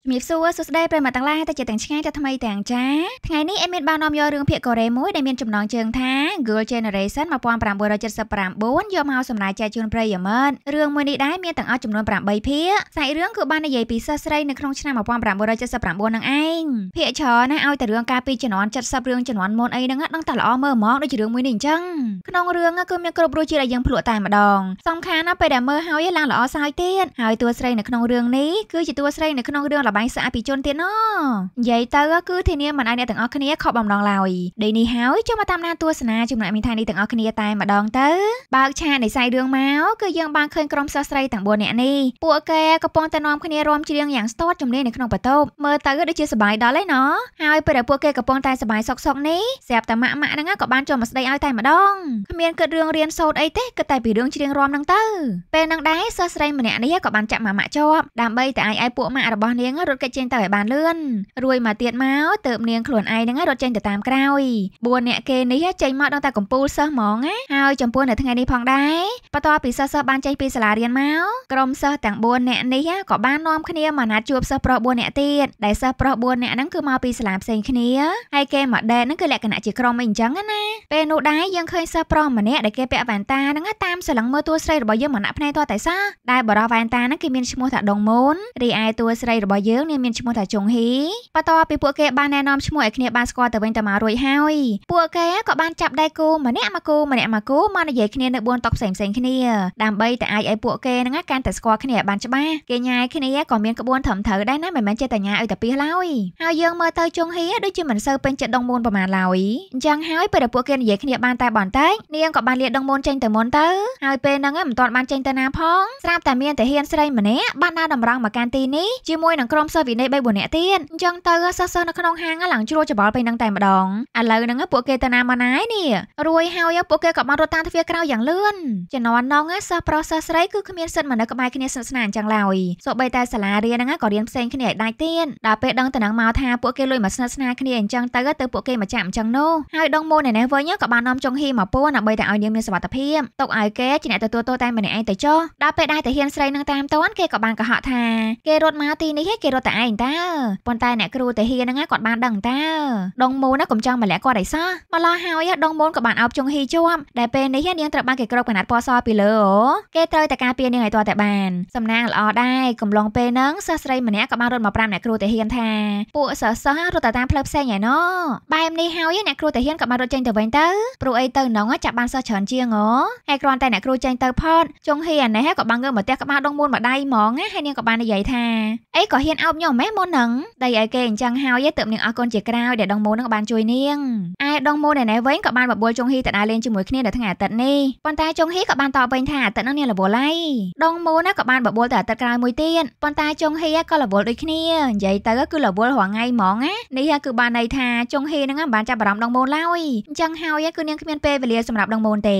ជំរាបសួរសួស្តីប្រិយមិត្តទាំងឡាយតើជាទាំងឆ្ងាយតើថ្មីទាំងចាថ្ងៃនេះអេមមានបាននាំយករឿងភាគកូរ៉េមួយដែលមានចំណងជើងថា Girl Generation 1979យកមកសម្ដែងចែកជូនប្រិយមិត្តរឿងមួយនេះដែរមានទាំងអស់ចំនួន8ភាគសាច់រឿងគឺបាននិយាយពីសិស្សស្រីនៅក្នុងឆ្នាំ1979នឹងឯងភាគច្រើនណាឲ្យតែរឿងការពីជំនាន់70រឿងជំនាន់មុនអីហ្នឹងដឹងតែល្អមើលហ្មងដូចរឿងមួយនេះអញ្ចឹងក្នុងរឿងគឺមានគ្រប់រសជាតិឲ្យយើងភ្លក់តែម្ដងសំខាន់ណាពេលដែលមើលហើយឡើងល្អសើចទៀតហើយតួស្រីនៅក្នុងរឿងនេះគឺជាតួស្រីនៅក្នុងរឿងលបែងស្អាតពីជនទៀតណោះនិយាយទៅគឺធានាមិនឲ្យអ្នកទាំងអស់គ្នាខកបំណងឡើយដេនេះហើយចូលមកតាមដានទស្សនាជំនាក់មានថានេះទាំងអស់គ្នាតែម្ដងទៅ បើកឆាកនៃសាយរឿងមកគឺយើងបានឃើញក្រុមសិស្សស្រីទាំង4នាក់នេះពួកគេកំពុងតែនាំគ្នារួមច្រៀងយ៉ាងស្ទាត់ជំនាញនៅក្នុងបន្ទប់មើលទៅដូចជាសប្បាយដល់ឯណោះហើយពេលដែលពួកគេកំពុងតែសប្បាយសុកសុកនេះស្រាប់តែម៉ាក់ម៉ាក់ហ្នឹងក៏បានចូលមកស្ដីឲ្យតែម្ដងគ្មានគិតរឿងរៀនសូត្រអីទេគិតតែពីរឿងច្រៀងរាំហ្នឹងទៅពេលហ្នឹងដែរសិស្សស្រីម្នាក់នេះក៏បានចាក់ម៉ាក់ម៉ាក់ជាប់ដើម្បីតែអាចឲ្យពួកម៉ាក់របស់នាងរត់គេចចេញទៅឲ្យបានលឿនរួយមកទៀតមកទៅនាងខ្លួនឯងហ្នឹងរត់ចេញទៅតាមក្រោយ4អ្នកគេនេះចេញមកដល់តែកំពូលសិស្សហ្មងណាហើយចំពោះនៅថ្ងៃនេះផងដែរបន្ទាប់ពីសិស្សសិស្សបានចេញពីសាលារៀនមកក្រុមសិស្សទាំង4អ្នកនេះក៏បាននាំគ្នាមកណាត់ជួបសិស្សប្រុស4អ្នកទៀតដែលសិស្សប្រុស4អ្នកហ្នឹងគឺមកពីសាលាផ្សេងគ្នាហើយគេមកដេតហ្នឹងគឺលក្ខណៈជាក្រុមអីអញ្ចឹងណាពេលនោះដែរយើងឃើញសិស្សប្រុសម្នាក់ដែលគេពាក់វ៉ែនតាហ្នឹងតាមសលឹងមើលតួស្រីរបស់យើងមកណាក់ភ្នែកតតែសោះដែលបរោះវ៉ែនតាហ្នឹងគេមានឈ្មោះថាដងមូនរីឯតួស្រីរបស់យើងនាងមានឈ្មោះថាចុងហ៊ីបន្ទាប់ពីពួកគេបានណែនាំឈ្មោះឲ្យគ្នាបានស្គាល់ទៅវិញទៅមករួចហើយពួកគេក៏បានចាប់ដៃគូម្នាក់មកគូម្នាក់មកគូមកនិយាយគ្នានៅបួនតុកផ្សេងផ្សេងគ្នាដើម្បីតែអាចឲ្យពួកគេហ្នឹងកាន់តែស្គាល់គ្នាបានច្បាស់គេញ៉ាយគ្នាក៏មានក្បួនត្រឹមត្រូវដែរណាមិនមែនចេះតែញ៉ាឲ្យតែពីសឡើយហើយយើងមើលទៅចុងហ៊ីដូចជាមិនសូវពេញចិត្តដងមូនប្រមាណឡើយអញ្ចឹងហើយពេលដែលពួកគេនិយាយគ្នាបានតែបន្តិចនាងក៏បានលាដងមូនចេញទៅមុនទៅហើយពេលហ្នឹងមិនទាន់បានចេញទៅណាផងស្រាប់តែមានតាហ៊ានស្រីម្នាក់បានដើរតម្រង់មកកាន់ទីនេះជាមួយនឹងក្រុមសិស្សវិន័យ3 4នាក់ទៀតអញ្ចឹងទៅសិស្សសិស្សនៅក្នុងហាងឡើងជ្រួលច្បល់ពេញនឹងតែម្ដងឥឡូវហ្នឹងពួកគេទៅណាមកណានេះរួយហើយពួកគេក៏បានរត់តាមទ្វារក្រៅយ៉ាងលឿនជំនាន់នោះសិស្សប្រុសសិស្សស្រីគឺគ្មានសិទ្ធិមកនៅក្បែរគ្នាស្និទ្ធស្នាលអញ្ចឹងឡើយសូម្បីតែសាលារៀនហ្នឹងក៏រៀនផ្សេងគ្នាឲ្យដាច់ទៀតដល់ពេលដឹងតំណងមកថាពួកគេលួចមកស្និទ្ធស្នាលគ្នាអញ្ចឹងទៅទៅពួកគេមកចាប់អញ្ចឹងនោះហើយដងមូននេះវិញក៏បាននាំចុងហ៊ីមកពួនដើម្បីតែឲ្យនាងមានសុវត្ថិភាពទុកឲ្យគេជាអ្នកទទួលទោសតែម្នាក់ឯងទៅចុះដល់ពេលដែលតាហ៊ានស្រីនឹងតាមតន់គេក៏បានកុហកថាគេរត់មកទីនេះគេគេរត់តែឯងតើប៉ុន្តែអ្នកគ្រូតាហ៊ាហ្នឹងគាត់បានដឹងតើដងមូនណាកុំចង់ម្លាក់គាត់អីសោះមកឡោះហើយដងមូនក៏បានអោបជុងហ៊ីជាប់ដែលពេលនេះនាងត្រូវបានគេគ្របកណាត់ពណ៌សពីលើអូគេត្រូវតែការពារនាងឲ្យតតែបានសំណាងល្អដែរកំឡុងពេលហ្នឹងសិស្សស្រីម្នាក់ក៏បានរត់មកប្រាំអ្នកគ្រូតាហ៊ានថាពួកសិស្សសិស្សរត់តែតាមផ្លូវផ្សេងឯណោះបែបនេះហើយអ្នកគ្រូតាហ៊ានក៏បានរត់ចេញទៅវិញទៅព្រោះអីទៅនងចាប់បានសិស្សច្រើនជាងអូហើយគ្រាន់តែអ្នកគ្រូចេញទៅផតជុងហ៊ីអានេះក៏បានងើបមកផ្ទះក្បាលដងមូនមកដៃហ្មងហើយនាងក៏បាននិយាយថាអីក៏ហ៊ានអោបញោមម៉ែមុនហ្នឹងដីឲ្យគេអញ្ចឹងហើយទៅនាងអរគុណជាក្រោយដែលដងមូនហ្នឹងបានជួយនាងឯដងមូនណែណែវិញក៏បានបបួលចុងហ៊ីទៅដើរលេងជាមួយគ្នានៅថ្ងៃអាទិត្យនេះប៉ុន្តែចុងហ៊ីក៏បានតបវិញថាអាទិត្យហ្នឹងនាងរវល់ហើយដងមូនក៏បានបបួលទៅអាទិត្យក្រោយមួយទៀតប៉ុន្តែចុងហ៊ីក៏រវល់ដូចគ្នានិយាយទៅគឺរវល់រាល់ថ្ងៃហ្មងណានេះគឺបានន័យថាចុងហ៊ីហ្នឹងបានចាប់អារម្មណ៍ដងមូនឡើយអញ្ចឹងហើយគឺនាងគ្មានពេលវេលាសម្រាប់ដងមូនទេ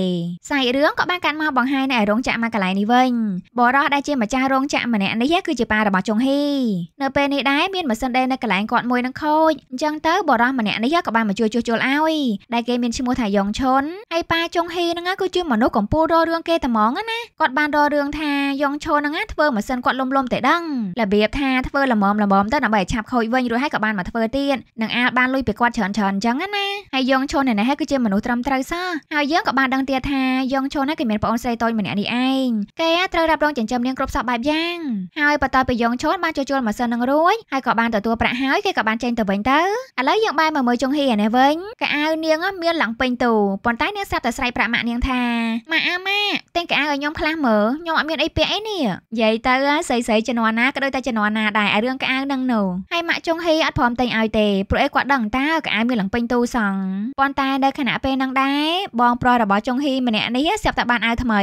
សាច់រឿងក៏បានកាត់មកបង្ហាញនៅឯរោងចក្រមួយកន្លែងនេះវិញបរោះដែលជាម្ចាស់រោងចក្រម្នាក់នេះគឺជាប៉ារបស់ចុងហ៊ីនៅពេលនេះដែរមានម៉ាស៊ីនដេរនៅកន្លែងគាត់មួយនឹងខូចអញ្ចឹងទៅបរោះម្នាក់នេះក៏បានមកជួយជួសជុលឲ្យដែលគេមានឈ្មោះថាយ៉ងឈុនហើយប៉ាចុងហ៊ីហ្នឹងគឺជាមនុស្សកំពូលររឿងគេតែហ្មងណាគាត់បានររឿងថាយ៉ងឈុនហ្នឹងធ្វើម៉ាស៊ីនគាត់លំលំតែដឹងរបៀបថាធ្វើល្មមល្មមទៅដើម្បីឲ្យឆាប់ខូចវិញរួចហើយក៏បានមកធ្វើទៀតនឹងអាលបានលុយពីគាត់ច្រើនច្រើនអញ្ចឹងណាហើយយ៉ងឈុននេះហ្នឹងគឺជាមនុស្សត្រឹមត្រូវសោះហើយយើងក៏បានដឹងទៀតថាយ៉ងឈុនហ្នឹងគេមានប្អូនស្រីតូចម្នាក់នេះឯងគេត្រូវរ៉ាប់រងចិញ្ចឹមនាងគ្រប់សពបែបយ៉ាងហើយបន្តពីយ៉ងឈុនបានជួសជុលម៉ាសិននឹងរួចហើយក៏បានទទួលប្រាក់ហើយគេក៏បានចេញទៅវិញទៅឥឡូវយើងបែរមកមើលចុងហៀនេះវិញកៅអៅនាងមានឡើងពេញទូប៉ុន្តែនាងស្រាប់តែស្រែកប្រាក់ម៉ាក់នាងថាម៉ាក់អាម៉ាក់ទិញកៅអៅឲ្យខ្ញុំខ្លះមើលខ្ញុំអត់មានអីពាក់អីនេះនិយាយទៅស្រីស្រីជំនាន់ណាក៏ដូចតែជំនាន់ណាដែរឯរឿងកៅអៅនឹងនោះហើយម៉ាក់ចុងហៀអត់ព្រមទិញឲ្យទេព្រោះអីគាត់ដឹងតើកៅអៅមានឡើងពេញទូសងប៉ុន្តែនៅខណៈពេលនឹងដែរបងប្រុសរបស់ចុងហៀម្នាក់នេះស្រាប់តែបានអៅថ្មី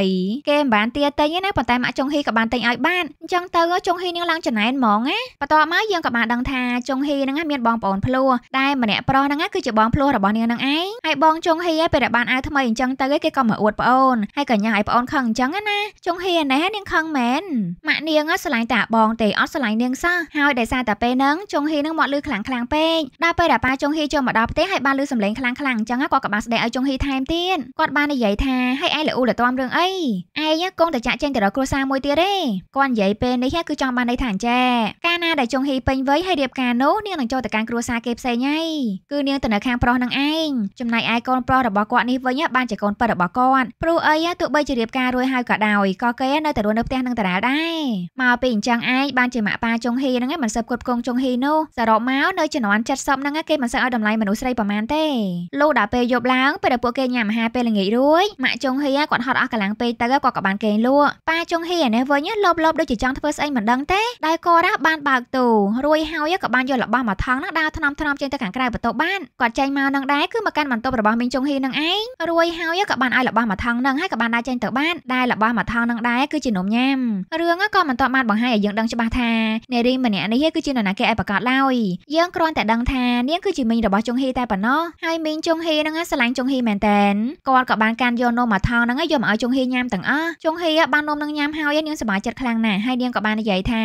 គេមិនបានទាទិញទេណាប៉ុន្តែម៉ាក់ចុងហៀក៏បានទិញឲ្យបានអញ្ចឹងទៅចុងហៀនាងឡើងចំណែនហ្មងណាបន្ទាប់មកយើងក៏បានដឹងថាចុងហ៊ីហ្នឹងមានបងប្អូនភ្លោះដែលម្នាក់ប្រុសហ្នឹងគឺជាបងភ្លោះរបស់នាងហ្នឹងឯងហើយបងចុងហ៊ីពេលដែលបានអាវថ្មីអញ្ចឹងទៅគេក៏មកអួតប្អូនហើយកញ្ញាឲ្យប្អូនខឹងអញ្ចឹងណាចុងហ៊ីណែនាងខឹងមែនម៉ាក់នាងស្រឡាញ់តាបងទេអត់ស្រឡាញ់នាងសោះហើយដោយសារតែពេលហ្នឹងចុងហ៊ីហ្នឹងមកលឺខ្លាំងខ្លាំងពេកដល់ពេលដែលប៉ាចុងហ៊ីចូលមកដល់ផ្ទះហើយបានលឺសំឡេងខ្លាំងខ្លាំងអញ្ចឹងគាត់ក៏បានស្ដីឲ្យចុងហ៊ីថែមទៀតគាត់បាននិយាយថាហើយឯងលអ៊ូលទាំរឿងអីឯងកងតែចាក់ចេញទៅរកគ្រួសារមួយទៀតទេគាត់និយាយពេលនេះគឺចង់បានន័យថាអញ្ចេកាលណាដែលចុងហ៊ីពេញវ័យហើយរៀបការនោះនាងនឹងចូលទៅកាន់គ្រួសារគេផ្សេងហើយគឺនាងទៅនៅខាងប្រុសនឹងឯងចំណែកឯកូនប្រុសរបស់គាត់នេះវិញបានជាកូនពិតរបស់គាត់ព្រោះអីទោះបីជារៀបការរួចហើយក៏ដោយក៏គេនៅតែរស់នៅផ្ទះនឹងតារាដែរមកពីអញ្ចឹងឯងបានជាម៉ាក់ប៉ាចុងហ៊ីហ្នឹងមិនសូវគ្រប់គងចុងហ៊ីនោះសរុបមកនៅជំនាន់70ហ្នឹងគេមិនសូវឲ្យតម្លៃមនុស្សស្រីប្រមាណទេលុះដល់ពេលយប់ឡើងពេលដែលពួកគេញ៉ាំអាហារពេលល្ងាចរួចម៉ាក់ចុងហ៊ីគាត់ហត់អស់កម្លាំងពេកទៅគាត់ក៏បានគេងលក់ប៉ាចុងហ៊ីនេះវិញលបលបដូចជាចង់ធ្វើស្អីមិនដឹងទេដែលគាត់បានបានបើកទូរួយហើយក៏បានយករបស់មកថងនឹងដើរថ្នមថ្នមចេញទៅខាងក្រៅបន្ទប់បានគាត់ចេញមកនឹងដែរគឺមកកាន់បន្ទប់របស់មីងចុងហ៊ីនឹងឯងរួយហើយក៏បានឲ្យរបស់មកថងនឹងហើយក៏បានដើរចេញទៅបានដែលរបស់មកថងនឹងដែរគឺជានំញ៉ាំរឿងក៏មិនទាន់បានបង្ហាញឲ្យយើងដឹងច្បាស់ថានារីម្នាក់នេះគឺជានរណាគេឯប្រកាសឡើយយើងគ្រាន់តែដឹងថានាងគឺជាមីងរបស់ចុងហ៊ីតែប៉ុណ្ណោះហើយមីងចុងហ៊ីនឹងស្រឡាញ់ចុងហ៊ីមែនតែនគាត់ក៏បានកាន់យកនំមកថងនឹងយកមកឲ្យចុងហ៊ីញ៉ាំទាំងអស់ចុងហ៊ីបាននំនឹងញ៉ាំហើយនាងសប្បាយចិត្តខ្លាំងណាស់ហើយនាងក៏បាននិយាយថា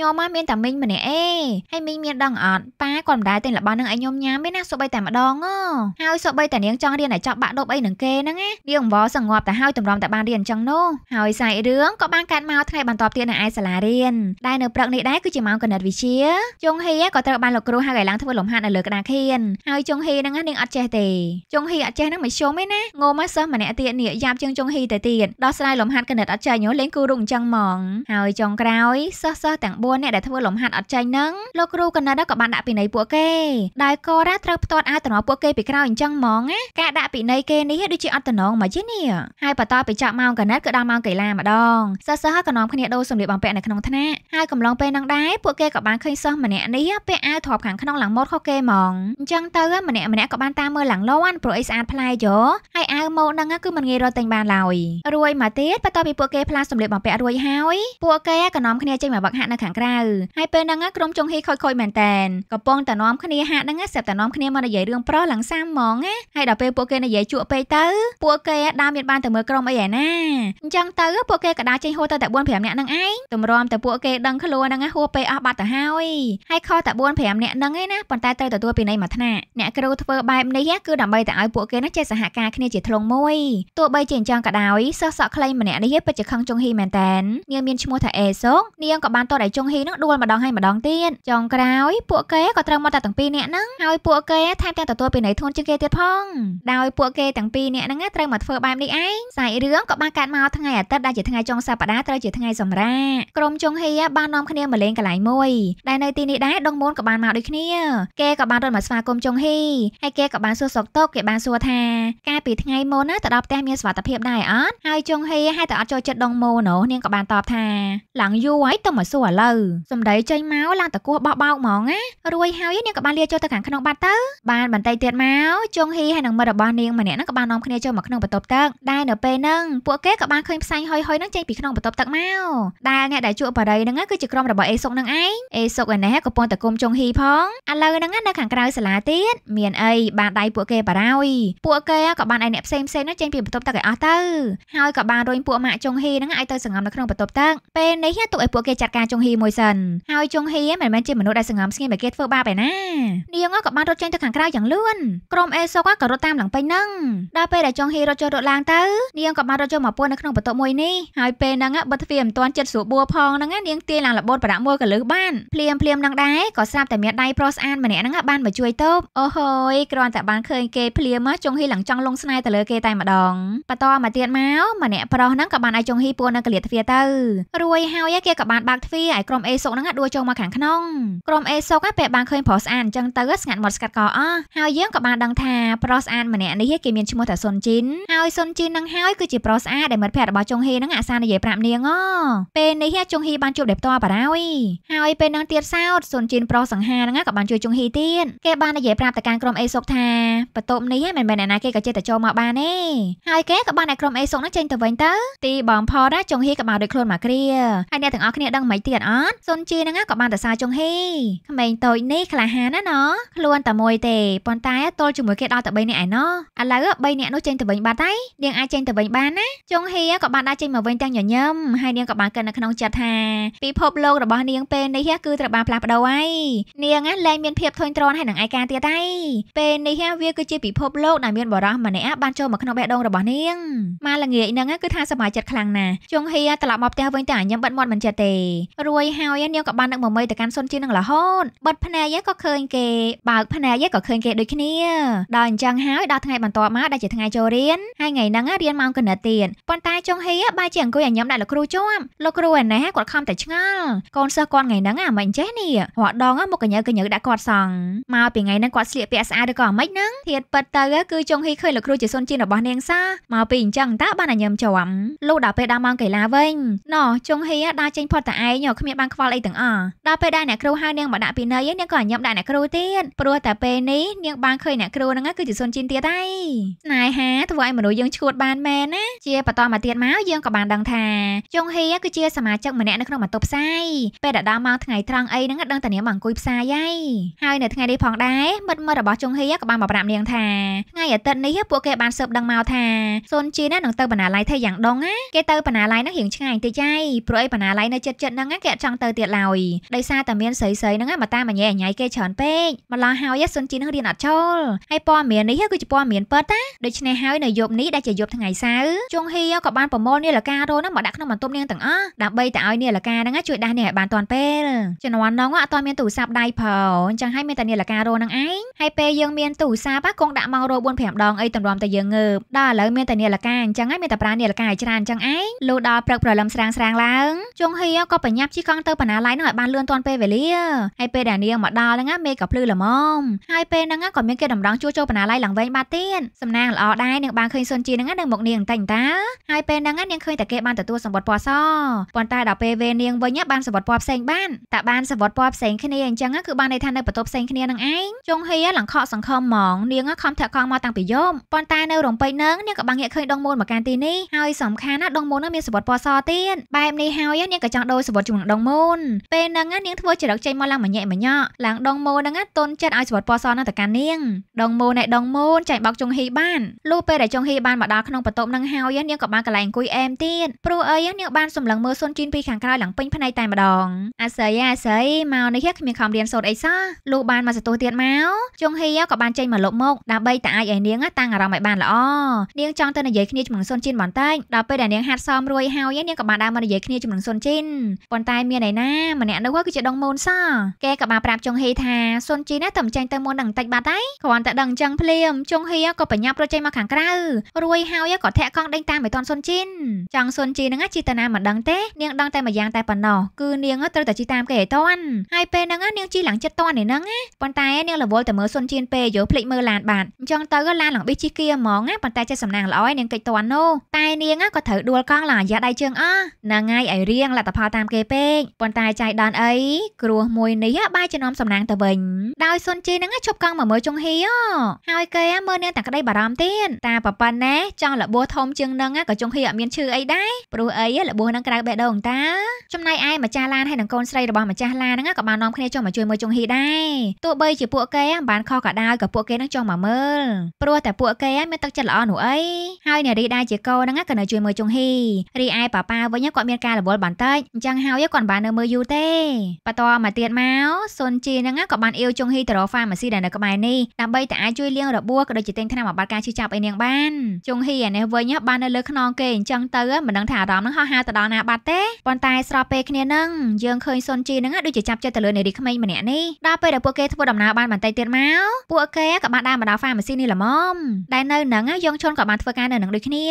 ញោមមានតែតាមីងម្នាក់អេហើយមីងមានដឹងអត់ប៉ាគាត់មិនដែលទិញរបស់នឹងឲ្យខ្ញុំញ៉ាំទេណាសូម្បីតែម្ដងហ៎ហើយសូម្បីតែនាងចង់រៀនឲ្យចប់បាក់ដប់អីនឹងគេហ្នឹងណានាងអង្វរសង្ងប់តែហើយតម្រាំតែបានរៀនអញ្ចឹងនោះហើយសាច់រឿងក៏បានកាត់មកថ្ងៃបន្ទាប់ទៀតនៅឯសាលារៀនដែលនៅព្រឹកនេះដែរគឺជាម៉ោងកណិតវិជាជុងហ៊ីក៏ត្រូវបានលោកគ្រូហៅឲ្យឡើងធ្វើលំហាត់នៅលើក្តារខៀនហើយជុងហ៊ីហ្នឹងនាងអត់ចេះទេជុងហ៊ីអត់ចេះហ្នឹងមិនជុំទេណាងមកសិស្សម្នាក់ទៀតនេះយ៉ាប់ជាងជុងហ៊ីទៅទៀតដោះស្រាយលំហាត់កណិតអត់ចេះញោលេងគូរុកអញ្ចឹងហ្មងហើយចុងក្រោយសិស្សសិស្សទាំង4នាក់ដែលធ្វើលំហាត់អត់ចាញ់ហ្នឹងលោកគ្រូកណិតក៏បានដាក់ពិន័យពួកគេដែលក៏រ៉ាត្រូវផ្ទាត់អាយតំណពួកគេពីក្រៅអញ្ចឹងហ្មងណាការដាក់ពិន័យគេនេះដូចជាអត់តំណងមកជានេះហើយបន្តពីចាប់ម៉ោងកណិតក៏ដល់ម៉ោងកីឡាម្ដងសិស្សសិស្សក៏នាំគ្នាដូរសម្លៀកបំពាក់នៅក្នុងថ្នាក់ហើយកំឡុងពេលហ្នឹងដែរពួកគេក៏បានឃើញសិស្សម្នាក់នេះពាក់អាវធាប់ខាងក្នុងឡើងម៉ូតខុសគេហ្មងអញ្ចឹងទៅ ម្នាក់ម្នាក់ក៏បានតាមមើលឡើងលាន់ព្រោះអីស្អាតប្លែកយោហើយអាវម៉ូតហ្នឹងគឺមិនងាយរត់ទិញបានឡើយរួយមកទៀតបន្ទាប់ពីពួកគេផ្លាស់សម្លៀកបំពាក់រួចហើយពួកគេក៏នាំគ្នាចេញមកវឹកហាត់នៅខាងក្រៅហើយពេលហ្នឹងក្រុមចុងហីខូចខូចមែនតែនកំពុងតែនាំគ្នាហាក់ហ្នឹងស្រាប់តែនាំគ្នាមកនិយាយរឿងប្រុសឡើងសាមហ្មងណាហើយដល់ពេលពួកគេនិយាយជក់ពេកទៅ ពួកគេដើមមានបានទៅមើលក្រុមអីឯណាអញ្ចឹងទៅ ពួកគេក៏ដើរចេញហួរទៅតែ4 5នាក់ហ្នឹងឯងទម្រាំតែពួកគេដឹងខ្លួនហ្នឹងហួរពេកអស់បាត់ទៅហើយហើយខតែ4 5នាក់ហ្នឹងឯណាប៉ុន្តែត្រូវទទួលពីនៃមួយថ្នាក់អ្នកគ្រូធ្វើបែបនេះគឺដើម្បីតែឲ្យពួកគេណាចេះសហការគ្នាជាធ្លុងមួយទោះបីជាអញ្ចឹងក៏ដោយសិស្សសក់ខ្លីម្នាក់នេះពិតជាខឹងចុងហ៊ីមែនតែននាងមានឈ្មោះថាអេសុងនាងក៏បានតតឲ្យចុងហ៊ីហ្នឹងដួលម្ដងហើយម្ដងទៀតចុងក្រោយពួកគេក៏ត្រូវមកតែទាំងពីរនាក់ហ្នឹងហើយពួកគេថែមទាំងទទួលពីនៃធនជាងគេទៀតផងដោយពួកគេទាំងពីរនាក់ហ្នឹងត្រូវមកធ្វើបែបនេះឯងសាច់រឿងក៏បានកាត់មកថ្ងៃអាទិត្យដែលជាថ្ងៃចុងសប្ដាហ៍ត្រូវជាថ្ងៃសម្រាកក្រុមចុងហៀបាននាំគ្នាមកលេងកន្លែងមួយដែលនៅទីនេះដែរដងមូនក៏បានមកដូចគ្នាគេក៏បានរត់មកស្វាគមន៍ចុងហៀហើយគេក៏បានសួរសុកតុកគេបានសួរថាកាលពីថ្ងៃមុនណាទៅដល់ផ្ទះមានសុវត្ថិភាពដែរអត់ហើយចុងហៀហើយតែអត់ចូលចិត្តដងមូននោះនាងក៏បានតបថាឡើងយូរហើយទៅមកសួរឥឡូវសំដីរីចេញមកឡើងតកោះបោះបោកហ្មងណារួយហើយនាងក៏បានលាចូលទៅខាងក្នុងបាត់ទៅបានបន្តិចទៀតមកចុងហ៊ីហើយនឹងមិត្តរបស់នាងម្នាក់ហ្នឹងក៏បាននាំគ្នាចូលមកក្នុងបន្ទប់ទឹកដែលនៅពេលហ្នឹងពួកគេក៏បានឃើញផ្សែងហុយហុយហ្នឹងចេញពីក្នុងបន្ទប់ទឹកមកដែលអ្នកដែលជួបបារីហ្នឹងគឺជាក្រុមរបស់អេសុកហ្នឹងឯងអេសុកឯនេះក៏ប៉ុន្តែគុំចុងហ៊ីផងឥឡូវហ្នឹងនៅខាងក្រៅសាលាទៀតមានអីបានដៃពួកគេបារោយពួកគេក៏បានឲ្យអ្នកផ្សេងផ្សេងហ្នឹងចេញពីបន្ទប់ទឹកឲ្យអស់ទៅហើយក៏បានរុញពួកម៉ាក់ចុងហ៊ីហ្នឹងឲ្យទៅសង្ងំនៅក្នុងបន្ទប់ទឹកពេលនេះទុកឲ្យពួកគេចាត់ការចុងហ៊ីមួយសិនហើយចុងហៀមិនមែនជាមនុស្សដែលសង្ងំស្ងៀមឲ្យគេធ្វើបាបឯណានាងក៏បានរត់ចេញទៅខាងក្រៅយ៉ាងលឿនក្រុមអេសូកក៏រត់តាមឡើងពេញនឹងដល់ពេលដែលចុងហៀរត់ចុះរត់ឡើងទៅនាងក៏បានរត់ចូលមកពួននៅក្នុងបន្ទប់មួយនេះហើយពេលហ្នឹងបើទ្វារមិនទាន់ចិត្តស្រួលបួផងហ្នឹងនាងទាយឡើងល្បូតប្រាក់មួយកលឹះបានភ្លាមភ្លាមនឹងដែរក៏ស្រាប់តែមានដៃប្រុសស្អាតម្នាក់ហ្នឹងបានមកជួយតបអូហូយគ្រាន់តែបានឃើញគេភ្លាមចុងហីឡើងចង់លងស្នេហ៍ទៅលើគេតែម្ដងបន្តមកទៀតមកម្នាក់ប្រុសហ្នឹងក៏បានឲ្យចុងហីពួននៅកលាតទ្វារទៅរួយហើយគេក៏បានបើកទ្វារឲ្យក្រុមអេសុកហ្នឹងដួលចូលមកខាងក្នុងក្រុមអេសុកពេលបានឃើញប្រុសស្អាតអញ្ចឹងទៅស្ងាត់មាត់ស្កាត់កអស់ហើយយើងក៏បានដឹងថាប្រុសស្អាតម្នាក់នេះគេមានឈ្មោះថាសុនជីនហើយសុនជីននឹងហើយគឺជាប្រុសស្អាតដែលមិត្តភក្តិរបស់ចុងហេនឹងអាសានិយាយប្រាប់នាងអពេលនេះចុងហេបានជួបដែរផ្ទាល់បារោយហើយពេលនឹងទៀតសោតសុនជីនប្រុសសង្ហានឹងក៏បានជួយចុងហេទៀតគេបាននិយាយប្រាប់ទៅកាន់ក្រុមអេសុកថាបន្ទប់នេះមិនមែនអ្នកណាគេក៏ចេះតែចូលមកបានទេហើយគេក៏បានឲ្យក្រុមអេសុកនឹងចេញទៅវិញទៅទីបំផុតចុងហេក៏បានដូចខ្លួនមកគ្រាហើយអ្នកទាំងអស់គ្នាដឹងមិនទៀតអត់សុនជជីហ្នឹងក៏បានតែសារចុងហេក្មេងតូចនេះក្លាហានណាណខ្លួនតែមួយទេប៉ុន្តែទល់ជាមួយគេដល់តែ3នាក់ឯណោះឥឡូវ3នាក់នោះចេញទៅវិញបាត់ហើយនាងអាចចេញទៅវិញបានណាចុងហេក៏បានដើរចេញមកវិញទាំងញញឹមហើយនាងក៏បានគិតនៅក្នុងចិត្តថាពិភពលោករបស់នាងពេលនេះគឺត្រូវបានផ្លាស់ប្ដូរហើយនាងឡែងមានភាពធុញទ្រាន់ហើយនឹងឯកាទៀតហើយពេលនេះវាគឺជាពិភពលោកដែលមានបរិះម្នាក់បានចូលមកក្នុងបេះដូងរបស់នាងមកល្ងាចហ្នឹងគឺថាសប្បាយចិត្តខ្លាំងណាស់ចុងហេត្រឡប់មកផ្ទះវិញតែញញឹមបាត់មាត់មិនចិត្តទេរួយហើយនាងយកក៏បាននឹកមមីទៅកាន់សុនជីនឹងរហូតបិទភ្នែកឯងក៏ឃើញគេបើកភ្នែកឯងក៏ឃើញគេដូចគ្នាដល់អញ្ចឹងហើយដល់ថ្ងៃបន្ទាប់មកដែលជាថ្ងៃចូលរៀនហើយថ្ងៃហ្នឹងរៀនម៉ោងកណិតទៀតប៉ុន្តែចុងហេបែរជាអង្គុយអញ្ញឹមដាក់លោកគ្រូជាប់លោកគ្រូឯណេះគាត់ខំតែឆ្ងល់កូនសិស្សគាត់ថ្ងៃហ្នឹងអាមិនចេះនេះរាល់ដងមកកញើកញើដាក់គាត់សងមកពីថ្ងៃហ្នឹងគាត់ស្លៀកពាក់ស្អាតឬក៏មិនហ្នឹងធៀបពិតទៅគឺចុងហេឃើញលោកគ្រូជាសុនជីនរបស់នាងសាមកពីអញ្ចឹងតើបានអញ្ញឹមជាប់លុះដល់ពេលដល់ម៉ោងកីឡាវិញណោះចុងហេដើរចេញផុតតែឯងគ្មានបានខ្វល់អីទាំងទាំងអស់ដល់ពេលដែលអ្នកគ្រូហៅនាងមកដាក់ពីន័យនាងក៏ញញឹមដាក់អ្នកគ្រូទៀតព្រោះតែពេលនេះនាងបានឃើញអ្នកគ្រូហ្នឹងគឺជាសុនជីនទៀតហើយស្នេហាធ្វើឲ្យមនុស្សយើងឈួតបានមែនណាជាបន្តមកទៀតមកយើងក៏បានដឹងថាចុងហេគឺជាសមាជិកម្នាក់នៅក្នុងបន្ទប់ផ្សាយពេលដែលដល់ម៉ោងថ្ងៃត្រង់អីហ្នឹងដឹងតែនាងមកអង្គុយផ្សាយហើយហើយនៅថ្ងៃនេះផងដែរមិត្តមិត្តរបស់ចុងហេក៏បានមកប្រាប់នាងថាថ្ងៃអាទិត្យនេះពួកគេបានស៊ើបដឹងមកថាសុនជីននឹងទៅបណ្ណាល័យថៃយ៉ាងដងណាគេទៅបណ្ណាល័យហ្នឹងរៀងឆ្ងាយតិចហើយព្រោះអីបណ្ណាល័យនៅជិតៗហ្នឹងគេអត់ចង់ទៅទៀតឡើយហើយដោយសារតែមានស្រីស្រីហ្នឹងមកតាមអញ្ញែអញ្ញៃគេច្រើនពេកម្ល៉េះហើយសុនជីនឹងរៀនអត់ចូលហើយព័ត៌មាននេះគឺជាព័ត៌មានពិតណាដូច្នេះហើយនៅយប់នេះដែលជាយប់ថ្ងៃសៅរ៍ជុងហ៊ីក៏បានប្រមូលនាឡិការោហ្នឹងមកដាក់ក្នុងបន្ទប់នាងទាំងអស់ដើម្បីតែឲ្យនាឡិកាហ្នឹងជួយដាស់នាងឲ្យបានទាន់ពេលជំនាន់ហ្នឹងអត់ទាន់មានទូរស័ព្ទដៃផងអញ្ចឹងហើយមានតែនាឡិការោហ្នឹងឯងហើយពេលយើងមានទូរស័ព្ទគង់ដាក់ម៉ោងរោ4 5ដងអីតម្រាំតែយើងងើបដល់ឥឡូវមានតែនាឡិកាអញ្ចឹងហើយមានតែប្រានាឡិកាឲ្យច្រើនអញ្ចឹងឯងលុះដល់ព្រឹកព្រលឹមស្រាងស្រាងឡើងជុងហ៊ីក៏បញ្ញាប់ជីកង់ទៅបណ្ណាល័យនឹងឲ្យបានលឿនទាន់ពេលវេលាហើយពេលដែលនាងមកដល់ហ្នឹងមេក៏ភ្លឺល្មមហើយពេលហ្នឹងក៏មានគេតម្រង់ជួចូលបណ្ណាល័យឡើងវិញបាទទៀតសំណាងល្អដែរនាងបានឃើញសុនជីហ្នឹងនៅមុខនាងតែងតាហើយពេលហ្នឹងនាងឃើញតែគេបានទទួលសម្បត្តិពណ៌សប៉ុន្តែដល់ពេលវេនាងវិញបានសម្បត្តិពណ៌ផ្សេងបានតែបានសម្បត្តិពណ៌ផ្សេងគ្នាអញ្ចឹងគឺបានន័យថានៅបន្ទប់ផ្សេងគ្នានឹងឯងចុងហីឡង្ខកសង្ឃឹមហ្មង នាងខំធាក់កង់មកតាំងពីយប់ប៉ុន្តែនៅរំពេចនឹងនាងក៏បានងាកឃើញដងមូលមកកាន់ទីនេះហើយសំខាន់ណាដងមូលនឹងមានសម្បត្តិពណ៌សទៀតបែបនេះហើយនាងក៏ចង់ដូរសម្បត្តិជាមួយនឹងដងមូលពេលហ្នឹងនាងធ្វើចរិតចេញមកឡើងមញ៉ែមញ៉ោឡើងដងម៉ូហ្នឹងទុនចិត្តឲ្យសវត្តពណ៌សហ្នឹងទៅកាន់នាងដងម៉ូណែដងម៉ូនចៃបោកចុងហ៊ីបានលុះពេលដែលចុងហ៊ីបានមកដល់ក្នុងបន្ទប់ហ្នឹងហើយនាងក៏បានកន្លែងអង្គុយអែមទៀតព្រោះអីនាងបានសម្លឹងមើលសុនជីនពីខាងក្រោយឡើងពេញភ្នែកតែម្ដងអាស័យអាស័យមកនេះគ្មានខំរៀនសូត្រអីសោះលុះបានមកសន្ទុះទៀតមកចុងហ៊ីក៏បានចេញមកលុបមុខដើម្បីតែអាចឲ្យនាង តាំងអារម្មណ៍ឲ្យបានល្អនាងចង់ទៅនិយាយគ្នាជាមួយសុនជីនបន្តិចដល់ពេលដែលនាងហាត់សមរួយហើយនាងក៏បានដើរមកនិយាយគ្នាជាមួយសុនជីនប៉ុន្តែមានឯណាណាម្នាក់នោះគឺជាដងមូនសគេក៏បានប្រាប់ចុងហេថាសុនជីណាតែមិនចាញ់ទៅមុននឹងបន្តិចបាត់ហើយគ្រាន់តែដឹងចឹងភ្លាមចុងហេក៏បញ្ញាប់រត់ចេញមកខាងក្រៅរួយហើយក៏ធាក់កង់ដេញតាមមិនទាន់សុនជីនចង់សុនជីនឹងជីតាណាមិនដឹងទេនាងដឹងតែម្យ៉ាងតែប៉ុណ្ណោះគឺនាងត្រូវតែជីតាមគេឲ្យទាន់ហើយពេលហ្នឹងនាងជីឡើងចិត្តទាន់ឯហ្នឹងប៉ុន្តែនាងរវល់តែមើលសុនជីនពេលយោភ្លេចមើលឡានបាត់អញ្ចឹងទៅឡានឡើងបេះជីគៀហ្មងប៉ុន្តែចេះសំណាងល្អឯនាងកិច្ចទាន់នោះតែនាងក៏ត្រូវដួលកង់ឡើងអាយ៉ាដៃជើងអស់ហ្នឹងហើយឲ្យរៀងលទ្ធផលតាមគេពេកប៉ុន្តែចៃដន្យអីគ្រោះមួយនេះបាយជំនុំសំណាងទៅវិញដោយសុនជីនឹងជប់កង់មកមើលចុងហៀហើយគេមើលនាងតាក្តីបារម្ភទៀតតាប៉ប៉ិនណែចង់លបោះធំជាងនឹងក៏ចុងហៀអត់មានឈឺអីដែរព្រោះអីលបោះនឹងក្រៅបេះដូងតាចំណែកឯម្ចាស់ឡានហើយនឹងកូនស្រីរបស់ម្ចាស់ឡានហ្នឹងក៏បាននាំគ្នាចុះមកជួយមើលចុងហៀដែរទោះបីជាពួកគេបានខកក៏ដោយក៏ពួកគេនឹងចុះមកមើលព្រោះតែពួកគេមានទឹកចិត្តល្អនោះអីហើយនារីដែរជាកូនហ្នឹងក៏នៅជួយមើលចុងហៀរីឯប៉ប៉ាវិញគាត់មានការរវល់បន្តិចអញ្ចឹងហើយគាត់បាននៅមើលយូរទេបន្តមកទៀតមកសុនជីហ្នឹងក៏បានអៀវចុងហ៊ីទៅរកហ្វាម៉ាស៊ីដែលនៅក្បែរនេះដើម្បីតែអាចជួយលាងរបួសក៏ដូចជាទិញថ្នាំអាបត្តិការឈឺចាប់អីនាងបានចុងហ៊ីអានេះវិញបាននៅលើខ្នងគេអញ្ចឹងទៅមិនដឹងថាអារម្មណ៍ហ្នឹងហោះហើរទៅដល់ណាបាត់ទេប៉ុន្តែស្របពេលគ្នានឹងយើងឃើញសុនជីហ្នឹងដូចជាចាប់ចិត្តទៅលើនារីក្មេងម្នាក់នេះដល់ពេលដែលពួកគេធ្វើដំណើរបានបន្តិចទៀតមកពួកគេក៏បានដើរមកដល់ហ្វាម៉ាស៊ីនេះល្មមដែលនៅហ្នឹងយងឈុនក៏បានធ្វើការនៅនឹងដូចគ្នា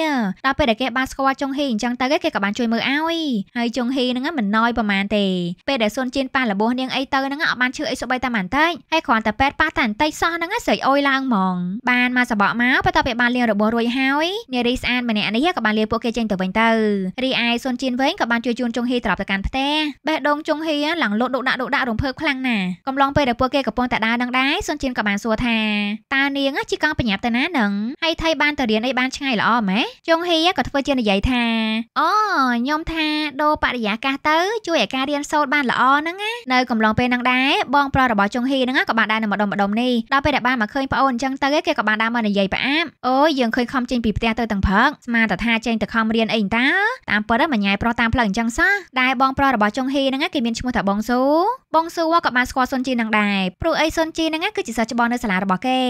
ដល់ពេលដែលគេបានស្គាល់ចុងហ៊ីអញ្ចឹងទៅគេក៏បានជួយមើលឲ្យហើយចុងហ៊ីហ្នឹងមិនណយប្រហែលទេពេលដែលសុនជៀនប៉ះលបោះនាងអីទៅហ្នឹងអត់បានឈឺអីសូម្បីតែបន្តិចហើយគ្រាន់តែពេទ្យប៉ះតែបន្តិចសោះហ្នឹងស្រីអុយឡើងហ្មង បានមកសបកមកបន្ទាប់ពីបានលាងរបោះរួចហើយនារីស្អាតម្នាក់នេះក៏បានលាពួកគេចេញទៅវិញទៅរីឯសុនជៀនវិញក៏បានជួយជួនចុងហ៊ីត្រប់ទៅកាន់ផ្ទះបេះដូងចុងហ៊ីឡើងលោតដុកដាក់ដុកដាក់រំភើបខ្លាំងណាស់កំឡុងពេលដែលពួកគេកំពុងតែដើរនឹងដែរសុនជៀនក៏បានសួរថាតើនាងជីកង់បញ្ញាប់ទៅណានឹងហើយថៃបានទៅរៀនអីបានឆ្ងាយល្អម៉េចចុងហ៊ីក៏ធ្វើជានិយាយថាអូខ្ញុំថាដូរបរិយាកាសទៅជួយឲ្យការរៀនសូត្របានល្អហ្នឹងណានៅកំឡុងពេលហ្នឹងដែរបងប្រុសរបស់ចុងហ៊ីហ្នឹងក៏បានដែរនៅម្ដុំម្ដុំនេះដល់ពេលដែលបានមកឃើញប្អូនអញ្ចឹងទៅគេក៏បានដើរមកនិយាយប្រអាប់អូយយើងឃើញខំចេញពីផ្ទះទៅទាំងព្រឹកស្មានតែថាចេញទៅខំរៀនអីតាតាមពិតហ្នឹងញ៉ែប្រុសតាមផ្លូវអញ្ចឹងសោះដែរបងប្រុសរបស់ចុងហ៊ីហ្នឹងគេមានឈ្មោះថាបងស៊ូបងស៊ូក៏បានស្គាល់សុនជីនហ្នឹងដែរព្រោះអីសុនជីនហ្នឹងគឺជាសិស្សច្បងនៅសាលារបស់គេ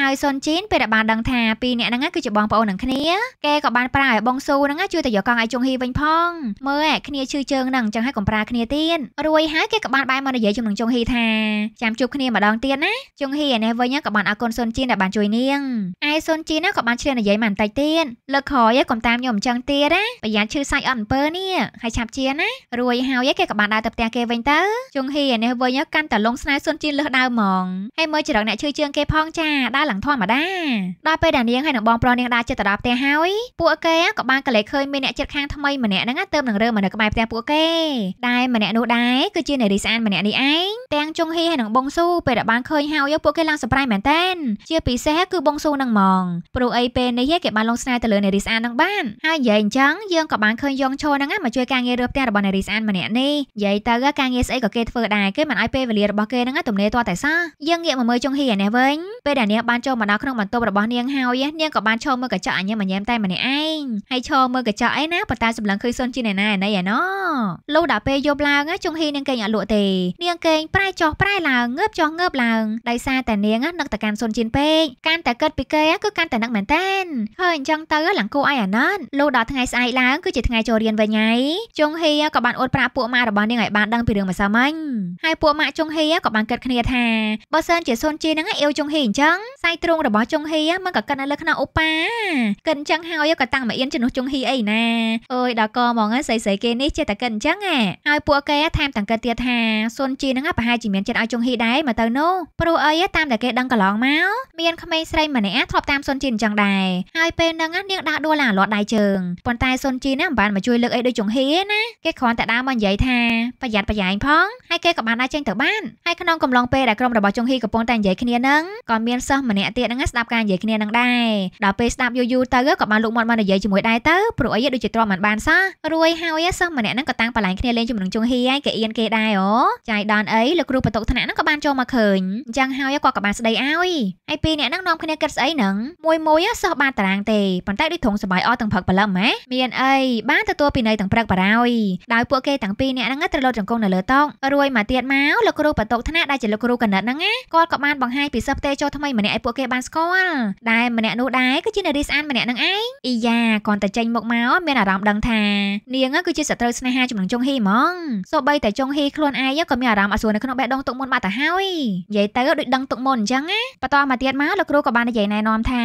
ហើយសុនជីនពេលដែលបានដឹងថាពីរអ្នកហ្នឹងគឺជាបងប្អូននឹងគ្នាគេក៏បានប្រើឲ្យបងស៊ូហ្នឹងជួយទៅយកកង់ឲ្យចុងហ៊ីវិញផងមើលឯគ្នាឈឺជើងហ្នឹងអញ្ចឹងឲ្យកុំប្រាគ្នាទេទៀនរួយហើយគេក៏បានបែរមកនិយាយជាមួយនឹងចុងហ៊ីថាចាំជួបគ្នាម្ដងទៀតណាចុងហ៊ីឯនេះវិញក៏បានអរគុណសុនជីនដែលបានជួយនាងឯសុនជីនក៏បានឆ្លៀននិយាយមកបន្តិចទៀតលើកក្រោយឯងកុំតាមខ្ញុំអញ្ចឹងទៀតណាប្រយ័ត្នឈឺសាច់អត់អំពើនេះហើយឆាប់ជាណារួយហើយគេក៏បានដើរទៅផ្ទះគេវិញទៅចុងហ៊ីឯនេះវិញកាន់តែលងស្នើសុនជីនលើសដៅហ្មងហើយមើលចរកអ្នកឈឺជើងគេផងចាដើរឡើងធម្មតាដល់ពេលដែលនាងហើយនឹងបងប្រុសនាងដើរចិត្តទៅដល់ផ្ទះហើយពួកគេក៏បានកលេចឃើញមានអ្នកចិត្តខាងថ្មីម្នាក់ហ្នឹងទៅនឹងរើមកនៅក្បែរផ្ទះពួកគេដែលម្នាក់នោះដែរគឺជានារីស្អាតម្នាក់នេះឯងទាំងជុងហ៊ីហើយនិងបងស៊ូពេលដែលបានឃើញហៅយកពួកគេឡើងសប្រៃមែនតែនជាពិសេសគឺបងស៊ូនឹងហ្មងព្រោះអីពេលនេះគេបានលងស្នេហ៍ទៅលើនារីស្អាតនឹងបានហើយនិយាយអញ្ចឹងយើងក៏បានឃើញយងឈូនឹងមកជួយការងាររើផ្ទះរបស់នារីស្អាតម្នាក់នេះនិយាយទៅការងារស្អីក៏គេធ្វើដែរគេមិនឲ្យពេលវេលារបស់គេនឹងទំនេរទាល់តែសោះយើងងាកមកមើលជុងហ៊ីឯនេះវិញពេលដែលនាងបានចូលមកដល់ក្នុងបន្ទប់របស់នាងហើយនាងក៏បានឈរមើលកញ្ចក់អញ្ញមអញ្ញមតែម្នាក់ឯងហើយឈរមើលកញ្ចក់អីណាប៉ុន្តែសម្លឹងឃើញសុនជាណែណាឯណីឯណោះលុះដល់ពេលយប់ឡើងណាចុងហ៊ីនាងកេងអត់លក់ទេនាងកេងប្រែចុះប្រែឡើងងើបចុះងើបឡើងដោយសារតែនាងនឹកតែកាន់សុនជៀនពេកកាន់តែគិតពីគេគឺកាន់តែនឹកមែនតែនហើយអញ្ចឹងទៅឡើងគូអីអាណិតលុះដល់ថ្ងៃស្អែកឡើងគឺជាថ្ងៃចូលរៀនវិញហើយចុងហ៊ីក៏បានអួតប្រាក់ពួកម៉ាក់របស់នាងឲ្យបានដឹងពីរឿងម្សិលមិញហើយពួកម៉ាក់ចុងហ៊ីក៏បានគិតគ្នាថាបើសិនជាសុនជៀននឹងអ៊ីវចុងហ៊ីអញ្ចឹងសៃទ្រូងរបស់ចុងហ៊ីមិនក៏គិតនៅលើខ្នងអូប៉ាគិតអញ្ចឹងហើយក៏តាំងមកអៀនជំនួសចុងហ៊ីអីណាអើយដល់កហ្មងហើយស្រីស្រីគេនេះចេះតែគិតអញ្ចឹងហ៎ហើយពួកគេគេថែមទាំងគិតទៀតថាសុនជីនឹងប្រហែលជាមានចិត្តឲ្យជុងហ៊ីដែរមកទៅនោះព្រោះអីតាមដែលគេដឹងកន្លងមកមានក្មេងស្រីម្នាក់ធ្លាប់តាមសុនជីនអញ្ចឹងដែរហើយពេលហ្នឹងនាងដាស់ដួលឡាលាត់ដៃជើងប៉ុន្តែសុនជីនឹងមិនបានមកជួយលើកអីដូចជុងហ៊ីណាគេគ្រាន់តែដើរមកនិយាយថាប្រយ័ត្នប្រយែងផងហើយគេក៏បានដើរចេញទៅបានហើយក្នុងកំឡុងពេលដែលក្រុមរបស់ជុងហ៊ីកំពុងតែនិយាយគ្នាហ្នឹងក៏មានសិស្សម្នាក់ទៀតហ្នឹងស្ដាប់ការនិយាយគ្នាហ្នឹងដែរដល់ពេលស្ដាប់យូរយូរទៅក៏បានលោកមាត់មកនិយាយជាមួយដែរទៅព្រោះអីដូចជាទ្រាំមិនបានសោះរួយហើយសិស្សម្នាក់ហ្នឹងក៏តាំងបលែងគ្នាលេងជាមួយនឹងជុងហ៊ីគេឯងគេអៀនគេដែរអូចាយដនអីលោកគ្រូបន្ទុកថ្នាក់ហ្នឹងក៏បានចូលមកឃើញអញ្ចឹងហើយគាត់ក៏បានស្ដីឲ្យហើយពីរអ្នកហ្នឹងនាំគ្នាគិតស្អីហ្នឹងមួយមួយសោះបានតារាងទេប៉ុន្តែដូចធងសបាយអទាំងព្រឹកព្រលឹមហ៎មានអីបានទទួលពីនៃទាំងព្រឹកបារោយដោយពួកគេទាំងពីរអ្នកហ្នឹងត្រឡប់ចង្គង់នៅលើតុរួយមកទៀតមកលោកគ្រូបន្ទុកថ្នាក់ដែលជាលោកគ្រូកណិតហ្នឹងណាគាត់ក៏បានបង្ហាញពីសិស្សផ្ទេចូលថ្មីម្នាក់ឲ្យពួកគេបានស្គាល់ដែលម្នាក់នោះដែរគឺជានារីស្អាតម្នាក់ហ្នឹងឯងអ៊ីយ៉ាគាត់តែចេញមកមកមានអារម្មណ៍ដឹងថានាងគឺជាសត្រូវស្នេហាជំនឹងចុងហ៊ីហ្មងសូម្បីតែចុងហ៊ីខ្លួនឯងក៏មានអារម្មណ៍អសួរនៅក្នុងបេះដូងទុកមុនបាត់ទៅហើយនិយាយទៅដូចដឹងទុកមុនអញ្ចឹងណាបន្តមកទៀតមកលោកគ្រូក៏បាននិយាយណែនាំថា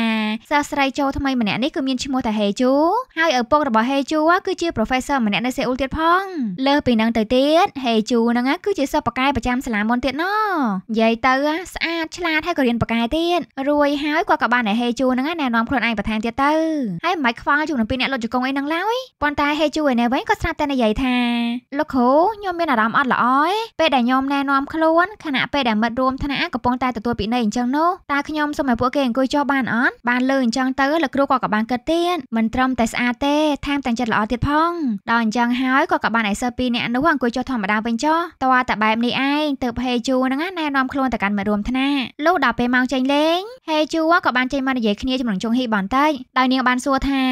សិស្សស្រីចូលថ្មីម្នាក់នេះគឺមានឈ្មោះថាហេជូហើយឪពុករបស់ហេជូគឺជា professor ម្នាក់នៅសេអ៊ូលទៀតផងលើសពីនឹងទៅទៀតហេជូហ្នឹងគឺជាសិស្សបកែប្រចាំសាលាមុនទៀតណោះនិយាយទៅស្អាតឆ្លាតហើយក៏រៀនបកែទៀតរួយហើយគាត់ក៏បានហេជូហ្នឹងណែនាំខ្លួនឯងបន្ថែមទៀតទៅហើយមិនខ្វល់ជូននឹងពីអ្នកលុតជង្គង់អីហ្នឹងឡើយប៉ុន្តែហេជូឯណែវិញក៏ស្រាប់តែនិយាយថាលោកគ្រូខ្ញុំមានអារម្មណ៍អត់ល្អឯងពេលដែលខ្ញុំណែនាំខ្លួនខណៈពេលដែលមិត្តរួមថ្នាក់កំពុងតែទទួលពិន័យអញ្ចឹងនោះតើខ្ញុំសូមឲ្យពួកគេអង្គុយចុះបានអត់បានលើអញ្ចឹងទៅលោកគ្រូក៏ក៏បានគិតទៀតមិនត្រឹមតែស្អាតទេថែមទាំងចិត្តល្អទៀតផងដល់អញ្ចឹងហើយក៏ក៏បានឲ្យសិស្សពីរនាក់នោះអង្គុយចុះធម្មតាវិញចុះតើតែបែប នេះឯងទៅហេជូហ្នឹងណែនាំខ្លួនទៅកាន់មិត្តរួមថ្នាក់លុះដល់ពេលម៉ោងចេញលេងហេជូក៏បានចេញមកនិយាយគ្នាជាមួយនឹងជុងហ៊ីបន្តិចដោយនាងបានសួរថា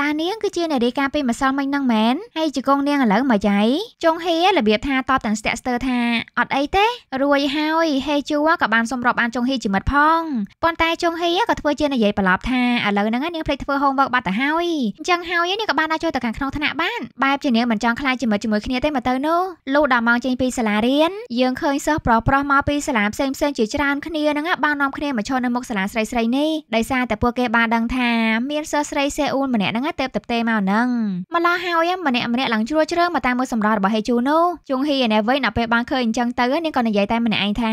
តើនាងគឺជានារីការពីម្សិលមិញហ្នឹងមែនហើយជាកងនាងឥឡូវមកយ៉ៃជុងហ៊ីវារបៀបថាតបទាំងស្ទាក់ស្ទើរថាអត់អីទេរួចហើយហេជូក៏បានសុំរាប់បានចុងហ៊ីជាមិត្តផងប៉ុន្តែចុងហ៊ីក៏ធ្វើជានិយាយប្រឡប់ថាឥឡូវហ្នឹងនាងភ្លេចធ្វើ homework បាត់ទៅហើយអញ្ចឹងហើយនាងក៏បានដើរចូលទៅខាងក្នុងថ្នាក់បានបែបជានាងមិនចង់ខ្លាចជាមិត្តជាមួយគ្នាទេមកទៅនោះលុះដល់ម៉ោងចេញពីសាលារៀនយើងឃើញសិស្សប្រុសប្រុសមកពីសាលាផ្សេងផ្សេងជាច្រើនគ្នាហ្នឹងបាននាំគ្នាមកឈរនៅមុខសាលាស្រីស្រីនេះដោយសារតែពួកគេបានដឹងថាមានសិស្សស្រីសេអ៊ូនម្នាក់ហ្នឹងទៅទៅទេមកហ្នឹងម្លោះហើយម្នាក់ម្នាក់ឡើងជ្រួជ្រើមកតាមមើលសម្រស់របស់ហេជូនោះនោះជុងហ៊ីឯណេះវិញដល់ពេលបានឃើញអញ្ចឹងទៅនាងក៏និយាយតែម្នាក់ឯងថា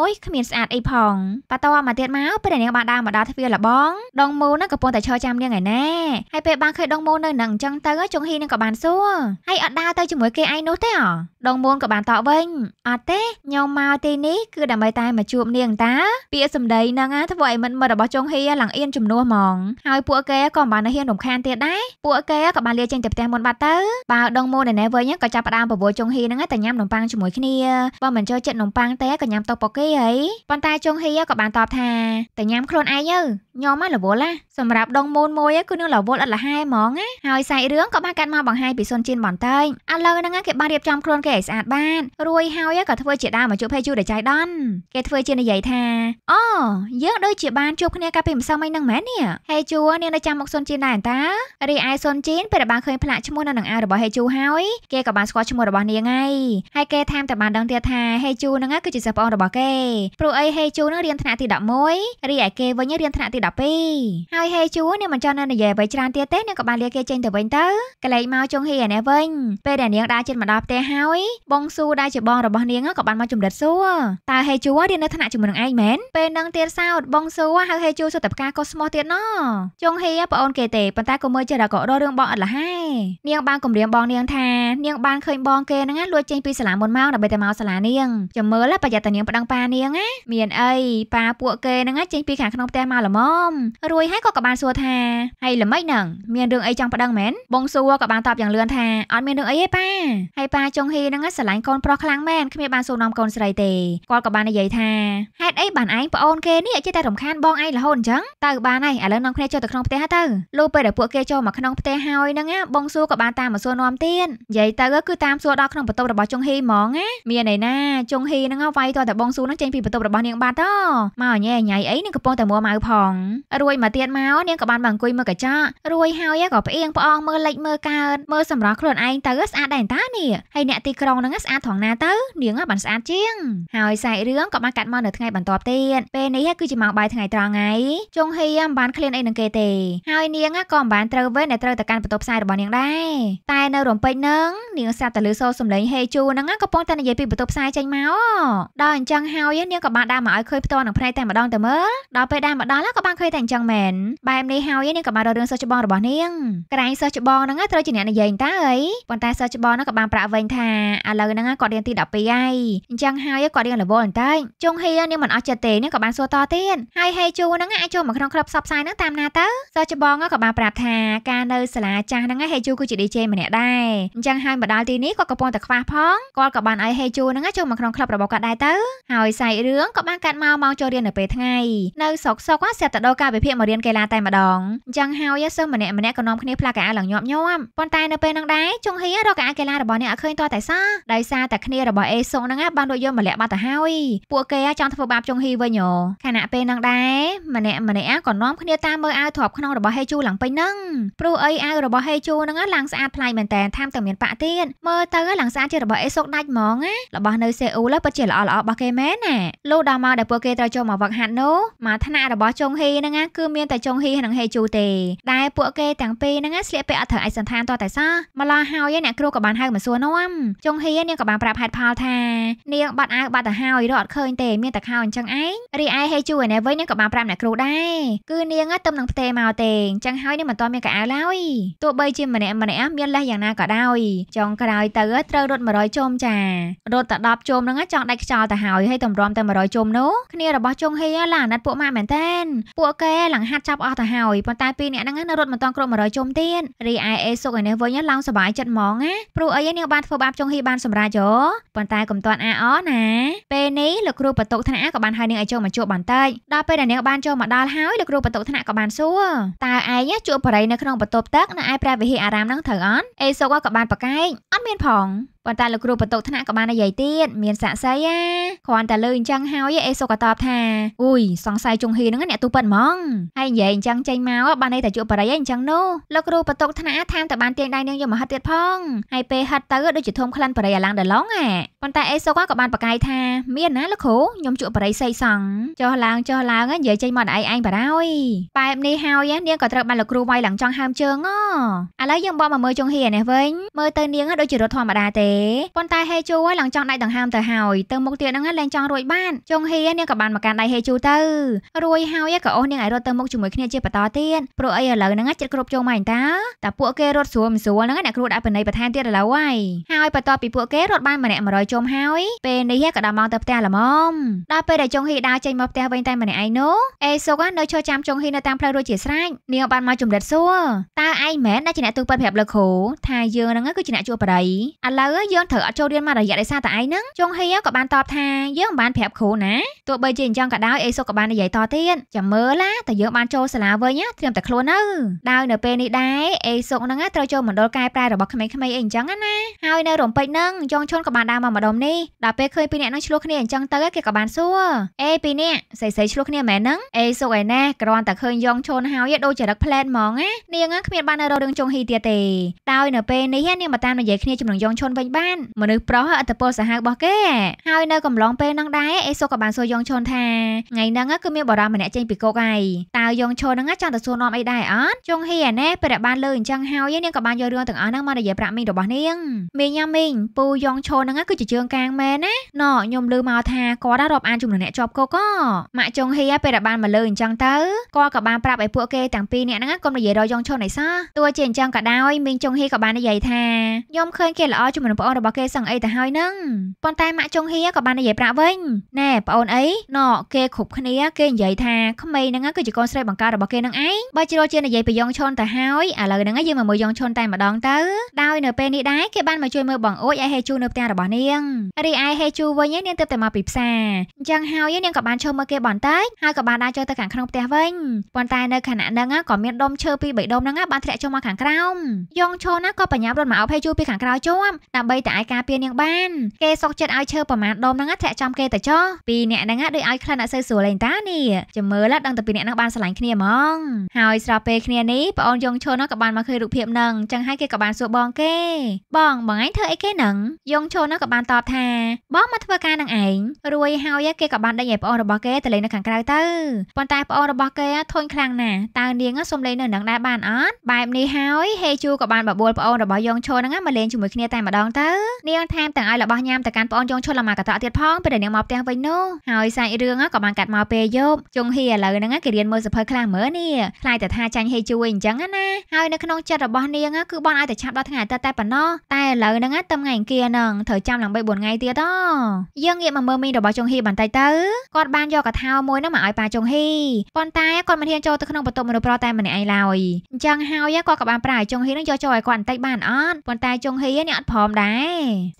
អូយគ្មានស្អាតអីផងប៉ាតោមកទៀតមកពេលនាងបានដើរមកដល់ទ្វារលបងដងមូនឹងកំពុងតែឈរចាំនាងឯណែហើយពេលបានឃើញដងមូនៅនឹងអញ្ចឹងទៅជុងហ៊ីនឹងក៏បានសួរហើយអត់ដើរទៅជាមួយគេឯងនោះទេអ្ហ៎ដងមូនក៏បានតបវិញអត់ទេខ្ញុំមកទីនេះគឺដើម្បីតែមកជួបនាងតាពាក្យសម្ដីនឹងធ្វើឲ្យមិត្តមិត្តរបស់ចុងហ៊ីឡើងអៀនជំនួសហ្មងហើយពួកគេក៏មិនបានហ៊ានរំខានទៀតដែរពួកគេក៏បានលាចេញទៅផ្ទះមុនបាត់ទៅបើដងមូនឯណេះវិញក៏ចាប់ផ្ដើមប្រវល់ចុងហ៊ីហ្នឹងតែញ៉ាំនំប៉័ងជាមួយគ្នាបើមិនចូលចិត្តនំប៉័ងទេក៏ញ៉ាំតុកប៉ូកេហីប៉ុន្តែចុងហ៊ីក៏បានតបថាតែញ៉ាំខ្លួនឯងទៅញោមរវល់ណាសម្រាប់ដងមូនមួយគឺនឹងរវល់អត់លះហែហ្មងណាហើយសាច់រឿងក៏បានកាត់មកបង្ហាញពីសុនជៀនបន្តិចឥឡូវហ្នឹងគេបានរៀបចំខ្លួនគេឲ្យស្អាតបានរួយហើយក៏ធ្វើជាដើមមកជួបភេជូដែលចៃដន្យគេធ្វើជានិយាយថាអូយើងដូចជាបានជួបគ្នាកាលពីម្សិលមិញហ្នឹងមែននេះហេជូនាងនៅចាំមុខសុនជៀនដែរតារីឯសុនជៀនពេលដែលបានឃើញផ្លាកឈ្មោះនៅនឹងអាវរបស់ហេជូហើយគេក៏បានស្គាល់ឈ្មោះរបស់របស់នាងហើយហើយគេតាមតែបានដឹងទៀតថាហេជូនឹងគឺជាសិស្សប្អូនរបស់គេព្រោះអីហេជូនឹងរៀនថ្នាក់ទី11រីឯគេវិញរៀនថ្នាក់ទី12ហើយហេជូនាងមិនចង់នៅនិយាយអ្វីច្រើនទៀតទេនាងក៏បានលាគេចេញទៅវិញទៅកលែកមកចុងហ៊ីឯនេះវិញពេលដែលនាងដើរជិតមកដល់ផ្ទះហើយបងស៊ូដែលជាបងរបស់នាងក៏បានមកជំរិតសួរតើហេជូរៀននៅថ្នាក់ជាមួយនឹងឯងមែនពេលនឹងទៀតសោតបងស៊ូហៅហេជូសុទ្ធតែផ្កាកុសស្មោះទៀតណោះចុងហ៊ីប្អូនគេទេប៉ុន្តែក៏មើលចិត្តក៏រករឿងបងអត់លះហែនាងបានគម្រាមបងនាងថានាងបានឃើញបងគេគេហ្នឹងលួចចេញពីសាលាមុនម៉ោងដើម្បីតែមកសាលានាងចាំមើលប្រយ័ត្នតានាងប្តឹងប៉ានាងណាមានអីប៉ាពួកគេហ្នឹងចេញពីខាងក្នុងផ្ទះមកល្មមរួយហើយក៏ក៏បានសួរថាហើយល្មិចហ្នឹងមានរឿងអីចង់ប្តឹងមែនបងសួរក៏បានតបយ៉ាងលឿនថាអត់មានរឿងអីទេប៉ាហើយប៉ាចុងហ៊ីហ្នឹងស្រឡាញ់កូនប្រុសខ្លាំងមែនគ្មានបានសួរនាំកូនស្រីទេគាត់ក៏បាននិយាយថាហេតុអីបានឯងប្អូនគេនេះចេះតែរំខានបងឯងរហូតអញ្ចឹងតើបានហើយឥឡូវនាំគ្នាចូលទៅក្នុងផ្ទះទៅលុះពេលដែលពួកគេចូលមកក្នុងផ្ទះហើយហ្នឹងបងសួរក៏បានតាមមកសួរនាំទៀតនិយាយទៅគឺតាមសួរដល់ក្នុងបន្ទប់របស់ចុងហ៊ីហ្មងណាមានអីណាចុងហ៊ីហ្នឹងវាយតតែបងស៊ូហ្នឹងចេញពីបន្ទប់របស់នាងបាត់តមកញ៉ែញ៉ៃអីនាងកំពុងតែមួម៉ៅផងរួចមកទៀតមកនាងក៏បានមកអង្គុយមើលកញ្ចក់រួចហើយក៏ផ្អៀងផ្អងមើលលេចមើលកើតមើលសម្រស់ខ្លួនឯងទៅស្អាតដែរតានេះហើយអ្នកទីក្រុងហ្នឹងស្អាតត្រង់ណាទៅនាងបានស្អាតជាងហើយសាច់រឿងក៏បានកាត់មកនៅថ្ងៃបន្ទាប់ទៀតពេលនេះគឺជាម៉ោងបាយថ្ងៃត្រង់ហើយចុងហ៊ីមិនបានឃ្លានអីនឹងគេទេហើយនាងក៏មិនបានត្រូវវិញដែលត្រូវទៅកាន់បន្ទប់ផ្សាយរបស់នាងដែរតែនៅរំពេចនឹងនាងស្រាប់តែលឺសូសូរសំឡេងហេជូហ្នឹងក៏ប៉ុន្តែនិយាយពីបន្ទប់ផ្សាយចេញមកដល់អញ្ចឹងហើយនាងក៏បានដើរមកឲ្យឃើញផ្ទាល់នឹងភ្នែកតែម្ដងតែមើលដល់ពេលដើរមកដល់ក៏បានឃើញតែអញ្ចឹងមែនបែបនេះហើយនាងក៏បានរករឿងសិស្សច្បងរបស់នាងក្រែងសិស្សច្បងហ្នឹងត្រូវជាអ្នកនិយាយតាអីប៉ុន្តែសិស្សច្បងហ្នឹងក៏បានប្រាក់វិញថាឥឡូវហ្នឹងគាត់រៀនទី12ហើយអញ្ចឹងហើយគាត់រៀនរវល់បន្តិចចុងហីនាងមិនអត់ចិត្តទេនាងក៏បានសួរតទៀតហើយហេជូហ្នឹងអាចចូលមកក្នុងក្លឹបផ្សព្វផ្សាយហ្នឹងតាមណាទៅសិស្សច្បងក៏បានប្រាប់ថាការនៅសាលាចាស់ហ្នឹងហេជូគឺជា DJ ម្នាក់ដែរអញ្ចឹងហើយមកដល់ទីនេះគាត់ក៏ក៏ប៉ុន្តែខ្វះផងគាត់ក៏បានឲ្យហេជូហ្នឹងចូលមកក្នុងក្លឹបរបស់គាត់ដែរទៅហើយសាច់រឿងក៏បានកាត់មកមកចូលរៀននៅពេលថ្ងៃនៅសុកសុកស្រាប់តែដូរការវិភាគមករៀនកីឡាតែម្ដងអញ្ចឹងហើយសិស្សម្នាក់ម្នាក់ក៏នាំគ្នាផ្លាស់កៅអៅឡើងញាប់ញាប់ប៉ុន្តែនៅពេលហ្នឹងដែរចុងហៀរកៅអៅកីឡារបស់អ្នកឲ្យឃើញតតែសោះដោយសារតែគ្នារបស់អេសុងហ្នឹងបានរួចយកម្លាក់បាត់ទៅហើយពួកគេចង់ធ្វើបាបចុងហៀវិញហ៎ខណៈពេលហ្នឹងដែរម្នាក់ម្នាក់ក៏នាំគ្នាតាមមើលអៅធ្រាប់ក្នុងរបស់ហេជូឡើងពេញហ្នឹងព្រោះអីអៅរបស់ហេជូហ្នឹងឡើងស្អាតប្លែកមែនតើតាមតែមានប៉ាក់ទៀតមើលទៅឡើងស្អាតជារបស់អេសុកដាច់ហ្មងណារបស់នៅសេអ៊ូលពិតជាល្អល្អរបស់គេមែនណាលុះដល់មកដែលពួកគេត្រូវចូលមកវឹកហាត់នោះមកថ្នាក់របស់ចុងហ៊ីហ្នឹងណាគឺមានតែចុងហ៊ីនិងហេជូទេដែលពួកគេទាំងពីរហ្នឹងណាស្លៀកពាក់អត់ត្រូវឯកសណ្ឋានតតែសោះម្ល៉េះហើយអ្នកគ្រូក៏បានហៅមកសួរនាំចុងហ៊ីនាងក៏បានប្រាប់ហេតុផលថានាងបាត់អាវបាត់ទៅហើយរកអត់ឃើញទេមានតែខោអញ្ចឹងឯងរីឯហេជូឯណេវិញនាងក៏បានប្រាប់អ្នកគ្រូដែរគឺនាងទៅនឹងផ្ទេមកទេអញ្ចឹងហើយនាងមិនទាន់មានកៅអៅឡើយទោះបីជាម្នាក់ម្នាក់មានលេះយ៉ាងណាក៏ដោយចុងក្រោយទៅហើយត្រូវរត់100ជុំចា រត់តែ10ជុំហ្នឹងចង់ដាច់ខ្យល់ទៅហើយហើយតម្រាំតែ100ជុំនោះគ្នារបស់ជុងហេឡាអាណិតពួកម៉ាក់មែនតែនពួកគេឡើងហាត់ចាប់អស់ទៅហើយប៉ុន្តែពីរអ្នកហ្នឹងនៅរត់មិនតាន់គ្រប់100ជុំទៀតរីឯអេសុកឯនេះវិញឡើងសบายចិត្តហ្មងណាព្រោះអីនាងបានធ្វើបាបចុងហ៊ីបានសម្រាប់យោប៉ុន្តែកុំតាន់អាអណាពេលនេះលោកគ្រូបន្ទុកថ្នាក់ក៏បានឲ្យនាងឲ្យចូលមកជួបបន្តិចដល់ពេលដែលនាងបានចូលមកដល់ហើយលោកគ្រូបន្ទុកថ្នាក់ក៏បានសួរតើឯងជួបបរិយនៅក្នុងបន្ទប់ទឹកនៅឯព្រះវិហារអារាមនឹងត្រូវអត់អេសុកក៏បានប្រកែកអត់មានផង2ប៉ុន្តែលោកគ្រូបន្ទុកថ្នាក់ក៏បាននិយាយទៀតមានសាក់សីអាគ្រាន់តែលើអញ្ចឹងហើយអេសុកក៏តបថាអ៊ុយសង្ស័យជុងហ៊ីហ្នឹងអ្នកទូពិតហ្មងហើយនិយាយអញ្ចឹងចេញមកបានន័យតែជួបបរិយាយអញ្ចឹងនោះលោកគ្រូបន្ទុកថ្នាក់តាមតបានទៀងដៃនាងយមហិតទៀតផងហើយពេលហិតទៅដូចជាធំខ្លាន់បរិយាឡើងដល់ឡងហ่ะប៉ុន្តែអេសុកក៏បានប្រកាយថាមានណាលោកគ្រូខ្ញុំជួបបរិយាយសៃសង់ចុះឡើងចុះឡើងនិយាយចេញមកឯងឯងបារោយបែបនេះហើយនាងក៏ត្រូវបានលោកគ្រូវាយឡើងចង់ហើមជើងហ៎ឥឡូវយើងបកមកមើលជុងហ៊ីនេះវិញមើលទៅនាងដូចជារត់ធម្មតាទេទេប៉ុន្តែហេជូហើយឡើងចង់ដាច់ដង្ហើមទៅហើយទៅមុខទៀតហ្នឹងលែងចង់រួចបានចុងហៀនាងក៏បានមកកាន់ដៃហេជូទៅរួយហើយក៏អូសនាងឲ្យរត់ទៅមុខជាមួយគ្នាជាបន្តទៀតព្រោះអីឥឡូវហ្នឹងចិត្តគ្រប់ជុំមកតាតែពួកគេរត់ស្រួលមិនស្រួលហ្នឹងអ្នកគ្រូដាក់បណៃបន្ថែមទៀតឥឡូវហើយហើយបន្ទាប់ពីពួកគេរត់បានម្នាក់100ជុំហើយពេលនេះក៏ដល់មកទៅផ្ទះល្មមដល់ពេលដែលចុងហៀដើរចេញមកផ្ទះវិញតែម្នាក់ឯងនោះអេសុកនៅឈរចាំចុងហៀនៅតាមផ្លូវរួចជាស្រេចនាងបានមកជំរិតសួរតើឯងមែនដែលជាអ្នកទូពិតប្រាប់លោកគ្រូថាយើងហ្នឹងគឺជាអ្នកជួបបរិយឥឡូវយើងត្រូវអត់ចូលរៀនមួយរយៈដោយសារតែឯងហ្នឹងចុងហៀក៏បានតបថាយើងមិនបានប្រាប់គ្រូណាទោះបីជាអញ្ចឹងក៏ដោយអេសុក៏បាននិយាយតទៀតចាំមើលឡាតើយើងបានចូលសាលាវិញត្រៀមតែខ្លួននៅដោយនៅពេលនេះដែរអេសុកហ្នឹងត្រូវចូលមណ្ឌលកែប្រែរបស់ក្មេងៗអីអញ្ចឹងណាហើយនៅរំពេចហ្នឹងចុងឈុនក៏បានដើរមកម្ដុំនេះដល់ពេលឃើញពីរនាក់ហ្នឹងឆ្លោះគ្នាអញ្ចឹងទៅគេក៏បានសួរអេពីរនាក់សៃសៃឆ្លោះគ្នាមែនហ្នឹងអេសុកឯណាគ្រាន់តែឃើញយ៉ងឈុនហើយដូចជារឹកផ្លែតហ្មងណានាងគ្មានបាននៅរឿងចុងហ៊ីទៀតទេដោយនៅពេលនេះនាងមកតាមនិយាយគ្នាជាមួយនឹងយ៉ងឈុនវិញបានមនុស្សប្រុសអត្តពលសាហាវរបស់គេហើយនៅកំឡុងពេលហ្នឹងដែរអេសុក៏បានសួរយងឈុនថាថ្ងៃហ្នឹងគឺមានបរិមាណម្នាក់ចេញពីគុកហើយតើយងឈុនហ្នឹងចង់ទៅសួរនាំអីដែរអត់ចុងហ៊ីណែពេលដែលបានលើអញ្ចឹងហើយនាងក៏បានយករឿងទាំងអស់ហ្នឹងមកនិយាយប្រាក់មីងរបស់នាងមីងញ៉ាំមីងពូយងឈុនហ្នឹងគឺជាជើងកាងមែនណាណ៎ខ្ញុំលើមកថាគាត់រាប់អានចំនួនអ្នកជាប់គុកក៏ម៉ាក់ចុងហ៊ីពេលដែលបានមកលើអញ្ចឹងទៅគាត់ក៏បានប្រាប់ឲ្យពួកគេទាំងពីរនាក់ហ្នឹងកុំនិយាយរយងឈុនអីសោះទោះជាអញ្ចឹងក៏ដោយមីងចុងហ៊ីក៏បាននិយាយថាខ្ញុំឃើញគេល្អជាមួយនឹងប្អូនរបស់គេសឹងអីទៅហើយនឹងប៉ុន្តែម៉ាក់ចុងហៀក៏បាននិយាយប្រាក់វិញណែប្អូនអីណកគេគ្រប់គ្នាគេនិយាយថាក្មេងហ្នឹងគឺជាកូនស្រីបង្ការរបស់គេនឹងឯងបើជ្រុលជានិយាយពីយ៉ងឈុនទៅហើយឥឡូវហ្នឹងយើងមកមើលយ៉ងឈុនតែម្ដងទៅដោយនៅពេលនេះដែរគេបានមកជួយមើលបងអូចឲ្យហេជូនៅផ្ទះរបស់នាងរីឯហេជូវិញឯងនាងទៅតែមកពីផ្សារអញ្ចឹងហើយនាងក៏បានឈើមើលគេបន្តិចហើយក៏បានដើរចូលទៅខាងក្នុងផ្ទះវិញប៉ុន្តែនៅខណៈហ្នឹងក៏មានដុំឈើពីរបីដុំហ្នឹងបានធ្លាក់ចូលមកខាងក្រោមយ៉ងឈុនក៏បញ្ញាប់រត់មកអោបហេជូពីខាងក្រោយជាប់ដើម្បីតែអាចការពារនាងបានគេសុកចិត្តឲ្យឈើប្រមាណដុំហ្នឹងធ្លាក់ចំគេទៅចុះពីអ្នកហ្នឹងដូចឲ្យក្លិនអត់សូវស្រួលឯងតានេះចាំមើលដល់តែពីអ្នកហ្នឹងបានឆ្លាញ់គ្នាហ្មងហើយស្របពេលគ្នានេះប្អូនយងឈុនហ្នឹងក៏បានមកឃើញរូបភាពហ្នឹងចឹងហើយគេក៏បានសួរបងគេបងបងឯងធ្វើអីគេហ្នឹងយងឈុនហ្នឹងក៏បានតបថាបងមកធ្វើការនឹងឯងរួយហើយគេក៏បានដេញឲ្យប្អូនរបស់គេទៅលេងនៅខាងក្រៅទៅប៉ុន្តែប្អូនរបស់គេធុញខ្លាំងណាស់តើនាងសុំលេងនៅនឹងដែរបានអត់បែបនេះហើយហេជូក៏បានបបួលប្អូនរបស់យងឈុនហ្នឹងមកលេងជាមួយគ្នាតែម្ដងទៅនាងថែមទាំងឲ្យរបស់ញ៉ាំទៅកាន់ប្អូនយងឈុលអាម៉ាកតក់ទៀតផងពេលដែលនាងមកផ្ទះវិញនោះហើយសាច់រឿងក៏បានកាត់មកពេលយប់ជុងហ៊ីឥឡូវហ្នឹងគេរៀនមើលសភើខ្លះមើលនេះខ្លាចតែថាចាញ់ហេជួយអញ្ចឹងណាហើយនៅក្នុងចិត្តរបស់នាងគឺបនឲ្យតែឆាប់ដល់ថ្ងៃអាទិត្យតែប៉ុណ្ណោះតែឥឡូវហ្នឹងទៅថ្ងៃអង្គារហ្នឹងត្រូវចាំឡើង3 4ថ្ងៃទៀតអូយើងងាកមកមើលមីងរបស់ជុងហ៊ីបន្តិចទៅគាត់បានយកកថាមួយហ្នឹងមកឲ្យប៉ាជុងហ៊ីប៉ុន្តែគាត់មិនហ៊ានចូលទៅក្នុងបន្ទប់មនុស្សប្រុសតែម្នាក់ឯងឡើយអញ្ចឹងហើយគាត់ក៏បានប្រាឲ្យជុងហ៊ីហ្នឹងយកចូលឲ្យគាត់បន្តិចបានអត់ប៉ុន្តែជុងហ៊ីនេះអត់ព្រមដែរប៉ា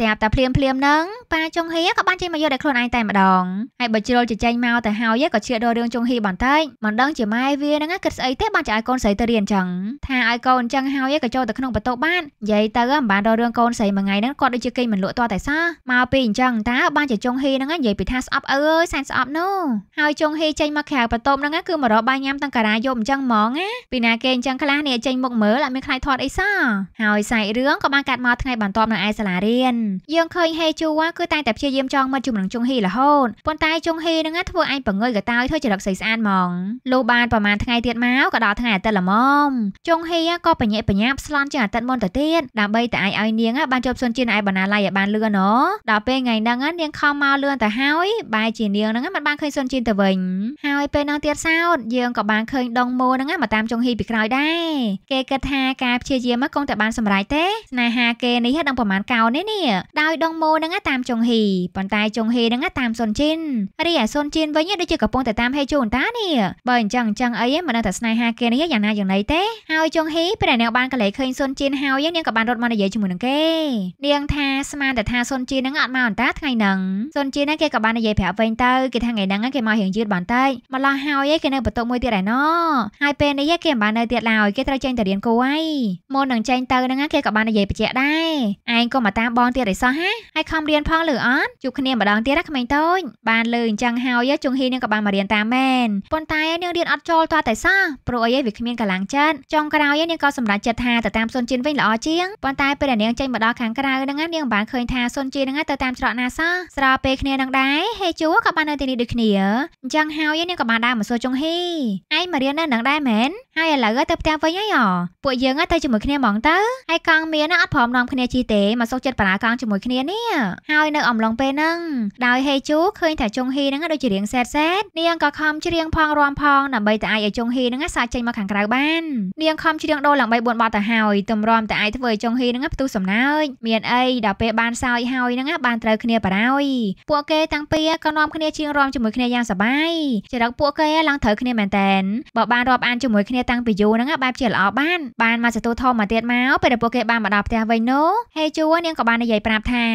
ស្រាប់តែភ្លាមភ្លាមហ្នឹងប៉ាចុងហៀក៏បានចេញមកយកតែខ្លួនឯងតែម្ដងហើយបើជ្រុលចេញមកទៅហើយក៏ឈឺដល់រឿងចុងហៀបន្តិចមិនដឹងជាម៉ែវាហ្នឹងគិតស្អីទេបានចាឲ្យកូនស្រីទៅរៀនអញ្ចឹងថាឲ្យកូនអញ្ចឹងហើយក៏ចូលទៅក្នុងបន្ទប់បាននិយាយទៅមិនបានដល់រឿងកូនស្រីមួយថ្ងៃហ្នឹងគាត់ដូចជាគេមិនលក់តតែសោះមកពីអញ្ចឹងតាបានជាចុងហៀហ្នឹងនិយាយពីថាស្អប់អើយសែនស្អប់នោះហើយចុងហៀចេញមកក្រៅបន្ទប់ហ្នឹងគឺមករកបាយញ៉ាំទាំងការាយប់អញ្ចឹងហ្មងណាពីណាគេអញ្ចឹងខ្លះនេះចេញមកមើលអត់មានខ្លាចធាត់អីសោះហើយសាច់រឿងក៏បានកាត់មកថ្ងៃបន្ទាប់នៅឯសាលារៀនយើងឃើញហេជូវ៉ាគឺតែងតែព្យាយាមចង់មិត្តជុំនឹងជុងហ៊ីរហូតប៉ុន្តែជុងហ៊ីនឹងធ្វើអញប្រងើយកតោយធ្វើចរិតស្អីស្អាតហ្មងលុះបានប្រហែលថ្ងៃទៀតមកក៏ដល់ថ្ងៃអាទិត្យល្មមជុងហ៊ីក៏បញ្ញាបញ្ញាប់ស្លន់ជាងអាទិត្យមុនទៅទៀតដើម្បីតែអាចឲ្យនាងបានជប់សុនជាឯបណ្ណាល័យឲ្យបានលឿនណូដល់ពេលថ្ងៃហ្នឹងនាងខំមកលឿនទៅហើយបែរជានាងហ្នឹងមិនបានឃើញសុនជាទៅវិញហើយពេលហ្នឹងទៀតសោតយើងក៏បានឃើញដងមូហ្នឹងមកតាមជុងហ៊ីពីក្រោយដែរគេគិតថាការព្យាយាមគង់តែបានសម្រេចទេស្នេហាគេនេះដឹងប្រហែលកោនេះនេះដោយដងម៉ូហ្នឹងតាមចុងហ៊ីប៉ុន្តែចុងហ៊ីហ្នឹងតាមសុនជីនរីឯសុនជីនវិញដូចជាកំពុងតែតាមហេជូនតានេះបើអញ្ចឹងអញ្ចឹងអីមិនដឹងថាស្នេហាគេនេះយ៉ាងណាយ៉ាងណីទេហើយចុងហ៊ីពេលដែលនាងបានកលែកឃើញសុនជីនហើយនាងក៏បានរត់មកនិយាយជាមួយនឹងគេ នាងថាស្មានតែថាសុនជីនហ្នឹងអត់មកអន្តាថ្ងៃហ្នឹងសុនជីនហ្នឹងគេក៏បាននិយាយប្រាប់វិញទៅគេថាថ្ងៃហ្នឹងគេមករៀងយឺតបន្តិចម្ល៉េះហើយគេនៅបន្ទប់មួយទៀតឯណោះហើយពេលនេះគេមិនបាននៅទៀតឡើយគេត្រូវចេញទៅរៀនគូហើយមុននឹងចេញទៅហ្នឹងគេក៏បាននិយាយបញ្ជាក់ដែរឯងកក៏មកតាមបងទៀតអីសោះហាហើយខំរៀនផងឬអត់ជួបគ្នាម្ដងទៀតណាក្មេងតូចបានលើអញ្ចឹងហើយជុងហ៊ីនឹងក៏បានមករៀនតាមមែនប៉ុន្តែនាងរៀនអត់ចូលតតែសោះព្រោះអីឯងវាគ្មានកម្លាំងចិត្តចុងក្រោយនាងក៏សម្រេចចិត្តថាទៅតាមសុនជិនវិញល្អជាងប៉ុន្តែពេលដែលនាងចេញមកដល់ខាងក្រៅហ្នឹងនាងបានឃើញថាសុនជីហ្នឹងទៅតាមច្រកណាសោះស្របពេលគ្នានឹងដែរហេជួក៏បាននៅទីនេះដូចគ្នាអញ្ចឹងហើយនាងក៏បានដើរមកសួរចុងហ៊ីឯងមករៀននៅនឹងដែរមែនហើយឥឡូវទៅផ្ទះវិញហើយអពួកយើងទៅជាមួយគ្នាហ្មងទៅហើយកង់មានអត់ព្រមនាំគ្នាជីទេមកមកសុខចិត្តបរាកងជាមួយគ្នានេះហើយនៅអំឡុងពេលហ្នឹងដោយហេជូឃើញថាចុងហ៊ីហ្នឹងដូចជារៀងសែតសែតនាងក៏ខំច្រៀងផងរាំផងដើម្បីតែអាចឲ្យចុងហ៊ីហ្នឹងសាកចេញមកខាងក្រៅបាននាងខំច្រៀងដូរឡើង3 4បាត់ទៅហើយតម្រាំតែអាចធ្វើឲ្យចុងហ៊ីហ្នឹងផ្ទុះសំណើចមានអីដល់ពេលបានសើចហើយហ្នឹងបានត្រូវគ្នាបារោយពួកគេតាំងពីក៏នាំគ្នាច្រៀងរាំជាមួយគ្នាយ៉ាងសប្បាយចរិតពួកគេឡើងត្រូវគ្នាមែនតែនបើបានរាប់អានជាមួយគ្នាតាំងពីយូរហ្នឹងបែបជាល្អបានបានមកទទួលធំមកទៀតមកពេលដែលពួកគេបានមកដល់ផ្ទះវិញនោះហេជូយនាងក៏បាននិយាយប្រាប់ថា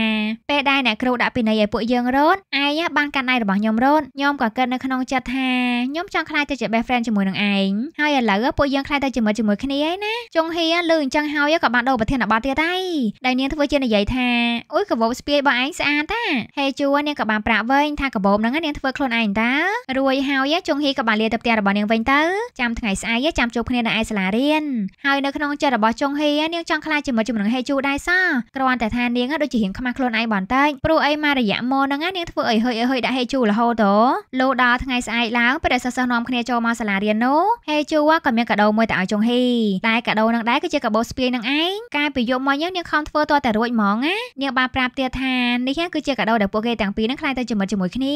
ពេលដែលអ្នកគ្រូដាក់ពិន័យឲ្យពួកយើងរត់ឯងបានកាន់ដៃរបស់ខ្ញុំរត់ខ្ញុំក៏គិតនៅក្នុងចិត្តថាខ្ញុំចង់ខ្លាចទៅជា best friend ជាមួយនឹងឯងហើយឥឡូវពួកយើងខ្លាចទៅជាមិត្តជាមួយគ្នាឯណាចុងហៀលឺអញ្ចឹងហើយក៏បានដូរប្រធានបទទៀតហើយដែលនាងធ្វើជានិយាយថាអុយកបោបស្ពាយរបស់ឯងស្អាតតាហេជួរនាងក៏បានប្រាប់វិញថាកបោបហ្នឹងនាងធ្វើខ្លួនឯងតារួយហើយចុងហៀក៏បានលាទៅផ្ទះរបស់នាងវិញទៅចាំថ្ងៃស្អែកចាំជួបគ្នានៅឯសាលារៀនហើយនៅក្នុងចិត្តរបស់ចុងហៀនាងចង់ខ្លាចជាមិត្តជាមួយនឹងហេជួរដែរសោះគ្រាន់តែថានាងដូចជារៀងខ្មាស់ខ្លួនឯងបន្តិចព្រោះអីមករយៈមកហ្នឹងនាងធ្វើអីហុយអីហុយដាក់ហេជូរហូតទៅលោដល់ថ្ងៃស្អែកឡើងព្រះសិស្សសិស្សនាំគ្នាចូលមកសាលារៀននោះហេជូក៏មានកាដូមួយទៅឲ្យចុងហីតែកាដូនឹងដែរគឺជាកាបូស្ពាយនឹងឯងកាលពីយប់មកយើងនាងខំធ្វើតតែរួចហ្មងណានាងបានប្រាប់ទៀតថានេះគឺជាកាដូដែលពួកគេទាំងពីរនឹងខ្លាយទៅជាមិត្តជាមួយគ្នា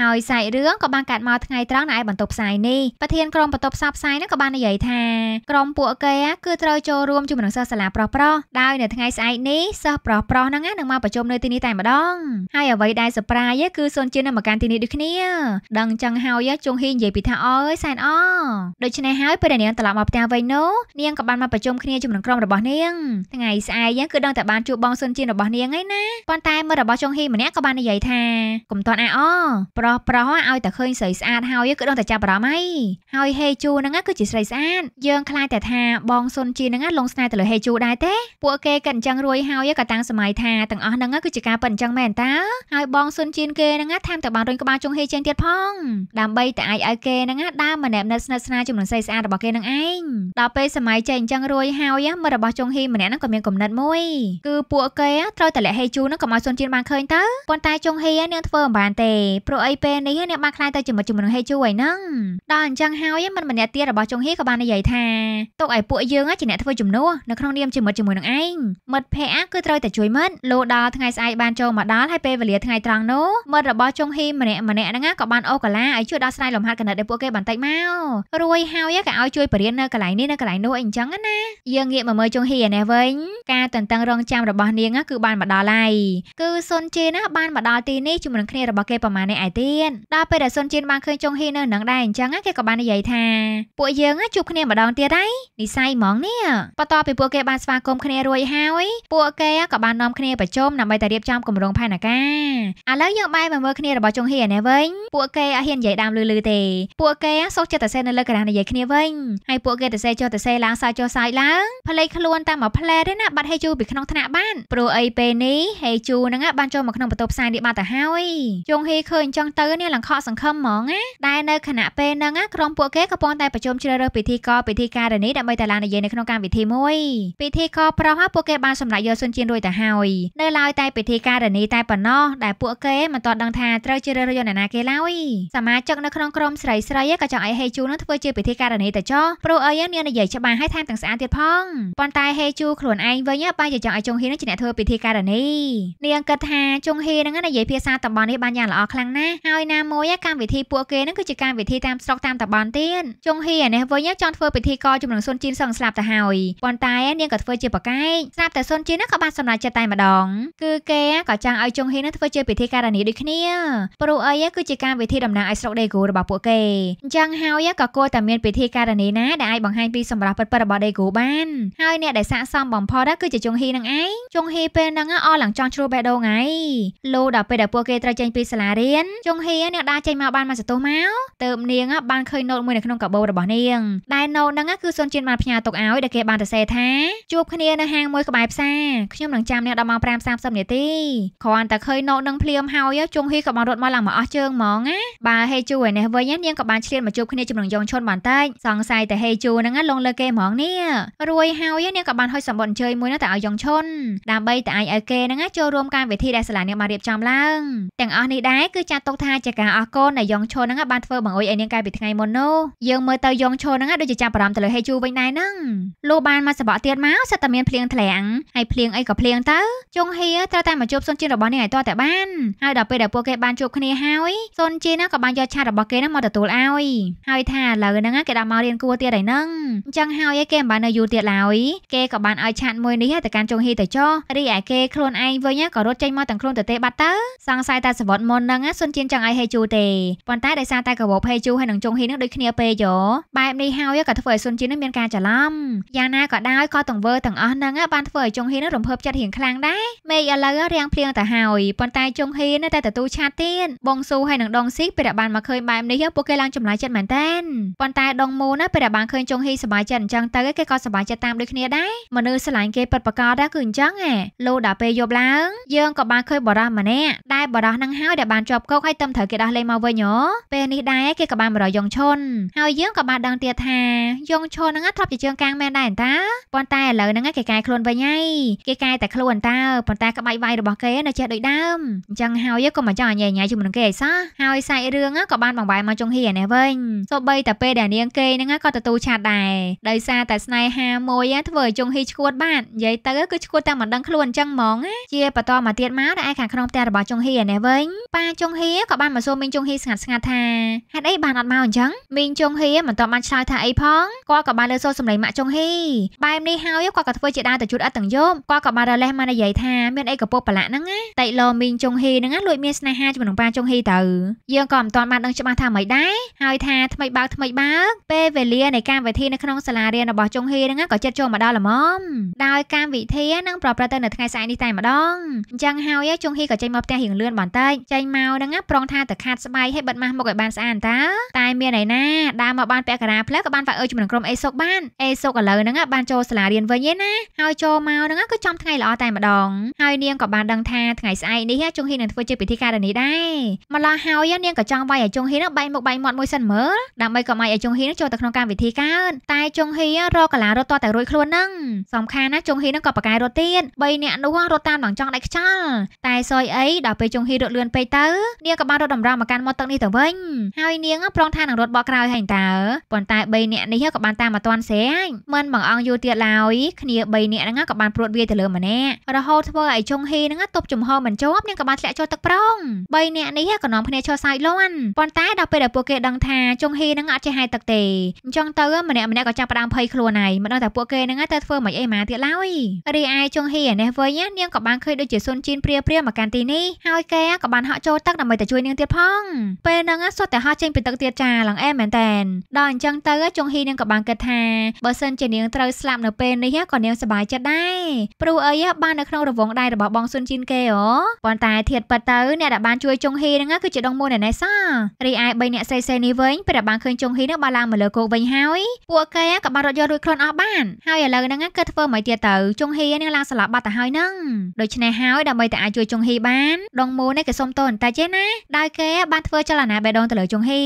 ហើយសាច់រឿងក៏បានកាត់មកថ្ងៃត្រង់នៅឯបន្ទប់ផ្សាយនេះប្រធានក្រុមបន្ទប់ផ្សព្វផ្សាយនឹងក៏បាននិយាយថាក្រុមពួកគេគឺត្រូវចូលរួមជាមួយនឹងសិស្សសាលាប្រុសៗដោយនៅថ្ងៃស្អែកនេះសិស្សប្រុសប្រុសហ្នឹងនឹងមកប្រជុំនៅទីនេះតែម្ដង ហើយអ្វីដែល surprise គឺសូនជានឹងមកកាន់ទីនេះដូចគ្នា ដឹងចឹងហើយជុងហ៊ីនិយាយពីថាអើយសែនអដូច្នេះហើយពេលដែលនាងត្រឡប់មកផ្ទះវិញនោះនាងក៏បានមកប្រជុំគ្នាជាមួយនឹងក្រុមរបស់នាងថ្ងៃស្អែកគឺដឹងតែបានជួបបងសូនជារបស់នាងឯណាប៉ុន្តែមើលរបស់ជុងហ៊ីម្នាក់ក៏បាននិយាយថាកុំតន់អអប្រុសប្រុសឲ្យតែឃើញស្រីស្អាតហើយគឺដឹងតែចាប់អារម្មណ៍ហើយហើយហេជូហ្នឹងគឺជាស្រីស្អាតយើងខ្លាចតែថាបងសុនជាហ្នឹងឡងស្នេហ៍ទៅលើហេជូដែរទេពួកគេកិនអញ្ចឹងរួយហើយយក៏តាំងសម័យថាទាំងអស់ហ្នឹងគឺជាការប៉ិនអញ្ចឹងមែនតាហើយបងស៊ុនជៀនគេហ្នឹងថែមទាំងបានរុញក្បាលចុងហេចេញទៀតផងដើម្បីតែអាចឲ្យគេហ្នឹងដើរម្នាក់នៅស្និទ្ធស្នាលជាមួយនឹងស្រីស្អាតរបស់គេនឹងឯងដល់ពេលសម័យចេញអញ្ចឹងរួយហើយមិត្តរបស់ចុងហេម្នាក់ហ្នឹងក៏មានគំនិតមួយគឺពួកគេត្រូវតែលាក់ហេជូហ្នឹងកុំឲ្យស៊ុនជៀនបានឃើញទៅប៉ុន្តែចុងហេនាងធ្វើមិនបានទេព្រោះអីពេលនេះនាងបានខ្លាចទៅជាមួយជាមួយនឹងហេជូហើយហ្នឹងដល់អញ្ចឹងហើយមិត្តម្នាក់ទៀតរបស់ចុងហេក៏បាននិយាយថាទុកឲ្យពួកយើងជាអ្នកធ្វើជំនួសនៅក្នុងនាមជាមិត្តជាមួយនឹងឯងមិត្តភ័ក្តិគឺត្រូវតែជួយមិត្តលោដាល់ថ្ងៃស្អែកបានចូលមកដល់ហើយពេលវេលាថ្ងៃត្រង់នោះមិត្តរបស់ចុងហ៊ីម្នាក់ម្នាក់ហ្នឹងក៏បានអូកាឡាឲ្យជួយដោះស្រាយលំហាត់កណិតឲ្យពួកគេបន្តិចមករួយហើយក៏ឲ្យជួយបរៀននៅកន្លែងនេះនៅកន្លែងនោះអីអញ្ចឹងណាយើងងាកមកមើលចុងហ៊ីឯនេះវិញការតន្ទឹងរង់ចាំរបស់នាង គឺបានមកដល់ហើយគឺសុនជេណាបានមកដល់ទីនេះជាមួយនឹងគ្នារបស់គេប្រហែលនេះឯទៀតដល់ពេលដែលសុនជេនបានឃើញចុងហ៊ីនៅនឹងដែរអញ្ចឹងគេក៏បាននិយាយថាពួកយើងជួបគ្នាម្ដងទៀតហើយនិស័យហ្មងនេះបន្ទាប់ពីពួកគេបានស្វាគមន៍គ្នារួយហើយពួកគេ Share ក៏បាននាំគ្នាប្រជុំដើម្បីតែរៀបចំគម្រោងផែនការឥឡូវយើងបែរមកមើលគ្នារបស់ចុងហៀនេះវិញពួកគេអត់ហ៊ាននិយាយដើមលឺលឺទេពួកគេសុខចិត្តតែសេនៅលើក្រាស់និយាយគ្នាវិញហើយពួកគេតែសេចុះតែសេឡើងសើចុះសាយឡើងផ្លេចខ្លួនតាមមកផ្លែទេណាបាត់ហេជូពីក្នុងថ្នាក់បានព្រោះអីពេលនេះហេជូហ្នឹងបានចូលមកក្នុងបន្ទប់ផ្សាយនេះបាត់ទៅហើយចុងហេឃើញអញ្ចឹងទៅនេះឡើងខកសង្ឃឹមហ្មងណាដែលនៅខណៈពេលហ្នឹងក្រុមពួកគេកំពុងតែប្រជុំជ្រើសរើសពិធីករពិធីការនេះដើម្បីតែឡើងនិយាយនៅក្នុងកម្មវិធីមួយពិធីករប្រុសពួកគេបានសម្រេចយកសុនជៀនរួចទៅហើយនៅឡើយតែពិធីការនីតែប៉ុណ្ណោះដែលពួកគេមិនទាន់ដឹងថាត្រូវជ្រើសរើសយន្តណាគេឡើយសមាជិកនៅក្នុងក្រុមស្រីស្រីក៏ចង់ឲ្យហេជូនឹងធ្វើជាពិធីការនីទៅចោះព្រោះអីនាងនិយាយច្បាស់ហើយថែមទាំងស្អាតទៀតផងប៉ុន្តែហេជូខ្លួនឯងវិញបែរជាចង់ឲ្យចុងហ៊ីនឹងជាអ្នកធ្វើពិធីការនីនាងគិតថាចុងហ៊ីនឹងនិយាយភាសាតំបន់នេះបានយ៉ាងល្អខ្លាំងណាស់ហើយណាមួយកម្មវិធីពួកគេនឹងគឺជាកម្មវិធីតាមស្រុកតាមតំបន់ទៀតចុងហ៊ីឯនេះវិញចង់ធ្វើពិធីកជំរំសុនជីនសឹងស្លាប់ទៅហើយប៉ុន្តែនាងក៏ធ្វើជាប្រកែកស្រាប់តែសុនជីនក៏បានបានសម្រេចចិត្តតែម្ដងគឺគេក៏ចង់ឲ្យចុងហ៊ីនឹងធ្វើជាពិធីការនីដូចគ្នាព្រោះអីគឺជាការវិធីតំណាងឲ្យស្រុកដេគូរបស់ពួកគេអញ្ចឹងហើយក៏គួរតែមានពិធីការនីណាដែលអាចបង្ហាញពីសម្រស់ពិតៗរបស់ដេគូបាន ហើយអ្នកដែលស័ក្តិសមបំផុតគឺជាចុងហ៊ីនឹងឯងចុងហ៊ីពេលហ្នឹងអស់ឡើងចង់ជ្រួបេះដូងហើយលូដល់ពេលដែលពួកគេត្រូវចេញពីសាលារៀនចុងហ៊ីអ្នកដើរចេញមកបានមកសន្ទុះមកទៅនាងបានឃើញណូតមួយនៅក្នុងកាបូបរបស់នាងដែលណូតហ្នឹងគឺសុនជៀនបានផ្ញើទុកឲ្យដែលគេបានសរសេរថាជួបគ្នានៅហាងមួយក្បែរផ្សារខ្ញុំនឹងចាំអ្នកដល់ម៉ោង5:30នាទីគ្រាន់តែឃើញណូតនឹងភ្លាមហើយជុងហ៊ីក៏បានរត់មកឡើងមកអស់ជើងហ្មងណាបើហេជូឯនេះវិញនាងក៏បានឆ្លៀតមកជួបគ្នាជាមួយនឹងយ៉ងឈុនបន្តិចសង្ស័យតែហេជូហ្នឹងឡងលើគេហ្មងនេះរួយហើយនាងក៏បានហុចសម្បត្តិអញ្ជើញមួយនោះទៅឲ្យយ៉ងឈុនដើម្បីតែអាចឲ្យគេហ្នឹងចូលរួមកម្មវិធីដែលសាលានាងបានរៀបចំឡើងទាំងអស់នេះដែរគឺចាត់ទុកថាជាការអរគុណដែលយ៉ងឈុនហ្នឹងបានធ្វើបង្អួយឲ្យនាងកាលពីថ្ងៃមុននោះយើងមើលទៅយ៉ងឈុនហ្នឹងដូចជាចាប់អារម្មណ៍ទៅលើហេជូវិញដែរហ្នឹងលុះបានមកសបកទៀតមកសិតតែមានភ្លៀងធ្លាក់ហើយភ្លៀងអីក៏ភ្លៀងទៅចុងហៀត្រូវតែមកជួបសុនជីនរបស់នាងឲ្យតតែបានហើយដល់ពេលដែលពួកគេបានជួបគ្នាហើយសុនជីនក៏បានយកឆាតរបស់គេនឹងមកទទួលឲ្យហើយថាឥឡូវហ្នឹងគេដាក់មករៀនគួរទៀតហើយហ្នឹងអញ្ចឹងហើយគេមិនបាននៅយូរទៀតឡើយគេក៏បានឲ្យឆាតមួយនេះទៅកាន់ចុងហៀទៅចោះរីឯគេខ្លួនឯងវិញក៏រត់ចេញមកទាំងខ្លួនទៅទេបាត់ទៅសង្ស័យតែសវត្តមុនហ្នឹងសុនជីនចង់ឲ្យហេជូទេប៉ុន្តែដោយសារតែកវបហេជូហើយនឹងចុងហៀនឹងដូចគ្នាពេកយោបែបនេះហើយក៏ធ្វើឲ្យសុនជីនមានការច្រឡំយ៉ាងណាក៏ដោយក៏ទង្វើទាំងអស់ហ្នឹងបានធ្វើឲ្យចុងហៀនឹងរំភើបចិត្តរៀងខ្លាំងដែរមេឃឥឡូវរៀងភ្លៀងទៅហើយប៉ុន្តែចុងហ៊ីនៅតែទទួលឆាតទៀតបងស៊ូហើយនឹងដងស៊ីពេលដែលបានមកឃើញបែបនេះពួកគេឡើងចម្លែកចិត្តមែនតើប៉ុន្តែដងមូនពេលដែលបានឃើញចុងហ៊ីសប្បាយចិត្តអញ្ចឹងទៅគេក៏សប្បាយចិត្តតាមដូចគ្នាដែរមនុស្សស្រឡាញ់គេពិតប្រាកដដែរគឺអញ្ចឹងហ៎លូដល់ពេលយប់ឡើងយើងក៏បានឃើញបរោះម្នាក់ដែលបរោះនឹងហើយដែលបានជាប់កោកហើយទៅត្រូវគេដោះលែងមកវិញហ៎ពេលនេះដែរគេក៏បានបរោះយងឈុនហើយយើងក៏បានដឹងទៀតថាយងឈុនហ្នឹងធ្លាប់ជាជើងកាងមែនដែរតាប៉ុន្តែឥឡូវហ្នឹងគេកែខ្លួនវិញហើយគេកែតែខ្លួនតើប៉ុន្តែក្បាច់វាយរបស់គេនៅចេះដូចដើមអញ្ចឹងហើយក៏មិនចង់ញ៉ែញ៉ៃជាមួយនឹងគេអីសោះហើយសាច់រឿងក៏បានបង្វែរមកចុងហ៊ីឯនេះវិញសូម្បីតែពេលដែលនាងគេហ្នឹងក៏ទទួលឆាតដែរដោយសារតែស្នេហាមួយធ្វើឲ្យចុងហ៊ីឈួតបាននិយាយទៅគឺឈួតតែមិនដឹងខ្លួនអញ្ចឹងហ្មងជាបន្តមកទៀតមកដែលឯខាងក្នុងផ្ទះរបស់ចុងហ៊ីឯនេះវិញប៉ាចុងហ៊ីក៏បានមកសួរមីងចុងហ៊ីស្ងាត់ស្ងាត់ថាហេតុអីបានអត់មកអញ្ចឹងមីងចុងហ៊ីមិនតបបានឆ្លើយថាអីផងគាត់ក៏បានលើសូរសម្លេងម៉ាក់ចុងហ៊ីបែបនេះហើយគាត់ក៏ធ្វើជាដើរទៅជួតអត់ទាំងយប់គាត់ក៏បានរលេះមកនិយាយថាមានអីកពុះប្រឡាក់ហ្នឹងណាតៃឡូមីងចុងហ៊ីហ្នឹងណាលួចមានស្នេហាជាមួយនឹងប៉ាចុងហ៊ីទៅយើងក៏មិនទាន់បានដឹងច្បាស់ថាម៉េចដែរហើយថាថ្មីបើកថ្មីបើកពេលវេលានៃកម្មវិធីនៅក្នុងសាលារៀនរបស់ចុងហ៊ីហ្នឹងក៏ជិតចូលមកដល់ល្មមដោយកម្មវិធីនឹងប្រព្រឹត្តទៅនៅថ្ងៃស្អែកនេះតែម្ដងអញ្ចឹងហើយចុងហ៊ីក៏ចេញមកផ្ទះរៀងលឿនបន្តិចចេញមកហ្នឹងណាប្រង ថាតខាត់ស្បែកឲ្យបិទម៉ាស់មុខឲ្យបានស្អាតតើតែមានអីណាដើរមកបានពាក់ការ៉ាផ្លែក៏បានវ៉ាក់អើជាមួយនឹងក្រុមអេសុកបានអេសុកឥឡូវហ្នឹងបានចូលសាលារៀនវិញឯណាហើយចូលមកហ្នឹងក៏ចំតាមថ្ងៃល្អតែម្ដងហើយនាងក៏បានដឹងថាថ្ងៃស្អែកនេះជុងហ៊ីនឹងធ្វើជាពិធីការនីដែរម្ល៉េះហើយនាងក៏ចង់វាយឲ្យជុងហ៊ីនឹងបែកមុខបែកមាត់មួយសិនមើលដើម្បីកុំឲ្យជុងហ៊ីនឹងចូលទៅក្នុងកម្មវិធីកើតតែជុងហ៊ីរកកាឡារត់តតែរួចខ្លួននឹងសំខាន់ណាជុងហ៊ីនឹងក៏ប្រកែរត់ទៀត3នាក់នោះរត់តាមដងចង់ដាច់ខ្យល់តែសុយអីដល់ពេលជុងហ៊ីរត់លឿនពេកទៅ នាងក៏បានរត់តម្រង់មកកាន់មាត់ទឹកនេះទៅវិញហើយនាង ប្រងថានឹងរត់បោះក្រោយហើយតើប៉ុន្តែ3នាក់នេះក៏បានតាមមកតាន់ស្រែងមិនបងអង្គយូរទៀតឡើយគ្នា3នាក់ហ្នឹងក៏បានព្រួតវាយទៅលើម្នាក់រហូតធ្វើឲ្យចុងហ៊ីនឹងទប់ចំហមិនជាប់នាងក៏បានធ្លាក់ចូលទឹកប្រង3នាក់នេះក៏នាំគ្នាឈរសើចលាន់ប៉ុន្តែដល់ពេលដែលពួកគេដឹងថាចុងហ៊ីនឹងអត់ចេះហែកទឹកទេអញ្ចឹងទៅម្នាក់ម្នាក់ក៏ចាប់ផ្ដើមភ័យខ្លួនហើយមិនដឹងថាពួកគេនឹងទៅធ្វើមិនអីមកទៀតឡើយរីឯចុងហ៊ីឯនេះវិញនាងក៏បានឃើញដូចជាសុនជីនព្រាព្រាមកកាន់ទីនេះហើយគេក៏បានហក់ចូលទឹកដើម្បីទៅជួយនាងទៀតផងពេលហ្នឹងសុទ្ធតែហោះចេញពីទឹកទៀតចាឡើងអែមែនតែនដល់អញ្ចឹងទៅចុងហ៊ីនាងក៏បានគិតថាបើសិនជានាងត្រូវស្លាប់នៅពេលនេះក៏នាងសប្បាយចិត្តដែរព្រោះអីបាននៅក្នុងរវងដៃរបស់បងស៊ុនជីនគេអូប៉ុន្តែធៀបប៉ាទៅអ្នកដែលបានជួយចុងហ៊ីហ្នឹងគឺជាដងមូលនៃណេសារីឯ3អ្នកស្រីស្រីនេះវិញពេលដែលបានឃើញចុងហ៊ីហ្នឹងបានឡើងមកលើគោកវិញហើយពួកគេក៏បានរត់យករួចខ្លួនអស់បានហើយឥឡូវហ្នឹងគឺធ្វើមិនទៀតទៅចុងហ៊ីហ្នឹងឡើងស្លាប់បាត់ទៅហើយហ្នឹងដូច្នេះហើយដើម្បីតែអាចជួយចុងហ៊ីបានដងមូលនេះក៏សុំទោសបន្តិចទេណាដោយគេបានធ្វើចលនាបេះដូងទៅលើចុងហ៊ី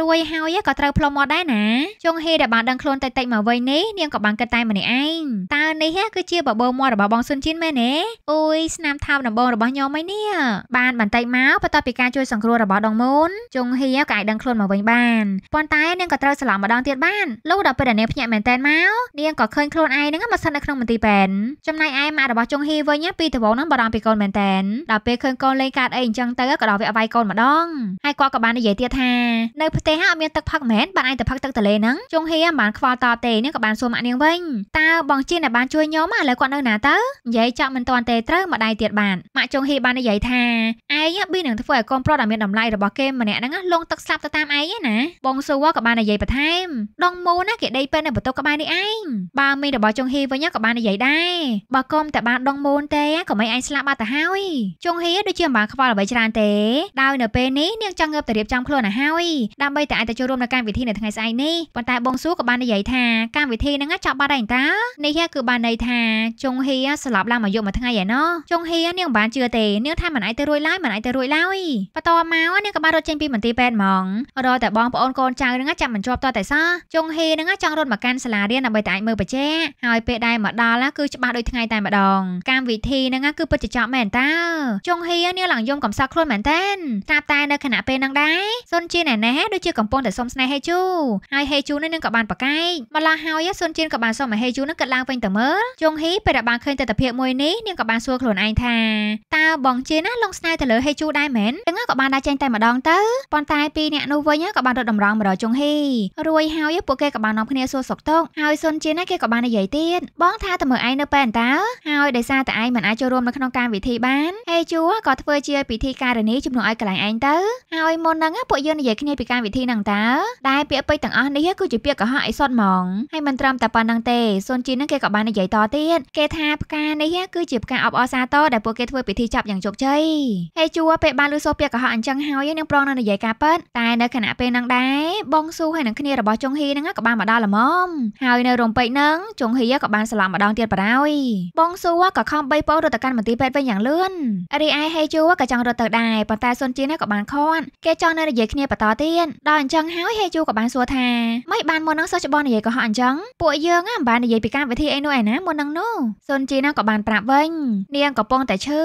រួយហើយក៏ត្រូវផ្លុំមកដែរណាចុងហ៊ីដែលបានដឹងខ្លួនតិចតិចមកវិញនេះនាងក៏បានគិតតែម្នាក់ឯងតើនេះគឺជាបបោមាត់របស់របស់បងស៊ុនជីនមែនទេអូយស្នាមថោបដំបងរបស់ញោមឯនេះបានបន្តិចមកបន្ទាប់ពីការជួយសង្គ្រោះរបស់ដងមូនចុងហៀក៏អាចដឹងខ្លួនមកវិញបានប៉ុន្តែនាងក៏ត្រូវស្លាប់ម្ដងទៀតបានលុះដល់ពេលដែលនាងភ្ញាក់មែនតើមកនាងក៏ឃើញខ្លួនឯងហ្នឹងមកស្ថិតនៅក្នុងមន្ទីរពេទ្យចំណែកឯម៉ាក់របស់ចុងហៀវិញពីដំបូងហ្នឹងបារម្ភពីកូនមែនតើដល់ពេលឃើញកូនលេងកាតអីអញ្ចឹងទៅក៏ដល់វាអវាយកូនម្ដងហើយគាត់ក៏បាននិយាយទៀតថានៅផ្ទះហ่าអត់មាន ទឹកផឹកមែនបានឯងទៅផឹកទឹកទន្លេហ្នឹងចុងហៀមិនបានខ្វល់តទេនាងក៏បានសួរម៉ាក់នាងវិញតើបងជីនបានជួយញោមឥឡូវគាត់នៅណាទៅយាយចាក់មិនតាន់ទេត្រូវម្ដាយទៀតបានម៉ាក់ចុងហ៊ីបាននិយាយថាឯងប៊ីនឹងធ្វើឲ្យកូនប្រុសដែលមានតម្លៃរបស់គេម្នាក់ហ្នឹងលងទឹកស្លាប់ទៅតាមឯងឯណាបងស៊ូវក៏បាននិយាយបន្ថែមដងមូនណាគេដេកពេននៅបន្ទប់ក្បែរនេះឯងបើមីរបស់ចុងហ៊ីវិញក៏បាននិយាយដែរបើកុំតែបានដងមូនទេក៏មិនឯងស្លាប់បាត់ទៅហើយចុងហ៊ីដូចជាមិនបានខ្វល់អ្វីច្រើនទេដោយនៅពេលនេះនាងចង់ងើបទៅរៀបចំខ្លួនឲ្យហើយដើម្បីតែអាចទៅចូលរួមនៅកម្មវិធីនៅថ្ងៃស្អែកនេះប៉ុន្តែបងស៊ូក៏បាននិយាយថាកម្មវិធីហ្នឹងចាប់បាត់ហើយតានេះគឺបានន័យថាចុងហ៊ីវាស្លាប់ឡើងមកយកមួយថ្ងៃឯណោះចុងហៀនាងបានជឿទេនាងថាមិនអាចទៅរួចឡើយមិនអាចទៅរួចឡើយបន្តមកនាងក៏បានរត់ចេញពីមន្ទីរពេទ្យហ្មងរត់តែបងប្អូនកូនចៅនឹងចាំមិនជាប់តតែសោះចុងហៀនឹងចង់រត់មកកាន់សាលារៀនដើម្បីតែអាចមើលបច្ចេកហើយពេលដែលមកដល់គឺច្បាស់ដូចថ្ងៃតែម្ដងកម្មវិធីនឹងគឺពិតជាចប់មែនតើចុងហៀនាងឡើងយំកំសត់ខ្លួនមែនតើត្រាប់តែនៅខណៈពេលនឹងដែរសុនជៀនណែណែដូចជាកំពុងតែសុំស្នេហ៍ហេជូហើយហេជូនឹងក៏បានប្រកែកម្ល៉េះហើយសុនជៀនក៏បានសុំឲ្យហេជូនឹងគិតឡើងវិញទៅមើលចុងហីពេលដែលបានឃឃើញទស្សនវិជ្ជាមួយនេះនាងក៏បានសួរខ្លួនឯងថាតើបងជាណាលងស្នេហ៍ទៅលើហេជូដែរមែនទាំងក៏បានដើរចេញតែម្ដងទៅប៉ុន្តែពីរអ្នកនោះវិញក៏បានរត់តម្រង់មករកជុងហេរួយហើយពួកគេក៏បាននាំគ្នាសួរសុកតុកហើយសុនជាណាគេក៏បាននិយាយទៀតបងថាតើមើលឯងនៅពេលអន្តាហើយដោយសារតែឯងមិនអាចចូលរួមនៅក្នុងកម្មវិធីបានហេជូក៏ធ្វើជាពិធីការនីជំនួសឲ្យកន្លែងឯងទៅហើយមុនហ្នឹងពួកយើងនិយាយគ្នាពីកម្មវិធីហ្នឹងតើដែលពាក្យពេចន៍ទាំងអស់នេះគឺជាពាក្យកុហកអីសុតហ្មងហើយមិនត្រឹមតែប៉ុណ្្នឹងទេសុនជីនឹងគេក៏បាននិយាយតទៀតគេថាផ្កានេះគឺជាផ្កាអបអសាតដែលពួកគេធ្វើពិធីចាប់យ៉ាងជោគជ័យហើយជួពេលបានលឺសូពាកកុហកអញ្ចឹងហើយនឹងប្រងនៅនិយាយការប៉ិនតែនៅខណៈពេលហ្នឹងដែរបងស៊ូហើយនឹងគ្នារបស់ចុងហ៊ីហ្នឹងក៏បានមកដល់ល្មមហើយនៅរំពេចហ្នឹងចុងហ៊ីក៏បានស្លាប់ម្ដងទៀតបារោយបងស៊ូក៏ខំបីបងរត់ទៅកាន់មន្ទីរពេទ្យវិញយ៉ាងលឿនរីឯហេជូក៏ចង់រត់ទៅដែរប៉ុន្តែសុនជីនក៏បានខន់គេចង់នៅនិយាយគ្នាបន្តទៀតដល់អញ្ចឹងហើយហេជូក៏បានសួរថាមិនបានមុននឹងសិស្សច្បងនិយាយកុហកអញ្ចឹងពួកយើងមិនបាននិយាយពីកម្មវិធីអីនោះឯណាមុននឹងនោះសុនជីណាក៏បានប្រាប់វិញនាងកំពុងតែឈឺ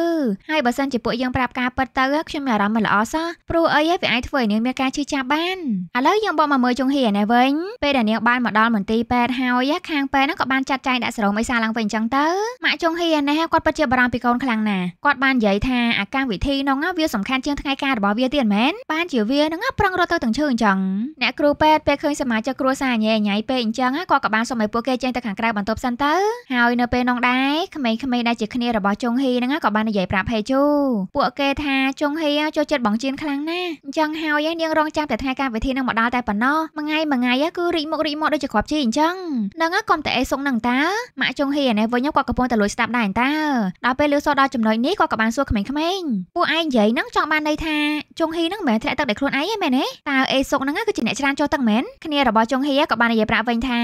ហើយបើសិនជាពួកយើងប្រាប់ការពិតទៅខ្ញុំមានអារម្មណ៍មិនល្អសោះព្រោះអីវាអាចធ្វើឲ្យនាងមានការឈឺចាប់បានឥឡូវយើងបកមកមើលជុងហៀណែវិញពេលដែលនាងបានមកដល់មន្ទីរពេទ្យហើយខាងពេទ្យហ្នឹងក៏បានចាត់ចែងដាក់សេរ៉ូមអីសាឡើងវិញអញ្ចឹងទៅម៉ាក់ជុងហៀណែគាត់ពិតជាបារម្ភពីកូនខ្លាំងណាស់គាត់បាននិយាយថាអាកម្មវិធីនោះវាសំខាន់ជាងថ្ងៃការរបស់វាទៀតមែនបានជាវានឹងប្រឹងរត់ទៅទាំងឈឺអញ្ចឹងអ្នកគ្រូពេទ្យពេលឃើញសមាជិកគ្រួសារញ៉ែញ៉ៃពេកអញ្ចឹងគាត់ក៏បានសុំឲ្យពួកគេចេញទៅខាងក្រៅបន្ទប់សិនទៅហើយនៅពេលនោះដែរដែរក្មេងៗដែលជាគ្នារបស់ចុងហ៊ីហ្នឹងក៏បាននិយាយប្រាប់ហេជូពួកគេថាចុងហ៊ីចូលចិត្តបងជៀនខ្លាំងណាស់អញ្ចឹងហើយនាងរងចាំតែថ្ងៃកម្មវិធីនឹងមកដល់តែប៉ុណ្ណោះមួយថ្ងៃមួយថ្ងៃគឺរីកមុខរីកមាត់ដូចជាគ្រាប់ជីអញ្ចឹងនឹងក៏តែអេសុងនឹងតាម៉ាក់ចុងហ៊ីនេះវិញគាត់កំពុងតែលួចស្ដាប់ដែរតាដល់ពេលលឺសូដល់ចំណុចនេះគាត់ក៏បានសួរក្មេងៗពួកឯងនិយាយហ្នឹងចង់បានន័យថាចុងហ៊ីហ្នឹងមិនមែនធ្លាក់ទឹកដោយខ្លួនឯងទេមែនទេតើអេសុកហ្នឹងគឺជាអ្នកច្រានចូលទឹកមែនគ្នារបស់ចុងហ៊ីក៏បាននិយាយប្រាប់វិញថា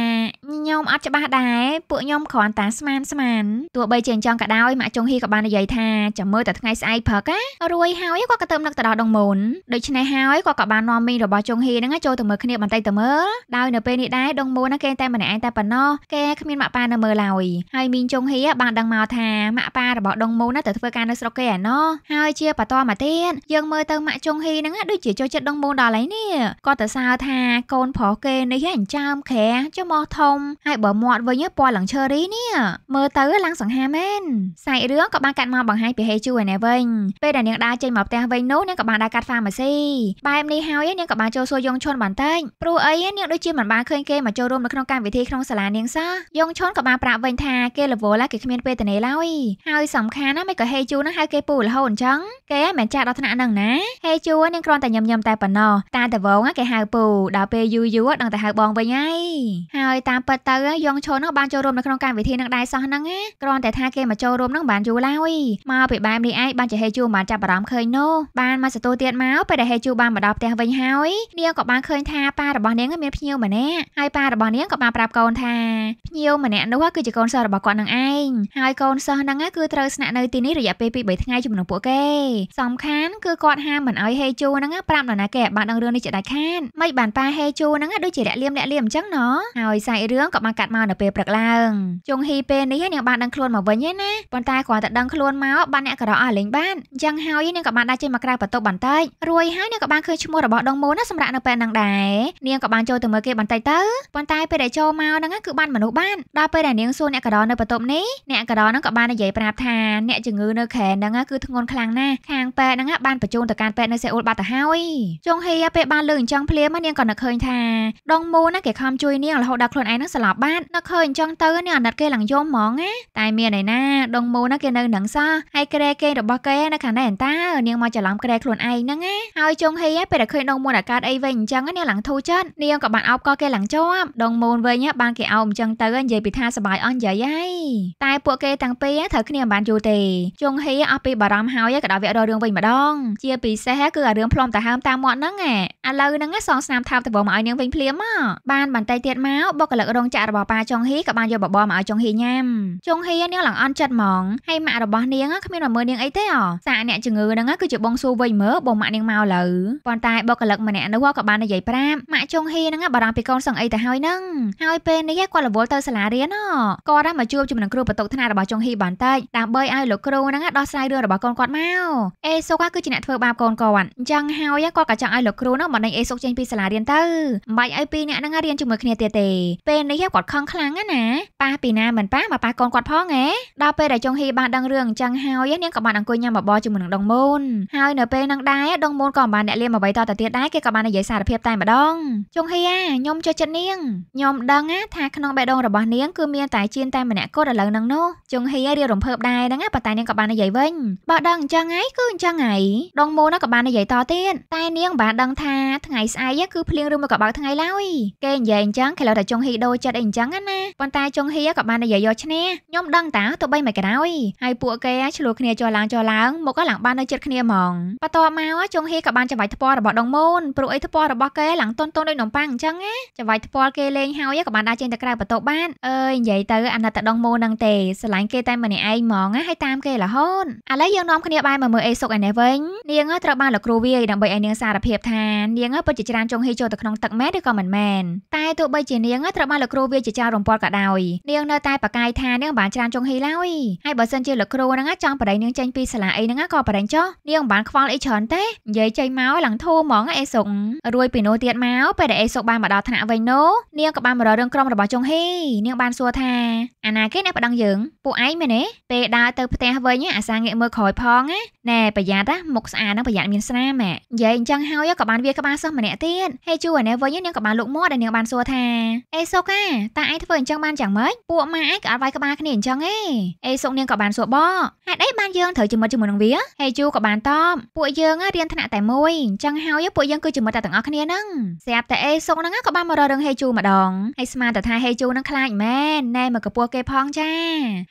ខ្ញុំអត់ច្បាស់ដែរពួកខ្ញុំគ្រាន់តែស្មានស្មានទោះបីជាអញ្ចឹងក៏ដោយម៉ាក់ចុងហ៊ីក៏បាននិយាយថាចាំមើលតែថ្ងៃស្អែកព្រឹកណារួយហើយគាត់ក៏ទៅនឹកទៅដល់ដងមូនដូច្នេះហើយគាត់ក៏បាននាំមីងរបស់ចុងហ៊ីហ្នឹងចូលទៅមើលគ្នាបន្តិចទៅមើលដោយនៅពេលនេះដែរដងមូនហ្នឹងគេតែម្នាក់ឯងតែប៉ុណ្ណោះគេគ្មានម៉ាក់ប៉ានៅមើលឡើយហើយមីងចុងហ៊ីបានដឹងមកថាម៉ាក់ប៉ារបស់ដងមូនហ្នឹងទៅធ្វើការនៅស្រុកគេឯណោះហើយជាបន្តមកទៀតយើងមើលទៅម៉ាក់ចុងហ៊ីហ្នឹងដូចជាចូលចិត្តដងមូនដល់ហើយនេះគាត់ទៅសើថាកូនប្រុសគេនេះអញ្ចាំក្រែចុះមកធំហើយបើមាត់វិញពណ៌ឡើងឈើរីនេះមើលទៅឡើលាំងសង្ហាមែនសាច់រឿងក៏បានកាត់មកបង្ហាញពីហេជូឯណែវិញពេលដែលនាងដើរចេញមកផ្ទះវិញនោះនាងក៏បានដើរកាត់ហ្វាម៉ាស៊ីបែបនេះហើយនាងក៏បានចូលសួរយងឈុនបន្តិចព្រោះអីនាងដូចជាមិនបានឃើញគេមកចូលរួមនៅក្នុងកម្មវិធីក្នុងសាលានាងសោះយងឈុនក៏បានប្រាប់វិញថាគេលវលគេគ្មានពេលទៅណេឡើយហើយសំខាន់ណាមិនក៏ហេជូនឹងហៅគេពូរហូតអញ្ចឹងគេមិនចាស់ដល់ថ្នាក់នឹងណាហេជូនាងគ្រាន់តែញឹមញឹមតែប៉ុណ្ណោះតាតវងគេហៅពូដល់ពេលយូរយូរដឹងតែហៅបងវិញហើយហើយតាមពិតទៅយងឈុនបានចូលរួមនៅក្នុងកម្មវិធីនឹងដែរសោះហ្នឹងណាគ្រាន់តែថាគេមកចូលរួមនឹងបានយូរឡើយមកពីបែបនេះឯងបានជាហេជូមិនបានចាប់អារម្មណ៍ឃើញនោះបានមកសតូទៀតមកពេលដែលហេជូបានមកដល់ផ្ទះវិញហើយ នាងក៏បានឃើញថាប៉ារបស់នាងមានភ្ញៀវម្នាក់ហើយប៉ារបស់នាងក៏បានប្រាប់កូនថាភ្ញៀវម្នាក់នោះគឺជាកូនសិស្សរបស់គាត់នឹងឯងហើយកូនសិស្សហ្នឹងគឺត្រូវស្នាក់នៅទីនេះរយៈពេល2-3ថ្ងៃជាមួយនឹងពួកគេសំខាន់គឺគាត់ហាមមិនឲ្យហេជូហ្នឹងប្រាប់នរណាគេបានដឹងរឿងនេះជាដាច់ខាតមិនបានប៉ាហេជូហ្នឹងដូចជាលាក់លៀមលាក់លៀមអញ្ចឹងណោះហើយសាច់រឿងក៏បានកាត់មកនៅពេលព្រឹកឡើងជុងហ៊ីពេលនេះនាងបានដឹងខ្លួនមកវិញទេណាប៉ុន្តែគ្រាន់តែដឹងខ្លួនមកបានអ្នកក៏រអស់លេងបានអញ្ចឹងហើយនាងក៏បានដាច់ចេញមកក្រៅបន្ទប់បន្តិចរួយហើយនាងក៏បានឃើញឈ្មោះរបស់ដងមូនសម្រាប់នៅពេលហ្នឹងដែរនាងក៏បានចូលទៅមើលគេបន្តិចទៅប៉ុន្តែពេលដែលចូលមកហ្នឹងគឺបានមនុស្សបានដល់ពេលដែលនាងសួរអ្នកក៏រនៅបន្ទប់នេះអ្នកក៏រហ្នឹងក៏បាននិយាយប្រាប់ថាអ្នកជំងឺនៅខែហ្នឹងគឺធ្ងន់ខ្លាំងណាស់ខាងពេទ្យហ្នឹងបានបញ្ជូនទៅកាន់ពេទ្យនៅសេអ៊ូលបាត់ទៅហើយចុងហីពេលបានលើអញ្ចឹងភ្លាមនាងក៏នឹកឃើញថាដងមូនគេខំជួយនាងរហូតដល់ខ្លួនឯងហ្នឹងស្លាប់បាត់នឹកឃើញអញ្ចឹងទៅនាងអាណិតគេឡើងយំហ្មងណាតែមានឯណាដងមូណាគេនៅនឹងសោះហើយក្រែគេងរបស់គេនៅខាងនេះអន្តានាងមកច្រឡំក្រែខ្លួនឯងហ្នឹងណាហើយចុងហីពេលតែឃើញដងមូនអាកាសអីវិញអញ្ចឹងនាងឡើងធូរចិត្តនាងក៏បានអោបកគេឡើងជាប់ដងមូនវិញបានគេអោបអញ្ចឹងទៅនិយាយពីថាសบายអស់និយាយហើយតែពួកគេទាំងពីរត្រូវគ្នាមិនបានយល់ទេចុងហីអស់ពីបារម្ភហើយក៏ដល់វគ្គររឿងវិញម្ដងជាពិសេសគឺអារឿងផ្លុំតាហើមតាមមាត់ហ្នឹងឯឥឡូវហ្នឹងសងស្នាមថាបតបងមកឲ្យនាងវិញភ្លាមមកបានបន្តិចទៀតមកបុគ្គលិករោងចក្ររបស់ប៉ាចុងហីក៏បានយកបបមកឲ្យចុងហីញ៉ាំចុងហហៀនាងឡើងអន់ចិត្តហ្មងហើយម៉ាក់របស់នាងគ្មានមកមើលនាងអីទេអសាកអ្នកជំងឺហ្នឹងគឺជាបងសួរវិញមើលបងម៉ាក់នាងមកលើប៉ុន្តែបុគ្គលិកម្នាក់នោះក៏បាននិយាយប្រាប់ម៉ាក់ចុងហៀហ្នឹងបារម្ភពីកូនសឹងអីទៅហើយហ្នឹងហើយពេលនេះគាត់រវល់ទៅសាលារៀនគាត់ហ្នឹងមកជួបជាមួយនឹងគ្រូបន្ទុកថ្នាក់របស់ចុងហៀបានតិចដើម្បីឲ្យលោកគ្រូហ្នឹងដោះស្រាយរឿងរបស់កូនគាត់មកអេសុកគឺជាអ្នកធ្វើបាបកូនគាត់អញ្ចឹងហើយគាត់ក៏ចង់ឲ្យលោកគ្រូហ្នឹងបណ្ដេញអេសុកចេញពីសាលារៀនទៅមិនបាច់ឲ្យពីរអ្នកហ្នឹងរៀនជាមួយគ្នាទៀតទេពេលនេះគាត់ខឹងខ្លាំងណាប៉ះពីណាមិនប៉ះមកប៉ះកូនគាត់ផងហ៎ដល់ពេលដែលចុងហ៊ីបានដឹងរឿងអញ្ចឹងហើយនាងក៏បានអង្គុយញ៉ាំបបរជាមួយនឹងដងមូនហើយនៅពេលនឹងដែរដងមូនក៏បានអ្នកលៀមអ្វីតទៅទៀតដែរគេក៏បាននិយាយសារភាពតែម្ដងចុងហ៊ីអាខ្ញុំចូលចិត្តនាងខ្ញុំដឹងថាក្នុងបេះដូងរបស់នាងគឺមានតែជានតែម្នាក់គត់ឥឡូវហ្នឹងនោះចុងហ៊ីរៀបរំភើបដែរហ្នឹងប៉ុន្តែនាងក៏បាននិយាយវិញបើដឹងអញ្ចឹងហើយគឺអញ្ចឹងហើយដងមូនក៏បាននិយាយតទៀតតែនាងបានដឹង ថាថ្ងៃស្អែកគឺភ្លៀងឬមកក៏បើកថ្ងៃឡើយគេនិយាយអញ្ចឹងគេលើតែចុងហ៊ីដូរចិត្តអីអញ្ចឹងណាប៉ុន្តែចុងហ៊ីក៏បាននិយាយយកឈ្នះខ្ញុំខ្ញុំដឹងតាទៅបីមិនក្រោយហើយពួកគេឆ្លោះគ្នាចុះឡើងចុះឡើងមកឡើងបាននៅជិតគ្នាហ្មងបន្ទាប់មកចុងហេក៏បានចង្វាយថ្ពាល់របស់ដងមូនព្រោះអីថ្ពាល់របស់គេឡើងតុនតុនដូចនំប៉័ងអញ្ចឹងណាចង្វាយថ្ពាល់គេលេងហើយក៏បានដើរចេញទៅក្រៅបន្ទប់បានអើយនិយាយទៅអាណិតតែដងមូននឹងទេស្រឡាញ់គេតែម្នាក់ឯងហ្មងណាហើយតាមគេរហូតឥឡូវយើងនាំគ្នាបែរមកមើលអេសុកឯនេះវិញនាងត្រូវបានលោកគ្រូវាយដើម្បីឲ្យនាងសារភាពថានាងពិតជាច្រានចុងហេចូលទៅក្នុងទឹកមែនឬក៏មិនមែនតែទោះបីជានាងត្រូវបានលោកគ្រូវាយជាចោលរំពាល់ក៏ដោយនាងនៅតែប្រកាយថានាងបានបានច្រើនចុងហីឡើយហើយបើសិនជាលោកគ្រូហ្នឹងចង់បរិញ្ញាចេញពីសាលាអីហ្នឹងក៏បរិញ្ញាចុះនាងបានខ្វល់អីច្រើនទេនិយាយចេញមកឡើងធូរហ្មងអេសុករួយពីនោះទៀតមកពេលដែលអេសុកបានមកដល់ថ្នាក់វិញនោះនាងក៏បានមករករឿងក្រុមរបស់ចុងហីនាងបានសួរថាអាណាគេអ្នកប្តឹងយើងពួកឯងមែនទេពេលដើរទៅផ្ទះវិញអាសាងាកមើលក្រោយផងណាណែប្រយ័ត្នណាមុខស្អាតនឹងប្រយ័ត្នមានស្នាមម៉ែនិយាយអញ្ចឹងហើយក៏បានវាក្បាលសិស្សម្នាក់ទៀតហើយជួអានេះវិញនាងក៏បានលុកមាត់ដែលនាងបានសួរថាអេសុកអាតើឯងធ្វើអញ្ចឹងបានយ៉ាងម៉េចពួកម៉ាឯងក៏អត់វាយក្បាលគ្នាអញ្ចឹងឯងអេសុកនាងក៏បានសួរបកហេតុអីបានយើងត្រូវជំនិតជាមួយនឹងវាហេជូក៏បានតបពួកយើងរៀនថ្នាក់តែមួយអញ្ចឹងហើយពួកយើងគឺជំនិតតែទាំងអស់គ្នាហ្នឹងស្រាប់តែអេសុកហ្នឹងក៏បានមករករឿងហេជូម្ដងហើយស្មានតែថាហេជូហ្នឹងខ្លាចមែនណែមកកពស់គេផងចា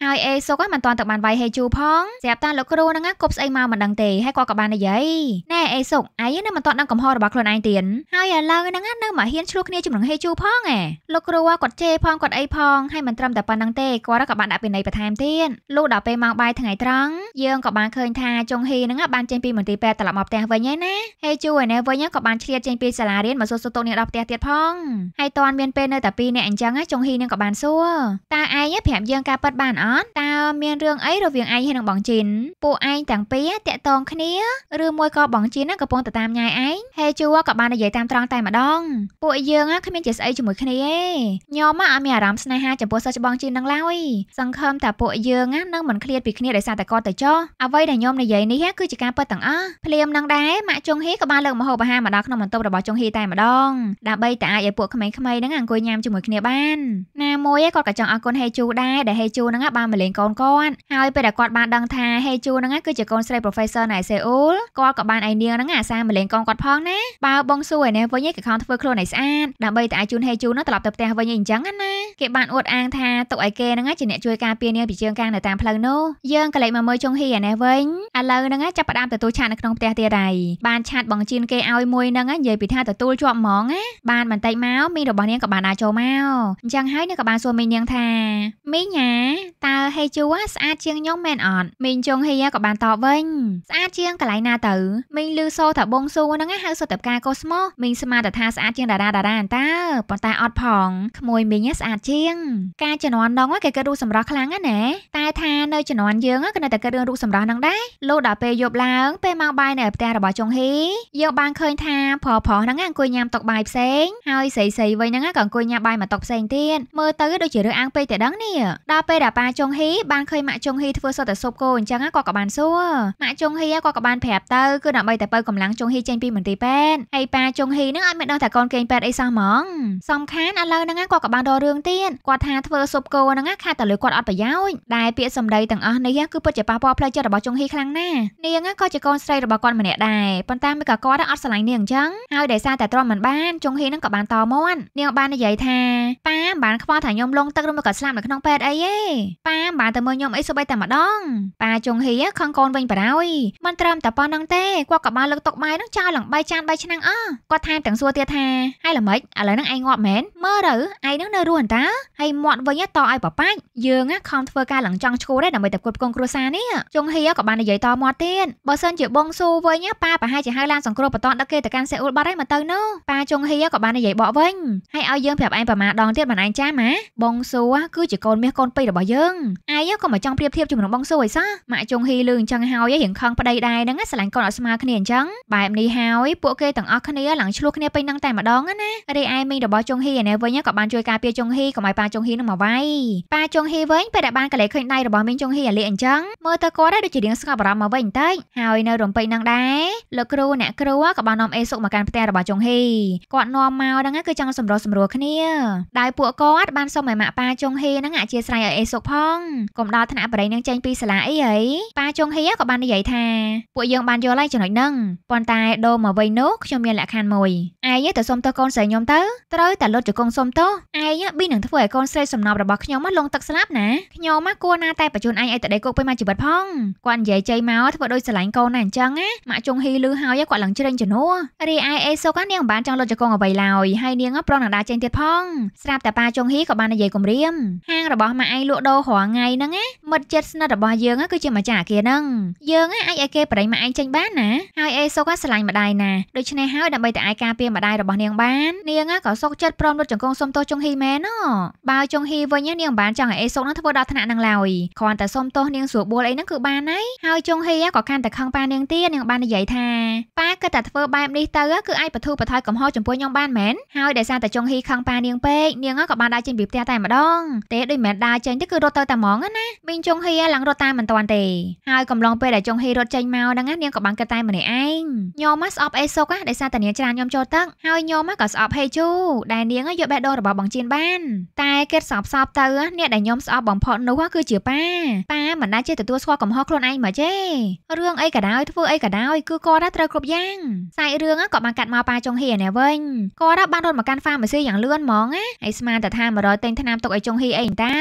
ហើយអេសុកហ្នឹងមិនតាន់ទៅបានវាយហេជូផងស្រាប់តែលោកគ្រូហ្នឹងគប់ស្អីមកមិនដឹងទេហើយគាត់ក៏បាននិយាយណែអេសុកឯងនៅមិនតាន់ដឹងកំហុសរបស់ខ្លួនឯងទៀតហើយឥឡូវហ្នឹងនៅមកហ៊ានឈ្លោះគ្នាជាមួយនឹងហេជូផងឯងលោកគ្រូគាត់ជេរផងគាត់អីផងហើយមិនត្រឹមតែប៉ុណ្្នឹងទេគាត់ក៏បានដាក់ពិន័យបន្ថែមទៀតលុះដល់ពេលម៉ោងបាយថ្ងៃត្រង់យើងក៏បានឃើញថាចុងហ៊ីនឹងបានចេញពីមន្ទីរពេទ្យត្រឡប់មកផ្ទះវិញហើយណាហើយជួឯណេវិញក៏បានឆ្លៀតចេញពីសាលារៀនមកសួរសុខទុក្ខអ្នកដល់ផ្ទះទៀតផងហើយតនមានពេលនៅតែពីរនាក់អញ្ចឹងចុងហ៊ីនឹងក៏បានសួរតើឯងប្រាប់យើងការប៉ັດបានអត់តើមានរឿងអីរវាងឯងហើយនឹងបងជីនពួកឯងទាំងពីរតាក់តងគ្នាឬមួយក៏បងជីនកំពុងទៅតាមញ៉ាយឯងហើយជួក៏បាននិយាយតាមត្រង់តែម្ដងពួកយើងគ្មានជាស្អីជាមួយគ្នាទេញោមអត់មានអារម្មណ៍ស្នេហាចំពោះសិស្សច្បងជីននឹងឡើយសង្ង្ឃឹមថាពួកយើងណានឹងមិនឃ្លាតពីគ្នាដោយសារតែគាត់ទៅចោះអ្វីដែលញោមនិយាយនេះគឺជាការពិតទាំងអស់ភ្លាមនឹងដែរម៉ាក់ជុងហ៊ីក៏បានលើកម្ហូបអាហារមកដល់ក្នុងបន្ទប់របស់ជុងហ៊ីតែម្ដងដើម្បីតែអាចឲ្យពួកក្មេងៗហ្នឹងអង្គុយញ៉ាំជាមួយគ្នាបានណាមួយគាត់ក៏ចង់អរគុណហេជូដែរដែលហេជូហ្នឹងបានមកលេងកូនគាត់ហើយពេលដែលគាត់បានដឹងថាហេជូហ្នឹងគឺជាកូនស្រី Professor នៅសេអ៊ូលគាត់ក៏បានឲ្យនាងហ្នឹងអាសាមកលេងកូនគាត់ផងណាបើបងសួរឯនេះវិញគេខំធ្វើខ្លួនឲ្យស្អាតដើម្បីតែឲ្យជូនហេជូហ្នឹងត្រឡប់ទៅផ្ទះវិញអីអញ្ចឹងណាគេបានអួតអាងថាទុកឲ្យគេហ្នឹងជាអ្នកជួយការពារនាងពីជើងកាងនៅតាមផ្លូវនោះយើងក៏លេចមកមើលចុងហ៊ីអានេះវិញឥឡូវហ្នឹងចាប់ផ្ដើមទទួលឆាតនៅក្នុងផ្ទះទៀតហើយបានឆាតបងជៀនគេឲ្យមួយហ្នឹងនិយាយពីថាទទួលជាប់ហ្មងណាបានបន្តិចមកមីរបស់នាងក៏បានដើរចូលមកអញ្ចឹងហើយនាងក៏បានសួរមីនាងថាមីញ៉ាតើហេជូស្អាតជាងខ្ញុំមែនអត់មីងចុងហ៊ីក៏បានតបវិញស្អាតជាងកន្លែងណាទៅមីងលឺសូថាបងស៊ូហ្នឹងហៅសុទ្ធតែផ្កាកូស្មោមីងស្មានថាស្អាតជាងតារាតារាអន្តើប៉ុន្តែអត់ផងក្មួយមីងស្អាតជាងការជំនាន់ដងគេក៏រូបសម្រស់ខ្លាំងណាណាតែថានៅជំនាន់យើងក៏នៅតែគិតរឿងរូបសម្រស់ហ្នឹងដែរលោកដល់ពេលយប់ឡើងពេលមកបាយនៅផ្ទះរបស់ចុងហ៊ីយើងបានឃើញថាប្រុសប្រុសហ្នឹងអង្គុយញ៉ាំតុកបាយផ្សេងហើយស្រីស្រីវិញហ្នឹងក៏អង្គុយញ៉ាំបាយមកតុកផ្សេងទៀតមើលទៅដូចជារឿងអាំងពេកតែដឹងនេះដល់ពេលដល់ប៉ាចុងហ៊ីបានឃើញម៉ាក់ចុងហ៊ីធ្វើសុទ្ធតែស៊ុបគោអញ្ចឹងគាត់ក៏បានសួរម៉ាក់ចុងហ៊ីគាត់ក៏បានប្រាប់ទៅគឺដើម្បីតែបើកម្លាំងចុងហ៊ីចេញពីមន្ទីរពេទ្យហើយប៉ាចុងហ៊ីហ្នឹងអត់មានដឹងថាកូនគេងពេទ្យអីសោះហ្មងសំខាន់ឥឡូវហ្នឹងគាត់ក៏បានរករឿងទៀតគាត់ថាធ្វើស៊ុបគោហ្នឹងខាតតែលើគាត់គាត់អត់ប្រយោជន៍ដែលពាក្យសម្ដីទាំងអស់នេះគឺពិតជាប៉ះពាល់ផ្លូវចិត្តរបស់ចុងហ៊ីខ្លាំងណាស់នាងក៏ជាកូនស្រីរបស់គាត់ម្នាក់ដែរប៉ុន្តែមិនក៏គាត់អត់ស្រឡាញ់នាងអញ្ចឹងហើយដោយសារតែទ្រាំមិនបានចុងហ៊ីនឹងក៏បានតមាត់នាងបាននិយាយថាប៉ាមិនបានខ្វល់ថាខ្ញុំលងទឹកឬមកក៏ស្លាប់នៅក្នុងពេទ្យអីទេប៉ាមិនបានទៅមើលខ្ញុំអីសូម្បីតែម្ដងប៉ាចុងហ៊ីខឹងកូនវិញបារយមិនត្រឹមតែប៉ុណ្្នឹងទេគាត់ក៏បានលើកទុកបាយនឹងចោលឡើងបីចានបីឆ្នាំអស់គាត់ថែមទាំងសួរទៀតថាហើយល្មិចឥឡូវហ្នឹងឯងងាប់មែនមើលទៅឯងនឹងនៅរស់អន្តើហើយមាត់វិញតឲ្យប៉ប៉ាច់យើយើងខំធ្វើការឡើងចង់ឈួរដែរដើម្បីតែគ្រប់គ្រងគ្រួសារនេះចុងហៀក៏បាននិយាយតមកទៀតបើសិនជាបងស៊ូវិញប៉ាប្រហែលជាហៅឡានសង្គ្រោះបន្តដឹកគេទៅកាន់សេអ៊ូលបាត់ហើយមកទៅនោះប៉ាចុងហៀក៏បាននិយាយបកវិញហើយឲ្យយើងប្រាប់ឯងប្រមាដងទៀតមិនឯងចាំណាបងស៊ូគឺជាកូនមាសកូនពីររបស់យើងឯងក៏មកចង់ប្រៀបធៀបជាមួយនឹងបងស៊ូអីសោះម៉ាក់ចុងហៀលឺអញ្ចឹងហើយរៀងខឹងប្តីដែរហ្នឹងស្រឡាញ់កូនឲ្យស្មើគ្នាអញ្ចឹងបែបនេះហើយពួកគេទាំងអស់គ្នាឡើងឆ្លោះគ្នាពេញនឹងតែម្ដងណារីឯមីងរបស់ចុងហៀនេះវិញក៏បានជួយការពារចុងហៀកុំឲ្យប៉ាចុងហៀនឹងមកវាយប៉ាចុងហៀវិញពេលដែលបានកលេឃើញដៃរបស់មីងចុងហ៊ីអាលីអញ្ចឹងមើលទៅគាត់ដូចជារៀងស្ងប់អារម្មណ៍មកវិញបន្តិចហើយនៅរំពេចនឹងដែរលោកគ្រូអ្នកគ្រូក៏បាននាំអេសុកមកកាន់ផ្ទះរបស់ចុងហ៊ីគាត់នាំមកហ្នឹងគឺចង់សម្រុះសម្រួលគ្នាដោយពួកគាត់បានសុំឲ្យម៉ាក់ប៉ាចុងហ៊ីហ្នឹងអធិស្ឋានឲ្យអេសុកផងកុំដល់ថ្នាក់បរិយនឹងចេញពីសាលាអីហីប៉ាចុងហ៊ីក៏បាននិយាយថាពួកយើងបានយល់ហើយចំណុចហ្នឹងប៉ុន្តែដូរមកវិញនោះខ្ញុំមានលក្ខខណ្ឌមួយឯងទៅសុំទោសកូនស្រីខ្ញុំទៅត្រូវតែលុតជង្គង់សុំទោសឯងប៊ីនឹងធ្វើឲ្យកូនស្រីសំណប់របស់ខ្ញុំមកលងទឹកស្លាប់ណាខ្ញុំមកគួរណាតែបញ្ជូនអញឲ្យទៅដេកគុកពេលមួយជីវិតផងគាត់និយាយចៃមកធ្វើដូចស្រឡាញ់កូនណាអញ្ចឹងណាម៉ាក់ចុងហ៊ីលឺហើយគាត់ឡើងជ្រេងជំនួសរីឯអេសុកនាងបានចង់លុតចកងអ្វីឡើយហើយនាង ប្រងនឹងដើរចេញទៀតផងស្រាប់តែប៉ាចុងហ៊ីក៏បាននិយាយគំរាមហាងរបស់ម៉ាក់ឯងលក់ដូររាល់ថ្ងៃហ្នឹងណាមិត្តជិតស្និទ្ធរបស់យើងគឺជាម្ចាស់អាគារហ្នឹងយើងអាចឲ្យគេប្រៃម៉ាក់ឯងចេញបានណាហើយអេសុកស្រឡាញ់ម្ដាយណាដូច្នេះហើយដើម្បីតែអាចការពារម្ដាយរបស់នាងបាននាងក៏សុកចិត្តព្រមលុតចង្គង់សុំទោសចុងហ៊ីមែនណបើចុងហ៊ីវិញនាងបានចង់ឲ្យអេសុកនឹងធ្វើដល់ថ្នាក់នឹងឡើយគ្រាន់តែសុំទោសនាងស្រួលបួលអីហ្នឹងគឺបានហើយហើយចុងហេក៏កាន់តែខឹងប៉ានាងទៀតនាងបាននិយាយថាប៉ាគិតតែធ្វើបែបនេះទៅគឺអាចបធូរបន្ថយកំហុសចំពោះខ្ញុំបានមែនហើយដោយសារតែចុងហេខឹងប៉ានាងពេកនាងក៏បានដើរចេញពីផ្ទះតែម្ដងទេដូចមិនដើរចេញទៅគឺរត់ទៅតែហ្មងណាមីងចុងហេឡើងរត់តាមមិនទាន់ទេហើយកំឡុងពេលដែលចុងហេរត់ចេញមកហ្នឹងនាងក៏បានគិតតែម្នាក់ឯងញោមស្អប់អេសុកដោយសារតែនាងច្រានញោមចូលទឹកហើយញោមក៏ស្អប់ហេជូដែលនាងយកបេះដូងរបស់បងជៀនបានតែគិតសោបសោបទៅអ្នកដែលញោមស្អប់អស់បំផុតនោះគឺជាប៉ាប៉ាមិនដែលចេះទទួលស្គាល់កំហុសខ្លួនឯងមកទេរឿងអីក៏ដោយធ្វើអីក៏ដោយគឺគាត់ណាត្រូវគ្រប់យ៉ាងសាច់រឿងក៏បានកាត់មកប៉ាចុងហ៊ីណែវិញគាត់ណាបានរត់មកកាន់ហ្វាម៉ាស៊ីយ៉ាងលឿនហ្មងណាហើយស្មានតែថា100ទិញថ្នាំទុកឲ្យចុងហ៊ីអីតា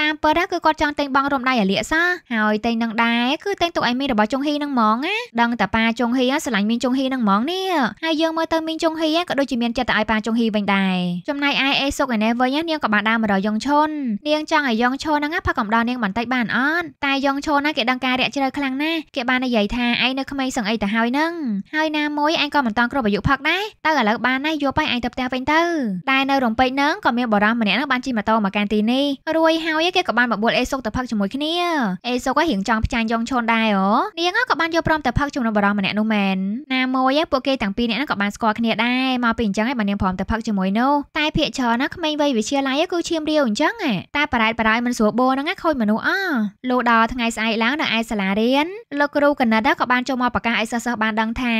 តាមពិតណាគឺគាត់ចង់ទិញបងរំដៃអាលៀកសោះហើយទិញនឹងដែរគឺទិញទុកឲ្យមីរបស់ចុងហ៊ីនឹងហ្មងណាដឹងតែប៉ាចុងហ៊ីស្រឡាញ់មីងចុងហ៊ីនឹងហ្មងនេះហើយយើងមើលទៅមីងចុងហ៊ីក៏ដូចជាមានចិត្តទៅឲ្យប៉ាចុងហ៊ីវិញដែរចំណែកឯអេសុកឯនេះវិញនាងក៏បានដើរមករកយ៉ងឈុននាងចង់ឲ្យយ៉ងយ៉ងឈូហ្នឹងផឹកកំដរនាងបន្តិចបានអត់តែយ៉ងឈូហ្នឹងគេដឹងការរាក់ជ្រៅខ្លាំងណាស់គេបាននិយាយថាឯងនៅក្មេងសឹងអីទៅហើយហ្នឹងហើយណាមួយឯងក៏មិនតន់គ្រប់អាយុផឹកដែរតែឥឡូវបានណាយប់ហើយឯងទៅផ្ទះវិញទៅដែលនៅរំពេចហ្នឹងក៏មានបរិសម្នាក់ហ្នឹងបានជិះម៉ូតូមកកាន់ទីនេះរួយហើយគេក៏បានបបួលអេសុកទៅផឹកជាមួយគ្នាអេសុកក៏រៀងចង់ផ្ចាញ់យ៉ងឈូនដែរអូនាងក៏បានយកព្រមទៅផឹកជាមួយបរិសម្នាក់នោះមែនណាមួយពួកគេទាំងពីរនាក់ហ្នឹងក៏បានស្គាល់គ្នាដែរមកពីអញ្ចឹងឯងបាននាងព្រមទៅផឹកជាមួយនោះតែភាកច្រើនណាក្មេងវ័យវិទ្យាល័យគឺឈាមរាវអញ្ចឹងតែបរ៉ែតបរ៉ែមិនស្រួលបូហ្នឹងខូចមនុស្សអលោកដល់ថ្ងៃស្អែកឡើងនៅឯសាលារៀនលោកគ្រូកណិតក៏បានចូលមកប្រកាសឲ្យសិស្សសិស្សបានដឹងថា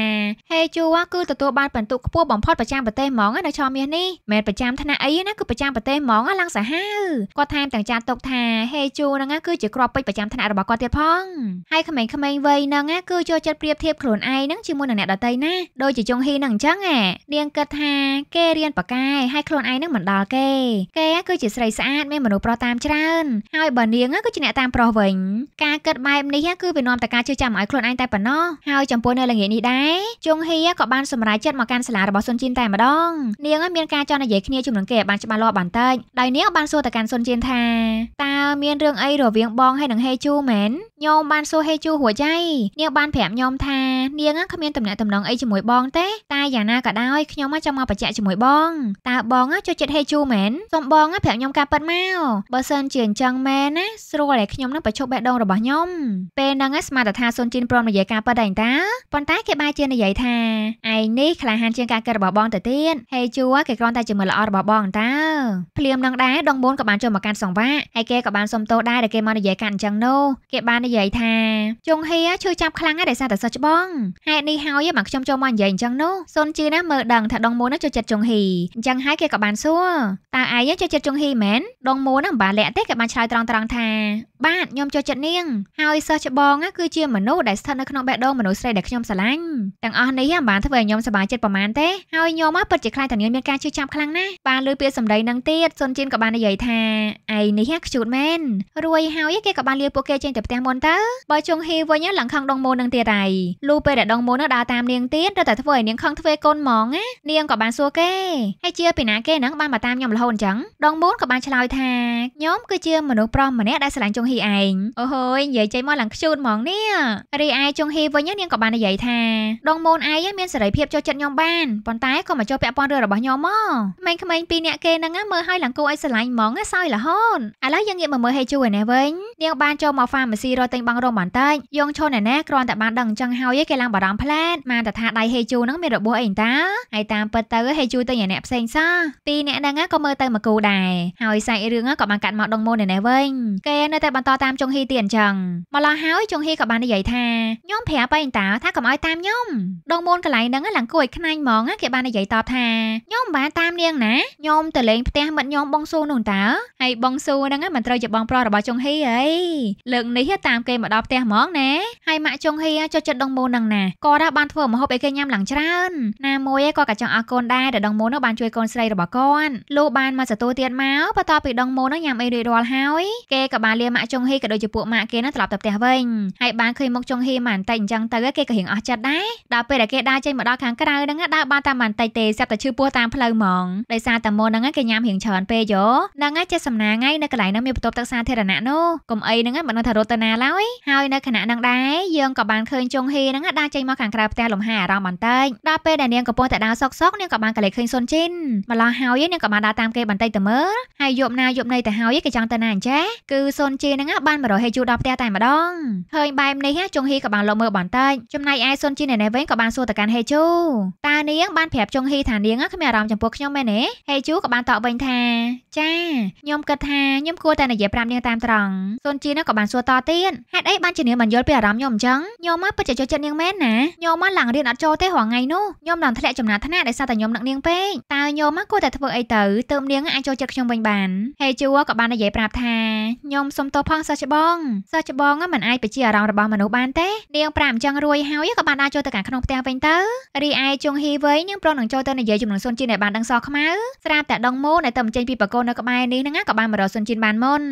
ហេជូគឺទទួលបានពិន្ទុខ្ពស់បំផុតប្រចាំប្រទេសហ្មងនៅឆមាសនេះមិនប្រចាំថ្នាក់អីណាគឺប្រចាំប្រទេសហ្មងឡើងសាហាវគាត់ថែមទាំងចាត់ទុកថាហេជូហ្នឹងគឺជាគ្រាប់ពេជ្រប្រចាំថ្នាក់របស់គាត់ទៀតផងហើយក្មេងៗវ័យហ្នឹងគឺចូលចិត្តប្រៀបធៀបខ្លួនឯងហ្នឹងជាមួយនឹងអ្នកដទៃណាដូចជាចុងហ៊ីហ្នឹងអញ្ចឹងឯងនាងគិតថាគេរៀនប៉ាកែហើយខ្លួនឯងហ្នឹងមិនដល់គេគេគឺជាស្រីស្អាតមានមនុស្សប្រុសតាមច្រើនច្រើនហើយបើនាងក៏ជាអ្នកតាមប្រុសវិញការគិតបែបនេះគឺវានាំតែការជឿចាំឲ្យខ្លួនឯងតែប៉ុណ្ណោះហើយចំពោះនៅល្ងាចនេះដែរជុងហៀក៏បានសម្រេចចិត្តមកកាន់សាលារបស់សុនជីនតែម្ដងនាងមានការចោទនិយាយគ្នាជំនឹងគេឲ្យបានច្បាស់លាស់បន្តិចដោយនាងបានសួរទៅកាន់សុនជីនថាតើមានរឿងអីរវាងបងហើយនឹងហេជូមែនញោមបានសួរហេជូរួចហើយនាងបានប្រាប់ញោមថានាងគ្មានតំណែងតំណងអីជាមួយបងទេតែយ៉ាងណាក៏ដោយខ្ញុំចង់មកបញ្ជាក់ជាមួយបងតើបងចូលចិត្តហេជូមែនសូមបងប្រាប់ខ្ញុំការពិតមកបើសិនជាអញ្ចឹងមែនណាស្រួលតែខ្ញុំនឹងប្រជុំបេះដូងរបស់ខ្ញុំ ពេលហ្នឹងស្មានតែថាសុនជីនព្រមនិយាយការប៉ិតឯងតាប៉ុន្តែគេបែរជានិយាយថាឯងនេះក្លាហានជាងការគិតរបស់បងទៅទៀតហេជួគេគ្រាន់តែជាមើលល្អរបស់បងតាភ្លាមនឹងដែរដងបួនក៏បានចូលមកកាន់សង្វាក់ហើយគេក៏បានសុំទោសដែរដែលគេមកនិយាយកាន់អញ្ចឹងនោះគេបាននិយាយថាចុងហៀឈឺចាប់ខ្លាំងណាស់ដោយសារតែសិស្សច្បងហេតុនេះហើយមកខ្ញុំចូលមកនិយាយអញ្ចឹងនោះសុនជីណាមើលដឹងថាដងមូននឹងចូលចិត្តចុងហីអញ្ចឹងហើយគេក៏បានសួរតើឯងចូលចិត្តចុងហីមែនដងមូននឹងបានលាក់ទេទេក៏បានឆ្លើយត្រង់ត្រង់ថាបាទខ្ញុំចូលចិត្តនាងហើយសិស្សច្បងគឺជាមនុស្សដែលស្ថិតនៅក្នុងបេះដូងមនុស្សស្រីដែលខ្ញុំស្រឡាញ់ទាំងអស់នេះមិនបានធ្វើឲ្យខ្ញុំសប្បាយចិត្តប្រមាណទេហើយខ្ញុំពិតជាខ្លាចតែនាងមានការជឿចាប់ខ្លាំងណាស់បានលើពាក្យសម្ដីនឹងទៀតសុនជៀនក៏បាននិយាយថាឯងនេះខ្ជូតមែនរួយហើយគេក៏បានលាពួកគេចេញទៅផ្ទះមុនទៅបើជុងហ៊ីវិញឡើងខឹងដងមូននឹងទៀតហើយលុះពេលដែលដងមូននោះដើរតាមនាងទៀតទៅតែធ្វើឲ្យនាងខឹងធ្វើកូនហ្មងណានាងក៏បានសួរគេហើយជាពីណាគេហ្នឹងបានមកតាមខ្ញុំរហូតអញ្ចឹងដងមូនក៏បានឆ្លើយថាខ្ញុំគឺជាមនុស្សប្រុសម្នាក់ដែលស្រឡាញ់ចុងហ៊ីឯងអូហូយនិយាយចេញមកឡើងខ្ជូតហ្មងនេះរីឯចុងហ៊ីវិញនាងក៏បាននិយាយថាដងមូនឯងមានសេរីភាពចូលចិត្តខ្ញុំបានប៉ុន្តែក៏មកចូលពាក់ព័ន្ធរឿងរបស់ខ្ញុំមកម៉េចក្មេងពីរអ្នកគេហ្នឹងមើលឲ្យឡើងគូឲ្យស្រឡាញ់ហ្មងសើចរហូតឥឡូវយើងងាកមកមើលហេជូឯណេះវិញនាងបានចូលមកហ្វាម៉ាស៊ីរត់ទិញបង់រមបន្តិចយងឈុនឯណេះគ្រាន់តែបានដឹងអញ្ចឹងហើយគេឡើងបារម្ភផ្លែតបានតែថាដៃហេជូហ្នឹងមានរបួសអីតាហើយតាមពិតទៅហេជូទិញឯអ្នកផ្សេងសោះពីរអ្នកហ្នឹងក៏មើលទៅមកគូដែរហើយសាច់រឿងក៏បានកាត់មកដងងមូននៅនេះវិញគេនៅតែបន្តតាមចុងហ៊ីទៀតអញ្ចឹងមកឡោះហើយចុងហ៊ីក៏បាននិយាយថាខ្ញុំប្រាប់ឯងតាថាកុំឲ្យតាមខ្ញុំដងមូនកន្លែងហ្នឹងឡើងគួរឲ្យខ្លាញ់ហ្មងគេបាននិយាយតបថាខ្ញុំមិនបានតាមនាងណាខ្ញុំទៅលេងផ្ទះមិត្តខ្ញុំបងស៊ូនោះតាហើយបងស៊ូហ្នឹងមិនត្រូវជាបងប្រុសរបស់ចុងហ៊ីអីលើកនេះតាមគេមកដល់ផ្ទះហ្មងណាហើយម៉ាក់ចុងហ៊ីចុចចិត្តដងមូនហ្នឹងណាក៏ថាបានធ្វើម្ហូបឲ្យគេញ៉ាំឡើងច្រើនណាមួយឯងក៏កញ្ចង់អរគុណដែរដែលដងមូននោះបានជួយកូនស្រីរបស់គាត់លុះបានមកទទួលទៀតមកបន្ទាប់ពីដងមូននោះញ៉ាំអីរួចរាល់ហើយគេក៏បានលាម៉ាក់ចុងហ៊ីក៏ដូចជាពួកម៉ាក់គេនឹងត្រឡប់ទៅផ្ទះវិញហើយបានឃើញមុខចុងហ៊ីមិនតិចអញ្ចឹងទៅគេក៏រៀងអស់ចិត្តដែរដល់ពេលដែលគេដើរចេញមកដល់ខាងក្រៅហ្នឹងដើរបានតែមិនតិចទេស្រាប់តែឈឺពោះតាមផ្លូវហ្មងដោយសារតែមុនហ្នឹងគេញ៉ាំរៀងច្រើនពេកយោហ្នឹងចេះសំណាងៃនៅកន្លែងហ្នឹងមានបន្ទប់ទឹកសាធារណៈនោះកុំអីហ្នឹងមិនដឹងថារត់ទៅណាឡើយហើយនៅខណៈហ្នឹងដែរយើងក៏បានឃើញចុងហ៊ីហ្នឹងដើរចេញមកខាងក្រៅផ្ទះលំហែអារម្មណ៍បន្តិចដល់ពេលដែលនាងកំពុងតែដើរសោកសោកនាងក៏បានកលេចឃើញសុនជីនម្ល៉េះហើយនាងក៏បានដើរតាមគេបន្តិចទៅមើលហើយយប់ណាយប់ណីទៅហើយគេចង់ទៅណាអញ្ចេះគឺសូនជីហ្នឹងបាន100ហេជូដល់ផ្ទះតែម្ដងហើយបែបនេះចុងហ៊ីក៏បានលុបមើលបន្តិចចំណែកឯសូនជីនៅនេះវិញក៏បានសួរទៅកាន់ហេជូតើនាងបានប្រាប់ចុងហ៊ីថានាងគ្មានអារម្មណ៍ចំពោះខ្ញុំមែនទេហេជូក៏បានតបវិញថាចាខ្ញុំគិតថាខ្ញុំគួរតែនិយាយប្រាប់នាងតាមត្រង់សូនជីហ្នឹងក៏បានសួរតទៀតហេតុអីបានជានាងមិនយល់ពីអារម្មណ៍ខ្ញុំអញ្ចឹងខ្ញុំមកពិតជាចូលចិត្តនាងមែនណាខ្ញុំមកឡើងរៀនអត់ចូលទេរាល់ថ្ងៃនោះខ្ញុំឡើងធ្លាក់ចំណាត់ថ្នាក់ដោយសារតែខ្ញុំនឹកនាងពេកតើខ្ញុំមកគួរតែធ្វើអីទៅទើបនាងអាចចូលចិត្តខ្ញុំវិញបានហេជូក៏បាននិយាយប្រាប់ថាញោមសុំទោសផងសិស្សច្បងសិស្សច្បងមិនអាចបញ្ជាអារម្មណ៍របស់មនុស្សបានទេនាងប្រាប់អញ្ចឹងរួយហើយក៏បានដើរចូលទៅខាងក្នុងផ្ទះវិញទៅរីឯជុងហ៊ីវិញនាងប្រុសនឹងចូលទៅនិយាយជាមួយនឹងសុនជីនដែលបានដឹងសខ្មៅស្រាប់តែដងមូដែលទៅចេញពីបកគោនៅក្បែរនេះហ្នឹងក៏បានមករកសុនជីនបានមុន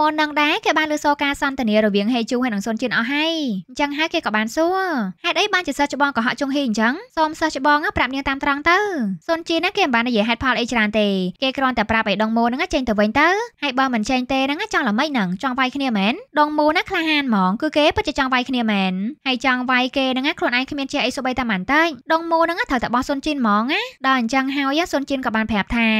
មុននឹងដែរគេបានលើសូការសន្ទនារវាងហេជូហើយនឹងសុនជីនអស់ហើយអញ្ចឹងហើយគេក៏បានសួរហេតុអីបានជាសិស្សច្បងកុហកជុងហ៊ីអញ្ចឹងសូមសិស្សច្បងប្រាប់នាងតាមត្រង់ទៅ សុនជីនគេមិនបាននិយាយហេតុផលអីច្រើនទេគេគ្រាន់តែប្រាប់ឲ្យដងមូហ្នឹងចេញទៅវិញទៅហើយបើមិនចេញទេហ្នឹងចង់ល្មិចហ្នឹងចង់វាយគ្នាមែនដងមូណាក្លាហានហ្មងគឺគេពិតជាចង់វាយគ្នាមែនហើយចង់វាយគេហ្នឹងខ្លួនឯងគ្មានចេះអីសូម្បីតែមិនតិចដងមូហ្នឹងត្រូវតែបោះសុនជីនហ្មងណាដល់អញ្ចឹងហើយសុនជីនក៏បានប្រាប់ថា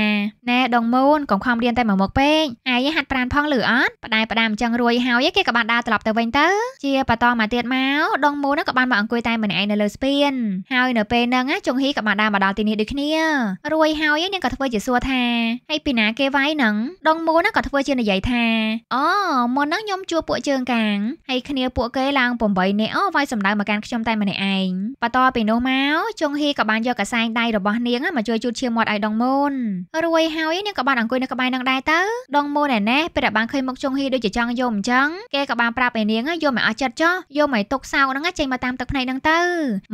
ណែដងមូនកុំខំរៀនតែមួយមុខពេកអាយហាត់ប្រានផងឬអត់ផ្ដាយផ្ដាមអញ្ចឹងរួយហើយគេក៏បានដើរត្រឡប់ទៅវិញទៅជាបន្តមកទៀតមកដងមូហ្នឹងក៏បានមកអង្គុយតែម្នាក់ឯងនៅលើស្ពានហើយនៅពេលហ្នឹងចុងហ៊ីក៏បានដើរមកដល់ទីនេះដូចគ្នារួយហើយនាងក៏ធ្វើជាសួរថាហើយពីណាគេវាយហ្នឹងដងមូហ្នឹងក៏ធ្វើជានិយាយថាអូមុនហ្នឹងខ្ញុំជួបពួកជើងកាងហើយគ្នាពួកគេឡើង8នាក់អូវាយសម្ដៅមកកាន់ខ្ញុំតែម្នាក់ឯងបន្តពីនោះមកចុងហៀក៏បានយកកសែងដៃរបស់នាងមកជួយជូតឈាមមាត់ឲ្យដងមូនរួយហើយនាងក៏បានអង្គុយនៅក្បែរនឹងដែរទៅដងមូនឯណេះពេលដែលបានឃើញមុខចុងហៀដូចជាចង់យំអញ្ចឹងគេក៏បានប្រាប់ឲ្យនាងយកមកអស់ចិត្តចោះយកមកទុកសោកហ្នឹងចេញមកតាមទឹកភ្នែកហ្នឹងទៅ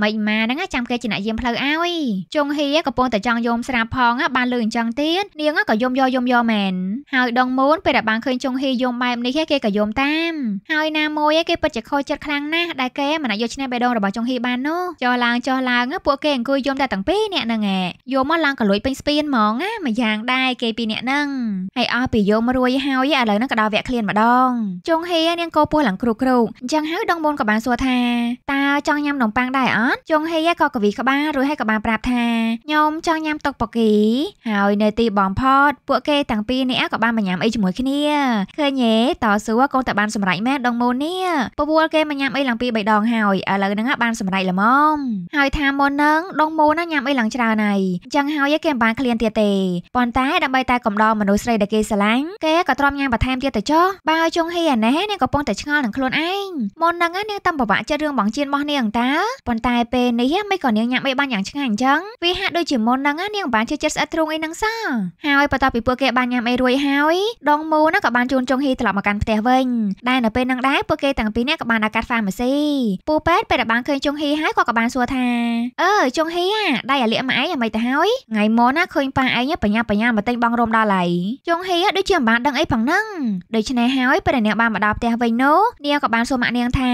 មិនម៉ាហ្នឹងចាំគេជាអ្នកយាមផ្លូវឲ្យចុងហៀកំពុងតែចង់យំស្រាប់ផងបានលើអញ្ចឹងទៀតនាងក៏យំយកយំយកមែនហើយដងមូនពេលដែលបានឃើញចុងហ៊ីយំបែបនេះគេក៏យំតាមហើយណាមួយគេពិតជាខូចចិត្តខ្លាំងណាស់ដែលគេមិនអាចយកឈ្នះបេះដូងរបស់ចុងហ៊ីបាននោះចុះឡើងចុះឡើងពួកគេអង្គុយយំតែទាំងពីរអ្នកហ្នឹងឯងយំមកឡើងក៏លួចពេញស្ពានហ្មងណាមួយយ៉ាងដែរគេពីរអ្នកហ្នឹងហើយអស់ពីយំរួយហើយឥឡូវហ្នឹងក៏ដល់វគ្គឃ្លានម្ដងចុងហ៊ីនាងកោពោះឡើងគ្រូគ្រូអញ្ចឹងហើយដងមូនក៏បានសួរថាតើចង់ញ៉ាំនំប៉័ងដែរអត់ចុងហ៊ីក៏កវីក្បាលរួចហើយក៏បានប្រាប់ថាខ្ញុំចង់ញ៉ាំតុកប៉ាគីហើយនៅទីបំផុតពួកគេទាំងពីរនាក់ក៏បានញ៉ាំអីជាមួយជាមួយគ្នាឃើញទេតស៊ូកូនតែបានសម្រេចមែនដងមូននេះពវល់គេមកញ៉ាំអីឡើងពី3ដងហើយឥឡូវហ្នឹងបានសម្រេចល្មមហើយថាមុនហ្នឹងដងមូនញ៉ាំអីឡើងច្រើនហើយអញ្ចឹងហើយគេមិនបានឃ្លានទៀតទេប៉ុន្តែដើម្បីតែកំដរមនុស្សស្រីដែលគេស្រឡាញ់គេក៏ទ្រាំញ៉ាំបន្ថែមទៀតទៅចុះបើចុងហ៊ីអាណេះនាងក៏ប៉ុន្តែឆ្ងល់នឹងខ្លួនឯងមុនហ្នឹងនាងតាមពិបាកចិត្តរឿងបងជៀនរបស់នាងតាប៉ុន្តែពេលនេះមិនក៏នាងញ៉ាំអីបានយ៉ាងឆ្ងាញ់អញ្ចឹងវាហាក់ដូចជាមុនហ្នឹងនាងបានជាចិត្តស្អិតទ្រូងអីហ្នឹងសោះហើយបន្ទាប់ពីពួកគេបានញ៉ាំអីរួចហើយដងងមូនោះក៏បានជួនចុងហ៊ីត្រឡប់មកកាន់ផ្ទះវិញដែលនៅពេលនឹងដែរពួកគេទាំងពីរនាក់ក៏បានដើរកាត់ហ្វាម៉ាស៊ីពូប៉ែតពេលដែលបានឃើញចុងហ៊ីហើយក៏ក៏បានសួរថាអើចុងហ៊ីអាដៃអាលៀកមកឯងយ៉ាងម៉េចទៅហើយថ្ងៃមុនណាឃើញប៉ាឯងបញ្ញាបញ្ញាមកទិញបងរមដល់ហើយចុងហ៊ីដូចជាមិនបានដឹងអីផងហ្នឹងដូច្នេះហើយពេលដែលអ្នកបានមកដល់ផ្ទះវិញនោះនាងក៏បានសួរម៉ាក់នាងថា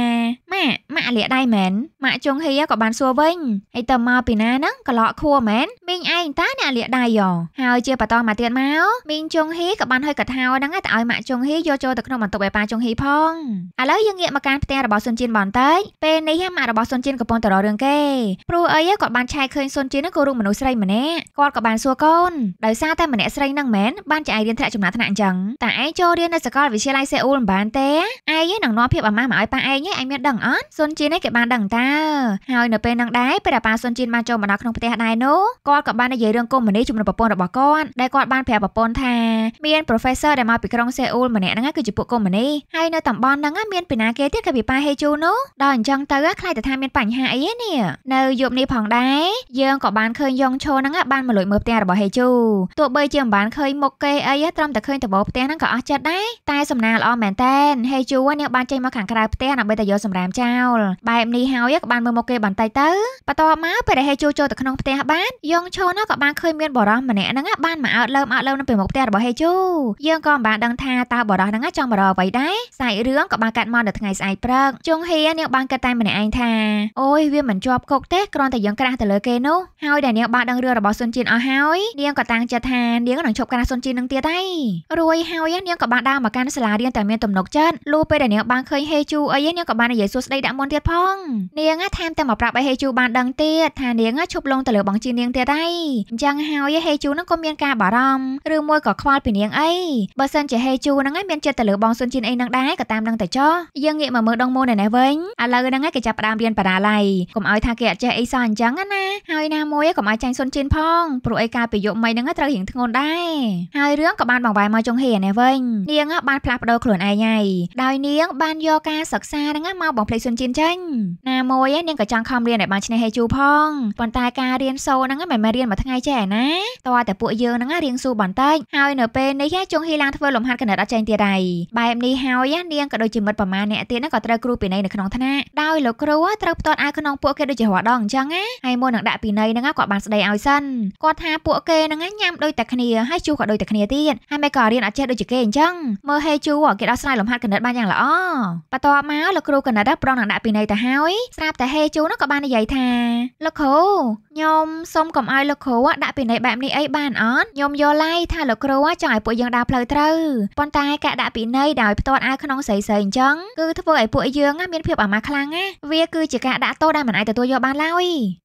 ម៉ាក់ម៉ាក់អាលៀកដៃមែនម៉ាក់ចុងហ៊ីក៏បានសួរវិញអីតើមកពីណាហ្នឹងក៏លោកខួមែនមីងឯងតាអ្នកអាលៀកដៃយ៉ហើយជាបន្តមកទៀតមកមីងចុងហ៊ីក៏បានហើយកថាហ្នឹងទៅឲ្យម៉ាក់ជុងហ៊ីយកចូលទៅក្នុងបន្ទប់ឯប៉ាជុងហ៊ីផងឥឡូវយើងងាកមកកានផ្ទះរបស់សុនជៀនបន្តិចពេលនេះម៉ាក់របស់សុនជៀនកំពុងតែរករឿងគេព្រោះអីគាត់បានឆែកឃើញសុនជៀនហ្នឹងក៏រូបមនុស្សស្រីម្នាក់គាត់ក៏បានសួរកូនដោយសារតែម្នាក់ស្រីហ្នឹងមែនបានចែករៀនថ្នាក់ចំណាត់ថ្នាក់អញ្ចឹងតែឯងចូលរៀននៅសាកលវិទ្យាល័យសេអ៊ូលមិនបានទេឯងនឹងនាំភាពអាម៉ាស់មកឲ្យប៉ាឯងឯងមានដឹងអត់សុនជៀនឯងគេបានដឹងតាហើយនៅពេលហ្នឹងដែរពេលដែលប៉ាសុនជៀនបានចូលមកដល់ក្នុងផ្ទះដែរនោះគាត់ក៏បាននិយាយរឿងកុំមុនីជាមួយប្រពន្ធរបស់គាត់ដែលគាត់បានប្រាប់ប្រពន្ធថាមាន professor ដែលមកពីក្រុងសេអ៊ូលម្នាក់ហ្នឹងគឺជាពួកកុម្មុយនីហើយនៅតំបន់ហ្នឹងមានពីណាគេទៀតក៏ពីប៉ាហេជូនោះដល់អញ្ចឹងទៅខ្លាចតែថាមានបញ្ហាអីហ្នឹងនៅយប់នេះផងដែរយើងក៏បានឃើញយ៉ងឈូហ្នឹងបានមកលួចមើលផ្ទះរបស់ហេជូទោះបីជាមិនបានឃើញមុខគេអីត្រឹមតែឃើញដំបូលផ្ទះហ្នឹងក៏អស់ចិត្តដែរតែសំណាល្អមែនតែនហេជូនេះបានចេញមកខាងក្រៅផ្ទះដើម្បីតែយកសម្រាមចោលបែបនេះហើយក៏បានមើលមុខគេបន្តិចទៅបន្ទាប់មកពេលដែលហេជូចូលទៅក្នុងផ្ទះបានយ៉ងឈូនោះក៏បានឃើញមានបរិសម្នាក់ហ្នឹងបានមកអើតលើមអើតលើនៅពីមុខផ្ទះរបស់ហេជូយើងក៏មិនបានដឹងថាតើបរោះហ្នឹងចង់បរោះអ្វីដែរសាច់រឿងក៏បានកាត់មកនៅថ្ងៃស្អែកព្រឹកជុងហៀនាងបានគិតតែម្នាក់ឯងថាអូយវាមិនជាប់គុកទេគ្រាន់តែយើងក្រាស់ទៅលើគេនោះហើយដែលនាងបានដឹងរឿងរបស់សុនជៀនអស់ហើយនាងក៏តាំងចិត្តថានាងនឹងឈប់ក្រាស់សុនជៀននឹងទៀតហើយរួយហើយនាងក៏បានដើរមកកាន់សាលារៀនតែមានទំនុកចិត្តលុះពេលដែលនាងបានឃើញហេជូអីនាងក៏បាននិយាយសួស្ដីដាក់មុនទៀតផងនាងថែមតែមកប្រាប់ឲ្យហេជូបានដឹងទៀតថានាងឈប់លងទៅលើបងជានាងទៀតហើយអញ្ចឹងហើយហេជូនឹងក៏មានការបារម្ភឬមួយក៏ខ្វល់ពីនាងអីបើសិនជាហេជូហ្នឹងឯងមានចិត្តទៅលើបងសុនជីនអីហ្នឹងដែរក៏តាមនឹងតែចោះយើងងាកមកមើលដងមូនឯនេះវិញឥឡូវហ្នឹងឯងគេចាប់ផ្ដើមរៀនបារាឡៃកុំឲ្យថាគេអត់ចេះអីសោះអញ្ចឹងណាហើយណាមួយកុំឲ្យចាញ់សុនជីនផងព្រោះអីការប្រយុទ្ធមីហ្នឹងត្រូវរៀងធ្ងន់ដែរហើយរឿងក៏បានបង្វែរមកចុងហេឯនេះវិញនាង បានផ្លាស់ប្ដូរខ្លួនឯងហើយដោយនាងបានយកការសិក្សាហ្នឹងមកបំភ្លេចសុនជីនចេញណាមួយឯងនាងក៏ចង់ខំរៀនឲ្យបានឈ្នះហេជូផងប៉ុន្តែការរៀនសូហ្នឹងមិនមែនរៀនមួយថ្ងៃចេះឯណាតើតែពួកយើងហ្នឹងរៀងស៊ូបន្តិចហើយនៅពេលនេះចុងហេឡាសាធ្វើលំហាត់គណិតអត់ចេញទៀតដែរបែបនេះហើយនាងក៏ដូចជាមិត្តប្រមាណអ្នកទៀតហ្នឹងក៏ត្រូវគ្រូពិន័យនៅក្នុងថ្នាក់ដោយលោកគ្រូត្រូវផ្ទាត់អាវក្នុងពួកគេដូចជារាល់ដងអញ្ចឹងណាហើយមុននឹងដាក់ពិន័យហ្នឹងគាត់បានស្ដីឲ្យសិនគាត់ថាពួកគេហ្នឹងញ៉ាំដូចតែគ្នាហើយជូក៏ដូចតែគ្នាទៀតហើយមិនក៏រៀនអត់ចេះដូចជាគេអញ្ចឹងមើលហេជូគេដោះស្រាយលំហាត់គណិតបានយ៉ាងល្អបន្ទាប់មកលោកគ្រូគណិតប្រងនឹងដាក់ពិន័យទៅហើយស្រាប់តែហេជូហ្នឹងក៏បាននិយាយថាលោកគ្រូខ្ញុំសូមកុំឲ្យលោកគ្រូដាក់ពិន័យបែបនេះអីបានអត់ខ្ញុំយល់ហើយថាលោកគ្រូចង់ឲ្យពួកយើងដើរផ្លូវត្រត្រូវប៉ុន្តែការដាក់ពិន័យដោយផ្ទាត់អាវក្នុងស្រីស្រីអញ្ចឹងគឺធ្វើឲ្យពួកយើង មានភាពអាម៉ាស់ខ្លាំងណាវាគឺជាការដាក់ទោសដែលមិនអាចទទួលយកបានឡើយ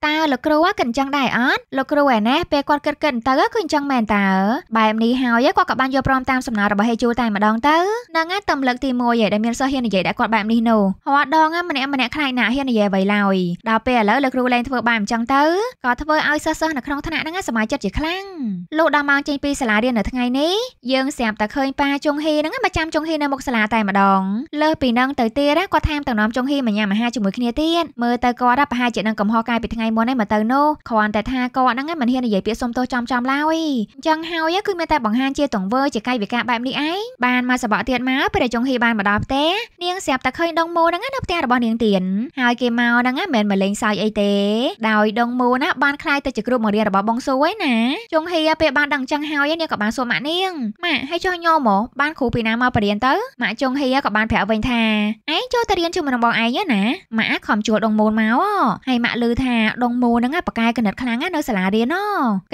តើលោកគ្រូគិតអញ្ចឹងដែរអត់លោកគ្រូឯណេះពេលគាត់គិតគិតទៅគឺអញ្ចឹងមែនតើបែបនេះហើយគាត់ក៏បានយល់ព្រមតាមសំណើរបស់ហេជូតែម្ដងទៅនឹងតែលើកទី1ឯដែលមានសិស្សហ៊ាននិយាយដាក់គាត់បែបនេះនោះហោះដងម្នាក់ម្នាក់ខ្លាចណាស់ហ៊ាននិយាយអ្វីឡើយដល់ពេលឥឡូវលោកគ្រូលែងធ្វើបែបអញ្ចឹងទៅក៏ធ្វើឲ្យសិស្សសិស្សនៅក្នុងថ្នាក់ហ្នឹងសមាជិកជាខ្លាំងលោកដល់ម៉ោងចេញពីសាលារៀននៅថ្ងៃនេះយើងស្រាប់តែតែឃើញប៉ាចុងហ៊ីហ្នឹងមកចាំចុងហ៊ីនៅមុខសាលាតែម្ដងលើសពីនឹងទៅទៀតគាត់ថាមទាំងនាំចុងហ៊ីមកញ៉ាំអាហារជាមួយគ្នាទៀតមើលទៅគាត់ប្រហែលជានឹងកំហុសកាយពីថ្ងៃមុនហ្នឹងមកទៅនោះគ្រាន់តែថាគាត់ហ្នឹងមិនហ៊ាននិយាយពាក្យសុំទោសចំចំឡើយអញ្ចឹងហើយគឺមានតែបង្ហាញជាទង្វើជាកាយវិការបែបនេះឯងបានមកសបកទៀតមកពេលដែលចុងហ៊ីបានមកដល់ផ្ទះនាងស្រាប់តែឃើញដងមូហ្នឹងនៅផ្ទះរបស់នាងទៀតហើយគេមកហ្នឹងមិនមែនមកលេងសើចអីទេដោយដងមូណាបានខ្លាយទៅជាគ្រូបង្រៀនរបស់បងស៊ូឯណាចុងហ៊ីពេលបានដឹងចឹងហើយនាងក៏បានសួរម៉ាក់នាងម៉ាក់ហើយចុះចុះញោមមកបានគ្រូពីណាមកបរៀនទៅម៉ាក់ចុងហៀក៏បានប្រាប់វិញថាឯងចូលទៅរៀនជាមួយនឹងបងឯងណាម៉ាក់ខំជួលដងមូនមកហើយម៉ាក់ឮថាដងមូនហ្នឹងប៉កែកណិតខ្លាំងនៅសាលារៀន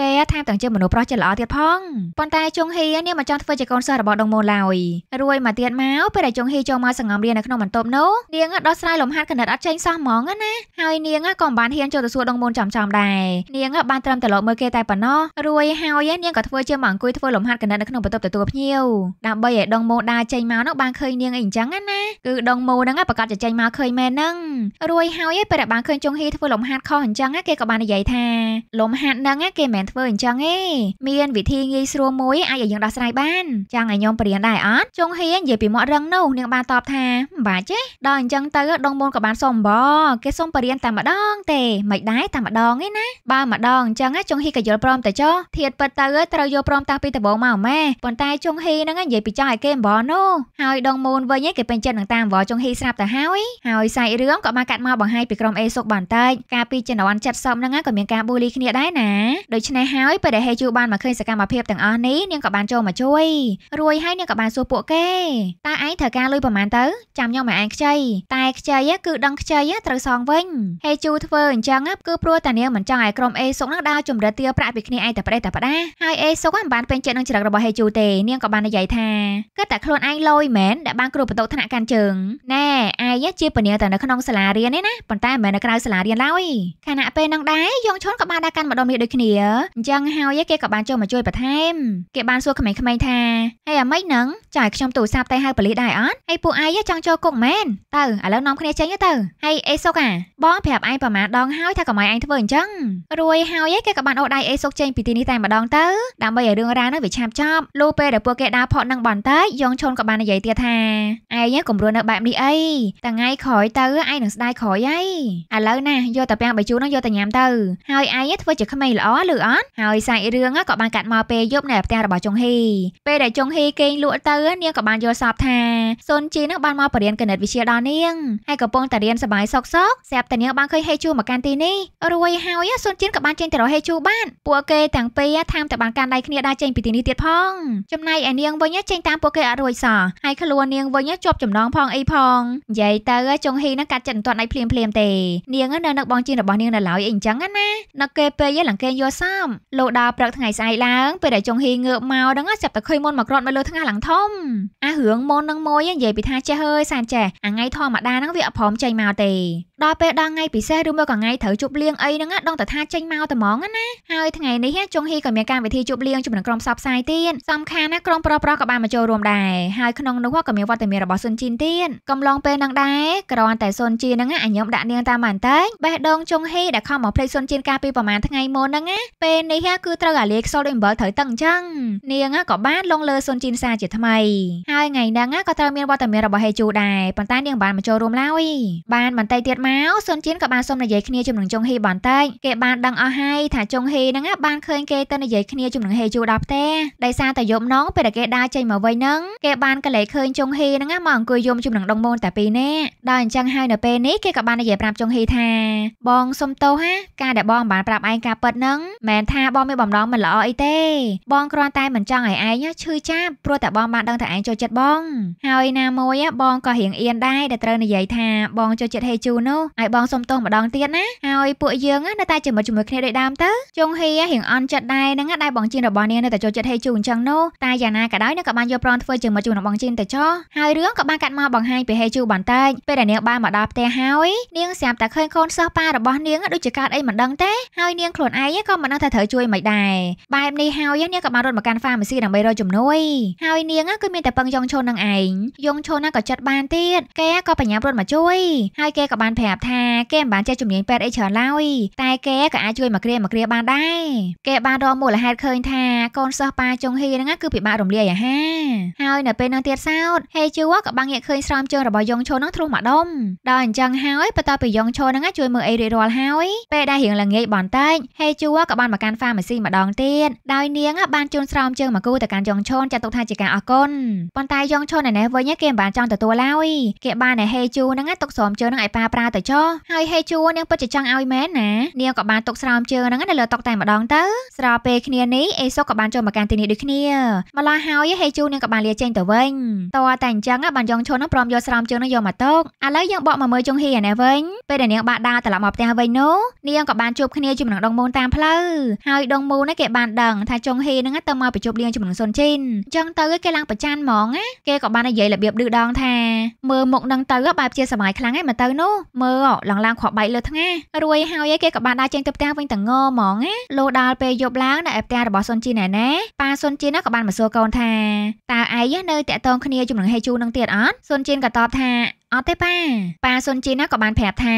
គេថែមទាំងជាមនុស្សប្រុសចិត្តល្អទៀតផងប៉ុន្តែចុងហៀនេះមិនចង់ធ្វើជាកូនសិស្សរបស់ដងមូនឡើយរួយមកទៀតមកពេលដែលចុងហៀចូលមកសង្ងំរៀននៅក្នុងបន្ទប់នោះនាងដោះស្រាយលំហាត់កណិតអត់ចេញសោះហ្មងណាហើយនាងក៏មិនបានហ៊ានចូលទៅសួរដងមូនចំចំដែរនាងបានត្រឹមតែលោកមើលគេតែប៉ុណ្ណោះរួយហើយនាងក៏ធ្វើជាមកអង្គុយធ្វើលំហាត់កណិតនៅក្នុងបន្ទប់ទទួលភ្ញៀវងាវដើម្បីឲ្យដងម៉ូដាចេញមកនោះបានឃើញនាងអីអញ្ចឹងណាគឺដងម៉ូហ្នឹងប្រកាសចេញមកឃើញមែនហ្នឹងរួយហើយពេលដែលបានឃើញចុងហ៊ីធ្វើលំហាត់ខុសអញ្ចឹងគេក៏បាននិយាយថាលំហាត់ហ្នឹងគេមិនមែនធ្វើអញ្ចឹងទេមានវិធីងាយស្រួលមួយអាចឲ្យយើងដោះស្រាយបានចាំងឲ្យខ្ញុំបរៀនដែរអត់ចុងហ៊ីនិយាយពីមាត់រឹងនោះនាងបានតបថាមិនបាច់ទេដល់អញ្ចឹងទៅដងម៉ូនក៏បានសុំអំបគេសុំបរៀនតែម្ដងទេមិនដែរតែម្ដងទេណាបើម្ដងអញ្ចឹងចុងហ៊ីក៏យល់ព្រមទៅចុះធៀបពិតទៅត្រូវយកព្រមតាំងពីដំបូងមកម៉ែប៉ុន្តែចុងងហ៊ីហ្នឹងនិយាយពីចង់ឲ្យគេអំបនោះហើយដងមូនវិញគេពេញចិត្តនឹងតាមអំបចុងហ៊ីស្រាប់ទៅហើយហើយសាច់រឿងក៏បានកាត់មកបង្ហាញពីក្រុមអេសុកបន្តិចកាលពីជំនាន់70ហ្នឹងក៏មានការប៊ូលីគ្នាដែរណាដូច្នេះហើយពេលដែលហេជូបានមកឃើញសកម្មភាពទាំងអស់នេះនាងក៏បានចូលមកជួយរួយហើយនាងក៏បានសួរពួកគេតើឯងត្រូវការលុយប្រហែលទៅចាំញោមមកឯងខ្ចីតែខ្ចីគឺដឹងខ្ចីត្រូវសងវិញហេជូធ្វើអញ្ចឹងគឺព្រោះតានាងមិនចង់ឲ្យក្រុមអេសុកហ្នឹងដើរជំរិតទាប្រាក់ពីគ្នាឯងតែប្រេះតែផ្ដាហើយអេសុកមិនបានពេញចិត្តនឹងចរិតរបស់ហេជូទេនាងក៏បាននិយាយថាគាត់តែខ្លួនឯងលយមែនដែលបានគ្រូបន្ទុកឋានៈកាន់ជើងណែអាយជាពលាតែនៅក្នុងសាលារៀនទេណាប៉ុន្តែមិនមែននៅក្រៅសាលារៀនឡើយខណៈពេលនឹងដែរយងឈុនក៏បានដើរកាន់ម្ដុំនេះដូចគ្នាអញ្ចឹងហើយគេក៏បានចូលមកជួយបន្ថែមគេបានសួរក្មេងៗថាហើយអាម៉េចនឹងចែកខ្ញុំទូរស័ព្ទទៅហៅប៉ូលីសដែរអត់ហើយពួកអាយចង់ចូលគុកមែនទៅឥឡូវនាំគ្នាចេញទៅហើយអេសុកអាបងប្រាប់ឯងប្រមាណដងហើយថាកុំឲ្យឯងធ្វើអញ្ចឹងរួយហើយគេក៏បានអូសដៃអេសុកចេញពីទីនេះតែម្ដងទៅដើម្បីឲ្យរឿងរ៉ាវនោះវាឆាប់ចប់លុះពេលដែលពួកគេដើរផកនឹងបន្តិចយ៉ងឈុនក៏បាននិយាយទៀតថាឯងគំរូនៅបែបនេះអីតាថ្ងៃក្រោយទៅឯងនឹងស្ដាយក្រោយហើយឥឡូវណាយកតាពាំងបាយជូរនឹងយកទៅញ៉ាំទៅ ហើយឯងធ្វើជាក្មេងល្អឬអត់ហើយសាច់រឿងក៏បានកាត់មកពេលយប់នៅផ្ទះរបស់ចុងហ៊ីពេលដែលចុងហ៊ីគេងលក់ទៅនាងក៏បានយល់សប្តិថាសុនជីនឹងបានមកបរៀនគណិតវិទ្យាដល់នាងហើយកំពុងតែរៀនសប្បាយសុកសុកស្រាប់តែនាងបានឃើញហេជូមកកាន់ទីនេះរួយហើយសុនជីនក៏បានចេញទៅរកហេជូបានពួកគេទាំងពីរតាមតែបានកាន់ដៃគ្នាដើរចេញពីទីនេះទៀតផងចំណែកឯនាងវិញចេញតាមពួកគេអត់រួចសោះហើយខ្លួននាងវិញជាប់ចំណងផងអីផងនិយាយទៅចុងហ៊ីនឹងកាត់ចិត្តមិនទាន់ដៃភ្លាមភ្លាមទេ នាងនៅនឹកបងជារបស់នាងនៅឡើយអីអញ្ចឹងណានឹកគេពេកឡើងគេយល់សមលោកដល់ព្រឹកថ្ងៃស្អែកឡើងពេលដែលចុងហ៊ីងើបមកដឹងចាប់តែឃើញមុនមកគ្រាត់មកលើថ្ងាសឡើងធំអារឿងមុននឹងមួយនិយាយពីថាចេះហើយសានចេះអាថ្ងៃធម្មតាហ្នឹងវាអត់ព្រមចេញមកទេដល់ពេលដល់ថ្ងៃពិសេសឬមួយក៏ថ្ងៃត្រូវជប់លៀងអីហ្នឹងដឹងតែថាចេញមកតែហ្មងណាហើយថ្ងៃនេះចុងហ៊ីក៏មានកម្មវិធីជប់លៀងជាមួយនឹងក្រុមផ្សព្វផ្សាយទៀតសំខាន់ណាក្រុមប្រុសៗក៏បានមកចូលរួមដែរហើយក្នុងនោះក៏មានវត្តមានរបស់សុនជីនទៀតកំឡុងពេលហ្នឹងដែរគ្រាន់តែសុនជីនហ្នឹងអញញឹមដាក់នាងតាមបន្តិចបេះដូងចុងហ៊ីដែលខំមកភ្លេចសុនជីនកាលពីប្រហែលថ្ងៃមុនហ្នឹងណាពេលនេះគឺត្រូវអាលាយខ្សលដូចអំបិលត្រូវតឹងអញ្ចឹងនាងក៏បានលងលើសុនជីនសាជាថ្មីហើយថ្ងៃហ្នឹងក៏ត្រូវមានវត្តមានរបស់ហេជូដែរប៉ុន្តែនាងបានមកចូលរួមឡើយបានបន្តិចទៀតមកមកសុនជៀនក៏បានសុំនិយាយគ្នាជាមួយនឹងចុងហេបន្តិចគេបានដឹងអស់ហើយថាចុងហេហ្នឹងបានឃើញគេទៅនិយាយគ្នាជាមួយនឹងហេជូដល់ផ្ទះដោយសារតែយប់នងពេលដែលគេដើរចេញមកវិញហ្នឹងគេបានកលែកឃើញចុងហេហ្នឹងមកអង្គុយយំជាមួយនឹងដងមូនតែពីរនាក់ដល់អញ្ចឹងហើយនៅពេលនេះគេក៏បាននិយាយប្រាប់ចុងហេថាបងសុំទោសហាការដែលបងបានប្រាប់ឯងការពិតហ្នឹងមិនថាបងមានបំណងមិនល្អអីទេបងគ្រាន់តែមិនចង់ឲ្យឯងឈឺចាប់ព្រោះតែបងបានដឹងថាឯងចូលចិត្តបងហើយណាមួយបងក៏រៀងអៀនដែរដែលត្រូវនិយាយថាបងចូលចិត្តហេជូនោះឲ្យបងសុំទោសម្ដងទៀតណាហើយពួកយើងនៅតែជាមិត្តជាមួយគ្នាដូចដើមទៅជុងហ៊ីរៀងអន់ចិត្តដែរនឹងដែរបងជីនរបស់នាងនៅតែចូលចិត្តហេជូអញ្ចឹងនោះតែយ៉ាងណាក៏ដោយនៅក៏បានយកប្រនធ្វើជាមិត្តជាមួយនឹងបងជីនទៅចោះហើយរឿងក៏បានកាត់មកបង្ហាញពីហេជូបន្តិចពេលដែលនាងបានមកដល់ផ្ទះហើយនាងស្រាប់តែឃើញកូនសិស្សប៉ារបស់នាងដូចជាកើតអីមិនដឹងទេហើយនាងខ្លួនឯងក៏មិនដឹងថាត្រូវជួយមិនដែរបែបនេះហើយនាងក៏បានរត់មកកាន់ហ្វាម៉ាស៊ីដើម្បីរកជំនួយហើយនាងគឺមានតែពឹងយងឈុននឹងឯងយងឈុនក៏ចិត្តបានទៀតគេក៏បញ្ញារត់មកជួយហើយគេក៏បានប្រាប់ប្រាប់ថាគេមិនបានចេះជំនាញពេទ្យអីច្រើនឡើយតែគេក៏អាចជួយមកគ្រាមកគ្រាបានដែរគេបានរកមូលហេតុឃើញថាកូនសិស្សប៉ាចុងហ៊ីហ្នឹងគឺពិបាករំលាយអាហារហើយនៅពេលនឹងទៀតសោតហេជូក៏បានងាកឃើញស្រោមជើងរបស់យ៉ងឈូហ្នឹងធ្លុះមកដុំដល់អញ្ចឹងហើយបន្ទាប់ពីយ៉ងឈូហ្នឹងជួយមើលអីរួចរាល់ហើយពេលដែលរៀងល្ងាចបន្តិចហេជូក៏បានមកកាន់ហ្វាម៉ាស៊ីម្ដងទៀតដោយនាងបានជូនស្រោមជើងមកគូទៅកាន់យ៉ងឈូនចាត់ទុកថាជាការអរគុណប៉ុន្តែយ៉ងឈូនឯនេះវិញគេមិនបានចង់ទទួលឡើយគេបានតែហេជូហ្នឹងទុកស្រោមជើងហ្នឹងឲ្យប៉ាប្រើទៅទៅចុះហើយហេជួនាងពិតជាចង់ឲ្យមែនណានាងក៏បានຕົកស្រោមជើងហ្នឹងនៅលើតុតែម្ដងទៅស្របពេលគ្នានេះអេសុកក៏បានចូលមកកាន់ទីនេះដូចគ្នាម្ល៉េះហើយហេជួនាងក៏បានលាចេញទៅវិញតើតែអញ្ចឹងបានយ៉ងឈុនហ្នឹងព្រមយកស្រោមជើងហ្នឹងយកមកຕົកឥឡូវយើងបកមកមើលចុងហ៊ីអានេះវិញពេលដែលនាងបាក់ដាត្រឡប់មកផ្ទះវិញនោះនាងក៏បានជួបគ្នាជាមួយនឹងដងមូនតាមផ្លូវហើយដងមូនហ្នឹងគេបានដឹងថាចុងហ៊ីហ្នឹងទៅមកប្រជុំលៀងជាមួយនឹងសុនជីនអញ្ចឹងទៅគេឡើងប្រច័នហ្មងណាគេក៏បាននិយាយរបៀបឌឺដងថាមើលមុខនឹងទៅបែបជាសម័យខ្លាំងឯងមកទៅនោះមើលមើលឡើងឡើងខបបែកលើថ្ងារួយហើយគេក៏បានដើរចេញទៅផ្ទះវិញតងហ្មងណាលោដល់ពេលយប់ឡើងនៅឯផ្ទះរបស់សុនជីណែណែប៉ាសុនជីណាក៏បានមកសួរកូនថាតើឯងនៅតាក់ទងគ្នាជាមួយនឹងហេជូនឹងទៀតអត់សុនជីនក៏តបថាអត់ទេប៉ាប៉ាសុនជីណាក៏បានប្រាប់ថា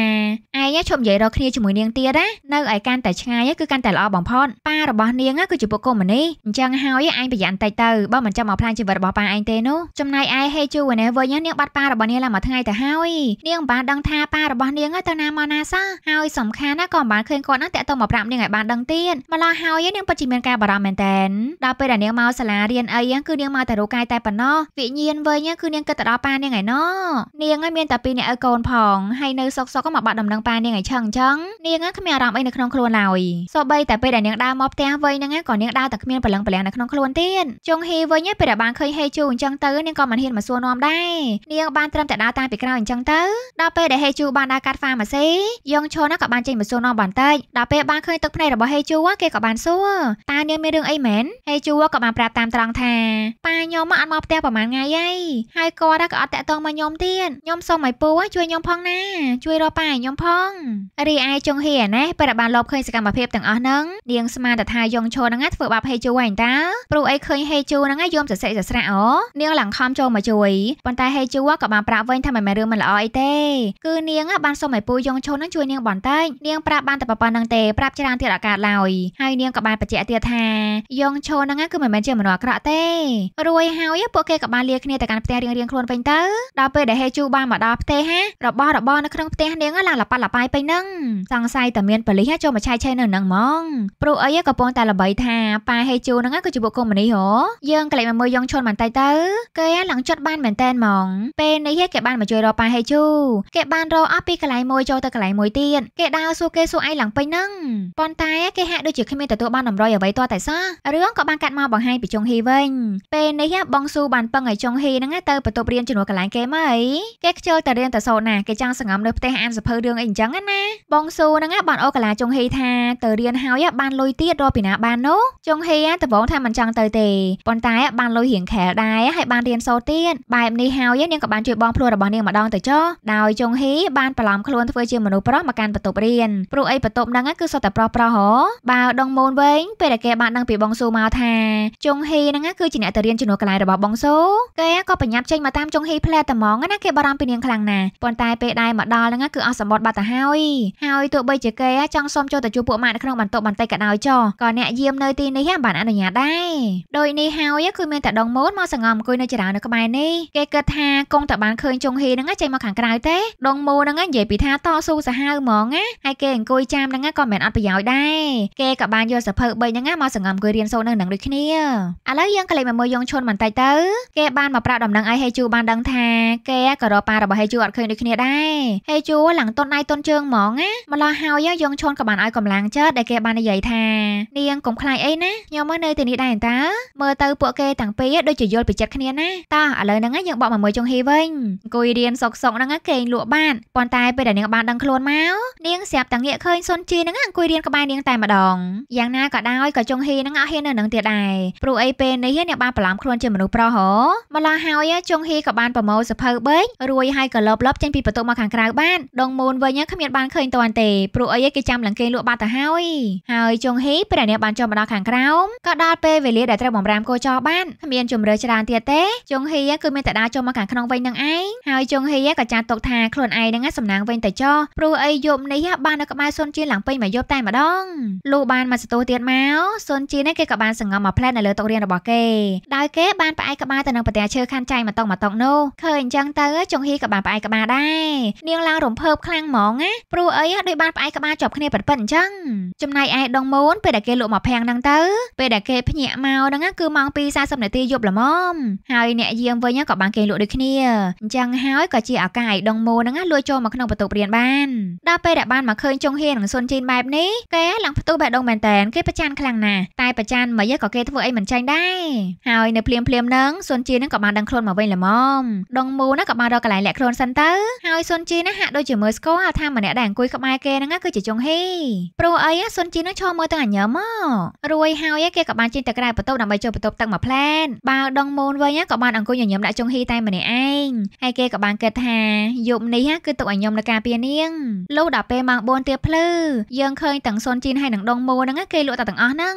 ឯងឈប់និយាយរកគ្នាជាមួយនាងទៀតណានៅឯកាន់តែឆ្ងាយគឺកាន់តែល្អបំផុតប៉ារបស់នាងគឺជាពួកកុំនីអញ្ចឹងហើយឯងប្រយ័ត្នបន្តិចទៅបើមិនចាំមកផ្លាញជីវិតរបស់ប៉ាឯងទេនោះចំណាយឯហេជូវណេះវិញនាងបាត់ប៉ារបស់នាងឡើងមួយថ្ងៃទៅហើយនាងមិនបានដឹងថាប៉ារបស់នាងទៅណាមកណាសោះហើយសំខាន់ណាក៏មិនបានឃើញគាត់ណាតាក់ទងមកប្រាប់នាងឲ្យបានដឹងទៀតម្ល៉េះហើយនាងពិតជាមានការបារម្ភមែនតែនដល់ពេលដែលនាងមកសាលារៀនអីគឺនាងមកតែរកកាយតែប៉ុណ្ណោះវិញ្ញាណវិញគឺនាងគិតទៅដល់ប៉ានាងឯណោះនាងហើយមានតែពីរនាក់ឲ្យកូនផងហើយនៅសុកសុកក៏មកបាត់ដំណឹងប៉ានាងឲ្យឆឹងអញ្ចឹងនាងគ្មានអារម្មណ៍អីនៅក្នុងខ្លួនឡើយសូម្បីតែពេលដែលនាងដើរមកផ្ទះវិញហ្នឹងក៏នាងដើរតែគ្មានប្រលឹងប្រលែងនៅក្នុងខ្លួនទៀតចុងហ៊ីវិញពេលដែលបានឃើញហេជូអញ្ចឹងទៅនាងក៏មិនហ៊ានមកសួរនាំដែរនាងបានត្រឹមតែដើរតាមពីក្រោយអញ្ចឹងទៅដល់ពេលដែលហេជូបានដើរកាត់ហ្វាម៉ាស៊ីយងឈុនក៏បានចេញមកសួរនាំបន្តិចដល់ពេលបានឃើញទឹកភ្នែករបស់ហេជូគេក៏បានសួរតើនាងមានរឿងអីមែនហេជូក៏បានប្រាប់តាមត្រង់ថាប៉ាខ្ញុំមកអត់មកផ្ទះប្រហែលថ្ងៃហើយហើយគាត់ក៏អត់តាក់ទងមកខ្ញុំទៀតខ្ញុំខ្ញុំសូមឲ្យពូជួយខ្ញុំផងណាជួយរកប៉ាខ្ញុំផងរីឯចុងហៀណែពេលបានលបឃើញសកម្មភាពទាំងអស់ហ្នឹងនាងស្មានតែថាយងឈូហ្នឹងធ្វើបាបហេជូហែងតាព្រោះអីឃើញហេជូហ្នឹងយំសរសេរសស្រាក់អូនាងឡើងខំចូលមកជួយប៉ុន្តែហេជូក៏បានប្រាប់វិញថាមិនមែនរឿងមិនល្អអីទេគឺនាងបានសូមឲ្យពូយងឈូហ្នឹងជួយនាងបន្តិចនាងប្រាប់បានតែប៉ុណ្្នឹងទេប្រាប់ច្រើនទៀតអាកាសឡើយហើយនាងក៏បានបញ្ជាក់ទៀតថាយងឈូហ្នឹងគឺមិនមែនជាមនុស្សអាក្រក់ទេរួយហើយពួកគេក៏បានលាគ្នាទៅកាន់ផ្ទះរៀងៗខ្លួនវិញទៅដល់ពេលដែលហេជូបានបានមកដល់ផ្ទះហារបស់របរនៅក្នុងផ្ទះនាងឡើងលប៉ាត់លប៉ាយពេញនឹងសង្ស័យតែមានប៉លីសចូលមកឆែកឆេះនៅនឹងហ្មងព្រោះអីក៏ប៉ុន្តែល្បីថាប៉ាហេជូនឹងក៏ជាពួកកុំមុនីហ៎យើងក្លែកមកមើលយ៉ងឈុនបន្តិចទៅ គេឡើងចុតបានមែនតែនហ្មងពេលនេះគេបានមកជួយរកប៉ាហេជូគេបានរកអស់ពីកន្លែងមួយចូលទៅកន្លែងមួយទៀតគេដើរសួរគេសួរឯងឡើងពេញនឹងប៉ុន្តែគេហាក់ដូចជាគ្មានទទួលបានតម្រុយអ្វីទាល់តែសោះរឿងក៏បានកាត់មកបង្ហាញពីចុងហ៊ីវិញពេលនេះបងស៊ូបានពឹងឲ្យចុងហ៊ីហ្នឹងទៅបន្ទប់រៀនជំនួសកន្លែងគេមកអីគេខ្ជិលតែរៀនតែសូត្រណាគេចង់សង្ងំនៅផ្ទះអានសភៅរឿងអីអញ្ចឹងណាបងស៊ូហ្នឹងបានអូកាឡាចុងហេថាទៅរៀនហើយបានលុយទៀតរកពីណាបាននោះចុងហេដំបងថាមិនចង់ទៅទេប៉ុន្តែបានលុយរៀងខែលដែរហើយបានរៀនសូត្រទៀតបែបនេះហើយនាងក៏បានជួយបងខ្លួនរបស់នាងម្ដងទៅចោះដោយចុងហេបានប្រឡំខ្លួនធ្វើជាមនុស្សប្រុសមកកាន់បន្ទប់រៀនព្រោះអីបន្ទប់ហ្នឹងគឺសុទ្ធតែប្រុសប្រុសហ៎បើដងមូនវិញពេលដែលគេបានដឹងពីបងស៊ូមកថាចុងហេហ្នឹងគឺជាអ្នកទៅរៀនជំនួសកន្លែងរបស់បងស៊ូគេក៏ប្រញាប់ចេញមកតាមចុងហេផ្លែតែហ្មងណាគេបារម្ភពីនាងខ្លាំងណាស់ប៉ុន្តែពេលដែលមកដល់ហ្នឹងគឺអស់សម្បត្តិបាត់ទៅហើយហើយទោះបីជាគេចង់សុំចូលទៅជួបពួកម៉ាក់នៅក្នុងបន្ទប់បន្តិចក៏ដោយចុះក៏អ្នកយាមនៅទីនេះបានអនុញ្ញាតដែរដោយនេះហើយគឺមានតែដងមូនមកសង្ងំអង្គុយនៅចរានៅក្បែរនេះគេគិតថាគង់តែបានឃើញចុងហ៊ីហ្នឹងចេញមកខាងក្រៅទេដងមូនហ្នឹងនិយាយពីថាតស៊ូសាហាវហ្មងណាហើយគេអង្គុយចាំហ្នឹងក៏មិនអត់ប្រយោជន៍ដែរគេក៏បានយកសភៅ3ហ្នឹងមកសង្ងំអង្គុយរៀនសូត្រនៅនឹងដូចគ្នាឥឡូវយើងក្លែកមកមើលយងឈុនបន្តិចទៅ គេបានមកប្រាប់ដំណឹងឲ្យហេជូបានដឹងថាគេក៏រប៉ារបស់ហេជូអត់ឃើញដូចគ្នាដែរហេជូឡើងតុនដៃតុនជើងហ្មងណាម្លោះហើយយងឈុនក៏បានឲ្យកម្លាំងចិត្តដែលគេបាននិយាយថានាងកុំខ្លាចអីណាខ្ញុំមើលនៅទីនេះដែរតើមើលទៅពួកគេទាំងពីរដូចជាយល់ពីចិត្តគ្នាណាតោះឥឡូវហ្នឹងយើងបកមកមើលចុងហេវិញអង្គុយរៀនសុកសុកហ្នឹងគេងលក់បានប៉ុន្តែពេលដែលនាងបានដឹងខ្លួនមកនាងស្រាប់តែងាកឃើញសុនជីហ្នឹងអង្គុយរៀនក្បែរនាងតែម្ដងយ៉ាងណាក៏ដោយក៏ចុងហេហ្នឹងអត់ហ៊ាននៅនឹងទៀតដែរព្រោះអីពេលនេះអ្នកបានប្រឡំខ្លួនជាមនុស្សប្រុសហ៎ម្លោះហើយចុងហេក៏បានប្រមូលសភៅបេករួយហើយក៏លបលបចេញពីបន្ទប់មកខាងក្រៅបានដងមូនវិញគ្មានបានឃើញតាន់ទេព្រោះអីគេចាំលង្កេលក់បាត់ទៅហើយហើយចុងហីព្រះអ្នកបានចុះមកដល់ខាងក្រោមក៏ដល់ពេលវេលាដែលត្រូវបំរាមកោចោបានគ្មានជំរឿច្រើនទៀតទេចុងហីគឺមានតែដើរចុះមកខាងក្នុងវិញនឹងឯងហើយចុងហីក៏ចាត់ទុកថាខ្លួនឯងនឹងសំណាងវិញទៅចោព្រោះអីយប់នេះបាននៅក្បែរសុនជាឡើងពេញមួយយប់តែម្ដងលូបានមកសតោទៀតមកសុនជីនេះគេក៏បានសង្ងំមកផ្លែនៅលើតុរៀនរបស់គេដោយគេបានផ្អែកក្បាលទៅនឹងប្រទះឈើខាន់ចៃមកតុងមកតុងនោះឃើញអញ្ចឹងទៅចុងសុងហ៊ីក៏បានផ្អែកក្បាលដែរនាងឡើងរំភើបខ្លាំងហ្មងណាព្រោះអីដូចបានផ្អែកក្បាលជាប់គ្នាប៉ិនប៉ិនអញ្ចឹងចំណែកឯដងមូនពេលដែលគេលក់មកភាំងហ្នឹងទៅពេលដែលគេភ្ញាក់មកហ្នឹងគឺម៉ោង2:40នាទីយប់ល្មមហើយអ្នកយាមវិញក៏បានគេលក់ដូចគ្នាអញ្ចឹងហើយក៏ជាឱកាសឲ្យដងមូនហ្នឹងលួចចូលមកក្នុងបន្ទប់រៀនបានដល់ពេលដែលបានមកឃើញចុងហ៊ីនិងសុនជីនបែបនេះគេឡើងផ្ទុះបែបដងមែនតែនគេប្រច័នខ្លាំងណាស់តែប្រច័នមិនយក៏គេធ្វើអីមិនចាញ់ដែរហើយនៅភ្លាមភ្លាមហ្នឹងសុនជីនហ្នឹងក៏បានដឹងខ្លួនមកវិញល្មមដងមូនហ្នឹងក៏បានរកកន្លែងន្លែងលាក់ខ្លួនសិនទៅហើយស៊ុនជីណាហាក់ដូចជាមើលស្គាល់ថាម្នាក់ដែលអង្គុយក្បែរគេហ្នឹងគឺជាចុងហេព្រោះអីស៊ុនជីនឹងឈរមើលទៅអញ្ញើមករួយហើយគេក៏បានចេញទៅក្រៅបន្ទប់ដើម្បីចូលបន្ទប់ទឹកមួយផ្លែនបើដងមូនវិញក៏បានអង្គុយញញឹមដាក់ចុងហេតែម្នាក់ឯងហើយគេក៏បានគិតថាយប់នេះគឺទុកឲ្យញោមនៅការពៀនាងលុះដល់ពេលម៉ោង4ទៀបភ្លឺយើងឃើញទាំងស៊ុនជីនហើយនឹងដងមូហ្នឹងគេលក់តែទាំងអស់ហ្នឹង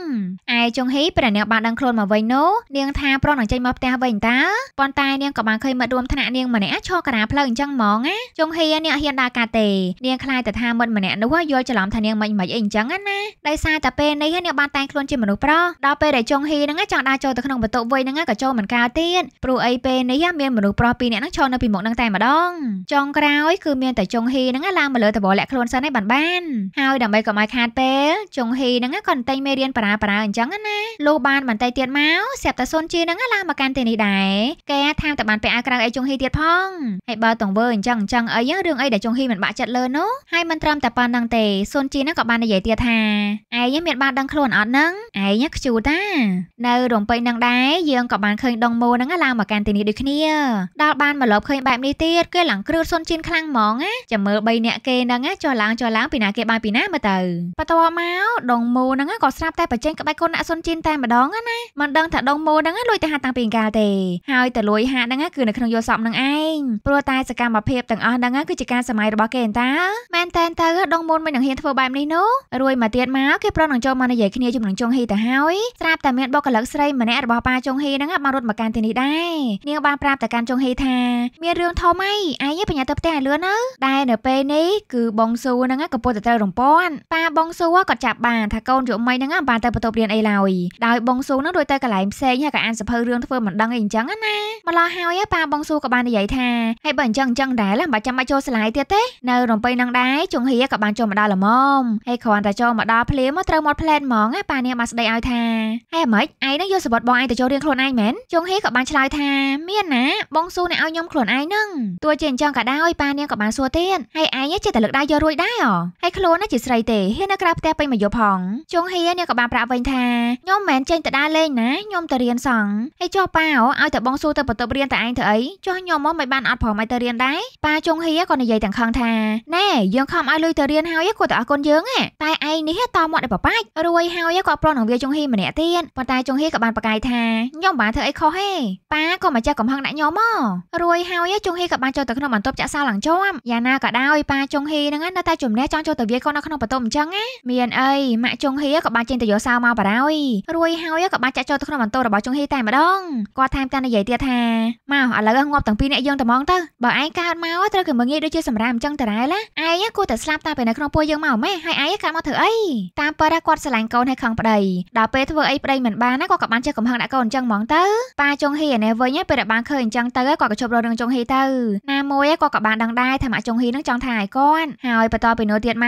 ឯចុងហេព្រះនាងបានដឹងខ្លួនមកវិញនោះនាងថាប្រុសនឹងចេញមកផ្ទះវិញតើប៉ុន្តែនាងក៏បានឃើញមិត្តរួមថ្នាក់នាងម្នាក់ឈរករាផ្លូវអញ្ចឹងហ្មងណាចុងហៀនាងហ៊ានដើរកាត់ទេនាងខ្លាចតែថាមិត្តម្នាក់នោះយល់ច្រឡំថានាងមិនមិនអីអញ្ចឹងណាដោយសារតែពេលនេះនាងបានតែងខ្លួនជាមនុស្សប្រុសដល់ពេលដែលចុងហៀនឹងចង់ដើរចូលទៅក្នុងបន្ទប់វ័យនឹងក៏ចូលមិនកើតទៀតព្រោះអីពេលនេះមានមនុស្សប្រុសពីរនាក់នឹងឈរនៅពីមុខនឹងតែម្ដងចុងក្រោយគឺមានតែចុងហៀនឹងឡើងមកលើតវលាក់ខ្លួនសិនឯបានបានហើយដើម្បីកុំឲ្យខាតពេលចុងហីហ្នឹងក៏តែងមេរៀនបារាបារាអញ្ចឹងណាលូបានបន្តិចទៀតមកស្រាប់តែសុនជីហ្នឹងឡើងមកកាន់ទីនេះដែរកែតាមតបានពាក់អាវក្រៅអីចុងហីទៀតផងហើយបើតង្វើអញ្ចឹងអញ្ចឹងអីរឿងអីដែលចុងហ៊ីមិនបាក់ចិត្តលើនោះហើយមិនត្រឹមតែប៉ុណ្្នឹងទេស៊ុនជីនឹងក៏បាននិយាយទៀតថាឯងមានបានដឹងខ្លួនអត់ហ្នឹងឯងខ្ជូតានៅរំពេញនឹងដែរយើងក៏បានឃើញដងមូហ្នឹងឡើងមកកាន់ទីនេះដូចគ្នាដល់បានមកលប់ឃើញបែបនេះទៀតគេឡើងគ្រឺស៊ុនជីនខ្លាំងហ្មងណាចាំមើល3នាក់គេហ្នឹងណាចុះឡើងចុះឡើងពីណាគេបានពីណាមកទៅបន្ទាប់មកដងមូហ្នឹងក៏ស្រាប់តែបញ្ចេញក្បាច់គុណអ្នកស៊ុនជីនតែម្ដងណាមិនដឹងថាដងមូហ្នឹងលួចទៅហាតាំងពីកាលទេហើយតលួយហាហ្នឹងគឺនៅក្នុងយល់សពនឹងឯងព្រោះតែសកម្មភាពទាំងអស់ហ្នឹងគឺជាការសម័យរបស់គេអន្តើមែនតែនទៅដងមូនមិននឹងហ៊ានធ្វើបែបនេះនោះរួយមកទៀតមកគេប្រឹងនឹងចូលមកនិយាយគ្នាជាមួយនឹងចុងហ៊ីទៅហើយស្រាប់តែមានបុគ្គលិកស្រីម្នាក់របស់ប៉ាចុងហ៊ីហ្នឹងបានរត់មកកាន់ទីនេះដែរនាងបានប្រាប់ទៅកាន់ចុងហ៊ីថាមានរឿងធំអីឯងបញ្ញាទៅផ្ទះឲ្យលឿនណាដែរនៅពេលនេះគឺបងស៊ូហ្នឹងកំពុងតែត្រូវរំពាន់ប៉ាបងស៊ូក៏ចាប់បានថាកូនយុមីហ្នឹងបានទៅបន្ទប់រៀនអីឡើយដោយបងស៊ូហ្នឹងរួចទៅកន្លែងផ្សេងហើយក៏អានសភៅរឿងធ្វើមិនដឹងអីអញ្ចឹងណាម្ល៉េះហើយប៉ាបងស៊ូក៏បាននិយាយថាហើយបើអញ្ចឹងអញ្ចឹងដែរឡាមិនចាំបាច់ចូលសាលាទៀតទេនៅរំពេញនឹងដែរចុងហៀក៏បានចូលមកដល់ល្មមហើយគ្រាន់តែចូលមកដល់ភ្លាមមកត្រូវមកផ្លែនហ្មងប៉ានាងបានស្ដីឲ្យថាហេម៉េចឯងនឹងយកសបុតបងឯងទៅចូលរៀនខ្លួនឯងមែនចុងហៀក៏បានឆ្លើយថាមានណាបងស៊ូអ្នកឲ្យខ្ញុំខ្លួនឯងនឹងទោះជាអញ្ចឹងក៏ដោយប៉ានាងក៏បានសួរទៀតហើយឯងចេះតែលើកដៃយករួចដែរហើយខ្លួនណាជាស្រីទេហ៊ាននៅក្រៅផ្ទះពេញមួយយប់ផងចុងហៀនាងក៏បានប្រាប់វិញថាខ្ញុំមិនមែនចេញទៅដើរលេងណាខ្ញុំទៅរៀនសង់ហើយចុះប៉ាឲ្យតែបងស៊ូទៅបន្ទប់រៀនតែឯងទៅអីចុះខ្ញុំមកមិនបានអត់ព្រមឲ្យទៅរៀនដែរប៉ាចុងហៀក៏និយាយទាំងខឹងថាណែយើងខំឲ្យលុយទៅរៀនហើយគាត់ទៅអរគុណយើងតែឯងនេះតមកដល់ប្របាច់រួយហើយក៏ប្រន់នឹងវាចុងហៀម្នាក់ទៀតប៉ុន្តែចុងហៀក៏បានប្រកាយថាខ្ញុំមិនបានធ្វើអីខុសទេប៉ាក៏មកចេះកំហឹងដាក់ខ្ញុំមករួយហើយចុងហៀក៏បានចូលទៅក្នុងបន្ទប់ចាក់សាឡើងជាប់យ៉ាងណាក៏ដោយប៉ាចុងហៀហ្នឹងនៅតែជំនះចង់ចូលទៅវាគាត់នៅក្នុងបន្ទប់អញ្ចឹងណាមានអីម៉ាក់ចុងហៀក៏បានចេញទៅយកសាវមកបារហើយរួយហើយក៏បានចាក់ចូលទៅក្នុងបន្ទប់របស់ចុងហៀតែម្ដងគាត់ថែមទាំងនិយាយទៀតថាមកឥឡូវងាប់ទាំងពីរអ្នកយើងតែមកទៅបើឯងកើតមកត្រូវគេមើងងាយដូចជាសម្រាមអញ្ចឹងតារ៉ែឡាឯងគួរតែស្លាប់តែពេលនៅក្នុងពោះយើងមកម៉េះហើយឯងកើតមកធ្វើអីតាមប៉ិរគាត់ស្រឡាញ់កូនហើយខឹងប្តីដល់ពេលធ្វើអីប្តីមិនបានណាគាត់ក៏បានចេះកំហឹងដាក់កូនអញ្ចឹងហ្មងទៅប៉ាចុងហ៊ីឯនេះវិញពេលដែលបានឃើញអញ្ចឹងទៅគាត់ក៏ជប់រនឹងចុងហ៊ីទៅណាមួយគាត់ក៏បានដឹងដែរថាម៉ាក់ចុងហ៊ីនឹងចង់ថាឲ្យគាត់ហើយបន្តពីនោះទៀតមក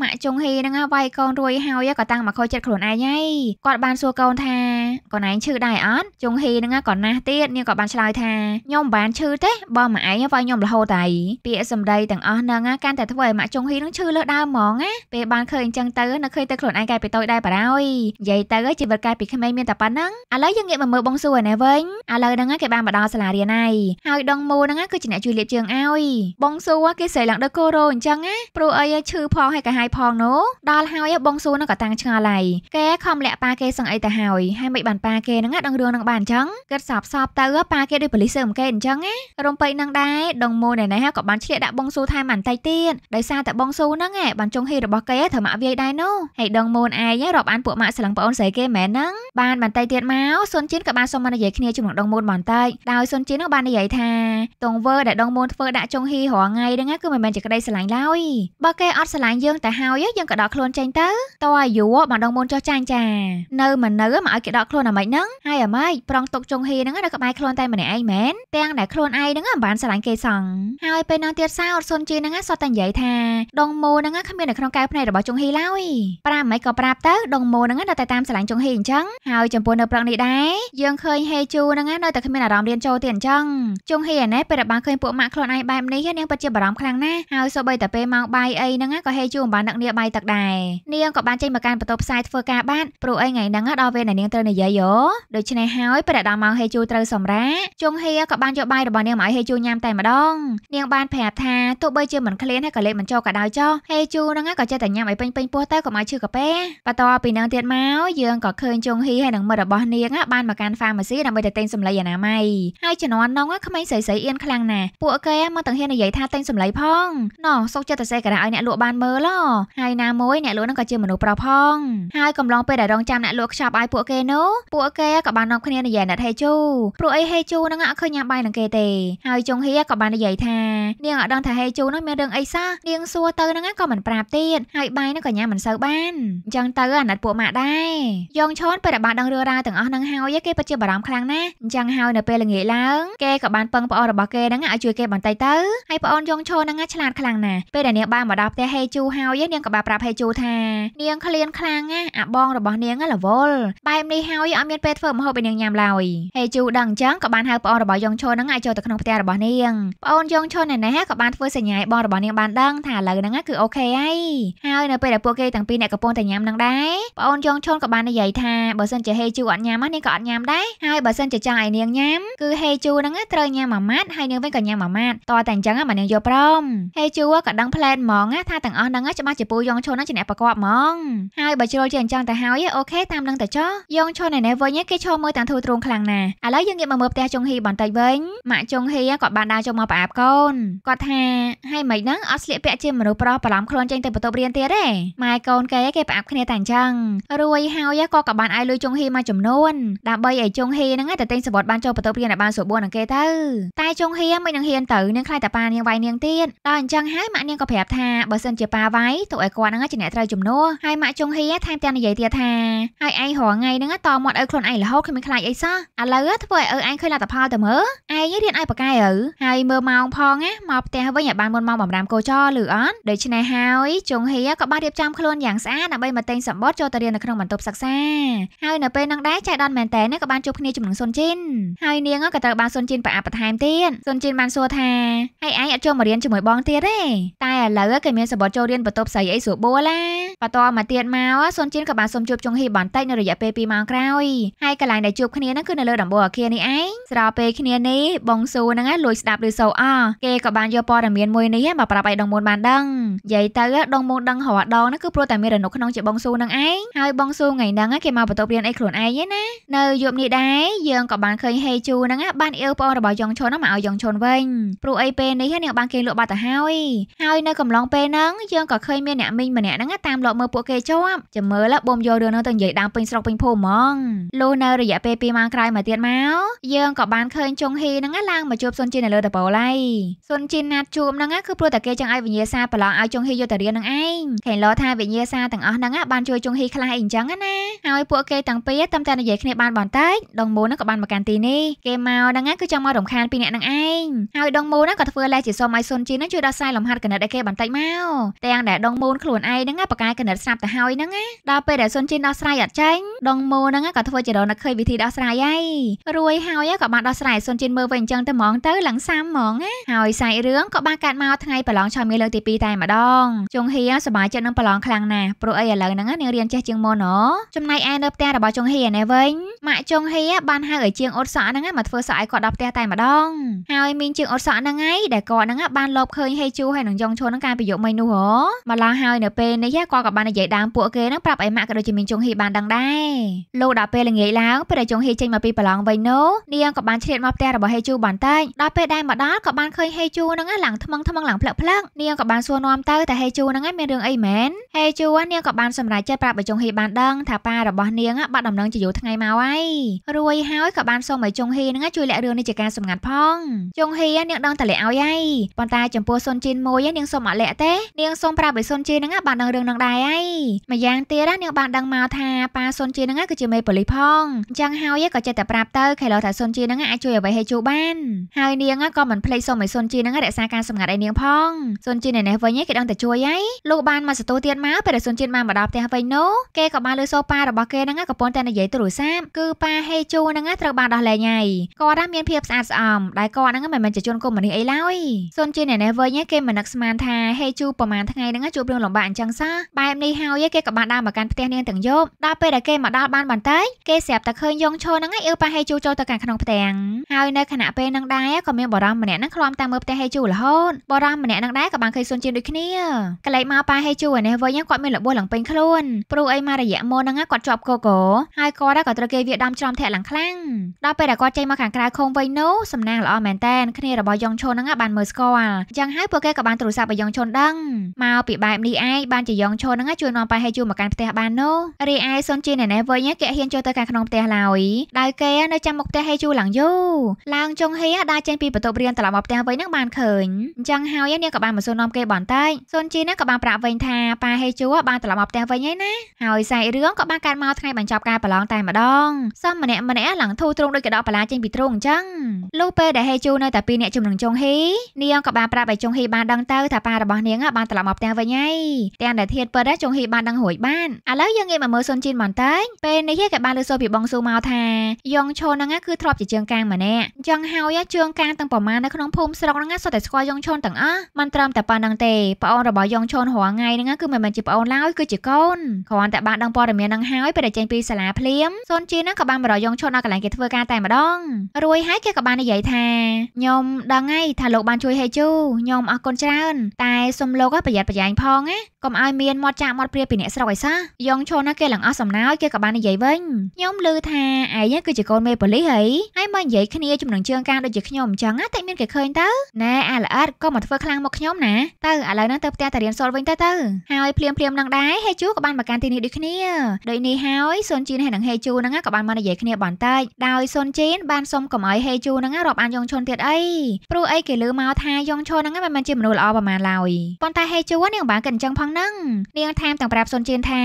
ម៉ាក់ចុងហ៊ីនឹងវាយកូនរួយហើយក៏តាំងមកខុសចិត្តខ្លួនឯងហើយគាត់បានសួរកូនថាកូនឯងឈឺដែរអត់ចុងហ៊ីនឹងក៏ណាស់ទៀតនាងក៏បានឆ្លើយថាខ្ញុំមិនបានឈឺទេបើម៉ាក់ឯងឲ្យខ្ញុំរហូតឯងពាក្យសម្ដីទាំងអស់ហ្នឹងកាន់តែធ្វើឲ្យម៉ាក់ចុងហ៊ីនឹងឈឺលើដើមហ្មងណាពេលបានឃើញអញ្ចឹងទៅនៅឃើញតែខ្លួនឯងកាយទៅតូចដែរបារោយនិយាយទៅជីវិតកាយពីក្មេងមានតែប៉ុណ្ណឹងឥឡូវយើងងាកមកមើលបងសួរណែវិញឥឡូវហ្នឹងគេបានមកដល់សាលារៀនហើយហើយដងមូហ្នឹងគឺជាអ្នកជួយលាបជើងឲ្យបងសួរគេស្រីឡើងដូចកូរ៉ូអញ្ចឹងណាព្រោះអីឈឺផងហើយកាហាយផងនោះដល់ហើយបងសួរហ្នឹងក៏តាំងឆ្ងល់ហើយគេខំលាក់ប៉ាគេសឹងអីទៅហើយហើយមិនមិនបានប៉ាគេហ្នឹងដឹងរឿងហ្នឹងបានអញ្ចឹងគិតសបសបទៅប៉ាគេដូចបលិសើមកគេអញ្ចឹងណារំពេចនឹងដែរដងមូនណែក៏បានឆ្លៀកដាក់បងស៊ូថែមបន្តិចទៀតដោយសារតែបងស៊ូហ្នឹងឯងបានចុងហីរបស់គេធ្វើម៉ាក់វាយដែរនោះហើយដងមូនឯងរាប់អានពួកម៉ាក់ស្លឹងប្អូនស្រីគេមែនហ្នឹងបានបន្តិចទៀតមកសុនជិនក៏បានសុំមកនិយាយគ្នាជាមួយដងមូនបន្តិចដោយសុនជិនហ្នឹងបាននិយាយថាទង្វើដែលដងមូនធ្វើដាក់ចុងហីរាល់ថ្ងៃហ្នឹងគឺមិនមែនជាក្តីស្រឡាញ់ឡើយបើគេអត់ស្រឡាញ់យើងតែហើយយើងក៏ដកខ្លួនចេញទៅតើអាយុបានដងមូនចោះចាញ់ចានៅមិននៅមកឲ្យគេដកខ្លួនអាម៉េចហ្នឹងហើយអាម៉េចប្រងទុកចុងហេហ្នឹងនៅក្បែរខ្លួនតែម្នាក់ឯងមែនទាំងដែលខ្លួនឯងហ្នឹងមិនបានស្រឡាញ់គេសោះហើយពេលហ្នឹងទៀតសោតសុនជីហ្នឹងសតតែនិយាយថាដងមូហ្នឹងគ្មាននៅក្នុងកែវភ្នែករបស់ចុងហេឡើយប្រាប់មិនក៏ប្រាប់ទៅដងមូហ្នឹងនៅតែតាមស្រឡាញ់ចុងហេអញ្ចឹងហើយចំពោះនៅព្រឹកនេះដែរយើងឃើញហេជូហ្នឹងនៅតែគ្មានអារម្មណ៍រៀនចូលទៀតអញ្ចឹងចុងហេអាណេពេលដែលបានឃើញពួកម៉ាក់ខ្លួនឯងបែបនេះនាងពិតជាបារម្ភខ្លាំងណាស់ហើយសូម្បីតែពេលម៉ោងបាយអីហ្នឹងក៏ហេជូមិនបាននឹកនាបាយទឹកដែរនាងក៏បានចេញមកកាន់បន្ទប់ផ្សាយធ្វើការបានព្រោះអីថ្ងៃហ្នឹងដល់ពេលដែលនាងត្រូវនិយាយយាយអូដូច្នេះហើយព្រះដាមកហេជូត្រូវសម្រាកចុងហៀក៏បានយកបាយរបស់នាងមកឲ្យហេជូញ៉ាំតែម្ដងនាងបានប្រាប់ថាទោះបីជាមិនឃ្លានហើយក៏លេបមិនចូលក៏ដោយចុះហេជូហ្នឹងក៏ចេះតែញ៉ាំឲ្យពេញពេញពោះទៅកុំឲ្យឈឺកាពែបន្ទាប់ពីនឹងទៀតមកយើងក៏ឃើញចុងហៀហើយនឹងមិត្តរបស់នាងបានមកកាន់ហ្វាម៉ាស៊ីដើម្បីទៅទិញសម្លីអនាម័យហើយជំនាន់នោះក្មេងស្រីស្រីអៀនខ្លាំងណាស់ពួកគេមកទាំងហ៊ាននិយាយថាទិញសម្លីផងណោះសុកចិត្តតែសេការៈឲ្យអ្នកលក់បានមើលហ៎ហើយណាមួយអ្នកលក់ហ្នឹងក៏ជាមនុស្សប្រុសផងហើយកំឡុងពេលដែលរងចាំអ្នកលក់ខ្ចប់ឲ្យពួកគេនោះពួកគេក៏បាននាំគ្នានិយាយអ្នកហេជូព្រោះអីហេជូនឹងអត់ឃើញញ៉ាំបាយនឹងគេទេហើយចុងហៀក៏បាននិយាយថានាងអត់ដឹងថាហេជូនឹងមានរឿងអីសោះនាងសួរទៅនឹងក៏មិនប្រាប់ទៀតហើយបាយនឹងក៏ញ៉ាំមិនសូវបានអញ្ចឹងទៅអាណិតពួកម៉ាក់ដែរយងឈុនពេលដែលបានដឹងរឿងរ៉ាវទាំងអស់នឹងហើយគេពិតជាបារម្ភខ្លាំងណាស់អញ្ចឹងហើយនៅពេលល្ងាចឡើងគេក៏បានពឹងប្អូនរបស់គេនឹងឲ្យជួយគេបន្តិចទៅហើយប្អូនយងឈុននឹងឆ្លាតខ្លាំងណាស់ពេលដែលនាងបានមកដល់ផ្ទះហេជូហើយនាងក៏បានប្រាប់ហេជូថានាងឃ្លានខ្លាំងណាស់អាបងរបស់នាងល្វល់បែបនេះហើយយអត់មានពេលធ្វើម្ហូបឲ្យនាងញ៉ាំឡើយហេជូដឹងអញ្ចឹងក៏បានហៅប្អូនរបស់យងឈុនហ្នឹងឲ្យចូលទៅក្នុងផ្ទះរបស់នាងប្អូនយងឈុនឯណេះក៏បានធ្វើសញ្ញាឲ្យបងរបស់នាងបានដឹងថាឥឡូវហ្នឹងគឺអូខេហើយហើយនៅពេលដែលពួកគេទាំងពីរអ្នកកំពុងតែញ៉ាំហ្នឹងដែរប្អូនយងឈុនក៏បាននិយាយថាបើសិនជាហេជូអត់ញ៉ាំនាងក៏អត់ញ៉ាំដែរហើយបើសិនជាចង់ឲ្យនាងញ៉ាំគឺហេជូហ្នឹងត្រូវញ៉ាំមួយម៉ាត់ហើយនាងវិញក៏ញ៉ាំមួយម៉ាត់តតែអញ្ចឹងមកនាងយកព្រមហេជូក៏ដឹងផ្លែនហ្មងថាទាំងអស់ហ្នឹងច្បាស់ជាពូយងឈុនហ្នឹងជាអ្នកប្រកបហ្មងហើយបើជ្រុលជាអញ្ចឹងទៅហើយអូខេតាមនឹងទៅចុះយងឈុននឯនេះវិញគេឈរមើលទាំងធូរទ្រូងខ្លាំងណាស់ឥឡូវយើងងាកមកមើលផ្ទះចុងហ៊ីបន្តិចវិញម៉ាក់ចុងហ៊ីគាត់បានដើរចូលមកប្រអាប់កូនគាត់ថាហើយមិនហ្នឹងអត់ស្លៀកពាក់ជាមនុស្សប្រុសប្រឡំខ្លួនចេញទៅបន្ទប់រៀនទៀតទេម៉ែកូនគេគេប្រអាប់គ្នាតែអញ្ចឹងរួយហើយគាត់ក៏បានឲ្យលុយចុងហ៊ីមួយចំនួនដើម្បីឲ្យចុងហ៊ីហ្នឹងទៅទិញសវត្តបានចូលបន្ទប់រៀនឲ្យបានស្រួលបួននឹងគេទៅតែចុងហ៊ីមិននឹងហ៊ានទៅនឹងខ្លាចតាប៉ានាងវាយនាងទៀតដល់អញ្ចឹងហើយម៉ាក់នាងក៏ប្រាប់ថាបើសិនជាប៉ាវាយទុកឲ្យគាត់ហ្នឹងជាអ្នកត្រូវជំនួសហើយម៉ាក់ចុងហ៊ីថែមទាំងនិយាយទៀតថាហើយឯងរងថ្ងៃហ្នឹងតតមាត់ឲ្យខ្លួនឯងរហូតគ្មានខ្លាចអីសោះឥឡូវធ្វើឲ្យឪឯងឃើញលទ្ធផលទៅមើលឯងរៀនឯប្រកែឪហើយមើលម៉ោងផងណាមកផ្ទះវិញឲ្យបានមុនម៉ោងបំរាមកោចរឬអត់ដូច្នេះហើយចុងហៀក៏បានរៀបចំខ្លួនយ៉ាងស្អាតដើម្បីមកទិញសម្បត្តិចូលទៅរៀននៅក្នុងបន្ទប់សិក្សាហើយនៅពេលនឹងដែរចៃដនមែនតើក៏បានជួបគ្នាជាមួយនឹងសុនជីនហើយនាងក៏ត្រូវបានសុនជីនប្រអាប់បន្ថែមទៀតសុនជីនបានសួរថាហើយឯងអត់ចូលមករៀនជាមួយបងទៀតទេតែឥឡូវគេមានសម្បត្តិចូលរៀនបន្ទប់ស្រីអីស្រួលបួលឡាបន្ទាប់មកទៀតមកសុនជីនក៏បានសុំជួបចុងហៀបន្តិចនៅរយៈពេល2ម៉ោងក្រោយក្រោយហើយកន្លែងដែលជួបគ្នាហ្នឹងគឺនៅលើដំបូលអគារនេះឯងស្របពេលគ្នានេះបងស៊ូហ្នឹងលួចស្ដាប់ឮសូរអគេក៏បានយកព័ត៌មានមួយនេះមកប្រាប់ឲ្យដងមូនបានដឹងនិយាយទៅដងមូនដឹងរាល់ដងហ្នឹងគឺព្រោះតែមានរនុកក្នុងជាបងស៊ូហ្នឹងឯងហើយបងស៊ូថ្ងៃហ្នឹងគេមកបន្ទប់រៀនអីខ្លួនឯងឯណានៅយប់នេះដែរយើងក៏បានឃើញហេជូហ្នឹងបានអៀវប្អូនរបស់យ៉ងឈុនមកឲ្យយ៉ងឈុនវិញព្រោះអីពេលនេះនាងបានគេលក់បាត់ទៅហើយហើយនៅកំឡុងពេលហ្នឹងយើងក៏ឃើញមានអ្នកមីងម្នាក់ហ្នឹងតាមលក់មើលពួកគេជាប់ចាំមើលបូមយករឿងហ្នឹងទៅនិយាយដើមពេញស្រុកពេញភូមិហ្មងងលុះនៅរយៈពេល2ម៉ោងក្រោយមកទៀតមកយើងក៏បានឃើញចុងហ៊ីហ្នឹងឡើងមកជួបសុនជីននៅលើតប៉ូលហើយសុនជីនណាត់ជួបហ្នឹងគឺព្រោះតែគេចង់ឲ្យវិញ្ញាសាប្រឡងឲ្យចុងហ៊ីយកទៅរៀននឹងឯងខេឡោថាវិញ្ញាសាទាំងអស់ហ្នឹងបានជួយចុងហ៊ីខ្លះអីអញ្ចឹងណាហើយពួកគេទាំងពីរតាមតែនិយាយគ្នាបានបន្តិចដងមូនហ្នឹងក៏បានមកកាន់ទីនេះគេមកហ្នឹងគឺចង់មករំខានពីអ្នកហ្នឹងឯងហើយដងមូនហ្នឹងក៏ធ្វើលេសជាសុំឲ្យសុនជីនហ្នឹងជួយដោះស្រាយលំហាត់កណិតឲ្យគេបន្តិចមកទាំងដែលដងមូនខ្លួនឯងហ្នឹងបកាយកណិតស្រាប់ទៅហើយហ្នឹងដល់ពេលដែលសុនជីនដោះស្រាយអត់ចេញដងមូនហ្នឹងហ្នឹងក៏ធ្វើជារនឹកឃើញវិធីដោះស្រាយហើយរួយហើយក៏បានដោះស្រាយសុនជិនមើលវិញអញ្ចឹងទៅហ្មងទៅឡើងសាមហ្មងណាហើយសាច់រឿងក៏បានកាត់មកថ្ងៃប្រឡងឆមីលើកទី2តែម្ដងជុងហៀសប្បាយចិត្តនឹងប្រឡងខ្លាំងណាស់ព្រោះអីឥឡូវហ្នឹងនាងរៀនចេះជាងមុនហ៎ចំណែកឯនៅផ្ទះរបស់ជុងហៀនេះវិញម៉ាក់ជុងហៀបានហៅឲ្យជាងអ៊ុតសក់ហ្នឹងមកធ្វើសក់ឲ្យគាត់ដល់ផ្ទះតែម្ដងហើយមីងជាងអ៊ុតសក់ហ្នឹងឯងដែលគាត់ហ្នឹងបានលបឃើញហេជូហើយនឹងយ៉ងឈុនហ្នឹងកាលពីយប់មិញនោះហ៎មកឡាហើយនៅពេលនេះគាត់ក៏បាននិយាយដើមពួកគេហ្នឹងប្រាប់ឲ្យម៉ាក់ក៏ដូចជាមីងជុងហៀបានដឹងដែរលោកនោះដល់ពេលល្ងាចឡើងព្រះជង្ហេចេញមកពីប្រឡងវិញនោះនាងក៏បានឆ្លៀតមកផ្ទះរបស់ហេជូបន្តិចដល់ពេលដែលមកដល់ក៏បានឃើញហេជូនឹងឡើងថ្មងថ្មងឡើងផ្លឹកផ្លឹកនាងក៏បានសួរនាំទៅតែហេជូនឹងមានរឿងអីមែនហេជូនាងក៏បានសម្រេចចិត្តប្រាប់បជង្ហេបានដឹងថាប៉ារបស់នាងបាត់ដំណឹងជាយូរថ្ងៃមកហើយរួយហើយក៏បានសូមឲ្យជង្ហេនឹងជួយលាក់រឿងនេះជាការសម្ងាត់ផងជង្ហេនាងដឹងតែលាក់ឲ្យហើយប៉ុន្តែចំពោះសុនជីនមួយនាងសូមអត់លាក់ទេនាងសូមប្រាប់ឲ្យសុនជីននឹងបានដឹងរឿងនឹងដែរហើយម្យ៉ាងទៀតនាងបានដឹងមកថាប៉ាសុនជីននឹងគឺជាមេប៉ូលីសផងអញ្ចឹងហើយក៏ចេះតែប្រាប់ទៅខេឡូថាសុនជីនឹងអាចជួយអ្វីឲ្យជូបានហើយនាងក៏មិនភ្លេចសុំឲ្យសុនជីនឹងរក្សាការសម្ងាត់ឲ្យនាងផងសុនជីនៅនេះវិញគេដឹងតែជួយហើយលោកបានមកសតូទៀតមកពេលដែលសុនជីបានមកដល់ផ្ទះវិញនោះគេក៏បានលើសូប៉ារបស់គេនឹងក៏ប៉ុន្តែនិយាយទូរស័ព្ទគឺប៉ាហេជូនឹងត្រូវបានដោះលែងហើយគាត់មានភាពស្អាតស្អំដែលគាត់នឹងមិនមែនជាជនកុំមុនីអីឡើយសុនជីនៅនេះវិញគេមិននឹកស្មានថាហេជូប្រហែលថ្ងៃនឹងជួបរឿងលំបាកអញ្ចឹងសោះបែបនេះហើយគេក៏បានដើរមកកាន់ផ្ទះនាងទាំងយប់ដល់ពេលដែលគេមកដល់បានបន្តិចទៅគេស្រាប់តែឃើញយងឈរហ្នឹងឯងអឺប៉ះហេជូចូលទៅកាន់ក្នុងផ្ទាំងហើយនៅខណៈពេលហ្នឹងដែរក៏មានបរមម្នាក់ហ្នឹងក្លំតាមមើលផ្ទះហេជូរហូតបរមម្នាក់ហ្នឹងដែរក៏បានឃើញសុនជៀនដូចគ្នាកន្លែងមកប៉ះហេជូឯនេះវិញគាត់មានលបួលឡើងពេញខ្លួនព្រោះអីមករយៈមុនហ្នឹងគាត់ជាប់កកហើយគាត់ក៏ត្រូវគេវាដំច្រំធាក់ឡើងខ្លាំងដល់ពេលដែលគាត់ចេញមកខាងក្រៅខុំវិញនោះសំណាងល្អមែនតែនគ្នារបស់យងឈុនហ្នឹងបានមើលស្គាល់យ៉ាងហើយពួកគេក៏បានទូរស័ព្ទឲ្យយងឈុនដឹងមកពីបែបនេះឯងបានជាយងឈុនហ្នឹងជួយនាំប៉ះហេជូមកកាន់ផ្ទះបាននោះរីឯសុនជៀនឯនេះវិញគេហហ៊ានចូលទៅខាងក្នុងផ្ទះឡើយដោយគេនៅចាំមុខផ្ទះហេយូឡើងយូរឡើងចុងហេដើរចេញពីបន្ទប់រៀនត្រឡប់មកផ្ទះវិញនឹងបានឃើញអញ្ចឹងហើយនាងក៏បានមកសួរនាំគេបន្តិចសូនជីនឹងក៏បានប្រាប់វិញថាប៉ាហេយូបានត្រឡប់មកផ្ទះវិញហើយណាហើយសាច់រឿងក៏បានកាត់មកថ្ងៃបញ្ចប់ការប្រឡងតែម្ដងសំម្នាក់ម្នាក់ឡើងធូរទ្រង់ដោយកដកបាឡាចេញពីទ្រង់អញ្ចឹងលុះពេលដែលហេជូនៅតែពីរនាក់ជំនឹងចុងហេនាងក៏បានប្រាប់ឲ្យចុងហេបានដឹងទៅថាប៉ារបស់នាងបានត្រឡប់មកផ្ទះវិញហើយទាំងដែលធាតពិតចុងហេបានដឹងរួចបានឥឡូវយើងងាកមកមើលសុនជីនបន្តិចពេលនេះធាក៏បានលើសូរពីបងស៊ូមកថាយ៉ងឈូហ្នឹងគឺធ្លាប់ជាជើងកាងម្នាក់អញ្ចឹងហើយជើងកាងទាំងប្រមាណនៅក្នុងភូមិស្រុកហ្នឹងសុទ្ធតែស្គាល់យ៉ងឈូនទាំងអស់មិនត្រឹមតែប៉ុណ្្នឹងទេប្អូនរបស់យ៉ងឈូនរាល់ថ្ងៃហ្នឹងគឺមិនមែនជាប្អូនឡើយគឺជាកូនគ្រាន់តែបានដឹងព័ត៌មានហ្នឹងហើយពេលដែលចេញពីសាលាភ្លាមសូនជីហ្នឹងក៏បានបរយងឈុនដល់កន្លែងគេធ្វើការតែម្ដងរួយហើយគេក៏បាននិយាយថាខ្ញុំដឹងហើយថាលោកបានជួយហេជូខ្ញុំអរគុណច្រើនតែសុំលោកប្រយ័ត្នប្រយែងផងណាកុំឲ្យមានមាត់ចាក់មាត់ព្រាពីអ្នកស្រុកអីសោះយងឈុនណាគេឡើងអស់សំណើចគេក៏បាននិយាយវិញវិញខ្ញុំឮថាឯងគឺជាកូនមេប៉ូលីសហីហើយមកនិយាយគ្នាជំនឹងជើងការដូចជាខ្ញុំអញ្ចឹងតែមានគេឃើញទៅណែអាល្អិតក៏មកធ្វើខ្លាំងមកខ្ញុំណាទៅឥឡូវហ្នឹងទៅផ្ទះតារៀនសូត្រវិញទៅទៅហើយភ្លាមភ្លាមនឹងដែរហេជូក៏បានមកកាន់ទីនេះដូចគ្នាដូចនេះហើយសុនជីនហើយនឹងហេជូហ្នឹងក៏បានមកនិយាយគ្នាបន្តិចដោយសុនជីនបានសុំកុំឲ្យហេជូហ្នឹងរាប់អានយងឈុនទៀតអីព្រោះអីគេលឺមកថាយងឈុនហ្នឹងមិនមែនជាមនុស្សល្អប្រហែលឡើយប៉ុន្តែហេជូនាងបានគិតអញ្ចឹងផងហ្នឹងនាងថែមទាំងប្រាប់សុនជីនថា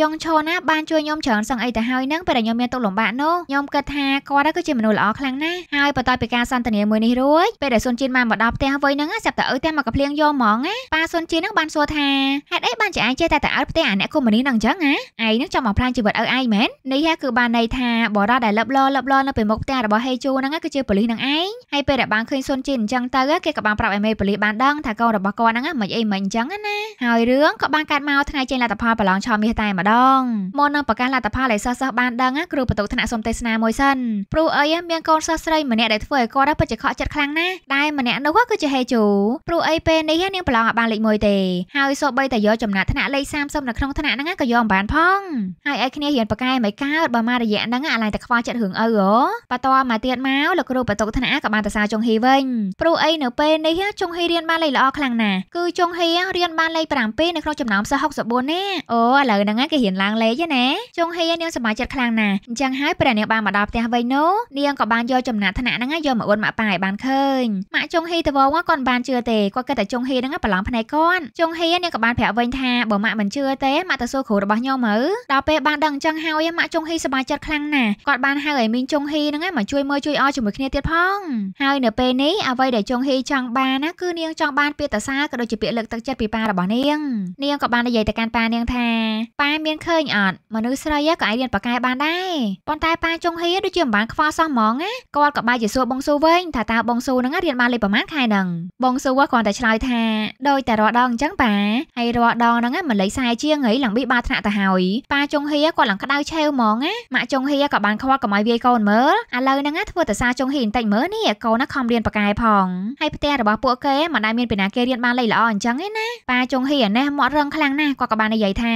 យងឈុនណាបានជួយខ្ញុំច្រើនសឹងអីទៅទៅហើយនឹងពេលដែលខ្ញុំមានទុកលំបាកនោះខ្ញុំគិតថាគាត់គឺជាមនុស្សល្អខ្លាំងណាស់ហើយបន្ទាប់ពីការសន្ទនាមួយនេះរួចពេលដែលសុនជិនបានមកដល់ផ្ទះវិញហ្នឹងចាប់តែអើផ្ទះមកកំភ្លៀងយកហ្មងណាប៉ាសុនជិនហ្នឹងបានសួរថាហេតុអីបានជាឯងចេះតែតែអើផ្ទះអាអ្នកគុំនីនឹងអញ្ចឹងណាឯងនឹងចង់មកផ្លាញជីវិតឪឯងមែននេះហ่าគឺបានន័យថាបរិដែលលឹបលលឹបលនៅពេលមុខផ្ទះរបស់ហេជូហ្នឹងគឺជាប៉ូលីសនឹងឯងហើយពេលដែលបានឃើញសុនជិនអញ្ចឹងទៅគេក៏បានប្រាប់ឲ្យមេប៉ូលីសបានដឹងថាកូនរបស់គាត់ហ្នឹងមិនអីមិនអញ្ចឹងណាហើយរឿងក៏បានកាត់មកថ្ងៃចេញលទ្ធផលប្រឡងឆោមាសតែម្ដងមកនឹងប្រកាសលទ្ធផលឲ្យសិស្សសិស្សៗបានដឹងគ្រូបន្ទុកថ្នាក់សុំទេសនាមួយសិនព្រោះអីមានកូនសិស្សស្រីម្នាក់ដែលធ្វើឲ្យគាត់ពិតជាខកចិត្តខ្លាំងណាស់ដែលម្នាក់នោះគឺជាហេជូព្រោះអីពេលនេះនាងប្រឡងបានលេខ1ទេហើយសូម្បីតែយកចំណាត់ថ្នាក់លេខ30នៅក្នុងថ្នាក់ហ្នឹងក៏យកមិនបានផងហើយឯគ្នាហ៊ានប្រកែមិនកើតបើមករយៈហ្នឹងអាឡៃតែខ្វល់ចិត្តរឿងឪហ៎បន្តមកទៀតមកលោកគ្រូបន្ទុកថ្នាក់ក៏បានទៅសារចុងហ៊ីវិញព្រោះអីនៅពេលនេះចុងហ៊ីរៀនបានលេខល្អខ្លាំងណាស់គឺចុងហ៊ីរៀនបានលេខ7នៅក្នុងចំណោមសិស្ស64នាក់អូឥឡូវហ្នឹងគេហ៊ានឡើងលេខណាចុងហ៊ីនាងសសម្បើចិត្តខ្លាំងណាស់អញ្ចឹងហើយព្រះនាងបានមកដល់ផ្ទះវិញនោះនាងក៏បានយកចំណាត់ថ្នាក់ហ្នឹងយកមកអួតម៉ាក់ប៉ាឲ្យបានឃើញម៉ាក់ចុងហ៊ីទៅវងគាត់មិនបានជឿទេគាត់គិតតែចុងហ៊ីហ្នឹងប្រឡំភ្នែកគាត់ចុងហ៊ីនាងក៏បានប្រាប់វិញថាបើម៉ាក់មិនជឿទេម៉ាក់ទៅសួរគ្រូរបស់ខ្ញុំមើលដល់ពេលបានដឹងអញ្ចឹងហើយម៉ាក់ចុងហ៊ីសម្បើចិត្តខ្លាំងណាស់គាត់បានហៅឲ្យមីងចុងហ៊ីហ្នឹងមកជួយមើលជួយអជាមួយគ្នាទៀតផងហើយនៅពេលនេះអ្វីដែលចុងហ៊ីចង់បានណាគឺនាងចង់បានពាក្យតសាក៏ដូចជាពាក្យលើកទឹកចិត្តពីប៉ារបស់នាងនាងក៏បាននិយាយទៅកាន់ប៉ានាងថាប៉ាមានឃើញអត់មនុស្សស្រីក៏អាចរៀនប៉ាកែបានដែរប៉ុន្តែប៉ាចុងហៀដូចជាមិនបានខ្វល់សោះហ្មងណាគាត់ក៏បាយជាសួរបងស៊ូវិញថាតើបងស៊ូនឹងរៀនបានលេខប្រមាណខែហ្នឹងបងស៊ូគាត់គ្រាន់តែឆ្លើយថាដោយតែរាល់ដងអញ្ចឹងប៉ាហើយរាល់ដងហ្នឹងមិនលេខខ្សែជាងហីឡើងប៊ីបាថ្នាក់ទៅហើយប៉ាចុងហៀគាត់ឡើងក្តៅឆេវហ្មងណាម៉ាក់ចុងហៀក៏បានខ្វល់កុំឲ្យវាយកូនមើលឥឡូវហ្នឹងធ្វើតែសារចុងហៀបន្តិចមើលនេះកូនណាខំរៀនប៉ាកែផងហើយផ្ទះរបស់ពួកគេមិនដែលមានពីណាគេរៀនបានលេខល្អអញ្ចឹងឯណាប៉ាចុងហៀនេះមករឹងខ្លាំងណាស់គាត់ក៏បាននិយាយថា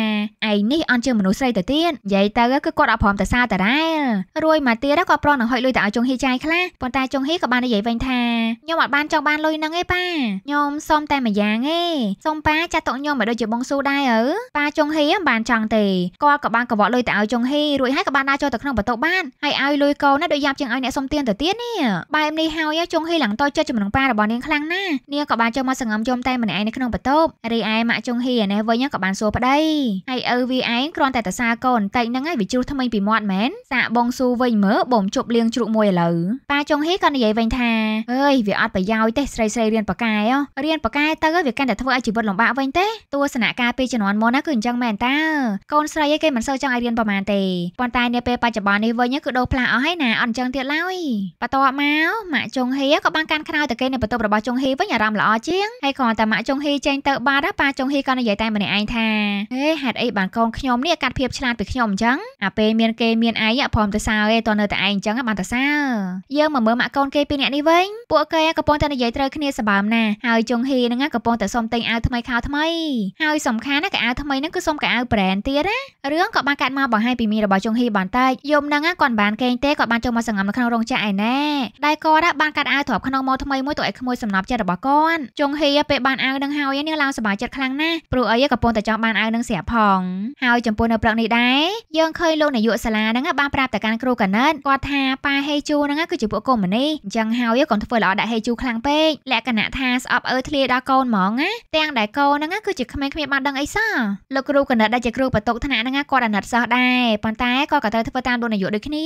ឯងនេះអន់ជាមនុស្សស្រីទៅទៀតនិយាយទៅគឺគាត់អត់ព្រមទៅសារតារ៉ែលរួយមកទៀតគាត់ប្រន់នឹងហុចលុយទៅឲ្យចុងហ៊ីចាយខ្លះប៉ុន្តែចុងហ៊ីក៏បាននិយាយវិញថាខ្ញុំអត់បានចង់បានលុយហ្នឹងឯងប៉ាខ្ញុំសុំតែម្យ៉ាងឯងសុំប៉ាចាត់តុកខ្ញុំមកដូចជាបងស៊ូដែរអើប៉ាចុងហ៊ីមិនបានចង់ទេគាត់ក៏បានកវក់លុយទៅឲ្យចុងហ៊ីរួចហើយក៏បានដើរចូលទៅក្នុងបន្ទប់បានហើយឲ្យលុយកូនណាដូចយ៉ាប់ជាងឲ្យអ្នកសុំទានទៅទៀតនេះបែបនេះហើយចុងហ៊ីឡើងតូចចិត្តចំនឹងប៉ារបស់នាងខ្លាំងណាស់នាងក៏បានចូលមកសង្ងំយំតែម្នាក់ឯងនៅក្នុងបន្ទប់រីឯម៉ាក់ចុងហ៊ីឯនេះវិញក៏បានសួរប្តីហើយឪវាឯងគ្រាន់តែតសារកូនបន្តិចហ្នឹងហើយវាជជ្រុះថ្មីពីមាត់មែនសាកបងស៊ូវិញមើលបងជប់លៀងជ្រូកមួយឥឡូវប៉ាចុងហេក៏និយាយវិញថាអើយវាអត់ប្រយោជន៍ទេស្រីស្រីរៀនបកែរៀនបកែទៅវាកាន់តែធ្វើឲ្យជីវិតលំបាកវិញទេទស្សនៈការពីជំនាន់មុនណាគឺអញ្ចឹងមែនតើកូនស្រីឯងគេមិនសូវចង់ឲ្យរៀនប្រហែលទេប៉ុន្តែនាពេលបច្ចុប្បន្ននេះវិញគឺដូរផ្លាស់អស់ហើយណាអត់អញ្ចឹងទៀតឡើយបន្ទាប់មកម៉ាក់ចុងហេក៏បានកាន់ក្រោយទៅគេនៅបន្ទប់របស់ចុងហេវិញអារម្មណ៍ល្អជាងហើយគ្រាន់តែម៉ាក់ចុងហេចេញទៅបាត់ប៉ាចុងហេក៏និយាយតែម្នាក់ឯងថាហេហេតុអីបានកូនខ្ញុំនេះកាត់ភាពឆ្លាតពីខ្ញុំអញ្ចឹងអអាពេលមានគេមានឯងព្រមទៅសើឯងតនៅតែឯងអញ្ចឹងបានទៅសើយើងមកមើលម៉ាក់កូនគេពីរនាក់នេះវិញពួកគេកំពុងតែនិយាយត្រូវគ្នាសម្បើមណាស់ហើយជុងហ៊ីហ្នឹងកំពុងតែសុំទិញអាវថ្មីខោថ្មីហើយសំខាន់ណាកៅអាវថ្មីហ្នឹងគឺសុំកៅអាវ brand ទៀតណារឿងក៏បានកាត់មកបង្ហាញពីមីរបស់ជុងហ៊ីបន្តិចយំហ្នឹងគាត់បានគេងទេគាត់បានចូលមកសង្ងំនៅក្នុងរោងចក្រឯណែដែលគាត់បានកាត់អាវទ្រាប់ក្នុងម៉ូថ្មីមួយទៅឲ្យក្មួយសំណប់ចិត្តរបស់គាត់ជុងហ៊ីពេលបានអាវហ្នឹងហើយនាងឡើងសប្បាយចិត្តខ្លាំងណាស់ព្រោះអីកំពុងតែចង់បានអាវហ្នឹងស្រាប់ផងហើយចំពោះនៅព្រឹកនេះដែរយើងឃើញយលោកនាយកសាលាហ្នឹងបានប្រាប់ទៅកាន់គ្រូកណិតគាត់ថាប៉ាហេជូហ្នឹងគឺជាពួកកុម្មុយនីអញ្ចឹងហើយគាត់ធ្វើល្អដាក់ហេជូខ្លាំងពេកលក្ខណៈថាស្អប់អើធ្លាដល់កូនហ្មងណាទាំងដែលកូនហ្នឹងគឺជាក្មេងគ្នាបានដឹងអីសោះលោកគ្រូកណិតដែលជាគ្រូបតុកថ្នាក់ហ្នឹងគាត់អាណិតសិស្សដែរប៉ុន្តែគាត់ក៏ត្រូវធ្វើតាមលោកនាយកដូចគ្នា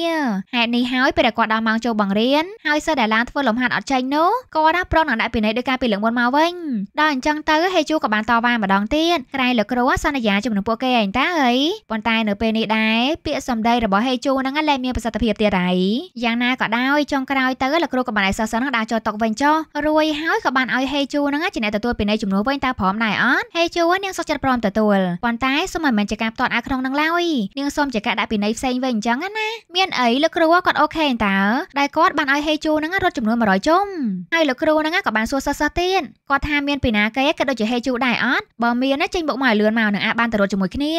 ហេតុនេះហើយពេលដែលគាត់ដល់ម៉ោងចូលបង្រៀនហើយសិស្សដែលឡើងធ្វើលំហាត់អត់ចេញនោះគាត់ណាប្រងនឹងដាក់ពីនៃដោយការពីលើកមុនមកវិញដល់អញ្ចឹងទៅហេជូក៏បានតវ៉ាម្ដងទៀតក្រៃលោកគ្រូសន្យាជាមួយនឹងពួកគេឯងតាអីប៉ុន្តែនៅពេលនេះដែរពាក្យសម្ដីរបស់ហេជូហ្នឹងលែងមានប្រសិទ្ធភាពទៀតហើយយ៉ាងណាក៏ដោយចុងក្រោយទៅលោកគ្រូក៏បានឲ្យសិស្សសិស្សហ្នឹងដើរចូលតុវិញចុះរួយហើយក៏បានឲ្យហេជូហ្នឹងជាអ្នកទទួលពីនៃជំនួសវិញតើព្រមដែរអត់ហេជូនាងសុខចិត្តព្រមទទួលប៉ុន្តែសូមឲ្យមិនជាការផ្ទាត់អាក្នុងនឹងឡើយនាងសូមជាការដាក់ពីនៃផ្សេងវិញអញ្ចឹងណាមានអីលោកគ្រូគាត់អូខេតើដែលគាត់បានឲ្យហេជូហ្នឹងរត់ចំនួន100ជុំហើយលោកគ្រូហ្នឹងក៏បានសួរសិស្សសិស្សទៀតគាត់ថាមានពីណាគេក៏ដូចជាហេជូដែរអត់បើមានចេញមកមកឲ្យលឿនមកនឹងអាចបានទៅរត់ជាមួយគ្នា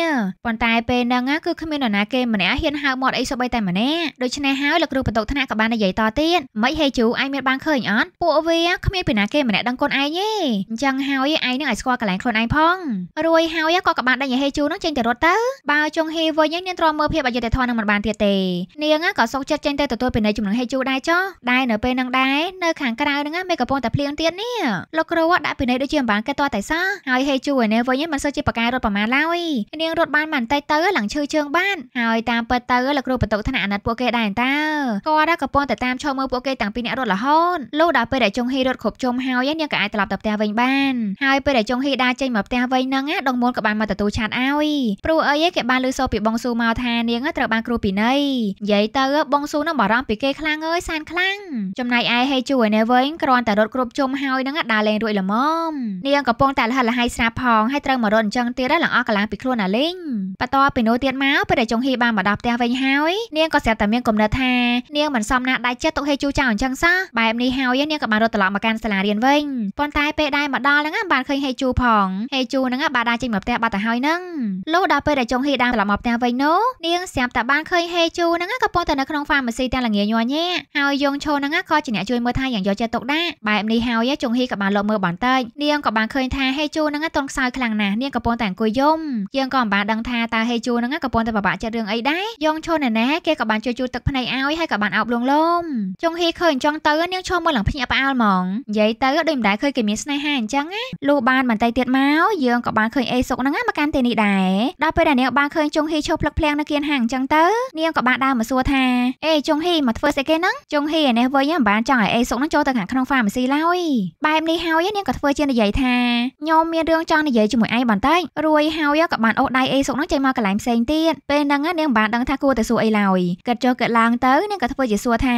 ប៉ុន្តែពេលហ្នឹងគឺគ្មាននរណាណាគេម្នាក់ហ៊ានហៅមាត់អីសម្បីតែម្នាក់ដូច្នេះហើយលោកគ្រូបន្ទុកថ្នាក់ក៏បាននិយាយតទៀតមិនហេជូឯងមានបានឃើញអត់ពួកវាគ្មានពីណាគេម្នាក់ដឹងខ្លួនឯងទេអញ្ចឹងហើយឯងនឹងឲ្យស្គាល់កន្លែងខ្លួនឯងផង រួយហើយក៏ក៏បានដេញឲ្យហេជូនឹងចេញទៅរត់ទៅបើចុងហេវិញនាងទ្រាំមើលភាពអយុត្តិធម៌នឹងមិនបានទៀតទេនាងក៏សុកចិត្តចេញទៅទទួលពីនៃចំណងហេជូដែរចុះដែរនៅពេលនឹងដែរនៅខាងក្រៅនឹងមេកំពុងតែភ្លៀងទៀតនេះលោកគ្រូដាក់ពីនៃដូចជាម្បានគេតតែសោះហើយហេជូឯនេះវិញមិនសូវជាប៉ាកែរត់ប្រមាណឡើយនាងរត់បានមិនតិចទៅឡើងឈឺជើងបានហើយតាមពិតទៅលោកគ្រូបន្ទុកថ្នាក់អាណិតពួកគេដែរតើគាត់ក៏ប៉ុន្តែតាមឈប់មើលពួកគេតាំងពីអ្នករត់រហូតលុះដល់ពេលដែលចុងហ៊ីរត់គ្រប់ជុំហើយនាងក៏អាចត្រឡប់ទៅផ្ទះវិញបានហើយពេលដែលចុងហ៊ីដើរចេញមកផ្ទះវិញហ្នឹងដងមូលក៏បានមកទទួលឆាតឲ្យព្រោះអីគេបានលឺសូរពីបងស៊ូមកថានាងត្រូវបានគ្រូពីណីនិយាយទៅ បងស៊ូនឹងបារម្ភពីគេខ្លាំងអើយសានខ្លាំងចំណែកឯហេជូឯណេវិញគ្រាន់តែរត់គ្រប់ជុំហើយហ្នឹងដើរលេងរួចល្មមនាងកំពុងតែលះលះហើយស្រាប់ផងហើយត្រូវមករត់អញ្ចឹងទៀតឡើងអស់កម្លាំងពីខ្លួនអាលេងបន្ទាប់ពីនោះទៀតមកពេលដែលចុងហៀបានមកដល់ផ្ទះវិញហើយនាងក៏ស្រាប់តែមានគំនិតថានាងមិនសមណាដៃចិត្តទុកហេជូចោលអញ្ចឹងសោះបែបនេះហើយនាងក៏បានរត់ត្រឡប់មកកាន់សាលារៀនវិញប៉ុន្តែពេលដែលមកដល់ហ្នឹងបានឃើញហេជូផងហេជូហ្នឹងបានដើរចេញមកផ្ទះបាត់ទៅហើយហ្នឹងលុះដល់ពេលដែលចុងហៀដើរត្រឡប់មកផ្ទះវិញនោះនាងស្រាប់តែបានឃើញហេជូហ្នឹងក៏ប៉ុន្តែនៅក្នុង pharmacy ទាំងល្ងាញ័រញ៉ែហើយយងឈូហ្នឹងក៏ជាអ្នកជួយមើលថែយ៉ាងយកចិត្តទុកដាក់បែបនេះហើយចុងហៀក៏បានលបមើលបន្តិចនាងក៏បានឃើញថាហេជូហ្នឹងតន់ខ្សោយខ្លាំងណាស់នាងក៏ប៉ុន្តែអង្គុយយំយើងក៏មិនបានដឹងថាតើហេជូហ្នឹងក៏ប៉ុន្តែបបាក់ចិត្តចិត្តរឿងអីដែរយ៉ងឈុនណែណាគេក៏បានជួយជូតទឹកភ្នែកឲ្យហើយក៏បានអោបលងលមចុងហេឃើញអញ្ចឹងទៅនាងឈរមើលឡើងភ្ញាក់ផ្អើលហ្មងនិយាយទៅដូចម្ដាយឃើញគេមានស្នេហាអញ្ចឹងណាលុះបានបន្តិចទៀតមកយើងក៏បានឃើញអេសុកហ្នឹងមកកាន់ទីនេះដែរដល់ពេលដែលនាងបានឃើញចុងហេឈរភ្លឹកភ្លៀងនៅគៀនហាងអញ្ចឹងទៅនាងក៏បានដើរមកសួរថាអេចុងហេមកធ្វើស្អីគេហ្នឹងចុងហេឯនេះវិញមិនបានចង់ឲ្យអេសុកហ្នឹងចូលទៅខាងក្នុងហ្វាម៉ាស៊ីឡើយបែបនេះហើយនាងក៏ធ្វើជានិយាយថាខ្ញុំមានរឿងចង់និយាយជាមួយឯងបន្តិចរួយហើយក៏បានអូសដៃអេសុកហ្នឹងចេញមកកន្លែងផ្សេងទៀតពេលហ្នឹងហ្នឹងនាងមិនបានដឹងថាគួរតែសួរអីឡើយគាត់ចុះគាត់ឡើងទៅនាងក៏ធ្វើជាសួរថា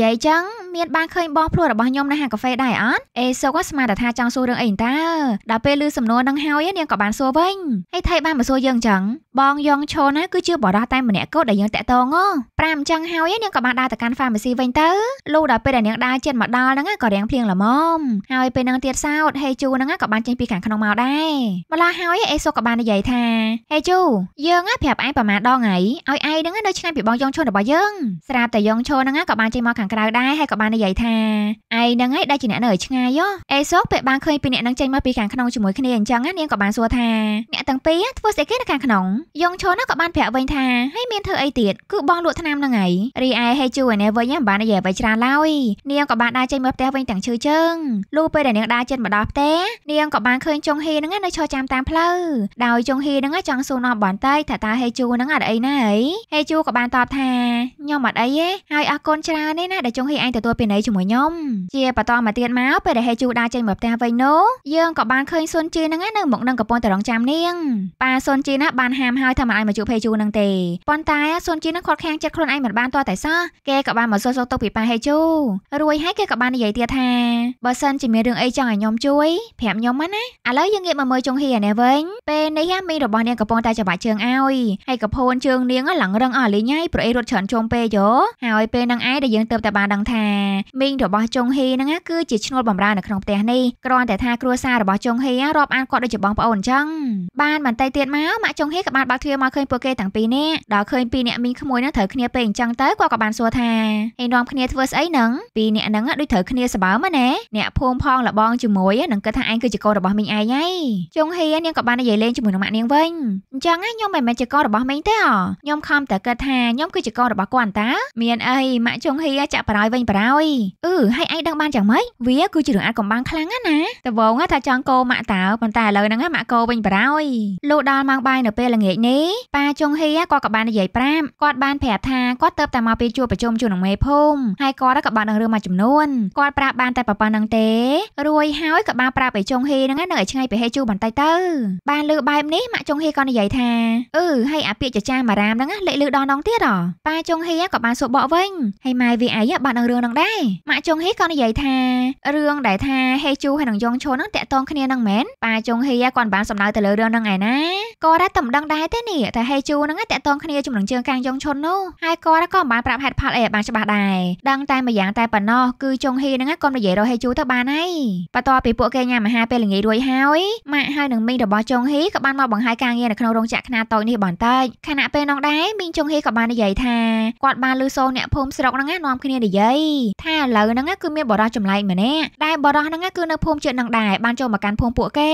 យាយចឹងមានបានឃើញបងភ្លួរបស់ខ្ញុំនៅហាងកាហ្វេដែរអត់អេសុកស្មានតែថាចង់សួររឿងអីតើដល់ពេលឮសំណួរនឹងហើយនាងក៏បានសួរវិញហើយថៃបានមកសួរយើងចឹងបងយ៉ងឆូណាគឺជាបរិះតែម្នាក់គត់ដែលយើងតាក់តងប្រាំចឹងហើយនាងក៏បានដើរទៅកាន់ pharmacy វិញទៅលុះដល់ពេលដែលនាងដើរចិត្តមកដល់ហ្នឹងក៏រាំងភ្លៀងល្មមហើយពេលនឹងទៀតសោតហេជូហ្នឹងក៏បានចេញពីខាងក្នុងមកដែរម្ល៉េះហើយអេសូក៏បាននិយាយថាហេជូយើងប្រាប់ឯងប្រមាណដងហើយឲ្យឯងហ្នឹងនៅឆ្ងាយពីបងយ៉ងឆូនរបស់យើងស្រាប់តែយ៉ងឆូនហ្នឹងក៏បានចេញមកខាងក្រៅដែរហើយក៏បាននិយាយថាឯងហ្នឹងឯងដែលជាអ្នកនៅឆ្ងាយអេសូពេលបានឃើញពីអ្នកហ្នឹងចេញមកពីខាងក្នុងជាមួយគ្នាអញ្ចឹងនាងក៏បានសួរថាអ្នកទាំងពីរធ្វើស្អីគេនៅខាងក្នុងយងឈុនក៏បានប្រាប់វិញថាហើយមានធ្វើអីទៀតគឺបងលក់ថ្នាំហ្នឹងហើយរីឯហេជូឯនេះវិញមិនបាននិយាយអ្វីច្រើនឡើយនាងក៏បានដើរចេញមកផ្ទះវិញទាំងឈឺជើងលុះពេលដែលនាងដើរចេញមកដល់ផ្ទះនាងក៏បានឃើញចុងហ៊ីហ្នឹងនៅឈរចាំតាមផ្លូវដោយចុងហ៊ីហ្នឹងចង់សួរនាំបន្តិចថាតើហេជូហ្នឹងអត់អីណាអីហេជូក៏បានតបថាខ្ញុំអត់អីទេហើយអរគុណច្រើនទេណាដែលចុងហ៊ីឯងទទួលពីណីជាមួយខ្ញុំជាបន្តមកទៀតមកពេលដែលហេជូដើរចេញមកផ្ទះវិញនោះយើងក៏បានឃើញសុនជីហ្នឹងនៅមុខនឹងកំពុងតែរងចាំនាងប៉ាសុនជីណាបានហាម5ហើយថាមិនអាចមកជួបហេជូនឹងទេប៉ុន្តែសុនជីនឹងខាត់ខាំងចិត្តខ្លួនឯងមិនបានតតែសោះគេក៏បានមកសួរសុខទុក្ខពីប៉ាហេជូរួចហើយគេក៏បាននិយាយទៀតថាបើសិនជាមានរឿងអីចង់ឲ្យខ្ញុំជួយប្រាប់ខ្ញុំណាឥឡូវយើងងាកមកមើលចុងហៀនេះវិញពេលនេះមីរបស់នាងកំពុងតែច្បាក់ជើងឲ្យហើយកភូនជើងនាងឡើងរឹងអស់លីញ៉ៃព្រោះអីរត់ច្រើនជុំពេកយោហើយពេលនឹងឯងដែលយើងទៅតែបានដឹងថាមីងរបស់ចុងហៀហ្នឹងគឺជាឈ្នួលបំរើនៅក្នុងផ្ទះនេះគ្រាន់តែថាគ្រួសាររបស់ចុងហៀរាប់អានគាត់ដូចជាបងប្អូនអញ្ចឹងបានបន្តិចទៀតមកម៉ាក់ចុងហៀក៏បានគាត់បើកទ្វារមកឃើញពួកគេទាំងពីរនាក់ដល់ឃើញពីរនាក់មីងក្មួយនឹងត្រូវគ្នាពេកអញ្ចឹងទៅគាត់ក៏បានសួរថាឯងនាំគ្នាធ្វើស្អីនឹងពីរនាក់ហ្នឹងដូចត្រូវគ្នាសបើមកណាអ្នកភូមិផងលបងជាមួយនឹងគិតថាឯងគឺជាកូនរបស់មីងឯងហើយចុងហៀនាងក៏បាននិយាយលេងជាមួយនឹងម៉ាក់នាងវិញអញ្ចឹងខ្ញុំមិនមែនជាកូនរបស់មីងទេខ្ញុំខំតែគិតថាខ្ញុំគឺជាកូនរបស់គាត់តាមានអីម៉ាក់ចុងហៀចាក់បរោយវិញបរោយអឺហើយឯងដឹងបានយ៉ាងម៉េចវាគឺជារឿងអាចកំបាំងខ្លាំងណាណាតវងថាចង់កោម៉ាក់តើប៉ុន្តែឥឡូវហ្នឹងម៉ាក់កោវិញបរោយលុះដល់ម៉ោងបាយនៅពេលល្ងាចងាយនេះប៉ាចុងហ៊ីគាត់ក៏បាននិយាយប្រាប់គាត់បានប្រាប់ថាគាត់ទៅតែមកពីជួបប្រជុំជួបនឹងមេភូមិហើយគាត់ក៏បានដឹងរឿងមួយចំនួនគាត់ប្រាប់បានតែប៉ុណ្្នឹងទេ រួយហើយក៏បានប្រាប់ឲ្យចុងហ៊ីហ្នឹងនៅឲ្យឆ្ងាយពីហេជូបន្តិចទៅបានលើបែបនេះម៉ាក់ចុងហ៊ីក៏និយាយថាអឺហើយអាពាកចចាមារាមហ្នឹងលេចលឺដល់ដងទៀតហ៎ប៉ាចុងហ៊ីក៏បានសួរបកវិញហើយម៉ែវាអីបានដឹងរឿងហ្នឹងដែរម៉ាក់ចុងហ៊ីក៏និយាយថារឿងដែលថាហេជូហើយនឹងយ៉ងឈុនហ្នឹងតាក់ទងគ្នានឹងមែនប៉ាចុងហ៊ីគាត់បានសំដៅទៅលើរឿងហ្នឹងឯណាក៏តែតំដឹងដែរដែរទេនេះតែហេជូហ្នឹងតាក់ទងគ្នាជាមួយនឹងជើងកាងយ៉ងឈុននោះហើយគាត់ក៏មិនបានប្រាប់ហេតុផលអីឲ្យបានច្បាស់ដែរដឹងតែម្យ៉ាង តែប៉ុណ្ណោះគឺចុងហ៊ីហ្នឹងក៏និយាយរកហេជូទៅបានហើយបន្ទាប់ពីពួកគេញ៉ាំអាហារពេលល្ងាចរួចហើយម៉ាក់ហើយនឹងមីងរបស់ចុងហ៊ីក៏បានមកបង្ហាយការងារនៅក្នុងរោងចក្រខ្នាតតូចនេះបន្តិចខណៈពេលនោះដែរមីងចុងហ៊ីក៏បាននិយាយថាគាត់បានលឺសូរអ្នកភូមិស្រុកហ្នឹងនាំគ្នានិយាយថាឥឡូវហ្នឹងគឺមានបរិះចម្លែកម្នាក់ដែលបរិះហ្នឹងគឺនៅភូមិជាតិហ្នឹងដែរបានចូលមកកាន់ភូមិពួកគេ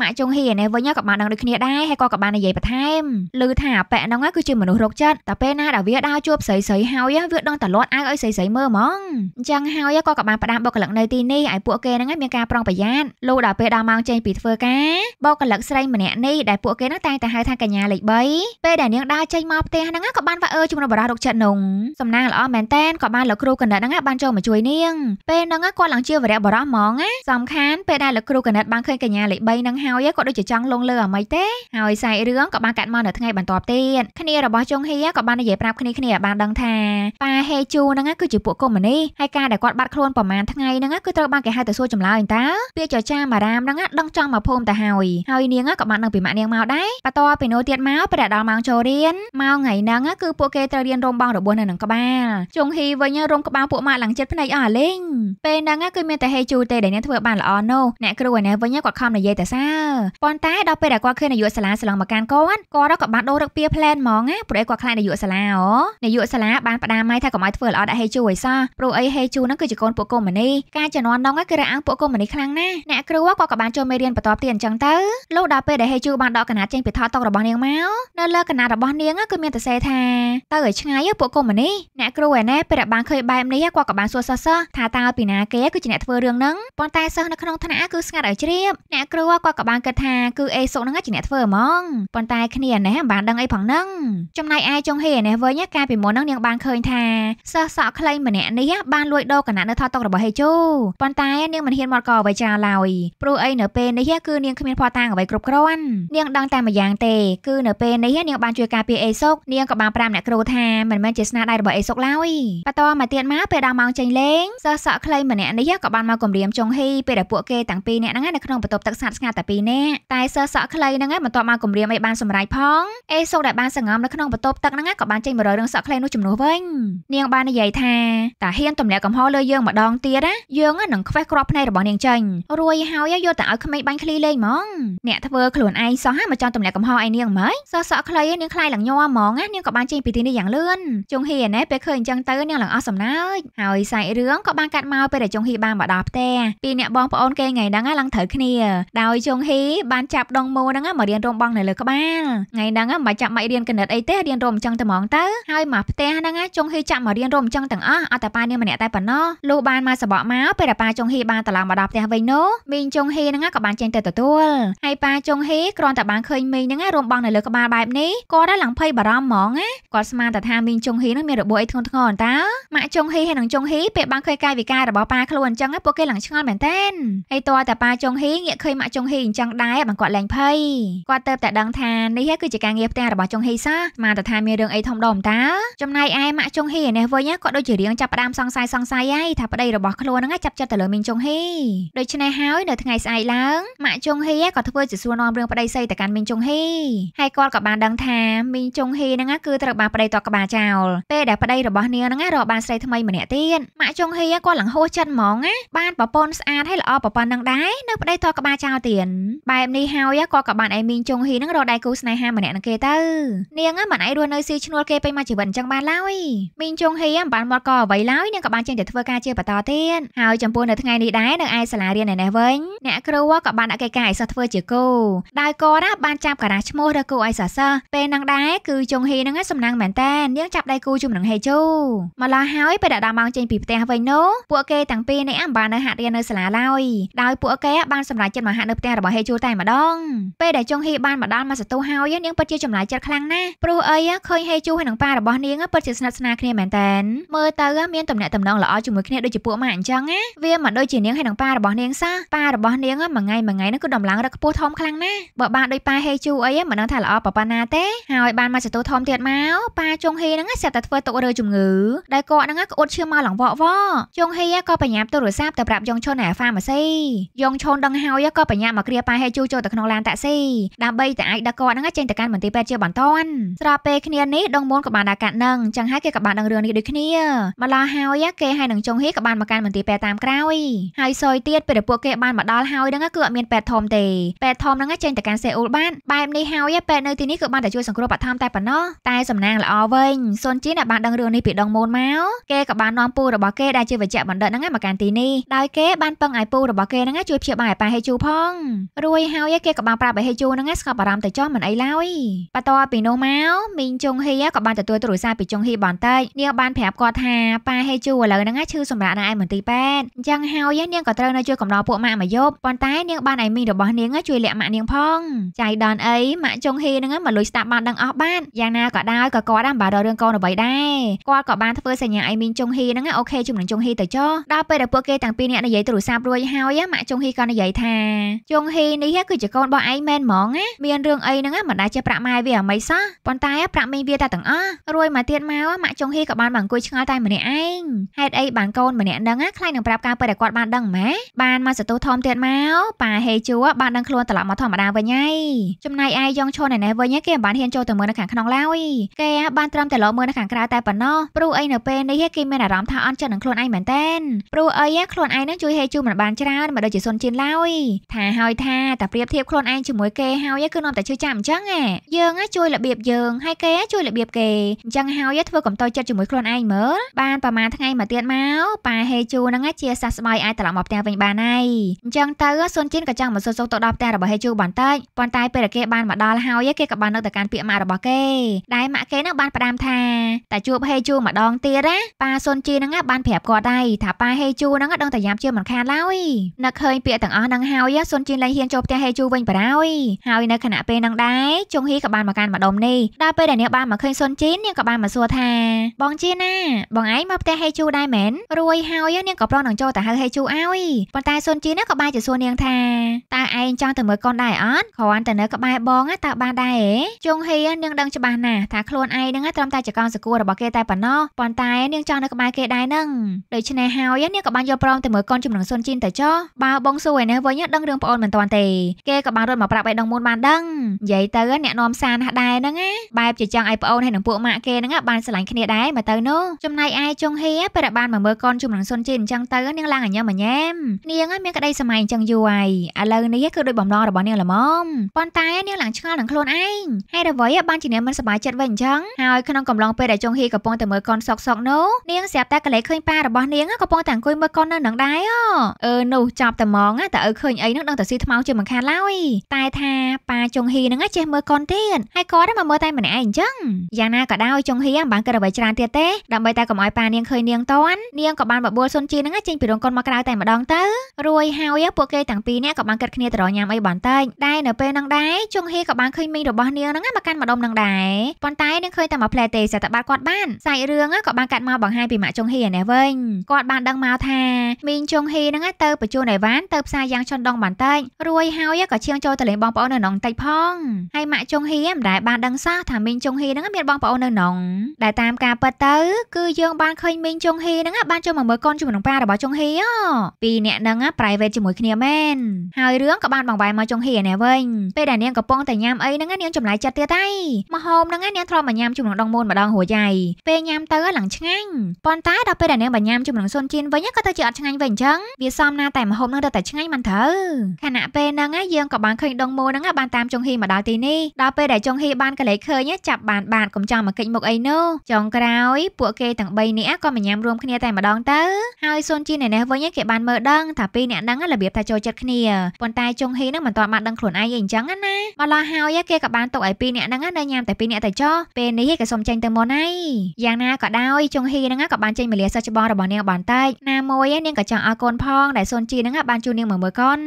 ម៉ាក់ចុងហ៊ីឯនេះវិញក៏បានដឹងដូចគ្នាដែរហើយក៏ក៏បាននិយាយបន្ថែមឮថាអាប៉ែហ្នឹងគឺជាមនុស្សរកចិត្តតែពេលណាដែលវាដើរជួបស្រីស្រីហើយវាដឹងតែលាត់អាវឲ្យស្រីស្រីមើលហ្មងអញ្ចឹងហើយក៏ក៏បានផ្ដាំបុគ្គលិកនៅទីនេះឲ្យពួកគេហ្នឹងមានការប្រុងប្រយ័ត្នលុះដល់ពេលដល់ម៉ោងចេញពីធ្វើការបុគ្គលិកស្រីម្នាក់នេះដែលពួកគេហ្នឹងតែងតែហៅថាកញ្ញាលេខ3ពេលដែលនាងដើរចេញមកផ្ទះហ្នឹងក៏បានវ៉ាអើជំនុំបារោះរកចិត្តនុងសំណាងល្អមែនតែនក៏បានលោកគ្រូកណិតហ្នឹងបានចូលមកជួយនាងពេលហ្នឹងគាត់ឡើងជាវរៈបារោះហ្មងណាសំខាន់ពេលដែលលោកគ្រូកណិតបានឃើញកញ្ញាលេខ3ហ្នឹងហើយក៏ដូចជាចង់លងលើអ្មីទេហើយសាយរឿងក៏បានបានកាត់មកនៅថ្ងៃបន្ទាប់ទៀតគ្នារបស់ចុងហៀក៏បាននិយាយប្រាប់គ្នាគ្នាបានដឹងថាប៉ាហេជូហ្នឹងគឺជាពួកកុំមុនីហើយការដែលគាត់បាត់ខ្លួនប្រហែលថ្ងៃហ្នឹងគឺត្រូវបានគេហៅទៅសួរចម្លើយតើពាក្យចចាមារាមហ្នឹងដឹងចង់មកភូមិទៅហើយហើយនាងក៏បានដឹងពីម៉ាក់នាងមកដែរបន្ទាប់ពីនោះទៀតមកព្រះដល់ម៉ោងចូលរៀនម៉ោងថ្ងៃហ្នឹងគឺពួកគេត្រូវរៀនរំបងរបួសនៅនឹងក្បាលចុងហីវិញរំក្បាលពួកម៉ាក់ឡើងចិត្តភ្នែកអស់លេងពេលហ្នឹងគឺមានតែហេជូទេដែលអ្នកធ្វើបានល្អនោះអ្នកគ្រូឯណេះវិញគាត់ខំនិយាយតែសើប៉ុន្តែដល់ពេលដែលគាត់ឃើញនាយកសាលាស្លងមកកានគាត់គាត់ក៏បានដូររឹកពៀផ្លែនហ្មងណាព្រោះអីគាត់ខ្លាចនាយកសាលាអូនាយកសាលាបានបដាម៉ៃថាកុំឲ្យធ្វើល្អដាក់ហេជូឲ្យសោះព្រោះអីហេជូហ្នឹងគឺជាកូនពួកកុំនីការជំនាន់ដងគឺរើអាំងពួកកុំនីខ្លាំងណាស់អ្នកគ្រូគាត់ក៏បានចូលមេរៀនបន្តទៀតអញ្ចឹងទៅលុះដល់ពេលដែលហេជូបានដកកណាចេញពីថតតុករបស់នាងមកនៅលើកណារបស់នាងគឺមានតែសេថាទៅឲ្យឆ្ងាយពួកកុំនីអ្នកគ្រូឯណែពេលដែលបានឃើញបែបនេះគាត់ក៏បានសួរសិស្សសិស្សថាតើពីណាគេគឺជាអ្នកធ្វើរឿងហ្នឹងប៉ុន្តែសិស្សនៅក្នុងថ្នាក់គឺស្ងាត់ឲ្យជ្រាបអ្នកគ្រូគាត់ក៏បានគិតថាគឺអេសុកហ្នឹងជាអ្នកធ្វើហ្មងប៉ុន្តែគ្នាណាបានដឹងអីផងហ្នឹងចំណែកឯចុងហេនេះវិញកាលពីមុនហ្នឹងនាងបានឃើញថាសិស្សសក់ខ្លីម្នាក់នេះបានលួចដូរកណាត់នៅថតតុករបស់ហេជូប៉ុន្តែនាងមិនហ៊ានមកកអ្វីចាឡើយព្រោះអីនៅពេលនេះគឺនាងគ្មានភ័ស្តុតាងអ្វីគ្រប់គ្រាន់នាងដឹងតែម្យ៉ាងទេ គឺនៅពេលនេះនាងបានជួយការពារអេសុកនាងក៏បានប្រាប់អ្នកគ្រូថាមិនមែនជាស្នាដៃរបស់អេសុកឡើយបន្តមកទៀតមកពេលដល់ម៉ោងចេញលេងសិស្សសក់ខ្លីម្នាក់នេះក៏បានមកគម្រាមចុងហីពេលដែលពួកគេទាំងពីរនាក់ហ្នឹងនៅក្នុងបន្ទប់ទឹកស្អាតស្ងាត់តែពីរនាក់តែសិស្សសក់ខ្លីហ្នឹងមិនទាន់មកគម្រាមអីបានសម្រេចយផងអេសូដែលបានសង្ងំនៅក្នុងបន្ទប់ទឹកហ្នឹងក៏បានចេញមករករឿងសក់ក្លេនោះជំនួសវិញនាងបាននិយាយថាតាហ៊ានទម្លាក់កំហុសលើយើងម្ដងទៀតណាយើងនឹងខ្វេះគ្រាប់ភ្នែករបស់នាងចេញរួយហើយយកតែឲ្យក្មេងបាញ់ឃ្លីលេងហ្មងអ្នកធ្វើខ្លួនឯងសោះហ្នឹងមកចង់ទម្លាក់កំហុសឯនាងហ្មងសោះសក់ក្លេនាងខ្លាយឡើងញ័រហ្មងណានាងក៏បានចេញពីទីនេះយ៉ាងលឿនជុងហ៊ីណែពេលឃើញអញ្ចឹងទៅនាងឡើងអស់សំណើចហើយសាច់រឿងក៏បានកាត់មកពេលដែលជុងហ៊ីបានមកដល់ផ្ទះពីអ្នកបងប្អូនគេថ្ងៃហ្នឹងឡើងត្រូវគ្នាដោយជុងហ៊ីបានចាប់ដងមូហ្នឹងមករៀនរំបងនៅលើក្បាលថ្ងៃហ្នឹងមិនចាំបាច់រៀនគណិតអីទេរៀនរមចឹងតែហ្មងទៅហើយមកផ្ទះហ្នឹងចុងហ៊ីចាក់មករៀនរមចឹងទាំងអស់អត់តែប៉ានាងម្នាក់តែប៉ុណ្ណោះលុះបានមកសបកមកពេលដែលប៉ាចុងហ៊ីបានត្រឡប់មកដល់ផ្ទះវិញនោះមីងចុងហ៊ីហ្នឹងក៏បានចេញទៅទទួលហើយប៉ាចុងហ៊ីគ្រាន់តែបានឃើញមីងហ្នឹងរមបងនៅលើក្បាលបែបនេះគាត់ដល់ឡើងភ័យបារម្ភហ្មងណាគាត់ស្មានតែថាមីងចុងហ៊ីហ្នឹងមានរបួសអីធ្ងន់ធ្ងរតើម៉ាក់ចុងហ៊ីហើយនឹងចុងហ៊ីពេលបានឃើញកាយវិការរបស់ប៉ាខ្លួនអញ្ចឹងពួកគេឡើងឆ្ងល់មែនតើហើយតើតាប៉ាចុងហ៊ីងាកឃើញម៉ាក់ចុងហ៊ីអញ្ចឹងដែរបានគាត់ឡើងភ័យគាត់ទៅតែដឹងថាននេះគឺជាការងារផ្ទះរបស់ចុងហេសាមកតែថាមានរឿងអីធំដុំតាចំណែកឯម៉ាក់ចុងហេនេះវិញក៏ដូចជារៀងចាប់ផ្ដើមសង្ស័យសង្ស័យហើយថាប្តីរបស់ខ្លួនហ្នឹងចាប់ចិត្តទៅលើមីងចុងហេដូច្នេះហើយនៅថ្ងៃស្អែកឡើងម៉ាក់ចុងហេក៏ធ្វើជាសួរនាំរឿងប្តីសីទៅកាន់មីងចុងហេហើយគាត់ក៏បានដឹងថាមីងចុងហេហ្នឹងគឺត្រូវបានប្តីតក្បាលចោលពេលដែលប្តីរបស់នាងហ្នឹងរកបានស្រីថ្មីម្នាក់ទៀតម៉ាក់ចុងហេគាត់ឡើងហួសចិត្តហ្មងណាបានប្រពន្ធស្អាតហើយល្អប្រពន្ធនឹងដែរនៅប្តីតក្បាលចោលទៀតបែបនេះហើយគាត់ក៏បានឯមីងចុងហេហ្នឹងរកដៃគូស្នេហាម្នាក់នឹងគេទៅនាងមិនអាចរស់នៅស៊ីឈ្នួលគេពេញមួយជីវិតអញ្ចឹងបានឡើយមីងជុងហ៊ីមិនបានមកកអ្វីឡើយនាងក៏បានចេញទៅធ្វើការជាបន្តទៀតហើយចំពោះនៅថ្ងៃនេះដែរនៅឯសាលារៀនឯនេះវិញអ្នកគ្រូក៏បានដាក់កិច្ចការឲ្យសិស្សធ្វើជាគូដោយគាត់បានចាប់ការ៉ាស់ឈ្មោះឬគូឲ្យសិស្សសិស្សពេលហ្នឹងដែរគឺជុងហ៊ីហ្នឹងសំណាងមែនតើនាងចាប់ដៃគូជុំនឹងហេជូមកឡើយហើយពេលដាក់ដើមម៉ោងចេញពីផ្ទះវិញនោះពួកគេទាំងពីរនេះបាននៅហាត់រៀននៅសាលាឡើយដោយពួកគេបានសម្រេចចិត្តមកហាត់នៅផ្ទះរបស់ហេជូតែម្ដងពេលដែលជុងហ៊ីបានមកដល់មកសតូហហើយនាងពិតជាចម្លែកចិត្តខ្លាំងណាស់ព្រោះអីឃើញហេជូហើយនឹងប៉ារបស់នាងពិតជាស្និទ្ធស្នាលគ្នាមែនតែនមើលទៅមានទំនាក់ទំនងល្អជាមួយគ្នាដូចជាពួកម៉ាក់អញ្ចឹងណាវាមិនដូចជានាងហើយនឹងប៉ារបស់នាងសោះប៉ារបស់នាងមួយថ្ងៃមួយថ្ងៃហ្នឹងគឺដំឡើងរឹកខ្ពស់ធំខ្លាំងណាស់បើបានដូចប៉ាហេជូអីមិនដឹងថាល្អប៉ុណ្ណាទេហើយបានមកចតុធំទៀតមកប៉ាចុងហ៊ីហ្នឹងស្រាប់តែធ្វើទុករើជំងឺដែលគាត់ហ្នឹងក្អួតឈឺមកឡងវក់វចុងហ៊ីក៏បញ្ញាប់ទូរស័ព្ទទៅប្រាប់យ៉ងឈុនឯហ្វាម៉ាស៊ីយ៉ងឈុនដឹងហើយក៏បញ្ញាប់មកគ្រាប៉ាហេជូចូលទៅក្នុងឡានតាក់ស៊ីដើម្បីតែអាចដឹកគាត់ហ្នឹងចេញទៅកាន់មន្ទីរពេទ្យជាបន្ទាន់ស្របពេលគ្នានេះដងមូនក៏បានដាក់កាត់នឹងចឹងហើយគេក៏បានដឹងរឿងនេះដូចគ្នាម្ល៉េះហើយគេហើយនឹងចុងហ៊ីក៏បានមកកាន់មន្ទីរពេទ្យតាមក្រោយហើយសុយទៀតពេលដែលពួកគេបានមកដល់ហើយហ្នឹងគឺអត់មានពេទ្យធំទេពេទ្យធំហ្នឹងចេញទៅកាន់សេអ៊ូលបានបែបនេះហើយពេទ្យនៅទីនេះគឺបានតែជួយសង្គ្រោះបឋមតែប៉ុណ្ណោះតែសំណាងល្អវិញសុនជីនបានដឹងរឿងនេះពីដងមូនមកគេក៏បាននាំពូរបស់គេដែលជាវេជ្ជបណ្ឌិតហ្នឹងមកកាន់ទីនេះដោយគេបានពឹងឲ្យពូរបស់គេហ្នឹងជួយព្យាបាលឲ្យប៉ាហេជូផងរួយហើយគេក៏បានប្រាប់ឲ្យហេជូហ្នឹងស្កប់អារម្មណ៍ទៅចោះមិនអីឡើយបន្ទាប់ពីនោះមកមីងចុងហេក៏បានទទួលទូរស័ព្ទពីចុងហេបន្តិចនាងបានប្រាប់គាត់ថាប៉ាហេជូឥឡូវហ្នឹងឈឺសម្រាប់នៅឯមន្ទីរពេទ្យអញ្ចឹងហើយនាងក៏ត្រូវនៅជួយកំដរពួកម៉ាក់មួយយប់ប៉ុន្តែនាងបានឲ្យមីងរបស់នាងជួយលាក់ម៉ាក់នាងផងចៃដនអីម៉ាក់ចុងហេហ្នឹងមកលុយស្ដាប់បានដឹងអស់បានយ៉ាងណាក៏ដោយក៏គាត់បានបារម្ភរឿងកូនអ្វីដែរគាត់ក៏បានធ្វើសញ្ញាឲ្យមីងចុងហេហ្នឹងអូខេជំនឹងចុងហេទៅចុះដល់ពេលដែលពួកគេទាំងពីរនាក់និយាយទូរស័ព្ទរួចហើយម៉ាក់ចុងហេក៏និយាយថាចុងហេនេះគឺជាកូនរបស់ឯងមែនហ្មងណាមានរឿងអីហ្នឹងមិនដែលជាប្រាក់ម៉ែវាអ្មីសោះប៉ុន្តែប្រាក់មីងវាតែទាំងអស់រួយមកទៀតមកម៉ាក់ចុងហ៊ីក៏បានមកអង្គុយឆ្ងល់តែម្នាក់ឯងហេតុអីបានកូនម្នាក់ហ្នឹងខ្លាចនឹងប្រាប់ការពិតដែលគាត់បានដឹងម៉ែបានមកសតុះធំទៀតមកប៉ាហេជួបានដឹងខ្លួនត្រឡប់មកធម្មតាវិញហើយចំណែកឯយ៉ងឈុនឯនេះវិញគេមិនបានហ៊ានចូលទៅមើលនៅខាងក្នុងឡើយគេបានត្រឹមតែលោមើលនៅខាងក្រៅតែប៉ុណ្ណោះព្រោះអីនៅពេលនេះគេមានអារម្មណ៍ថាអន់ចិត្តនឹងខ្លួនឯងមែនតើព្រោះអីខ្លួនឯងនឹងជួយហេជួមិនបានច្រើនមិនដូចជាសុនជិនឡើយថាហើយថាតែប្រៀបធៀបខ្លួនឯងជាមួយគេហើយគឺនាំតែជឿចាំអញ្ចឹងចឹងអាយើងជួយរបៀបយើងហើយគេជួយរបៀបគេអញ្ចឹងហើយធ្វើកំតោចិត្តជាមួយខ្លួនឯងមើលបានប្រហែលថ្ងៃមកទៀតមកប៉ាហេជូហ្នឹងជាសះស្បើយអាចត្រឡប់មកផ្ទះវិញបានហើយអញ្ចឹងទៅសុនជិនក៏ចង់មកសួរសុខទៅដល់ផ្ទះរបស់ហេជូបន្តិចប៉ុន្តែពេលគេបានមកដល់ហើយគេក៏បាននឹកទៅកាន់ពាក្យម៉ាក់របស់គេដែលម៉ាក់គេហ្នឹងបានផ្ដាំថាតែជួបហេជូម្ដងទៀតណាប៉ាសុនជីហ្នឹងបានប្រាប់គាត់ដែរថាប៉ាហេជូហ្នឹងដឹងតែយ៉ាប់ជាមិនខានឡើយនឹកឃើញពាក្យទាំងអស់ហ្នឹងហើយសុនជីលែងហ៊ានចូលផ្ទះហេជូវិញបារោយហើយនៅខណៈពេលហ្នឹងដែរដែរចុងហ៊ីក៏បានមកកាន់ម្ដុំនេះដល់ពេលដែលនាងបានមកឃើញសុនជីននាងក៏បានមកសួរថាបងជីណាបងឯងមកផ្ទះហេជូដែរមែនរួយហើយនាងក៏ប្រងនឹងចូលទៅហៅហេជូឲ្យប៉ុន្តែសុនជីនក៏បានជាសួរនាងថាតើឯងចង់ទៅមើលកូនដែរអត់គ្រាន់តែនៅក្បែរបងតើបានដែរហេចុងហ៊ីនាងដឹងច្បាស់ណាស់ថាខ្លួនឯងនឹងត្រឹមតែជាកងសកួររបស់គេតែប៉ុណ្ណោះប៉ុន្តែនាងចង់នៅក្បែរគេដែរនឹងដូច្នេះហើយនាងក៏បានយល់ព្រមទៅមើលកូនជំនងសុនជីនទៅចោះបើបងសួរឯនេះវិញដឹងរឿងប្អូនមិនតាន់ទេគេក៏បានរត់មកប្រាប់ឯដងមូនបានដឹងនិយាយទៅអ្នកនាំសារណាស់ដែរហ្នឹងណាបែបជាចង់ឲ្យប្អូនហើយនឹងពួកម៉ាក់គេហ្នឹងបានស្រឡាញ់គ្នាដែរមកទៅនោះចំណែកឯចុងហៀពេលបានមកមើលកូនជុំនឹងសុនជីនអញ្ចឹងទៅនាងឡើងអញ្ញមអញ្ញែមនាងមានក្តីសម័យអញ្ចឹងយូរហើយឥឡូវនេះគឺដូចបំណងរបស់នាងល្មមប៉ុន្តែនាងឡើងឆ្ងល់នឹងខ្លួនឯងហើយអ្វីបានជានាងមិនសប្បាយចិត្តវិញអញ្ចឹងហើយក្នុងកំឡុងពេលដែលចុងហៀកំពុងតែមើលកូនសោកសោកនោះនាងស្រាប់តែកលេសឃើញប៉ារបស់នាងកំពុងតែអង្គុយមើលកូននៅនឹងដែរអឺនោះចាប់តែមងតែឪឃើញអីនឹងដឹងតែស៊ីថ្មោជាមិនខានឡើយតែថាប៉ាចុងហៀនឹងចេះមើលកូនទៀតហើយគាត់មកមើលតែម្នាក់ឯងអញ្ចឹងយ៉ាងណាក៏ដោយចុងហៀមិនបានគិតអ្វីច្រើនទៀតទេដើម្បីតែកុំឲ្យប៉ានាងឃើញនាងតន់នាងក៏បានបបួលសុនជីនឹងចេញពីរោងកុនមកក្រៅតែម្ដងទៅរួយហើយពួកគេទាំងពីរនាក់ក៏បានគិតគ្នាទៅរញ៉ាំអីបន្តិចដែរនៅពេលហ្នឹងដែរចុងហៀក៏បានឃើញមីងរបស់នាងហ្នឹងមកកាន់ម្ដុំហ្នឹងដែរប៉ុន្តែនាងឃើញតែមួយផ្លែទេសតែបាត់គាត់បានសាច់រឿងក៏បានកាត់មកបង្ហាញពីម៉ាក់ចុងហៀនេះវិញគាត់បានដឹងមកថាមីងចុងហៀហ្នឹងទៅបញ្ជូនអីវ៉ាន់ទៅផ្សារយ៉ាងចន់ដងបន្តិចរួយហើយក៏ឈៀងចូលទៅលេងបងប្អូននៅក្នុងតិចផងហើយម៉ាក់ចុងហ៊ីមិនដែលបានដឹងសោះថាមីងចុងហ៊ីហ្នឹងមានបងប្អូននៅនងដែលតាមការពិតទៅគឺយើងបានឃើញមីងចុងហ៊ីហ្នឹងបានចូលមកមើលកូនជាមួយនឹងប៉ារបស់ចុងហ៊ីពីរអ្នកហ្នឹង private ជាមួយគ្នាមែនហើយរឿងក៏បានបង្វែរមកចុងហ៊ីឯណែវិញពេលដែលនាងកំពុងតែញ៉ាំអីហ្នឹងនាងចម្លែកចិត្តទៀតហើយមកហូមហ្នឹងនាងធ្លាប់មកញ៉ាំជាមួយនឹងដងមូនម្ដងរួចហើយពេលញ៉ាំទៅឡើងឆ្ងាញ់ប៉ុន្តែដល់ពេលដែលនាងមកញ៉ាំជាមួយនឹងសុនជៀនវិញក៏ទៅជាអត់ឆ្ងាញ់វិញអញ្ចឹងវាសមណាតែម្ហូបហ្នឹងទៅតែឆ្ងាញ់មិនត្រូវខណៈពេលហ្នឹងយើងក៏បានឃើញដងមូនហ្នឹងបានតាមចុងហ៊ីមកដល់ទីទីនេះដល់ពេលដែលចុងហ៊ីបានកលេចឃើញចាប់បានបានកុំចង់មកគេចមុខអីនោះចុងក្រោយ ពួកគេទាំង3នាក់ក៏មកញ៉ាំរួមគ្នាតែម្ដងទៅហើយស៊ុនជីនៅនេះវិញគេបានមើលដឹងថាពីរនាក់ហ្នឹងរបៀបថាចូលចិត្តគ្នាប៉ុន្តែចុងហ៊ីហ្នឹងមិនទាន់បានដឹងខ្លួនឯងអីអញ្ចឹងណាមកឡោះហើយគេក៏បានទុកឲ្យពីរនាក់ហ្នឹងនៅញ៉ាំតែពីរនាក់តែចោះពេលនេះគេសុំចេញទៅមុនហើយយ៉ាងណាក៏ដោយចុងហ៊ីហ្នឹងក៏បានចេញមកលាសិស្សច្បងរបស់នាងបន្តិចណាមួយនាងក៏ចង់ឲ្យកូនផងដែលស៊ុនជីហ្នឹងបានជួនាងមកមើលកូន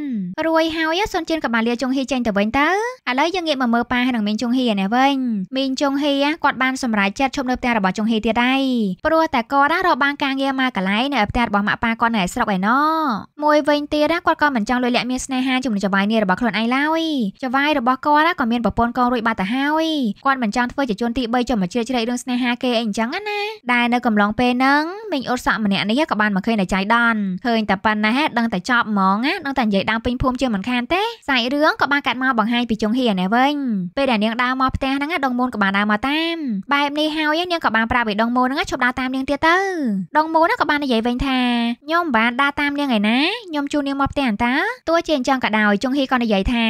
រួយហើយស៊ុនជីនក៏បានលាចុងហ៊ីចេញទៅវិញទៅឥឡូវយើងងាកទៀតមកមើលប៉ាហើយនឹងមីងជុងហៀនេះវិញមីងជុងហៀគាត់បានសម្រេចចិត្តឈប់នៅផ្ទះរបស់ជុងហៀទៀតដែរព្រោះតែគាត់រកបានការងារមកកន្លែងនៅផ្ទះរបស់ម៉ាក់ប៉ាគាត់នៅឯស្រុកឯណោះមួយវិញទៀតគាត់ក៏មិនចង់លួចលាក់មានស្នេហាជាមួយចវាយនេះរបស់ខ្លួនឯងឡើយចវាយរបស់គាត់ក៏មានប្រពន្ធកងរួចបាត់ទៅហើយគាត់មិនចង់ធ្វើជាជនទី3ចុះមកជ្រៀតជ្រែករឿងស្នេហាគេអីអញ្ចឹងណាដែលនៅកំឡុងពេលហ្នឹងមីងអ៊ុតសក់ម្នាក់នេះក៏បានមកឃើញនៅចៃដនឃើញតែប៉ុណ្ណេះដឹងតែចប់ហ្មងណាដឹងតែនិយាយដើមពេញភូមិជាមិនខានទេសាច់រឿងក៏បានកាត់មកបង្ហាញពីជុងហៀណែវិញវិញពេលដែលនាងដើរមកផ្ទះហ្នឹងដងមូនក៏បានដើរមកតាមបែបនេះហើយនាងក៏បានប្រាប់ឲ្យដងមូនហ្នឹងឈប់ដើរតាមនាងទៀតទៅដងមូនហ្នឹងក៏បាននិយាយវិញថាខ្ញុំមិនបានដើរតាមនាងឯណាខ្ញុំជួនាងមកផ្ទះអន្តើទោះជាអញ្ចឹងក៏ដោយចុងហ៊ីក៏និយាយថា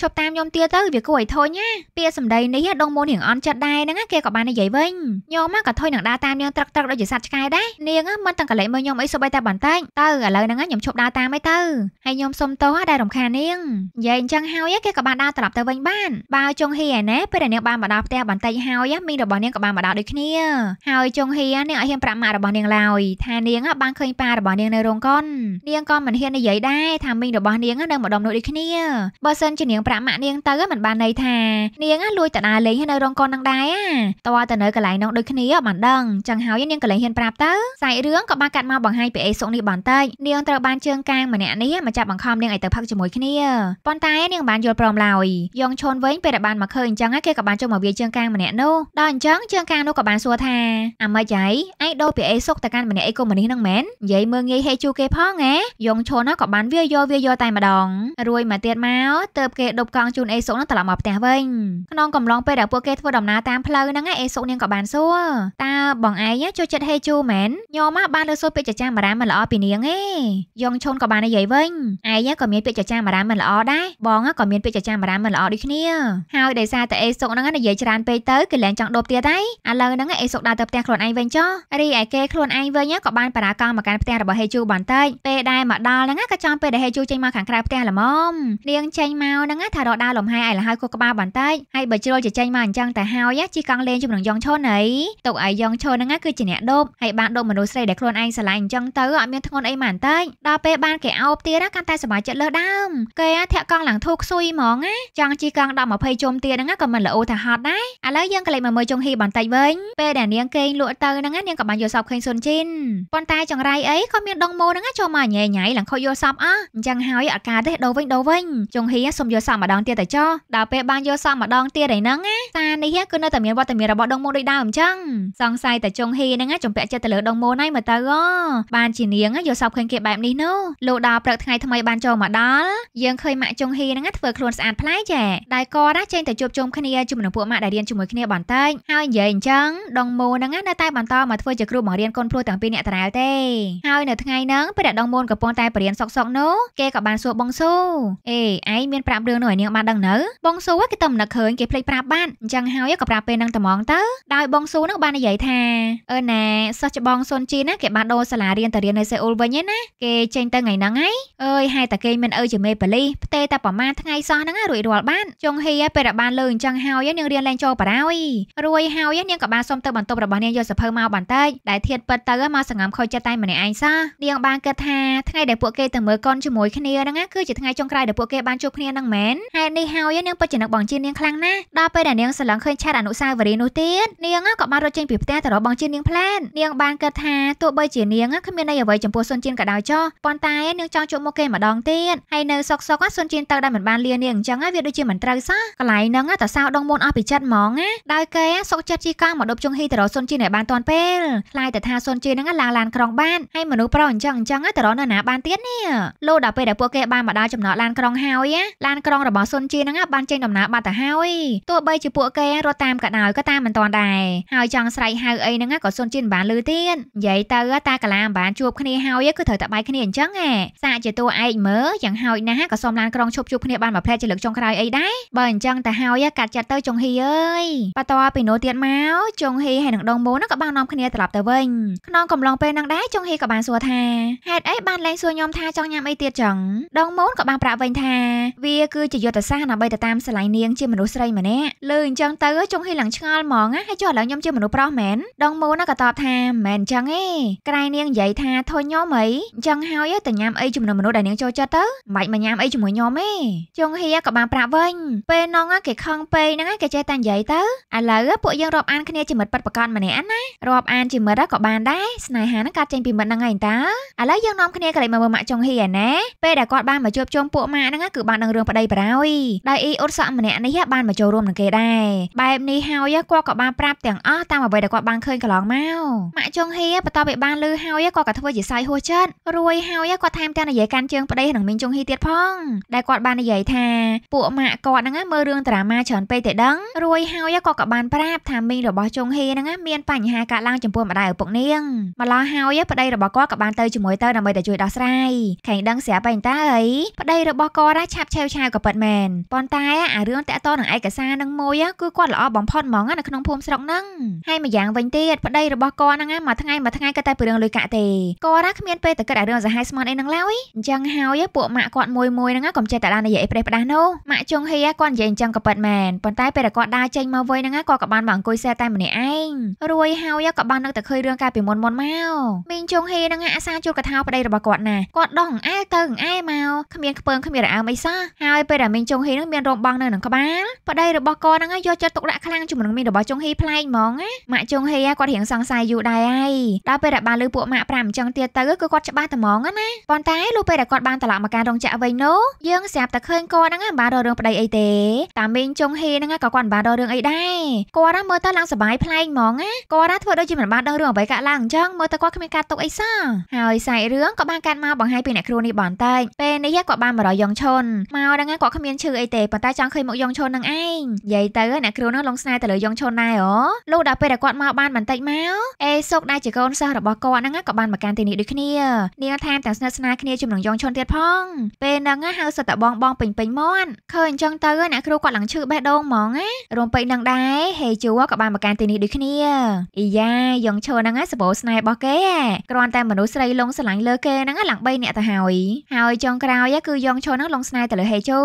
ឈប់តាមខ្ញុំទៀតទៅវាគួរឲ្យធុញណាពាក្យសម្ដីនេះដងមូននាងអន់ចិត្តដែរហ្នឹងគេក៏បាននិយាយវិញខ្ញុំក៏ធុញនឹងដើរតាមនាងត្រឹកត្រឹកដូចជាសត្វឆ្កែដែរនាងមិនទាំងកលែកមើលខ្ញុំអីសូម្បីតែបន្តិចទៅឥឡូវហ្នឹងខ្ញុំឈប់ដើរតាមអីទៅហើយខ្ញុំសុំទោសដែលរំខាននាងនិយាយអញ្ចឹងហើយគេក៏បានដើរត្រឡប់ទៅវិញបានបើចុងហ៊ីឯណែពេលដែលនាងបានមកដល់ផ្ទះបន្តិចហើយមីងរបស់នាងក៏បានមកដល់ដូចគ្នាហើយចុងហ៊ីនាងអត់ហ៊ានប្រាក់ម៉ាក់របស់នាងឡើយថានាងបានឃើញប៉ារបស់នាងនៅរោងកុននាងក៏មិនហ៊ាននិយាយដែរថាមីងរបស់នាងនៅម្ដុំនោះដូចគ្នាបើសិនជានាងប្រាក់ម៉ាក់នាងទៅមិនបានន័យថានាងលួចតាដាលេងនៅរោងកុននឹងដែរតើទៅនៅកន្លែងនោះដូចគ្នាបានដឹងចឹងហើយនាងក៏លែងហ៊ានប្រាប់ទៅសាច់រឿងក៏បានកាត់មកបង្ហាញពីអេសុកនេះបន្តិចនាងត្រូវបានជើងកាងម្នាក់នេះមកចាប់បង្ខំនាងឲ្យទៅផឹកជាមួយគ្នាប៉ុន្តែនាងបានយល់ព្រមឡើយយ៉ងឈុនវិញវិញពេលដែលបានមកឃើញអញ្ចឹងគេក៏បានចូលមកវាយជើងកាងម្នាក់នោះដល់អញ្ចឹងជើងកាងនោះក៏បានសួរថាអាម៉េចហីឯងដូរពីអេសុកទៅកាន់ម្នាក់អីកុំម្នេះនឹងមែននិយាយមើងងាយហេជូគេផងហ៎យងឈុនក៏បានវាយកវាយកតែម្ដងរួយមកទៀតមកទៅគេដប់កង់ជូនអេសុកនឹងត្រឡប់មកផ្ទះវិញក្នុងកំឡុងពេលដែលពួកគេធ្វើដំណើរតាមផ្លូវហ្នឹងឯងអេសុកនាងក៏បានសួរតើបងឯងចូលចិត្តហេជូមែនញោមបានលើសួរពាក្យចចាមារាមិនល្អពីនាងឯងយងឈុនក៏បាននិយាយវិញឯងក៏មានពាក្យចចាមារាមិនល្អដែរបងក៏មានពាក្យចចាមារាមិនល្អដូចគ្នាហើយដោយសារតែអេសុកហ្នឹងនិយាយច្រើនពេកទៅគេលែងចង់ដប់ទៀតហើយឥឡូវហ្នឹងអេសុកដើរទៅផ្ទះខ្លួនឯងវិញចុះរីឯគេខ្លួនឯងវិញក៏បានបារាកង់មកកាន់ផ្ទះរបស់ហេជូបន្តិចពេលដែលមកដល់ហ្នឹងក៏ចង់ពេលដែលហេជូចេញមកខាងក្រៅផ្ទះល្មមរៀងចេញមកហ្នឹងថារកដាលំហែឲ្យលហើយខួរក្បាលបន្តិចហើយបើជ្រុលចេញមកអញ្ចឹងតែហើយជីកង់លេងជាមួយនឹងយ៉ងឈុនហីទុកឲ្យយ៉ងឈុនហ្នឹងគឺជាអ្នកដប់ហើយបានដប់មនុស្សស្រីដែលខ្លួនឯងស្រឡាញ់អញ្ចឹងទៅអត់មានធ្ងន់អីមកបន្តិចដល់ពេលបានគេអោបទៀតកាន់តែសบายចិត្តលើដើមគេធាក់កង់ឡើងធូរខ្សួយហ្មងណាចង់ជីកង់ដល់20ជុំទៀតហ្នឹងក៏មិនល្អថាហត់ដែរឥឡូវយើងក៏លេចមកមើលចុងហីបន្តិចវិញពេលដែលនាងគេងលក់ទៅហ្នឹងនាងក៏បានយល់សពឃើញសុនជីនប៉ុន្តែចង្រៃអីក៏មានដងមូហ្នឹងចូលមកញ៉ៃញ៉ៃឡើងខូចយល់សពអស់អញ្ចឹងហើយអាការទេដូរវិញដូរវិញចុងហីសុំយល់សពម្ដងទៀតតែចោះដល់ពេលបានយល់សពម្ដងទៀតឯហ្នឹងតានេះគឺនៅតែមានវត្តមានរបស់ដងមូដូចដើមអញ្ចឹងសង្ស័យតែចុងហីហ្នឹងចំពាក់ចិត្តទៅលើដងមូណៃមើលទៅបានជានាងយល់សពឃើញគេបែបនេះនោះលោកដល់ព្រឹកថ្ងៃថ្មីបានចូលមកដល់យើងឃើញម៉ាក់ចុងហីហ្នឹងធ្វើខ្លួនស្អាតប្លែកចែដៃករណាចេញតែជួបជុំគ្នាជាមួយនឹងពួកម៉ាក់ដែលរៀនជាមួយគ្នាបន្តិចហើយនិយាយអញ្ចឹងដងមូនហ្នឹងនៅតែបន្តមកធ្វើជាគ្រូបង្រៀនកូនភ្លួទាំងពីរអ្នកតារាលទេហើយនៅថ្ងៃហ្នឹងពេលដែលដងមូនកំពុងតែបរៀនសុកសុកនោះគេក៏បានសួរបងស៊ូអេឯងមានប្រាប់រឿងនោះឲ្យនាងបានដឹងនៅ បងស៊ូគេទៅមិននឹកឃើញគេភ្លេចប្រាប់បានអញ្ចឹងហើយក៏ប្រាប់ពេលហ្នឹងត្មងទៅដោយបងស៊ូហ្នឹងបាននិយាយថាអឺណែសិស្សច្បងសុនជីណាគេបានដូរសាលារៀនទៅរៀននៅសេអ៊ូលវិញឯណាគេចេញទៅថ្ងៃហ្នឹងហើយអើយហើយតែគេមានអើជាមេប៉ូលីសផ្ទេតែប្រមាណថ្ងៃសោះហ្នឹងរួចរាល់បានចុងហេពេលដែលបានលើអញ្ចឹងហើយនាងរៀនលែងចូលបារោយរួយហើយនាងក៏បានសុំទៅបន្ទប់របស់នាងយកសភៅមកបន្តិចដែលធាតពិតទៅមកសង្ងំខូចចិត្តតែម្នាក់ឯងសោះនាងបានគិតថាថ្ងៃដែលពួកគេទៅមើលកុនជាមួយគ្នាហ្នឹងគឺជាថ្ងៃចុងក្រោយដែលពួកគេបានជួបគ្នាហ្នឹងមែនហេតុនេះហើយនាងពិតជានឹកបងជានាងខ្លាំងណាស់ដល់ពេលដែលនាងស្រឡឹងឃើញឆាតអនុស្សាវរីយ៍នោះទៀតនាងក៏បានរត់ចេញពីផ្ទះទៅរកបងជានាងផ្លែននាងបានគិតថាទោះបីជានាងគ្មានអ្វីចំពោះសុនជៀនក៏ដោយចុះប៉ុន្តែនាងចង់ជួបមុខគេម្ដងទៀតហើយនៅសុកសុកសុនជៀនទៅដែលមិនបានលានាងអញ្ចឹងវាដូចជាមិនត្រូវសសោះកន្លែងហ្នឹងតសៅដងមុនអស់ពីចិត្តហ្មងណាដោយគេសុកចិត្តជីកង់មកដប់ជុងហ៊ីទៅរកសុនជីនៅបានតាន់ពេលខ្លាយតែថាសុនជីហ្នឹងឡើងឡានក្រុងបានហើយមនុស្សប្រុសអញ្ចឹងអញ្ចឹងទៅរកនៅណាបានទៀតនេះលោដល់ពេលដែលពួកគេបានមកដល់ចំណតឡានក្រុងហើយឡានក្រុងរបស់សុនជីហ្នឹងបានចេញដំណើរបាត់ទៅហើយទោះបីជាពួកគេរត់តាមក៏ដោយក៏តាមមិនទាន់ដែរហើយចង់ស្រែកហៅអីហ្នឹងក៏សុនជីមិនបានលឺទៀតនិយាយទៅតាកាឡាមិនបានជួបគ្នាហើយគឺត្រូវតែបែកគ្នាអញ្ចឹងហ៎សាកជាតួឯកមើលយ៉ាងហោចណាស់ក៏សុំឡានក្រុងឈប់ជួបគ្នាបានមួយផ្លែជាលើកចុងក្រោយអីដែរបើអញ្ចឹងទៅហើយកាត់ចិត្តទៅចុងហ៊ីអើយបន្តពីនោះទៀតមកចុងហ៊ីហើយនឹងដងមូនក៏បាននាំគ្នាត្រឡប់ទៅវិញក្នុងកំឡុងពេលហ្នឹងដែរចុងហ៊ីក៏បានសួរថាហេតុអីបានលែងសួរខ្ញុំថាចង់ញ៉ាំអីទៀតចឹងដងមូនក៏បានប្រាប់វិញថាវាគឺជាយុទ្ធសាស្ត្រដើម្បីទៅតាមស្រឡាញ់នាងជាមនុស្សស្រីម្នាក់លើអញ្ចឹងទៅចុងហ៊ីឡើងឆ្ងល់ហ្មងហើយចុះឥឡូវខ្ញុំជាមនុស្សប្រុសមែនដងមូនក៏តបថាមែនអញ្ចឹងឯងក្រៃនាងនិយាយថាធន់ញោមអីអញ្ចឹងហើយទៅញ៉ាំអីជាមួយមនុស្សដែលនាងចូលចិត្តទៅមិនបាច់មកញ៉ាំអីជាមួយញោមទេចុងហ៊ីក៏បានប្រាប់វិញពេលនងគេខឹងពេកហ្នឹងគេចេះតែនិយាយទៅឥឡូវពួកយើងរាប់អានគ្នាជាមិត្តពិតប្រាកដម្នាក់ណារាប់អានជាមិត្តក៏បានដែរស្នេហាហ្នឹងកើតចេញពីមិត្តហ្នឹងឯងតើឥឡូវយើងនាំគ្នាក៏លេចមកមើលម៉ាក់ចុងហ៊ីឯណាពេលដែលគាត់បានមកជួបជុំពួកម៉ាក់ហ្នឹងគឺបានដឹងរឿងប្តីប្រោយដោយអ៊ីអ៊ុតសក់ម្នាក់នេះបានមកចូលរួមនឹងគេដែរបែបនេះហើយគាត់ក៏បានប្រាប់ទាំងអស់តាមអ្វីដែលគាត់បានឃើញកន្លងមកម៉ាក់ចុងហ៊ីបន្ទាប់ពីបានលឺហើយគាត់ក៏ធ្វើជាសើចហួសចិត្តរួយហើយគាត់ថែមទាំងនិយាយកាន់ជើងប្តីនឹងមីងចុងហ៊ីទៀតផងដែលគាត់បាននិយាយថាពួកម៉ាក់គាត់ហ្នឹងណាមើលរឿងតារាម៉ាច្រើនពេកតែដឹងរួយហើយក៏ក៏បានប្រាប់ថាមីងរបស់ចុងហេហ្នឹងមានបញ្ហាកើតឡើងចំពោះម្ដាយឪពុកនាងម្ល៉េះហើយប្តីរបស់គាត់ក៏បានទៅជាមួយទៅដើម្បីតែជួយដោះស្រាយខេងដឹងស្រាប់ហើយតាអីប្តីរបស់គាត់ឆាប់ឆាវឆាវក៏ពិតមែនប៉ុន្តែអារឿងតាក់ទងនឹងឯកសារនឹងមួយគឺគាត់ល្អបំផុតហ្មងនៅក្នុងភូមិស្រុកហ្នឹងហើយម្យ៉ាងវិញទៀតប្តីរបស់គាត់ហ្នឹងមួយថ្ងៃមួយថ្ងៃក៏តែពីរឿងលុយកាក់ទេគាត់គ្មានពេលទៅគិតអារឿងសាហាយស្មន់អីហ្នឹងឡើយអញ្ចឹងហើយពួកម៉ាក់គាត់មួយមួយហ្នឹងក៏ចេះតែបាននិយាយអីប្រេះផ្ដាស់នោះម៉ាក់ចុងហេគាត់គាត់និយាយអញ្ចឹងក៏ពិតមែនប៉ុន្តែពេលដែលគាត់ដើរចេញមកវិញហ្នឹងគាត់ក៏បានមកអង្គុយសែតែម្នាក់ឯងរួយហើយក៏បាននឹកតែឃើញរឿងកាលពីមុនមុនមកមីងជុងហេហ្នឹងអាសាជួលកថាប្តីរបស់គាត់ណាគាត់ដោះអង្អែទៅអង្អែមកគ្មានខ្ពើងគ្មានរអើមអីសោះហើយពេលដែលមីងជុងហេហ្នឹងមានរោមបងនៅនឹងក្បាលប្តីរបស់គាត់ហ្នឹងយកចិត្តទុកដាក់ខ្លាំងជាមួយនឹងមីងរបស់ជុងហេប្លែកហ្មងណាម៉ាក់ជុងហេគាត់រៀងសង្ស័យយូរដែរហើយដល់ពេលដែលបានលើពួកម៉ាក់5អញ្ចឹងទៀតទៅគឺគាត់ច្បាស់តែហ្មងណាប៉ុន្តែលុះពេលដែលគាត់បានត្រឡប់មកការរងចាក់វិញនោះយើងស្រាប់តែឃើញគាត់ហ្នឹងបានរករឿងប្តីអីទេទេតាមីងចុងហេហ្នឹងក៏គាត់មិនបានដឹងរឿងអីដែរគាត់ហ្នឹងមើលទៅឡើងសប្បាយប្លែកហ្មងណាគាត់ហ្នឹងធ្វើដូចជាមិនបានដឹងរឿងអ្វីកើតឡើងអញ្ចឹងមើលទៅគាត់គ្មានការទុកអីសោះហើយសាច់រឿងក៏បានកាត់មកបង្ហាញពីអ្នកគ្រូនេះបន្តិចពេលនេះគាត់បាន100យ៉ងឈុនមកហ្នឹងគាត់គ្មានឈឺអីទេប៉ុន្តែចង់ឃើញមុខយ៉ងឈុននឹងឯងនិយាយទៅអ្នកគ្រូហ្នឹងលងស្នេហ៍ទៅលើយ៉ងឈុនដែរអូលោកដល់ពេលដែលគាត់មកបានបន្តិចមកអេសុកដែលជាកូនសិស្សរបស់គាត់ហ្នឹងក៏បានមកកាន់ទីនេះដូចគ្នានាងថែមទាំងស្និទ្ធស្នាលគ្នាជាមួយនឹងយ៉ងឈុនទៀតផងពេលហ្នឹងហៅសិតតបងបងពេញពេញមាត់ឃើញអញ្ចឹងទៅអើយអ្នកគ្រូគាត់ឡើងឈឺបេះដូងហ្មងណារំពេចនឹងដែរហេជូក៏បានមកកានទីនេះដូចគ្នាអ៊ីយ៉ាយ៉ងឈើហ្នឹងណាសបោស្នេហ៍របស់គេគ្រាន់តែមនុស្សស្រីលងស្រឡាញ់លើគេហ្នឹងឡើង3នាក់ទៅហើយហើយចុងក្រោយគឺយ៉ងឈើហ្នឹងលងស្នេហ៍ទៅលើហេជូ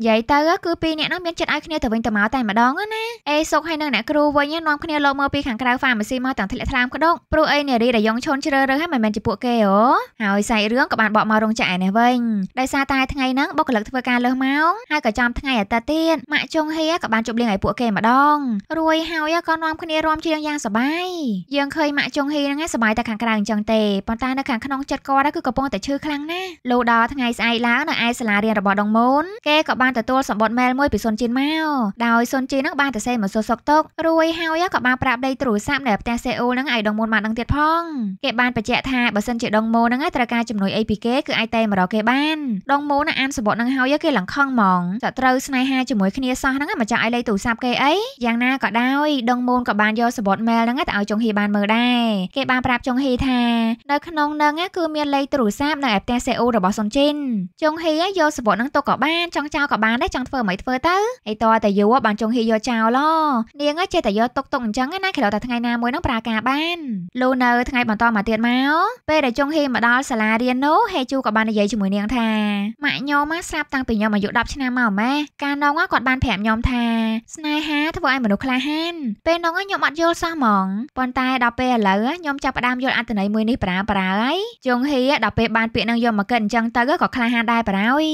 និយាយទៅគឺពីរនាក់ហ្នឹងមានចិត្តឲ្យគ្នាទៅវិញទៅមកតែម្ដងណាអេសុកហើយនឹងអ្នកគ្រូវិញនាំគ្នាលោកមើលពីខាងក្រៅហ្វាម៉ាស៊ីមកទាំងធ្លាក់ថ្លាមក្ដុកព្រោះអីនារីដែលយ៉ងឈុនជ្រើសរើសហើយមិនមែនជាពួកគេអូហើយសាច់រឿងក៏បានបកមករោងចក្រឯនេះវិញដោយសារតែថ្ងៃហ្នឹងបុគ្គលិកធ្វើការលើសម៉ោងហើយក៏ចំថ្ងៃអាទិតែទៀតម៉ាក់ចុងហៀក៏បានជប់លៀងឲ្យពួកគេម្ដងរួយហើយក៏នាំគ្នារួមច្រៀងយ៉ាងសប្បាយយើងឃើញម៉ាក់ចុងហៀហ្នឹងសប្បាយតែខាងក្រៅអញ្ចឹងទេប៉ុន្តែនៅខាងក្នុងចិត្តគាត់គឺកំពុងតែឈឺខ្លាំងណាស់លុះដល់ថ្ងៃស្អែកឡើងនៅឯសាលារៀនរបស់ដងមូនគេក៏បានទទួលសម្បត្តិមែលមួយពីសុនជីនមកដោយសុនជីនហ្នឹងបានទៅសេមកសុសុកទុករួយហើយក៏បានប្រាប់ដីទូរស័ព្ទនៅផ្ទះសេអូលហ្នឹងឲ្យដងមូនបានដឹងទៀតផងគេបានបញ្ជាក់ថាបើសិនជាដងមូនហ្នឹងត្រូវការជំនួយអីពីគេគឺអាចតែមករកគេបានដងមូនអានសម្បត្តិហ្នឹងហើយគេឡើងខឹងហ្មងសត្រូវស្នេហហាជាមួយគ្នាសោះហ្នឹងម្ចាស់អីលេខទូរស័ព្ទគេអីយ៉ាងណាក៏ដោយដងមូនក៏បានយកសបុតមែលហ្នឹងទៅឲ្យចុងហ៊ីបានមើលដែរគេបានប្រាប់ចុងហ៊ីថានៅក្នុងហ្នឹងគឺមានលេខទូរស័ព្ទនៅឯផ្ទះសេអ៊ូរបស់សុនជីនចុងហ៊ីយកសបុតហ្នឹងទុកក៏បានចង់ចោលក៏បានដែរចង់ធ្វើមិនធ្វើទៅអីតតែយូបានចុងហ៊ីយកចោលនាងចេះតែយកទុកទុកអញ្ចឹងណាគេដល់តែថ្ងៃណាមួយហ្នឹងប្រាការបានលូនៅថ្ងៃបន្តមកទៀតមកពេលដែលចុងហ៊ីមកដល់សាលារៀននោះហេជូក៏បាននិយាយជាមួយនាងថាម៉ាក់ញោមស្រាប់តាំងពីញោមអាយុ10ឆ្នាំមកម៉ែកាលនងគាត់បានប្រាប់ខ្ញុំថាស្នេហាធ្វើឲ្យមនុស្សក្លាហានពេលនោះខ្ញុំអត់យល់សោះហ្មងប៉ុន្តែដល់ពេលឥឡូវខ្ញុំចាប់ផ្ដើមយល់អត្ថន័យមួយនេះប្រាប្រាហើយជុងហីដល់ពេលបានពាក្យនឹងយកមកគិតអញ្ចឹងទៅក៏ក្លាហានដែរប្រាយ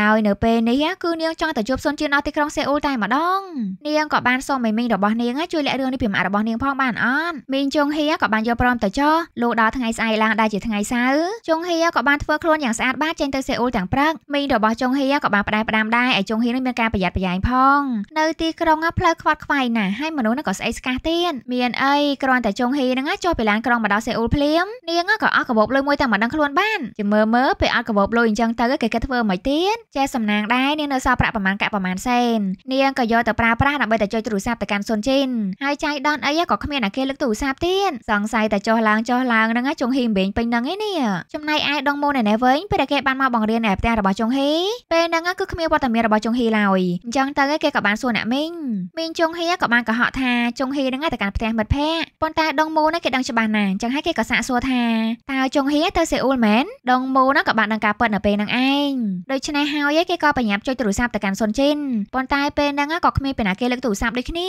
ដោយនៅពេលនេះគឺនាងចង់ទៅជួបសុនជឿននៅទីក្រុងសេអ៊ូលតែម្ដង នាងក៏បានសូមមីមីងរបស់នាងជួយលាក់រឿងនេះពីម៉ាក់របស់នាងផងបានអត់មីងជុងហីក៏បានយកព្រមទៅចោះលោកដល់ថ្ងៃស្អែកឡើងដែរជាថ្ងៃសៅរ៍ជុងហីក៏បានធ្វើខ្លួនយ៉ាងស្អាតបាតចេញទៅសេអ៊ូលទាំងព្រឹកមីងរបស់ជុងហីក៏បានផ្ដែផ្ដាំដែរឲ្យជុងហីនឹងមានការប្រយ័ត្នប្រយែងផងនៅទីក្រុងផ្លូវខ្វាត់ខ្វែងណាស់ហើយមនុស្សហ្នឹងក៏ស្អីស្កះទៀតមានអីគ្រាន់តែចុងហីហ្នឹងចុះពីឡានក្រុងមកដល់សេអ៊ូលភ្លាមនាងក៏អស់កាបូបលុយមួយតែមិនដឹងខ្លួនបានជាមើលមើលពេលអត់កាបូបលុយអញ្ចឹងទៅគេគិតធ្វើមិនទៀតចេះសំណាងដែរនាងនៅសល់ប្រាក់ប្រហែលកាក់ប្រហែលសេននាងក៏យកទៅប្រើប្រាស់ដើម្បីតែជួយទូរស័ព្ទទៅកាន់សុនជីនហើយចៃដនអីក៏គ្មានអាគេលើកទូរស័ព្ទទៀតសង្ស័យតែចុះឡើងចុះឡើងហ្នឹងចុងហីម្បេងពេញហ្នឹងឯនេះចំណែកឯដងមូនឯណេះវិញពេលតែគេបានមកបង្រៀនឯផ្ទះរបស់ចុងហីពេលហ្នឹងគឺគ្មានវត្តមានរបស់ចុងហីឡើយអញ្ចឹងទៅគេក៏បានសួរអ្នកមីងមីងចុងហៀក៏បានកុហកថាចុងហៀនឹងតែកាន់ផ្ទះមិត្តភ័ក្តិប៉ុន្តែដងមូនឹងគេដឹងច្បាស់ណាស់អញ្ចឹងហើយគេក៏សាកសួរថាតើចុងហៀទៅសេអ៊ូលមែនដងមូនឹងក៏បានដឹងការពិតនៅពេលហ្នឹងឯងដូច្នេះហើយគេក៏បញ្ញាប់ចុចទូរស័ព្ទទៅកាន់សុនជីនប៉ុន្តែពេលហ្នឹងក៏គ្មានពេលណាគេលើកទូរស័ព្ទដូចគ្នា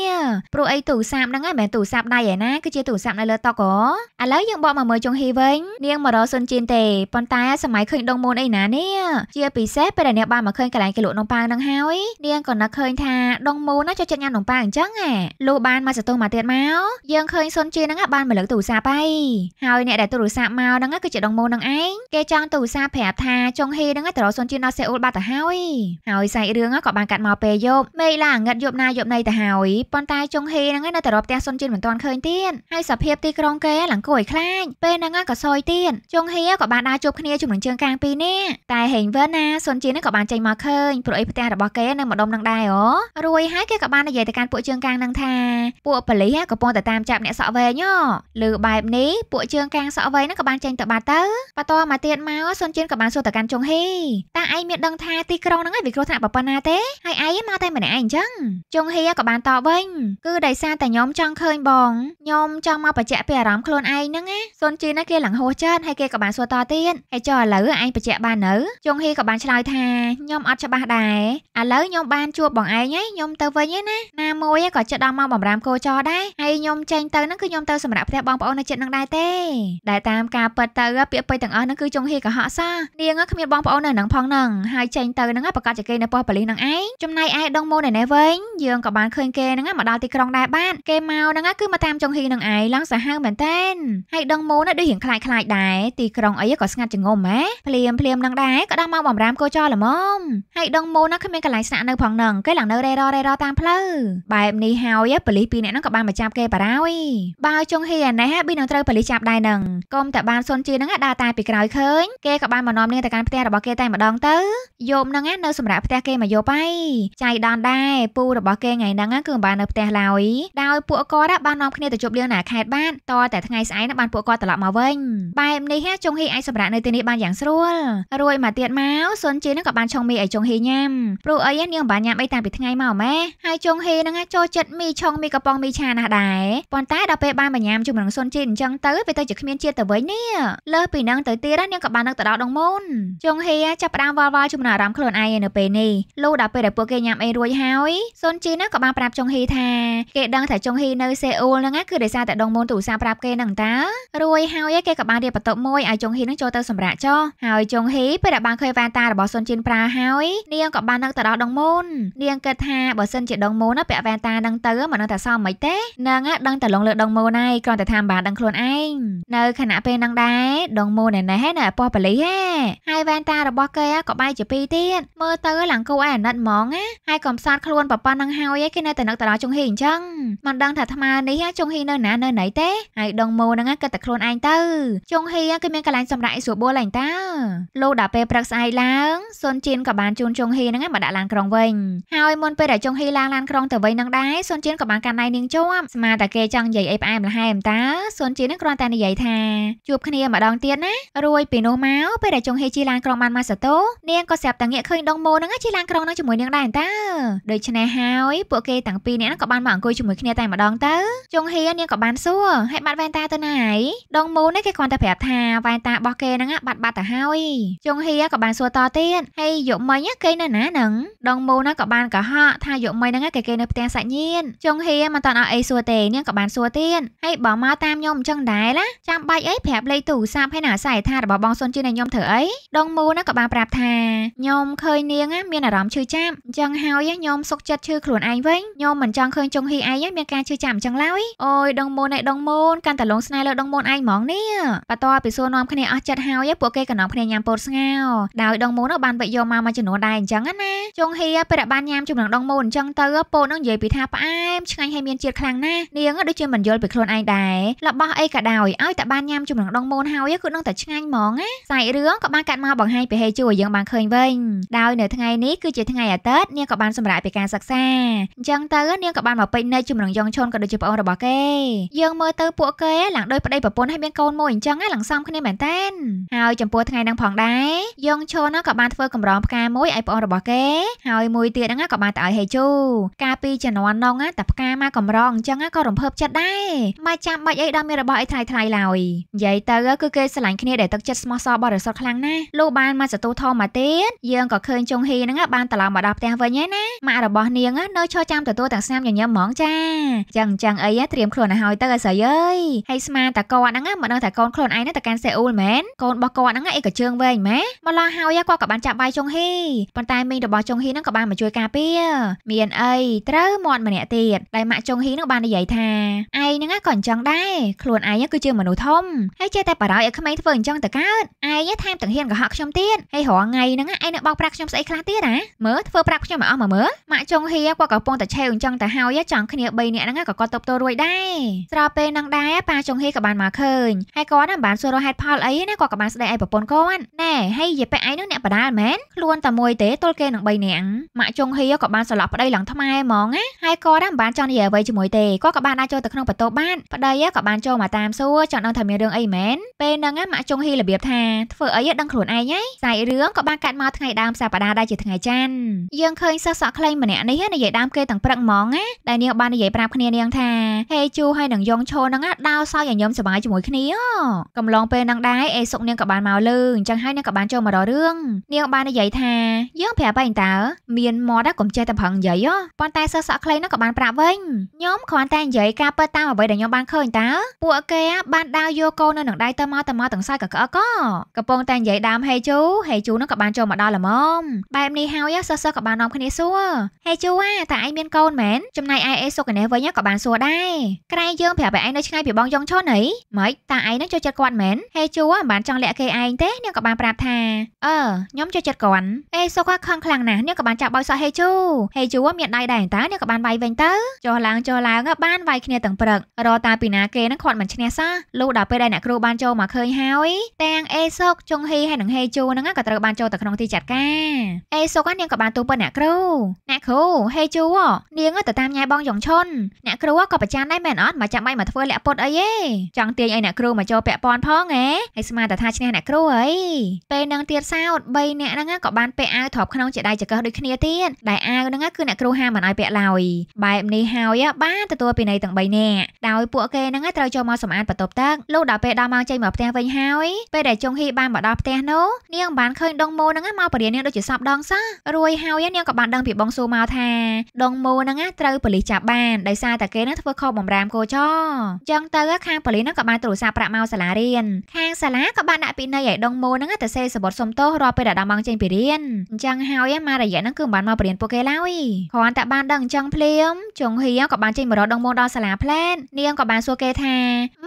ព្រោះអីទូរស័ព្ទហ្នឹងឯងមិនទូរស័ព្ទដៃឯណាគឺជាទូរស័ព្ទនៅលើតុកឥឡូវយើងបកមកមើលចុងហីវិញនាងមករកសុនជីនទេប៉ុន្តែសម័យឃើញដងមូនអីណានេះជាពិសេសពេលដែលអ្នកបានមកឃើញកន្លែងគេលក់នំប៉ាវហ្នឹងហើយនាងក៏នឹកឃើញថាដងមូនណាចូលចិត្តញ៉ាំនំប៉័ងអញ្ចឹងហ៎លុះបានមកសតុងមកទៀតមកយើងឃើញសុនជាហ្នឹងបានមកលើកទូរស័ព្ទហើយហើយអ្នកដែលទូរស័ព្ទមកហ្នឹងគឺជាដងមូនហ្នឹងឯងគេចង់ទូរស័ព្ទប្រាប់ថាចុងហេហ្នឹងទៅរកសុនជានៅសេអ៊ូលបាត់ទៅហើយហើយសាច់រឿងក៏បានកាត់មកពេលយប់មេឃឡើងងឹតយប់ណាយប់ណីទៅហើយប៉ុន្តែចុងហេហ្នឹងនៅទៅរកផ្ទះសុនជាមិនទាន់ឃើញទៀតហើយសភាពទីក្រុងគេឡើងគួរឲ្យខ្លាចពេលហ្នឹងក៏សយទៀតចុងហេក៏បានដើរជួបគ្នាជាមួយនឹងជើងកាងពីរនាក់តែហេងវិនណាសុនជាហ្នឹងក៏បានចេញមកឃើញព្រោះអីផ្ទះរបស់គេនៅម្ដុំនឹងដែរអូរួយហើយគេក៏បាននិយាយទៅកាន់ពួកជើងកាងនឹងថាពួកប៉ូលីសកំពុងតែតាមចាប់អ្នកសក់វែងហ៎ឬបែបនេះពួកជើងកាងសក់វែងហ្នឹងក៏បានចេញទៅបាត់ទៅបន្តមកទៀតមកសុនជឿនក៏បានសួរទៅកាន់ចុងហេតើឯងមានដឹងថាទីក្រុងហ្នឹងឯងវាគ្រោះថ្នាក់ប៉ុណ្ណាទេហើយឯងមកតែម្នាក់ឯងអញ្ចឹងចុងហេក៏បានតបវិញគឺដោយសារតែខ្ញុំចង់ឃើញបងខ្ញុំចង់មកបញ្ជាក់ពីអារម្មណ៍ខ្លួនឯងហ្នឹងណាសុនជឿនគេឡើងហោះចិត្តហើយគេក៏បានសួរតទៀតហើយចុះឥឡូវឯងបញ្ជាក់បាននៅចុងហេក៏បានឆ្លើយថាខ្ញុំអត់ច្បាស់ដែរឥឡូវខ្ញុំបានជួបបងឯងហើយខ្ញុំទៅវិញហើយណាណាមួយក៏ចិត្តដល់មកបំរាមគោចរដែរហើយខ្ញុំចេញទៅហ្នឹងគឺខ្ញុំទៅសម្រាប់ព្រះបងប្អូននៅចិត្តនឹងដែរទេដែលតាមការពិតទៅពាក្យពេចទាំងអស់ហ្នឹងគឺចុងហេកុហកសោះនាងគ្មានបងប្អូននៅនឹងផងហ្នឹងហើយចេញទៅហ្នឹងប្រកាសជាគេនៅប៉ុស្តិ៍ប៉ូលីសនឹងឯងចំណែកឯដងម៉ូននេះវិញយើងក៏បានឃើញគេហ្នឹងមកដល់ទីក្រុងដែរបាទគេមកហ្នឹងគឺមកតាមចុងហេនឹងឯងឡើងសាហាវមែនតើហើយដងម៉ូនដូចរៀងខ្លាចខ្លាចដែរទីក្រុងអីក៏ស្ងាត់ចងំហ៎ភ្លាមភ្លាមនឹងដែរក៏ដល់មកបំរាមគោចរល្មមហើយដងម៉ូនគ្មានកន្លែងស្នាក់ដាក់នៅផងនឹងគេឡើងនៅរេរ៉រេរ៉តាមផ្លូវបែបនេះហើយប៉ូលីសពីរនាក់ហ្នឹងក៏បានមកចាប់គេបារោយបើចុងហ៊ីអានេះប៊ីនឹងត្រូវប៉ូលីសចាប់ដែរនឹងកុំតែបានសុនជឿហ្នឹងដើរតែពីក្រោយឃើញគេក៏បានមកនាំនាងទៅកាន់ផ្ទះរបស់គេតែម្ដងទៅយប់ហ្នឹងនៅសម្រាប់ផ្ទះគេមកយប់ហើយចៃដនដែរពូរបស់គេថ្ងៃហ្នឹងគឺមិនបាននៅផ្ទះឡើយដោយពួកគាត់បាននាំគ្នាទៅជប់លៀងណាខេតបានតតែថ្ងៃស្អែកបានពួកគាត់ត្រឡប់មកវិញបែបនេះចុងហ៊ីអាចសម្រាប់នៅទីនេះបានយ៉ាងស្រួលរួយមកទៀតមកសុនជឿហ្នឹងក៏បានឆុងមីឲ្យចុងហ៊ីញ៉ាំព្រោះអីនាងបាញ់ញ៉ាំអីតាំងពីថ្ងៃមកម៉ែហើយចុងហេហ្នឹងចូលចិត្តមីឆុងមីកំប៉ុងមីឆាណាស់ដែរប៉ុន្តែដល់ពេលបានបញ្ញាមជុំនឹងសុនជាតិអញ្ចឹងទៅវាទៅជាគ្មានជាតិទៅវិញនេះលើពីហ្នឹងទៅទៀតនាងក៏បាននឹកទៅដល់ដងមូនចុងហេចាប់ផ្ដើមវល់វល់ជុំនឹងអារម្មណ៍ខ្លួនឯងនៅពេលនេះលុះដល់ពេលដែលពួកគេញ៉ាំអីរួចហើយសុនជីនក៏បានប្រាប់ចុងហេថាគេដឹងថាចុងហេនៅសេអ៊ូលហ្នឹងគឺដោយសារតែដងមូនទូរស័ព្ទប្រាប់គេហ្នឹងតារួយហើយគេក៏បានរៀបបន្ទប់មួយឲ្យចុងហេហ្នឹងចូលទៅសម្រាកចោះហើយចុងហេពេលដែលបានឃើញវ៉ានតារបស់សុនជីនប្រើហើយនាងក៏បាននឹកទៅដល់ដងមូនមុននាងគិតថាបើសិនជាដងមូនពាក់វ៉ែនតានឹងទៅមិនដឹងតែសមមិនទេនាងដឹងតែលងលើដងមូនហើយគ្រាន់តែថាមិនបានដឹងខ្លួនឯងនៅខណៈពេលនឹងដែរដងមូនណែណែនៅប៉ោះបលីហែហើយវ៉ែនតារបស់គេក៏បែកជាពីរទៀតមើលទៅឡើងគូឯអាណិតហ្មងណាហើយកំសត់ខ្លួនប្រប៉ុណ្ណឹងហើយគេនៅតែនឹកតាដល់ជុងហ៊ីអញ្ចឹងមិនដឹងថាអាត្មានេះជុងហ៊ីនៅណានៅណីទេហើយដងមូនហ្នឹងគិតតែខ្លួនឯងទៅជុងហ៊ីគេមានកន្លែងសម្រាប់ស្រួលបួលឯងតាលោកដល់ពេលព្រឹកស្អែកឡើងសុនជៀនក៏បានជូនជុងហ៊ីហ្នឹងមកដាក់ឡានក្រុងវិញហើយមុនពេលដែលចុងហ៊ីឡើងឡានក្រុងទៅវិញនឹងដែរសុនជៀនក៏បានកាន់ដៃនាងជាប់ស្មានតែគេចង់និយាយអីផ្អែមល្ហែមតើសុនជៀននឹងគ្រាន់តែនិយាយថាជួបគ្នាម្ដងទៀតណារួយពីនោះមកពេលដែលចុងហ៊ីជិះឡានក្រុងបានមកសាតូនាងក៏ស្រាប់តែងាកឃើញដងម៉ូនឹងជិះឡានក្រុងនឹងជាមួយនាងដែរតើដូច្នេះហើយពួកគេទាំងពីរនាក់ក៏បានមកអង្គុយជាមួយគ្នាតែម្ដងទៅចុងហ៊ីនាងក៏បានសួរហើយបាត់វ៉ែនតាទៅណាហើយដងម៉ូនេះគេគ្រាន់តែប្រាប់ថាវ៉ែនតារបស់គេហ្នឹងបាត់បាត់ទៅហើយចុងហ៊ីក៏បានសួរតទៀតហើយយកមិញគេនៅណាហ្នឹងដងមូហ្នឹងក៏បានកុហកថាយកមីហ្នឹងគេគេនៅផ្ទះសាច់ញៀនចុងហៀមិនតាន់ឲ្យអីសួរទេនាងក៏បានសួរទៀតហើយបើមកតាមខ្ញុំអញ្ចឹងដែរណាចាំបាច់អីប្រាប់លេខទូរស័ព្ទហើយណាស័យថារបស់បងសុនជឿនឲ្យខ្ញុំធ្វើអីដងមូហ្នឹងក៏បានប្រាប់ថាខ្ញុំឃើញនាងមានអារម្មណ៍ឈឺចាប់អញ្ចឹងហើយខ្ញុំសុកចិត្តឈឺខ្លួនឯងវិញខ្ញុំមិនចង់ឃើញចុងហៀឯងមានការឈឺចាប់អញ្ចឹងឡើយអូយដងមូនឯដងមូនកាន់តែលងស្នេហ៍លើដងមូនឯងហ្មងនេះបន្តពីសួរនាំគ្នាអស់ចិត្តហើយពួកគេក៏នាំគ្នាញ៉ាំពោតស្ងោដោយដងមូនបានវិកយកមកមួយចំនួនដែរអញ្ចឹងណាចុងហៀពេលដែលបានញ៉ាំជាមួយនឹងដងមូនអញ្ចឹងទៅពូនឹងនិយាយពីថាផ្អែមឆ្ងាញ់ហើយមានជាតិខ្លាំងណាស់នាងដូចជាមិនយល់ពីខ្លួនឯងដែររបស់អីក៏ដោយឲ្យតែបានញ៉ាំជាមួយនឹងដងមូនហើយគឺនឹងតែឆ្ងាញ់ហ្មងណាសាច់រឿងក៏បានកាត់មកបង្ហាញពីហេជួយយើងបានឃើញវិញដោយនៅថ្ងៃនេះគឺជាថ្ងៃអាទិត្យនាងក៏បានសម្រាប់ពីការសិក្សាអញ្ចឹងទៅនាងក៏បានមកពេញនៅជាមួយនឹងយ៉ងឈុនក៏ដូចជាប្អូនរបស់គេយើងមើលទៅពួកគេឡើងដោយប្តីប្រពន្ធហើយមានកូនមួយអញ្ចឹងឡើងសំគ្នាមែនតើហើយចំពោះថ្ងៃនឹងផងដែរយ៉ងឈុនក៏បានធ្វើកម្រងផ្កាមួយឲ្យប្អូនរបស់គេហើយហើយមួយទៀតហ្នឹងក៏បានទៅឲ្យហេជូកាលពីជំនាន់នងតែផ្កាមកកំរងអញ្ចឹងក៏រំភើបចិត្តដែរមិនចាំបាច់អីដល់មានរបស់អីថ្លៃថ្លៃឡើយនិយាយទៅគឺគេស្រឡាញ់គ្នាដែលទឹកចិត្តស្មោះសរបរិសុទ្ធខ្លាំងណាស់លោកបានមកសទូធមមកទៀតយើងក៏ឃើញចុងហេហ្នឹងបានត្រឡប់មកដល់ផ្ទះវិញហើយណាម៉ាក់របស់នាងនៅឈរចាំទទួលទាំងស្នាមញញឹមហ្មងចាអញ្ចឹងអញ្ចឹងអីត្រៀមខ្លួនឲ្យហើយទៅស្រីអើយហើយស្មានតាគាត់ហ្នឹងមិនដឹងថាកូនខ្លួនឯងទៅកាន់សេអ៊ូលមែនកូនរបស់គាត់ហ្នឹងឯកជើងវែងម៉ែមកឡោះហើយគាត់ក៏បានចាប់បាយចុងហេប៉ុន្តែមីងរបស់ចុងហេហ្នឹងនឹងក៏បានមកជួយការពារមានអីត្រូវមាត់ម្នាក់ទៀតដែលម៉ាក់ចុងហ៊ីនឹងបាននិយាយថាឯងហ្នឹងក៏អញ្ចឹងដែរខ្លួនឯងគឺជាមនុស្សធំហើយចេះតែបារម្ភឲ្យក្មេងធ្វើអញ្ចឹងទៅកើតឯងថែមទាំងហ៊ានកុហកខ្ញុំទៀតហើយរាល់ថ្ងៃហ្នឹងឯងនឹងបោកប្រាស់ខ្ញុំស្អីខ្លះទៀតណាមើលធ្វើប្រាក់ខ្ញុំមកអស់មកមើលម៉ាក់ចុងហ៊ីគាត់ក៏កំពុងតែឆេវអញ្ចឹងទៅហើយចង់គ្នា3នាក់ហ្នឹងក៏គាត់តបតល់រួចដែរស្របពេលនឹងដែរប៉ាចុងហ៊ីក៏បានមកឃើញហើយគាត់មិនបានសួររហេតុផលអីណាគាត់ក៏បានស្ដីឲ្យប្រពន្ធគាត់ណែហើយយាយប៉ែឯងហ្នឹងអ្នកបដាមែនខ្លួនតែមួយទេទល់គេនឹង3នាក់ម៉ាក់ចុងហៀក៏បានស្រឡប់ប្តីឡើងថ្មែហ្មងណាហើយគាត់មិនបានចង់និយាយអ្វីជាមួយទេគាត់ក៏បានដើរចូលទៅក្នុងបន្ទប់បានប្តីក៏បានចូលមកតាមសួរចង់ដឹងថាមានរឿងអីមែនពេលហ្នឹងម៉ាក់ចុងហៀរបៀបថាធ្វើអីដឹងខ្លួនឯងហីខ្សែរឿងក៏បានកាត់មកថ្ងៃដើមសប្តាហ៍ដែលជាថ្ងៃច័ន្ទយើងឃើញសិស្សសក់ខ្លែងម្នាក់នេះនិយាយដើមគេទាំងព្រឹកហ្មងណាដែលនាងបាននិយាយប្រាប់គ្នានាងថាហេជូហើយនឹងយ៉ងឈូហ្នឹងដើរសើចឲ្យញោមសប្បាយជាមួយគ្នា កំឡងពេលហ្នឹងដែរអេសុកនាងក៏បានមកលើអញ្ចឹងហើយនាងក៏បានចូលមករករឿងនាងបាននិយាយថាយើងប្រាប់ឯងតើមានមាត់កុំចេះតែប្រឹងនិយាយប៉ុន្តែសិស្សសក់ខ្លីនោះក៏បានប្រាប់វិញខ្ញុំគ្រាន់តែនិយាយការពិតតាមអ្វីដែលខ្ញុំបានឃើញតើពួកគេបានដាវយកកូននៅនឹងដៃទៅមកទៅមកទាំងសាយក៏ក្អកក៏កំពុងតែនិយាយដើមហេជូហេជូនោះក៏បានចូលមកដល់ល្មមបែបនេះហើយសិស្សសិស្សក៏បាននាំគ្នាសួរហេជូអាតើឯងមានកូនមែនចំណែកឯអេសុកនេះវិញក៏បានសួរដែរក្រែងយើងប្រាប់ឲ្យឯងនៅឆ្ងាយពីបងយ៉ងឆុនអីម៉េចតើឯងនឹងចូលចិត្តគាត់មែនហេជូមិនបានចង់លាក់គេឯងទេនាងក៏បានប្រាប់ថាអឺខ្ញុំចូលចិត្តគាត់អេសុកខឹងខ្លាំងណាស់នាងក៏បានបានចាក់បោចសក់ហេជូហេជូមានដៃដែរតើអ្នកក៏បានវាយវិញទៅចុះឡើងចុះឡើងបានវាយគ្នាទាំងព្រឹករកតា ពីណាគេនឹងខាត់មិនឈ្នះសោះលុះដល់ពេលដែលអ្នកគ្រូបានចូលមកឃើញហើយទាំងអេសុកចុងហ៊ីហើយនិងហេជូហ្នឹងក៏ត្រូវបានចូលទៅក្នុងទីចាត់ការអេសុកនាងក៏បានទូពិនអ្នកគ្រូអ្នកគ្រូហេជូនាងទៅតាមញ៉ែបងយ៉ងឈុនអ្នកគ្រូក៏ប្រចាំដែរមែនអត់មកចាំបាច់មកធ្វើលាក់ពុតអីទេចង់ទាញឲ្យអ្នកគ្រូមកចូលពាក់ព័ន្ធផងហ៎ហើយស្មានតែថាឈ្នះអ្នកគ្រូអីពេលនឹងទៀតសោត3អ្នកហ្នឹងក៏បានពាក់អាវធ្រាប់ក្នុងជាដៃចកឹះដូចគ្នាគ្នាទៀតដែលអាវហ្នឹងគឺអ្នក គ្រូហាមិនឲ្យពាក់ឡើយបែបនេះហើយបានទទួលពីនៃទាំង3នាក់ដោយពួកគេហ្នឹងត្រូវចូលមកសម្អាតបន្ទប់ទឹកលុះដល់ពេលដល់ម៉ោងចេញមកផ្ទះវិញហើយពេលដែលចុងហ៊ីបានមកដល់ផ្ទះនោះនាងបានឃើញដងមូហ្នឹងមកបរិញ្ញានាងដូចជាសពដងសោះរួយហើយនាងក៏បានដឹងពីបងស៊ូមកថាដងមូហ្នឹងត្រូវប៉ូលីសចាប់បានដោយសារតែគេហ្នឹងធ្វើខុសបំរាមគោចរចឹងទៅខាងប៉ូលីសហ្នឹងក៏បានទូរស័ព្ទប្រាក់មកសាលារៀនខាងសាលាក៏បានដាក់ពីនៃឲ្យដងមូហ្នឹងទៅសេសបុតសុំទោសរាល់ពេលដែលដល់ម៉ោងចេញពីរៀនអញ្ចឹងហើយមករយៈហ្នឹងហ្នឹងគឺមិនបានមកបរៀនពួកគេឡើយគ្រាន់តែបានដឹងអញ្ចឹងភ្លាមចុងហៀងក៏បានចេញមករកដងមូលដល់សាលាផ្លែតនាងក៏បានសួរគេថា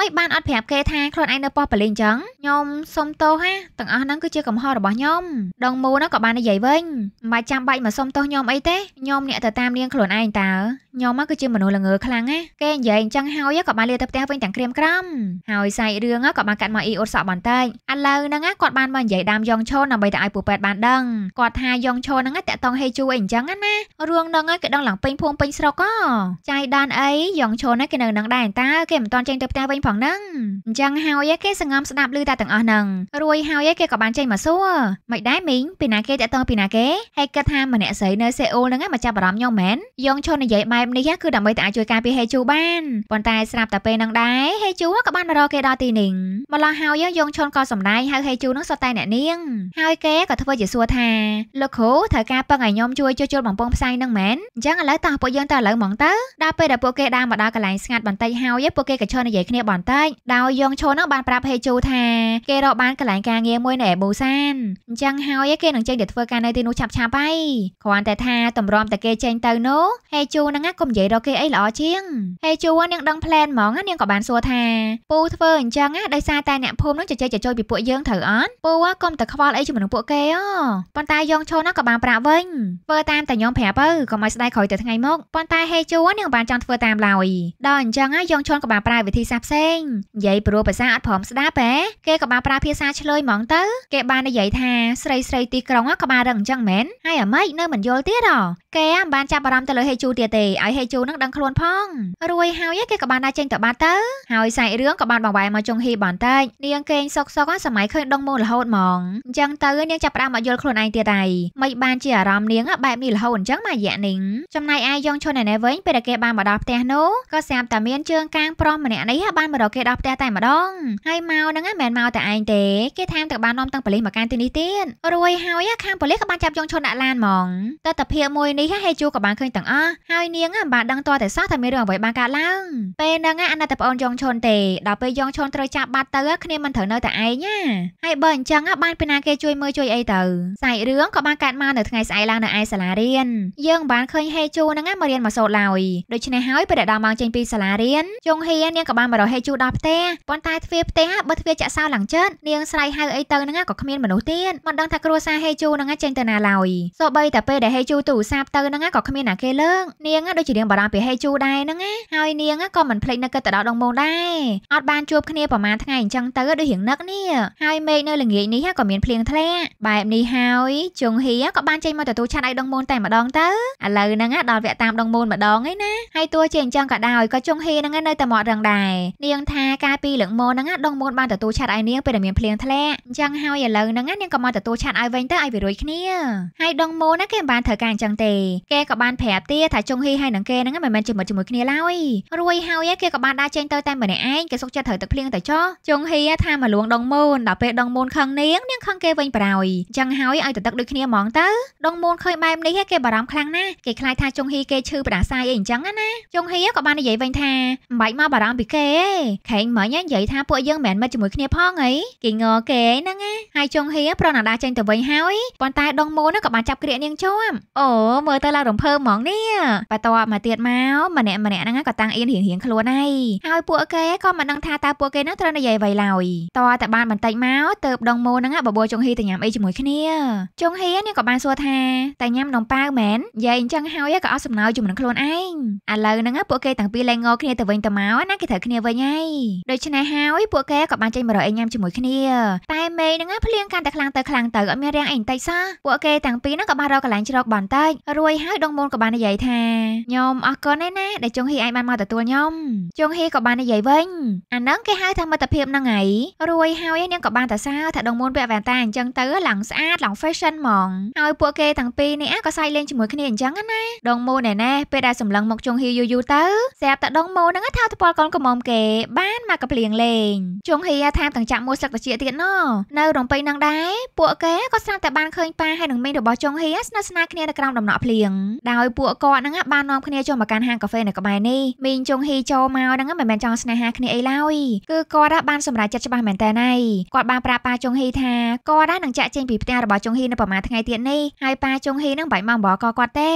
មិនបានអត់ប្រាប់គេថាខ្លួនឯងនៅប៉ុស្តិ៍ប៉ូលីសអញ្ចឹងខ្ញុំសុំទោសហាទាំងអស់ហ្នឹងគឺជាកំហុសរបស់ខ្ញុំដងមូលហ្នឹងក៏បាននិយាយវិញមិនបាច់ចាំបាច់មកសុំទោសខ្ញុំអីទេខ្ញុំអ្នកទៅតាមនាងខ្លួនឯងតើខ្ញុំមកគឺជាមនុស្សល្ងើខ្លាំងណាគេនិយាយអញ្ចឹងហើយក៏បានលាទៅផ្ទះវិញទាំងក្រៀមក្រំហើយសាច់រឿងក៏បានកាត់មកអ៊ីអ៊ុតសក់បន្តិចឥឡូវហ្នឹងគាត់បានមកនិយាយដើមយ៉ងឈូនដើម្បីតែឲ្យពូប៉ែតបានដឹងគាត់ថាយ៉ងឈូនហ្នឹងតាក់តងហេជូអីអញ្ចឹងណារឿងនឹងគេដឹងឡើងពេញភូមិពេញស្រុកចៃដានអីយ៉ងឈុនគេនៅនឹងដែរតើគេមិនតន់ចេញទៅផ្ទះវិញផងហ្នឹងអញ្ចឹងហើយគេសង្ងំស្ដាប់ឮតែទាំងអស់ហ្នឹងរួយហើយគេក៏បានចេញមកសួរមិនដែរមីងពីណាគេតាក់ទងពីណាគេហើយគិតថាម្នាក់ស្រីនៅសេអ៊ូលហ្នឹងមកចាប់អារម្មណ៍ខ្ញុំមែនយ៉ងឈុននិយាយបែបនេះគឺដើម្បីតែអាចជួយការពារហេជូបានប៉ុន្តែស្រាប់តែពេលហ្នឹងដែរហេជូក៏បានមករកគេដល់ទីនេះម្ល៉េះហើយយ៉ងឈុនក៏សម្ដែងហៅហេជូហ្នឹងសតតែអ្នកនាងហើយគេក៏ធ្វើជាសួរថាលោកគ្រូត្រូវការពឹងឲ្យខ្ញុំជួយជួសជុលបំពង់ផ្សែងនឹងមែនអញ្ចឹងឥឡូវតោះពួកយើងទៅឥឡូវហ្មងទៅដល់ពេលដែលពួកគេដើរមកដល់កន្លែងស្ងាត់បន្តិចហើយពួកគេក៏ឈរនិយាយគ្នាបន្តិចដោយយងឈូនឹងបានប្រាប់ហេជូថាគេរកបានកន្លែងការងារមួយនៅអេបូសានអញ្ចឹងហើយគេនឹងចេញទៅធ្វើការនៅទីនោះឆាប់ឆាប់ហើយគ្រាន់តែថាតម្រាំតែគេចេញទៅនោះហេជូនឹងក៏និយាយរកគេអីល្អជាងហេជូនាងដឹងផែនហ្មងនាងក៏បានសួរថាពូធ្វើអញ្ចឹងដោយសារតែអ្នកភូមិនឹងជជែកជជុយពីពួកយើងត្រូវអត់ពូកុំតែខ្វល់អីជាមួយនឹងពួកគេអូប៉ុន្តែយងឈូនក៏បានប្រាប់វិញធ្វើតាមតែញោមប្រាប់ទៅកុំឲ្យស្ដាយក្រោយទៅថ្ងៃមុខប៉ុន្តែហេជួននឹងបានចង់ធ្វើតាមឡើយដល់អញ្ចឹងយងឈុនក៏បានប្រើវិធីសាស្ត្រផ្សេងនិយាយព្រោះភាសាអត់ព្រមស្ដាប់ហ៎គេក៏បានប្រើភាសាឆ្លើយហ្មងទៅ គេបាននិយាយថាស្រីស្រីទីក្រុងក៏បានរឹងអញ្ចឹងមែនហើយអាម៉េចនៅមិនយល់ទៀតហ៎គេមិនបានចាប់អារម្មណ៍ទៅលើហេជូទៀតទេឲ្យហេជូនឹងដឹងខ្លួនផងរួយហើយគេក៏បានដើរចេញទៅបាត់ទៅហើយសាច់រឿងក៏បានបង្វែរមកចុងហេបន្តិចនាងគេងសុកសុកសម័យឃើញដងមូលរហូតហ្មងអញ្ចឹងទៅនាងចាប់ផ្ដើមមកយល់ខ្លួនឯងទៀតហើយមិនបានជាអារម្មណ៍នាងបែបនេះរហូតអញ្ចឹងមករយៈនេះចំណែកឯយ៉ងឈុនណែនេះវិញពេលដែលគេបានមកដល់ផ្ទះនោះក៏ស្រាប់តែមានជើងកាងប្រុសម្នាក់នេះបានមករកគេដល់ផ្ទះតែម្ដងហើយមកហ្នឹងមិនមែនមកតែឯងទេគេថែមទាំងបាននាំទាំងប៉ូលីសមកកាន់ទីនេះទៀតរួយហើយខាងប៉ូលីសក៏បានចាប់យ៉ងឈុនដាក់ឡានហ្មងតើតាភិមួយនេះហេជូក៏បានឃើញទាំងអស់ហើយនាងបានដឹងតតែសោះថាមានរឿងអ្វីបានកើតឡើងពេលហ្នឹងអាណាតែប្អូនយ៉ងឈុនទេដល់ពេលយ៉ងឈុនត្រូវចាប់បាត់ទៅគ្នាមិនត្រូវនៅតែឯងណាហើយបើអញ្ចឹងបានពេលណាគេជួយមើលជួយអីទៅសាច់រឿងក៏បានកើតមកនៅថ្ងៃស្អែកឡើងឡើងនៅឯសាលារៀនយើងបានឃើញហេជូហ្នឹងមករៀនមកសូត្រឡើយដូច្នេះហើយពេលដែលដល់ម៉ោងចេញពីសាលារៀនចុងហៀនាងក៏បានមករកហេជូដល់ផ្ទះប៉ុន្តែទ្វារផ្ទះបើទ្វារចាក់សោឡើងចិត្តនាងស្រ័យហៅអីទៅហ្នឹងក៏គ្មានមនុស្សទៀតមិនដឹងថាគ្រួសារហេជូហ្នឹងចេញទៅណាឡើយសូម្បីតែពេលដែលហេជូទូរស័ព្ទទៅហ្នឹងក៏គ្មានណាគេលើកនាងដូចជានាងបារម្ភពីហេជូដែរហ្នឹងហើយនាងក៏មិនភ្លេចនឹកគិតទៅដល់ដងមូលដែរអត់បានជួបគ្នាប្រហែលថ្ងៃអញ្ចឹងទៅដូចរៀងនឹកនេះហើយមេឃនៅល្ងាចនេះក៏មានភ្លៀងធ្លាក់បែបនេះហើយជុងហៀក៏បានចេញមកទទូឆាន់ឲ្យដងមូនតែម្ដងទៅឥឡូវហ្នឹងដល់វគ្គតាមដងមូនម្ដងឯណាហើយទោះជាអញ្ចឹងក៏ដោយក៏ចុងហេហ្នឹងនៅតែមករឹងដែរនាងថាកាលពីលឹកមុនហ្នឹងដងមូនបានទទួលឆាត់ឲ្យនាងពេលដែលមានភ្លៀងធ្លាក់អញ្ចឹងហើយឥឡូវហ្នឹងនាងក៏មកទទួលឆាត់ឲ្យវិញទៅឲ្យវារួយគ្នាហើយដងមូនគេមិនបានធ្វើការអញ្ចឹងទេគេក៏បានប្រាប់ទៀតថាចុងហេហើយនឹងគេហ្នឹងមិនមែនជាមិត្តជាមួយគ្នាឡើយរួយហើយគេក៏បានដើរចេញទៅតែម្នាក់ឯងគេសុកចិត្តត្រូវទឹកភ្លៀងទៅចោះចុងហេថាមកលួងដងមូនដល់ពេលដងមូនខឹងនាងនាងខឹងគេវិញប្រោយអញ្ចឹងហើយឲ្យទៅទឹកដូចគ្នាហ្មងទៅដងមមូនឃើញបែបនេះគេបារម្ភខ្លាំងណាស់គេខ្លាចថាចុងហ៊ីគេឈឺប្រដាសាយអីអញ្ចឹងណាចុងហ៊ីក៏បាននិយាយវិញថាមិនបាច់មកបារម្ភពីគេទេខេងមិញនិយាយថាពួកយើងមិនមែនមិត្តជាមួយគ្នាផងអីគេងល់គេហ្នឹងណាហើយចុងហ៊ីប្រណាដាចេញទៅវិញហើយប៉ុន្តែដងមូនក៏បានចាប់ក្រៀកនាងជាប់អូមើលទៅឡើងរំភើបហ្មងនេះបន្ទាប់មកទៀតមកម្នាក់ម្នាក់ហ្នឹងក៏តាំងអៀនរៀងរៀងខ្លួនហើយហើយពួកគេក៏មិនដឹងថាតើពួកគេហ្នឹងត្រូវនិយាយអ្វីឡើយតើតែបានបន្តិចមកទៅដងមូនហ្នឹងបបួលចុងហ៊ីទៅញ៉ាំអីជាមួយគ្នាចុងហ៊ីនេះក៏បានសួរថាតែញ៉ាំនំប៉ាវមែននិយាយអញ្ចឹងហើយក៏អស់សំណើជាមួយនឹងខ្លួនឯងឥឡូវហ្នឹងពួកគេទាំងពីរលែងងល់គ្នាទៅវិញទៅមកណាគេត្រូវគ្នាវិញហើយដូច្នេះហើយពួកគេក៏បានចេញមករកអីញ៉ាំជាមួយគ្នាតែមេហ្នឹងភ្លៀងកាន់តែខ្លាំងទៅខ្លាំងទៅអត់មានរាំងអីបន្តិចសោះពួកគេទាំងពីរហ្នឹងក៏បានរកកន្លែងជ្រកបន្តិចរួយហើយដងមូនក៏បាននិយាយថាញោមអរគុណឯណាដែលចុងហ៊ីឯងបានមកទទួលញោមចុងហ៊ីក៏បាននិយាយវិញអាហ្នឹងគេហៅថាមិត្តភាពហ្នឹងឯងរួយហើយនាងក៏បានតែសារថាដងមូនពាក់វ៉ែនតាអញ្ចឹងទៅឡើងស្អាតឡើង fashion ហ្មងហើយពួកគេទាំងទាំងពីរនេះអាក៏សាយលេងជាមួយគ្នាអញ្ចឹងណាដងមូនណែណែពេលដែលសម្លឹងមកចុងហៀយូយូទៅស្រាប់តែដងមូនហ្នឹងថាតពលកូនកំមគេបានមកកភ្លៀងលេងចុងហៀថែមទាំងចាក់មួយស្លឹកត្រចៀកទៀតណនៅ រំពេញនឹងដែរពួកគេក៏ស្រាប់តែបានឃើញប៉ាហើយនឹងមីងរបស់ចុងហៀស្និទ្ធស្នាលគ្នានៅក្រោមដំណក់ភ្លៀងដោយពួកគាត់ហ្នឹងបាននាំគ្នាចូលមកកាន់ហាងកាហ្វេនៅក្បែរនេះមីងចុងហៀចូលមកហ្នឹងមិនមែនចង់ស្នេហាគ្នាអីឡើយគឺគាត់បានសម្រេចចិត្តច្បាស់មែនតើណៃគាត់បានប្រាប់ប៉ាចុងហីថាគាត់ដែរនឹងចាក់ចេញពីផ្ទះរបស់ចុងហីនៅប្រហែលថ្ងៃទៀតនេះហើយប៉ាអាចុងហ៊ីនឹងបាច់មកបបកគាត់ទេ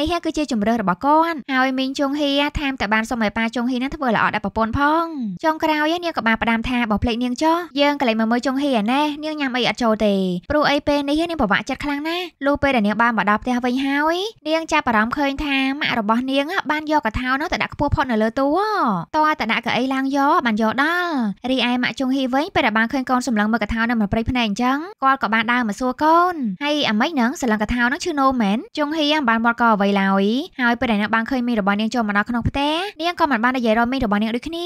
នេះគឺជាជំរឿសរបស់គាត់ហើយមីងចុងហ៊ីថាមតែបានសុំឲ្យប៉ាចុងហ៊ីនឹងធ្វើល្អដល់ប្រពន្ធផងចុងក្រោយនាងក៏បានផ្ដាំថាបើភ្លេចនាងចោះយើងក៏លេចមើលចុងហ៊ីអាណេះនាងញ៉ាំអីអត់ចូលទេព្រោះអីពេលនេះនាងពិបាកចិត្តខ្លាំងណាស់លុះពេលដែលនាងបានមកដល់ផ្ទះវិញហើយ នាងចាប់អារម្មណ៍ឃើញថាម៉ាក់របស់នាងបានយកកថានោះទៅដាក់ខ្ពស់ផុតនៅលើតួតើតដាក់កៅអីឡើងយកបានយកដល់រីឯម៉ាក់ចុងហ៊ីវិញពេលដែលបានឃើញកូនសម្លឹងមើលកថានៅមួយព្រៃភ្នែកអញ្ចឹងគាត់ក៏បានដើរមកសួរកូនហើយអាម៉េចនឹងសម្លឹងកថាហៅនឹងឈ្មោះមែនចុងហៀងបានបត់ក៏អ្វីឡើយហើយពេលដែលនាងបានឃើញមីរបស់នាងចូលមកដល់ក្នុងផ្ទះនាងក៏មិនបាននិយាយរកមីរបស់នាងដូចគ្នា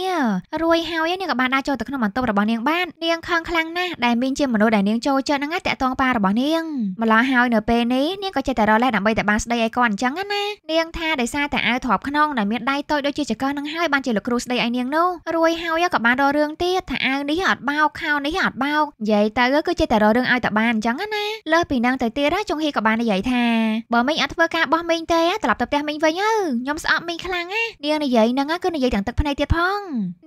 រួយហើយនាងក៏បានដើរចូលទៅក្នុងបន្ទប់របស់នាងបាននាងខឹងខ្លាំងណាស់ដែលមីងជាមនុស្សដែលនាងចូលចិត្តហ្នឹងតែកតងប៉ារបស់នាងម្ល៉េះហើយនៅពេលនេះនាងក៏ចេះតែរកលេសដើម្បីតែបានស្ដីឲ្យគាត់អញ្ចឹងណានាងថាដោយសារតែអាវធ្រាប់ខ្នងដែលមានដៃតូចដូចជាចកឹះនឹងហើយបានជាលោកគ្រូស្ដីឲ្យនាងនោះរួយហើយក៏បានរករឿងទៀតថាអាវនេះអត់បោកខោនេះអត់បោកនិយាយទៅគឺចេះតែរករឿងឲ្យតែបានអញ្ចឹងណាលើសពីនឹងទៅទៀតចុងហីក៏បាននិនិយាយថាបើមីងអត់ធ្វើការបោះមីងទេត្រឡប់ទៅផ្ទះមីងវិញទៅខ្ញុំស្អប់មីងខ្លាំងណាស់នាងនិយាយនឹងគឺនិយាយទាំងទឹកភ្នែកទៀតផង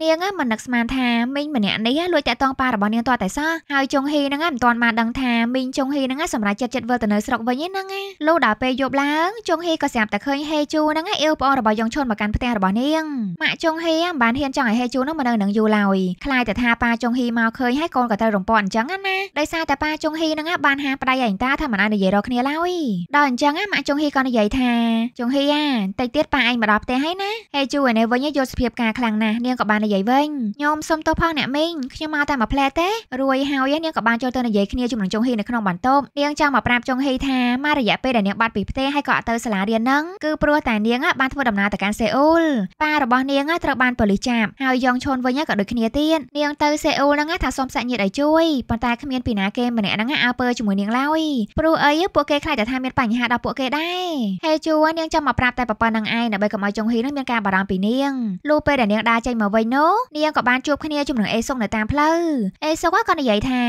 នាងមិននឹកស្មានថាមីងម្នាក់នេះលួចតាក់តងប៉ារបស់នាងតតែសោះហើយចុងហ៊ីនឹងមិនទាន់បានដឹងថាមីងចុងហ៊ីនឹងសម្រាប់ចិត្តចិត្តវិលទៅនៅស្រុកវិញហ្នឹងណាលុះដល់ពេលយប់ឡើងចុងហ៊ីក៏ស្រាប់តែឃើញហេជូហ្នឹងអ៊ីវប្អូនរបស់យ៉ងឈុនមកកាន់ផ្ទះរបស់នាងម៉ាក់ចុងហ៊ីមិនបានហ៊ានចង់ឲ្យហេជូហ្នឹងមកនៅនឹងយូរឡើយខ្លាចតែថាប៉ាចុងហ៊ីមកឃើញហើយកូនក៏ត្រូវរំពាត់អញ្ចឹងណាដោយសារតែប៉ាចុងហ៊ីហ្នឹងបានហាមប្តីឯងតាថាមិនឲ្យនិយាយរកគ្នាឡើយយដល់អញ្ចឹងម៉ាក់ចុងហ៊ីក៏និយាយថាចុងហ៊ីអាតិចទៀតប៉ាឯងមកដល់ផ្ទះហើយណាហេជួយឯនេះវិញយល់សភាពការខ្លាំងណាស់នាងក៏បាននិយាយវិញខ្ញុំសុំទោសផងអ្នកមីងខ្ញុំមកតែមួយផ្លែទេរួយហើយនាងក៏បានចូលទៅនិយាយគ្នាជាមួយនឹងចុងហ៊ីនៅក្នុងបន្ទប់នាងចង់មកប្រាប់ចុងហ៊ីថាមករយៈពេលដែលនាងបាត់ពីផ្ទះហើយក៏អត់ទៅសាលារៀនហ្នឹងគឺព្រោះតែនាងបានធ្វើដំណើរទៅកាន់សេអ៊ូលប៉ារបស់នាងត្រូវបានប៉ូលីសចាប់ហើយយ៉ងឈុនវិញក៏ដូចគ្នាទៀតនាងទៅសេអ៊ូលហ្នឹងថាសុំសាច់ញាតិឲ្យជួយប៉ុន្តែគ្មានពីណាគេម្នាក់ហ្នឹងអើពើជាមួយនាងឡើយព្រោះអីពួកគេខ្លាចតែថាមានបញ្ហាដល់ពួកគេដែរហេជួនាងចាំមកប្រាប់តែប៉ុណ្្នឹងឯងដើម្បីកុំឲ្យចុងហ៊ីនឹងមានការបារម្ភពីនាងលុះពេលដែលនាងដើរចេញមកវិញនោះនាងក៏បានជួបគ្នាជាមួយនឹងអេសុកនៅតាមផ្លូវអេសុកក៏និយាយថា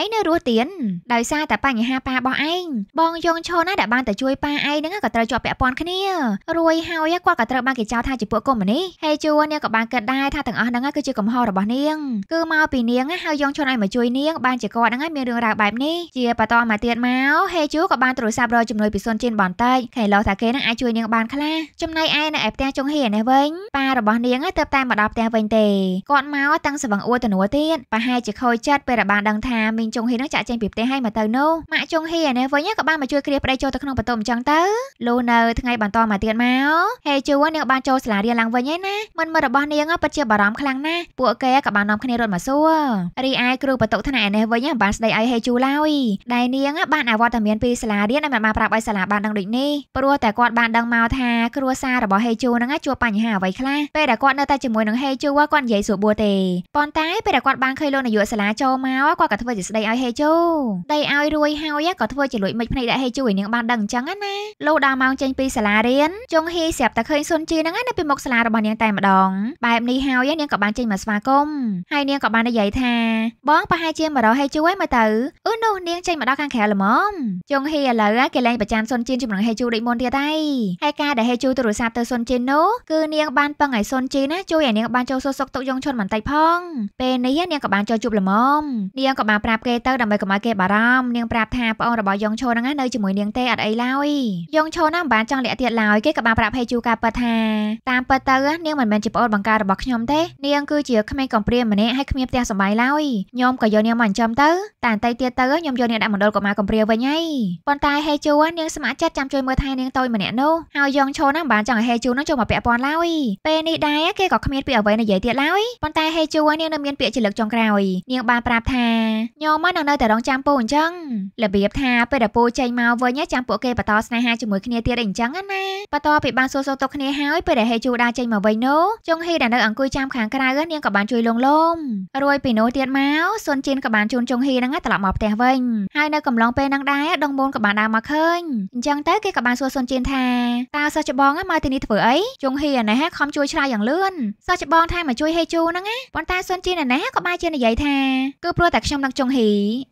ឯងនៅរស់ទៀនដោយសារតែបញ្ហាប៉ារបស់ឯងបងយងឈុនណាដែលបានទៅជួយប៉ាឯងហ្នឹងក៏ត្រូវជាប់ពាក់ព័ន្ធគ្នារួយហើយគាត់ក៏ត្រូវបានគេចោទថាជាពួកកុំនេះហេជួនាងក៏បានគិតដែរថាទាំងអស់ហ្នឹងគឺជាកំហុសរបស់នាងគឺមកពីនាងហើយយងឈុនឯងមកជួយនាងបានជាគាត់ហ្នឹងមានរឿងរ៉ាវបែបនេះជាបន្តមកទៀតមកហេជួក៏បានទូរស័ព្ទរកជំនួយពីសុនចិនបន្តិចខេឡោះថាគេនឹងអាចជួយនាងបានខ្លះចំណែកឯនៅឯផ្ទះចុងហេនេះវិញប៉ារបស់នាងទៅតែមកដល់ផ្ទះវិញទេគាត់មកតាំងសវឹងអួតទៅនួទៀតប្រហែលជាខូចចិត្តពេលបានដឹងថាមីងចុងហេនឹងចាក់ចេញពីផ្ទះហើយមកទៅនោះម៉ាក់ចុងហេនេះវិញក៏បានមកជួយគ្រាប្តីចូលទៅក្នុងបន្ទប់អញ្ចឹងទៅលូនៅថ្ងៃបន្តមកទៀតមកហេជូនាងបានចូលសាលារៀនឡើងវិញហើយណាមិនមើលរបស់នាងពិតជាបារម្ភខ្លាំងណាស់ពួកគេក៏បាននាំគ្នារត់មកសួររីឯគ្រូបតុថ្នាក់ឯនេះវិញបានស្ដីឲ្យហេជូឡើយដែលនាងបានអវត្តមានពីសាលារៀនដែលមិនបានប្រាប់ឲ្យសាលាបានដឹងដូចនេះព្រោះតែគាត់បានដឹងមកថាគ្រួសាររបស់ហេជូនឹងជួបបញ្ហាអ្វីខ្លះពេលដែលគាត់នៅតែជាមួយនឹងហេជូគាត់និយាយសួរបួរទេប៉ុន្តែពេលដែលគាត់បានឃើញលោកនាយកសាលាចូលមកគាត់ក៏ធ្វើជាស្ដីឲ្យហេជូដៃឲ្យរួយហើយក៏ធ្វើជាលួចមិចភ្នែកដាក់ហេជូឲ្យនាងបានដឹងអញ្ចឹងណាលុះដល់ម៉ោងចេញពីសាលារៀនចុងហ៊ីស្រាប់តែឃើញសុនជីនឹងនៅពីមុខសាលារបស់នាងតែម្ដងបែបនេះហើយនាងក៏បានចេញមកស្វាគមន៍ហើយនាងក៏បាននិយាយថាបងប្រហែលជាមករកហេជូឲ្យមើលទៅអឺនោះនាងចេញមកដល់ខាងក្រៅល្មមចុងហ៊ីឥឥឡូវគេលែងប្រច័នសុនជិនជាមួយនឹងហេជូដូចមុនទៀតហើយហើយការដែលហេជូទូរស័ព្ទទៅសុនជិននោះគឺនាងបានពឹងឲ្យសុនជិនណាជួយឲ្យនាងបានចូលសុខសុខទុកយងឈុនបន្តិចផងពេលនេះនាងក៏បានចូលជួបល្មមនាងក៏បានប្រាប់គេទៅដើម្បីកុំឲ្យគេបារម្ភនាងប្រាប់ថាប្អូនរបស់យងឈុនហ្នឹងនៅជាមួយនាងទេអត់អីឡើយយងឈុនហ្នឹងមិនបានចង់លាក់ទៀតឡើយគេក៏បានប្រាប់ហេជូការពិតថាតាមពិតទៅនាងមិនមែនជាប្អូនបង្ការរបស់ខ្ញុំទេ នាងគឺជាក្មេងកំព្រាម្នាក់ហើយគ្មានផ្ទះសម្បែងឡើយខ្ញុំក៏យកនាងមកចិញ្ចឹមទៅតែបន្តិចទៀតទៅខ្ញុំយកនាងដាក់មណ្ឌលកុមារកំព្រាវិញហើយប៉ុន្តែតែហេជូនាងស្ម័គ្រចិត្តចាំជួយមើលថែនាងតូចម្នាក់នោះហើយយ៉ងឈុនហ្នឹងបានចង់ឲ្យហេជូនឹងចូលមកពាក់ព័ន្ធឡើយពេលនេះដែរគេក៏គ្មានពាក្យអ្វីនិយាយទៀតឡើយប៉ុន្តែហេជូនាងនៅមានពាក្យជាលើកចុងក្រោយ នាងបានប្រាប់ថាញោមមកនៅតែរងចាំពូអញ្ចឹងរបៀបថាពេលដែលពូចេញមកវិញចាំពួកគេបន្តស្នេហាជាមួយគ្នាទៀតអីអញ្ចឹងណាបន្ទាប់ពីបានសួរសោទុកគ្នាហើយពេលដែលហេជូដើរចេញមកវិញនោះចុងហេដែលនៅអង្គុយចាំខាងក្រៅនាងក៏បានជួយលងលោមរួយពីនោះទៀតមកសុនជិនក៏បានជូនចុងហេហ្នឹងត្រឡប់មកផ្ទះវិញហើយនៅកំឡុងពេលហ្នឹងដែរដងមូនក៏បានណាមកឃើញអញ្ចឹងទៅគេក៏បានសួរសុនជានថាតើសិស្សច្បងមកទីនេះធ្វើអីចុងហៀណាខំជួយឆ្លើយយ៉ាងលឿនសិស្សច្បងថាមកជួយហេជូហ្នឹងណាប៉ុន្តែសុនជានណាក៏បែរជានិយាយថាគឺព្រោះតែខ្ញុំនឹងចុងហី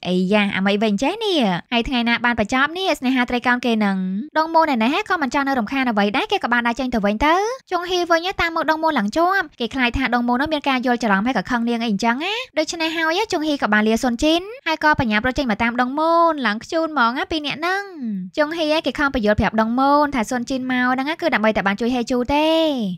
អីយ៉ាអ្មីវិញចេះនេះហើយថ្ងៃណាបានបញ្ចប់នេះស្នេហាត្រីកោណគេនឹងដងមូនណាក៏មិនចង់នៅរំខានអ្វីដែរគេក៏បានដើរចេញទៅវិញទៅចុងហីវិញតាមមើលដងមូនឡើងជាប់គេខ្លាចថាដងមូននោះមានការយល់ច្រឡំហើយក៏ខឹងនាងអីអញ្ចឹងណាដូច្នេះហើយចុងហីក៏បានលាសុនជីនហើយក៏បញ្ញាប្រជែងមកតាមដងមូនឡើងខ្ជូនហ្មងពីអ្នកណាហ្នឹងចុងហេគេខំបញ្យល់ប្រាប់ដងមូនថាសុនជីនមកហ្នឹងគឺដើម្បីតែបានជួយហេជូទេ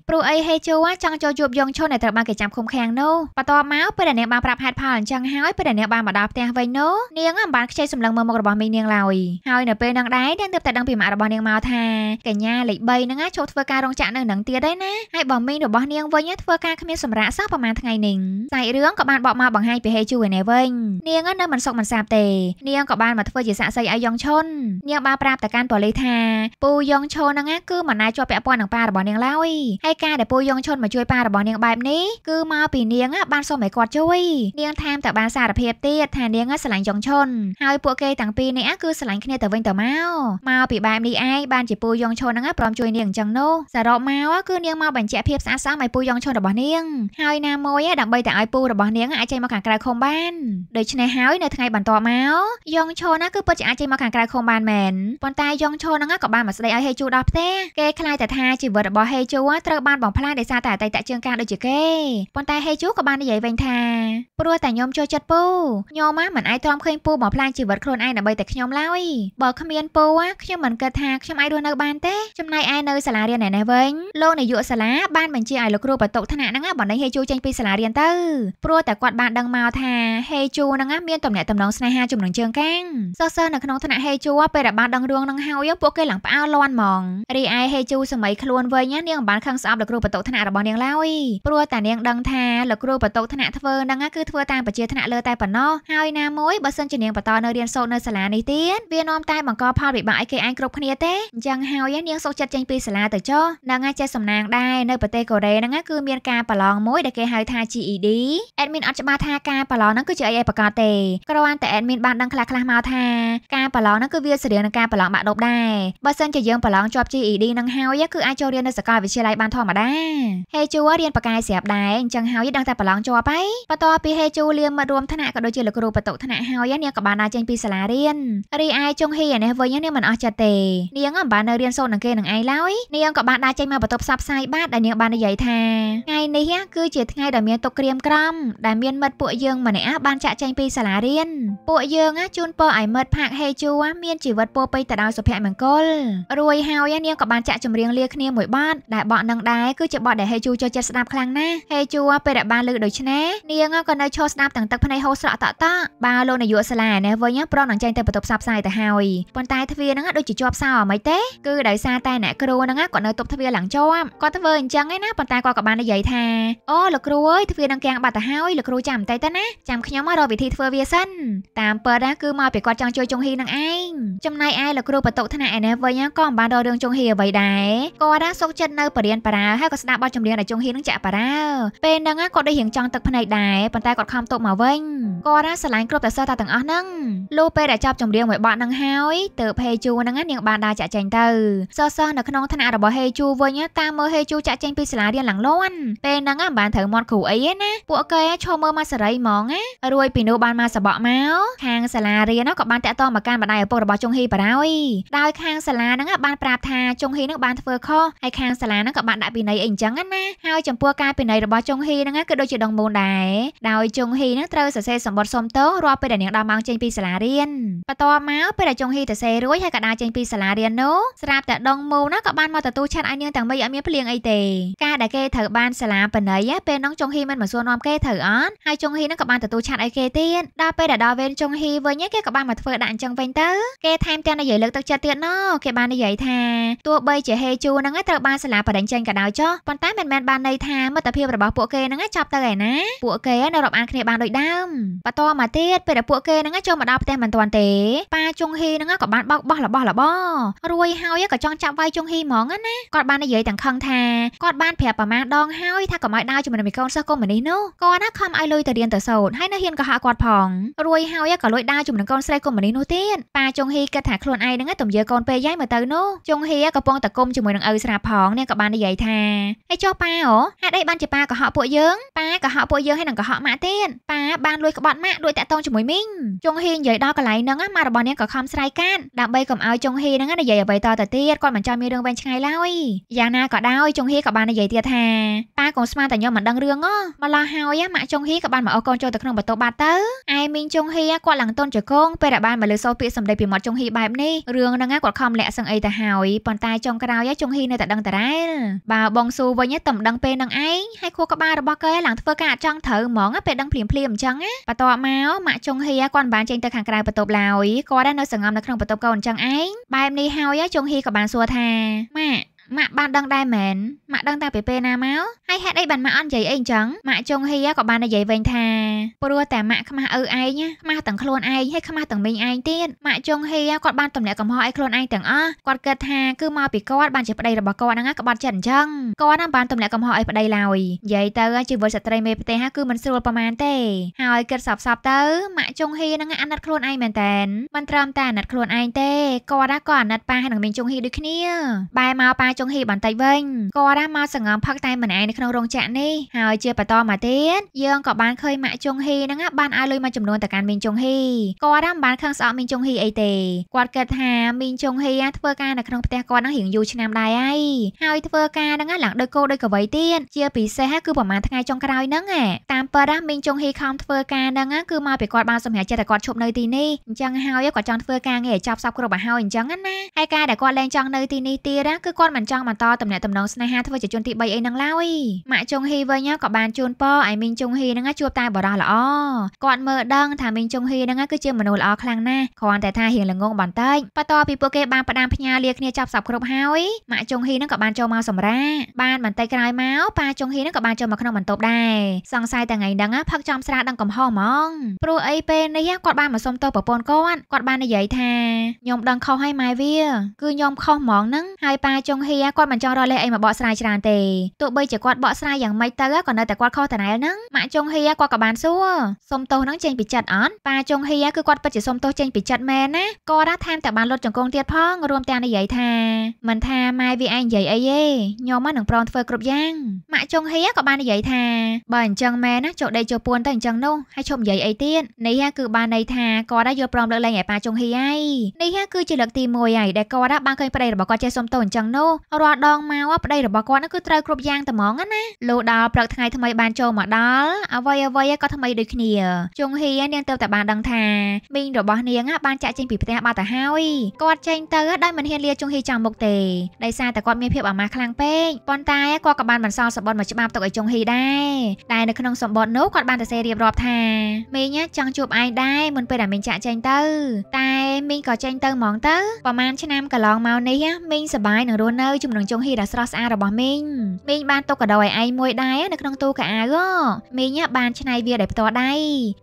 ព្រោះអីហេជូចង់ចូលជួបយងឈុនដែលត្រូវបានគេចាំឃុំឃាំងនោះបន្ទាប់មកពេលដែលនាងបានប្រាប់ហេតុផលអញ្ចឹងហើយពេលដែលនាងបានមកដល់ផ្ទះវិញនោះនាងមិនបានខ្ចីសម្លឹងមើលមុខរបស់មីនាងឡើយហើយនៅពេលហ្នឹងដែរនាងទើបតែដឹងពីម៉ាក់របស់នាងមកថាកញ្ញាលេខ3ហ្នឹងចូលធ្វើការរងចាក់នៅហ្នឹងទៀតឯណាហើយបងមីងរបស់នាងវិញធ្វើការគ្មានសម្រាកសោះប្រហែលថ្ងៃនេះសាច់រឿងក៏បានបកមកបង្ហាញពីហេជូឯណែវិញនាងនៅមិនសុខមិនសាបទេនាងក៏បានមកធ្វើជាសាក់សីឲ្យយ៉ងឈុននាងបានប្រាប់ទៅកាន់ប៉ូលីសថាពូយ៉ងឈុនហ្នឹងគឺមិនណាជាប់ពាក់ព័ន្ធនឹងប៉ារបស់នាងឡើយហើយការដែលពូយ៉ងឈុនមកជួយប៉ារបស់នាងបែបនេះគឺមកពីនាងបានសុំឲ្យគាត់ជួយ នាងតាមតែបានសារភាពទៀតថានាងស្រឡាញ់យ៉ងឈុនហើយពួកគេទាំងពីរនេះគឺស្រឡាញ់គ្នាទៅវិញទៅមកមកពីបែបនេះឯងបានជាពូយ៉ងឈុនហ្នឹងព្រមជួយនាងអញ្ចឹងនោះសរុបមកគឺនាងមកបញ្ជាក់ភាពស្អាតស្អំឲ្យពូយ៉ងឈុនរបស់នាង ហើយណាមួយដើម្បីតែឲ្យពូរបស់នាងអាចចេញមកខាងក្រៅខុំបានដូច្នេះហើយនៅថ្ងៃបន្ទាប់មកយ៉ងឈុនគឺពិតជាអាចចេញមកខាងក្រៅខុំបានបានមែនប៉ុន្តែយ៉ងឆូនឹងក៏បានមកស្ដីឲ្យហេជូដល់ផ្ទះគេខ្លាចតែថាជីវិតរបស់ហេជូត្រូវបានបំផ្លាញដោយសារតែអតីតជើងការដូចជាគេប៉ុន្តែហេជូក៏បាននិយាយវិញថាព្រោះតែខ្ញុំចូលចិត្តពូខ្ញុំមិនអាចទ្រាំឃើញពូបំផ្លាញជីវិតខ្លួនឯងដើម្បីតែខ្ញុំឡើយបើគ្មានពូខ្ញុំមិនគិតថាខ្ញុំអាចរស់នៅបានទេ ចំណែកឯនៅសាលារៀនឯនេះវិញលោកនាយកសាលាបានបញ្ជាឲ្យលោកគ្រូបតុកថ្នាក់ហ្នឹងបណ្ដេញហេជូចេញពីសាលារៀនទៅព្រោះតែគាត់បានដឹងមកថាហេជូហ្នឹងមានតំណែងតំណងស្នេហាជំនឹងជើងកាំងសិស្សសិស្សនៅក្នុងថ្នាក់ហេជូពេលដែលបានដឹងរឿងនឹងហើយពួកគេឡើងផ្អើលលាន់ហ្មងរីឯហេជូសម័យខ្លួនវិញនាងបានខឹងស្អប់លោកគ្រូបតុថ្នាក់របស់នាងឡើយព្រោះតែនាងដឹងថាលោកគ្រូបតុថ្នាក់ធ្វើនឹងគឺធ្វើតាមបជាថ្នាក់លើតែប៉ុណ្ណោះហើយណាមួយបើសិនជានាងបន្តនៅរៀនសូត្រនៅសាលានេះទៀតវានាំតែបង្កផលវិបាកឲ្យគេឯងគ្រប់គ្នាទេអញ្ចឹងហើយ នាងសុខចិត្តចេញពីសាលាទៅចុះនឹងអាចចេះសំណាងដែរនៅប្រទេសកូរ៉េហ្នឹងគឺមានការប្រឡងមួយដែលគេហៅថា GED admin អត់ច្បាស់ថាការប្រឡងហ្នឹងគឺជាអីឯប្រកាសទេគ្រាន់តែ admin បានដឹងខ្លះៗមកថាការប្រឡងហ្នឹងគឺវាស្រៀងនឹងការប្រឡងបាក់ឌុបដែរបើសិនជាយើងប្រឡងជាប់ GED នឹងហើយគឺអាចចូលរៀននៅសាកលវិទ្យាល័យបានធម្មតាហេជូរៀនបកាយស្រាប់ដែរអញ្ចឹងហើយដឹងតែប្រឡងជាប់ហើយបន្ទាប់ពីហេជូលៀមមិត្តរួមថ្នាក់ក៏ដូចជាលោកគ្រូបតុថ្នាក់ហើយនាងក៏បានដើរចេញពីសាលារៀនរីឯចុងហ៊ីនេះវិញនាងមិនអស់ចិត្តទេនាងមិនបាននៅរៀនសូត្រនឹងគេនឹងឯងឡើយនាងក៏បានដើរចេញមកបន្ទប់ផ្សព្វផ្សាយបាទដែលនាងបាននិយាយថាថ្ងៃនេះគឺជាថ្ងៃដែលមានទុកក្រៀមក្រំដែលមានមិត្តពួកយើងម្នាក់បានចាក់ចែងពីសាលារៀនពួកយើងជូនពរឲ្យមិត្តផាកហេជូមានជីវិតពោពេញទៅដោយសុភមង្គលរួយហើយនាងក៏បានចាក់ចម្រៀងលាគ្នាមួយបទដែលបទនឹងដែរគឺជាបទដែលហេជូចូលចិត្តស្ដាប់ខ្លាំងណាស់ហេជូពេលដែលបានលើកដូច្នេះនាងក៏នៅឈរស្ដាប់ទាំងទឹកភ្នែកហូរស្រក់តក់តក់បើលោកនាយកសាលានេះវិញប្រមនឹងចេញទៅបន្ទប់ផ្សព្វផ្សាយទៅហើយប៉ុន្តែទ្វារហ្នឹងដូចជាជាប់សោអ្ហ្មងទេគឺដោយសារតែអ្នកគ្រូហ្នឹងគាត់នៅទប់ទ្វារឡើងជាប់គាត់ធ្វើអញ្ចឹងឯណាប៉ុន្តែគាត់ក៏បាននិយាយថាអូលោកគ្រូអើយទ្វារនឹងកាំងបាត់ទៅហើយលោកគ្រូចាំបន្តិចទៅណាចាំខ្ញុំមករកវិធីធ្វើវាសិនតាមពិតណាគឺមកពីគាត់ចង់ជួយចុងហ៊ីនឹងឯងចំណែកឯលោកគ្រូបតុថ្នាក់ឯនេះវិញក៏មិនបានរករឿងចុងហៀអ្វីដែរគាត់សុកចិត្តនៅបរិញ្ញាបរាហើយក៏ស្ដាប់បទចម្រៀងដែលចុងហៀនឹងចាក់បារាពេលហ្នឹងគាត់ដូចរៀងចង់ទឹកភ្នែកដែរប៉ុន្តែគាត់ខំទប់មកវិញគាត់ស្រឡាញ់គ្រប់តែសិស្សតាទាំងអស់ហ្នឹងលុះពេលដែលចប់ចម្រៀងមួយបទហ្នឹងហើយទើបហេជូហ្នឹងនាងបានដើរចាក់ចែងទៅសិស្សសិស្សនៅក្នុងថ្នាក់របស់ហេជូវិញតាមមើលហេជូចាក់ចែងពីសាលារៀនឡើងលាន់ពេលហ្នឹងមិនបានត្រូវមាត់គ្រូអីទេណាពួកគេឈរមើលមកសេរីហ្មងណារួយពីនោះបានមកសបកមកខាងសាលារៀនក៏បានតាក់ទងមកកាន់ម្ដាយឪពុករបស់ចុងហីបារោយដោយខាងសាលាហ្នឹងបានប្រាប់ថាចុងហីហ្នឹងបានធ្វើខុសហើយខាងសាលាហ្នឹងក៏បានដាក់ពិន័យអីអញ្ចឹងណាហើយចំពោះការពិន័យរបស់ចុងហីហ្នឹងគឺដូចជាដងមូនដែរដោយចុងហីហ្នឹងត្រូវសរសេរសម្បត្តិសុំទោសរាល់ពេលដែលនាងដល់ម៉ោងចេញពីសាលារៀនបន្ទាប់មកពេលដែលចុងហីទៅសេរួចហើយក៏ដើរចេញពីសាលារៀននោះស្រាប់តែដងមូនហ្នឹងក៏បានមកទទួលឆាត់ឲ្យនាងទាំងមីអត់មានភ្លៀងអីទេការដែលគេត្រូវបានសាលាពិន័យពេលហ្នឹងចុងហីមិនមកសួរនាំគេត្រូវអត់ហើយចុងហីហ្នឹងក៏បានទទួលឆាត់ឲ្យគេទៀតដល់ពេលដែលដល់វេនចុងហីវិញគេក៏បានមកធ្វើដាក់អញ្ចឹងវិញទៅគេគេថែមទាំងនិយាយលើកទឹកចិត្តទៀតណោះគេបាននិយាយថាទោះបីជាហេជូហ្នឹងត្រូវបានសាលាបរិញ្ញចេញក៏ដោយចុះប៉ុន្តែមិនមែនបានន័យថាមិត្តភាពរបស់ពួកគេហ្នឹងចប់ទៅឯណាពួកគេនៅរាប់អានគ្នាបានដូចដើមបន្តមកទៀតពេលដែលពួកគេហ្នឹងចូលមកដល់ផ្ទះមិនទាន់ទេប៉ាជុងហ៊ីហ្នឹងក៏បានបោកបោះរបស់របររួយហើយក៏ចង់ចាប់វាយជុងហ៊ីហ្មងណាគាត់បាននិយាយទាំងខឹងថាគាត់បានប្រាប់ប្រមាណដងហើយថាកុំឲ្យដើរជាមួយនឹងមីកូនសិស្សកុំម្នេះនោះគាត់ណាខំឲ្យលុយទៅរៀនទៅសូត្រហើយនៅហ៊ានកុហកគាត់ផងរួយហើយក៏លួចដើរជាមួយនឹងកូនស្រីកុំម្នេះនោះទៀតប៉ាជុងហ៊ីហ៊ីគិតថាខ្លួនឯងហ្នឹងទំយើកូនពេលយាយមើលទៅនោះចុងហ៊ីកំពុងតែគុំជាមួយនឹងឪស្រាប់ផងនាងក៏បាននិយាយថាអីចុះប៉ាអូហេតុអីបានជាប៉ាកុហកពួកយើងប៉ាកុហកពួកយើងហើយនឹងកុហកម៉ាក់ទៀតប៉ាបានលួចក្បត់ម៉ាក់ដូចតាក់ទងជាមួយមីងចុងហ៊ីនិយាយដល់កន្លែងហ្នឹងម៉ារបស់នាងក៏ខំស្រ័យកាត់ដើម្បីកុំឲ្យចុងហ៊ីហ្នឹងនិយាយអ្វីតទៅទៀតគាត់មិនចង់មានរឿងវែងឆ្ងាយឡើយយ៉ាងណាក៏ដោយចុងហ៊ីក៏បាននិយាយទៀតថាប៉ាកុំស្មានតែខ្ញុំមិនដឹងរឿងហ៎ម្ល៉េះហើយម៉ាក់ចុងហ៊ីក៏បានមកអោកូនចូលទៅក្នុងបន្ទប់បាត់ទៅឯមីងចុងហ៊ីគាត់ឡើងតូនជកងពេលដែលបានមកលើសូរពាក្យសម្ដីពីមាត់ចុងហ៊ីបែបនេះរឿងហ្នឹងគាត់ខំលាក់សឹងអីទៅហើយប៉ុន្តែចុងក្រោយចុងហ៊ីនៅតែដឹងតារ៉ែលបើបងស៊ូវិញតែមិនដឹងពេលនឹងឯងហើយខួរក្បាលរបស់គេឡើងធ្វើការអត់ចង់ត្រូវហ្មងពេលដឹងភ្លាមភ្លាមអញ្ចឹងណាបន្ទាប់មកម៉ាក់ចុងហ៊ីគាត់មិនបានចេញទៅខាងក្រៅបន្ទប់ឡើយគាត់នៅសង្ងំនៅក្នុងបន្ទប់កូនអញ្ចឹងឯងបែបនេះហើយចុងហ៊ីក៏បានសួរថាម៉ាក់ម៉ាក់បានដឹងដែរមែនម៉ាក់ដឹងតាំងពីពេលណាមកហើយហេតុអីបានម៉ាក់អត់និយាយអីអញ្ចឹងម៉ាក់ចុងហ៊ីក៏បាននិយាយវិញថាព្រោះតែម៉ាក់ខ្មាស់ឪឯងខ្មាស់ទាំងខ្លួនឯងហើយខ្មាស់ទាំងមីងឯងទៀតម៉ាក់ចុងហ៊ីគាត់បានទម្លាក់កំហុសឲ្យខ្លួនឯងទាំងអស់គាត់គិតថាគឺមកពីគាត់បានជាប្តីរបស់គាត់ហ្នឹងក្បត់ចិត្តអញ្ចឹងគាត់ហ្នឹងបានទម្លាក់កំហុសឲ្យប្តីឡើយនិយាយទៅជីវិតស្ត្រីមេផ្ទះគឺមិនស្រួលប្រហែលទេហើយគិតសបសបទៅម៉ាក់ចុងហ៊ីហ្នឹងអាណិតខ្លួនឯងមែនតែនមិនត្រឹមតែអាណិតខ្លួនឯងទេគាត់ហ្នឹងក៏អាណិតប៉ាហើយនឹងមីងចុងហ៊ីដូចគ្នាបែរមកប៉ាចុងហីបន្តិចវិញគាត់បានមកសង្ងំផឹកតែម្នាក់នៅក្នុងរោងចក្រនេះហើយជាបន្តមកទៀតយើងក៏បានឃើញម៉ាក់ចុងហីហ្នឹងបានឲ្យលុយមួយចំនួនទៅកាន់មីងចុងហីគាត់ហ្នឹងបានខឹងស្អប់មីងចុងហីអីទេគាត់គិតថាមីងចុងហីធ្វើការនៅក្នុងផ្ទះគាត់ហ្នឹងរៀងយូរឆ្នាំដែរហើយហើយធ្វើការហ្នឹងឡើងដូចគោដូចកវីទៀតជាពិសេសគឺប្រហែលថ្ងៃចុងក្រោយហ្នឹងតាមពិតមីងចុងហីខំធ្វើការហ្នឹងគឺមកពីគាត់បានសម្រេចចិត្តតែគាត់ឈប់នៅទីនេះអញ្ចឹងហើយគាត់ចង់ធ្វើការងារឲ្យចប់សពគ្រប់ឲ្យហើយអញ្ចឹងណាហើយការដែលគាត់លែងចង់នៅទីនេះទៀតគឺគាត់មិនចង់បន្តតំណែងតំណងស្នេហាធ្វើជាជនទី3អីហ្នឹងឡើយម៉ាក់ចុងហ៊ីវិញក៏បានជូនពរឲ្យមីងចុងហ៊ីហ្នឹងជួបតែបរោះល្អគាត់មើលដឹងថាមីងចុងហ៊ីហ្នឹងគឺជាមនុស្សល្អខ្លាំងណាស់គ្រាន់តែថារៀងល្ងងបន្តិចបន្ទាប់ពីពួកគេបានផ្ដាំផ្ញើលាគ្នាចាប់សពគ្រប់ហើយម៉ាក់ចុងហ៊ីហ្នឹងក៏បានចូលមកសម្រាបានបន្តិចក្រោយមកប៉ាចុងហ៊ីហ្នឹងក៏បានចូលមកក្នុងបន្ទប់ដែរសង្ស័យតែថ្ងៃហ្នឹងផឹកចំស្រាដឹងកំហុសហ្មងព្រោះអីពេលនេះគាត់បានមកសុំទោសប្រពន្ធគាត់គាត់បាននិយាយថាខ្ញុំដឹងខុសហើយម៉ែវាគឺខ្ញុំខុសហ្មងហ្នឹងហើយប៉ាចុងហ៊ីជាគាត់មិនចង់រកលេសអីមកបកស្រាយច្រើនទេទោះបីជាគាត់បកស្រាយយ៉ាងម៉េចទៅក៏នៅតែគាត់ខុសតណែលហ្នឹងម៉ាក់ចុងហៀគាត់ក៏បានសួរសុំទោសហ្នឹងចេញពីចិត្តអត់ប៉ាចុងហៀគឺគាត់ពិតជាសុំទោសចេញពីចិត្តមែនណាគាត់ថាថែមតែបានលុតចង្គង់ទៀតផងរួមទាំងនិយាយថាមិនថាម៉ែវាឯងនិយាយអីទេខ្ញុំមកនឹងប្រងធ្វើគ្រប់យ៉ាងម៉ាក់ចុងហៀក៏បាននិយាយថាបើអញ្ចឹងមែនណាចុះដេកចូលពួនទៅអញ្ចឹងនោះហើយឈប់និយាយអីទៀតនេះគឺបានន័យថាគាត់ដែរយល់ព្រមលើកលែងឯប៉ាចុងហៀឯងនេះគឺជាលើកទី1ហើយដែលគាត់បានឃើញប្តីរបស់គាត់ចេះសុំទោសអញ្ចឹងនោះរាល់ដងមកប្តីរបស់គាត់នោះគឺត្រូវគ្រប់យ៉ាងតែហ្មងណាលុះដល់ព្រឹកថ្ងៃថ្មីបានចូលមកដល់អ្វីអ្វីក៏ថ្មីដូចគ្នាជុងហៀនាងទៅតែបានដឹងថាមីងរបស់នាង បានចាក់ចេញពីផ្ទះបាត់ទៅហើយគាត់ចេញទៅដោយមិនហ៊ានលាជុងហៀចាំមុខទេដោយសារតែគាត់មានភាពអាម៉ាស់ខ្លាំងពេកប៉ុន្តែគាត់ក៏បានបន្សល់សម្បត្តិមួយច្បាប់ទុកឲ្យជុងហៀដែរដែលនៅក្នុងសម្បត្តិនោះគាត់បានទៅសេរៀបរាប់ថាមីងចង់ជួបឯងដែរមុនពេលដែលមីងចាក់ចេញទៅតែមីងក៏ចេញទៅហ្មងទៅប្រហែលឆ្នាំកន្លងមកនេះមីងសប្បាយនឹងរស់នៅនៅចំណងចុងហ៊ីដ៏ស្រស់ស្អាតរបស់មីងមីងបានទុកកដោឲ្យឯងមួយដែរនៅក្នុងទូកៅអៅមីងបានឆ្នៃវាដោយផ្ទាល់ដៃ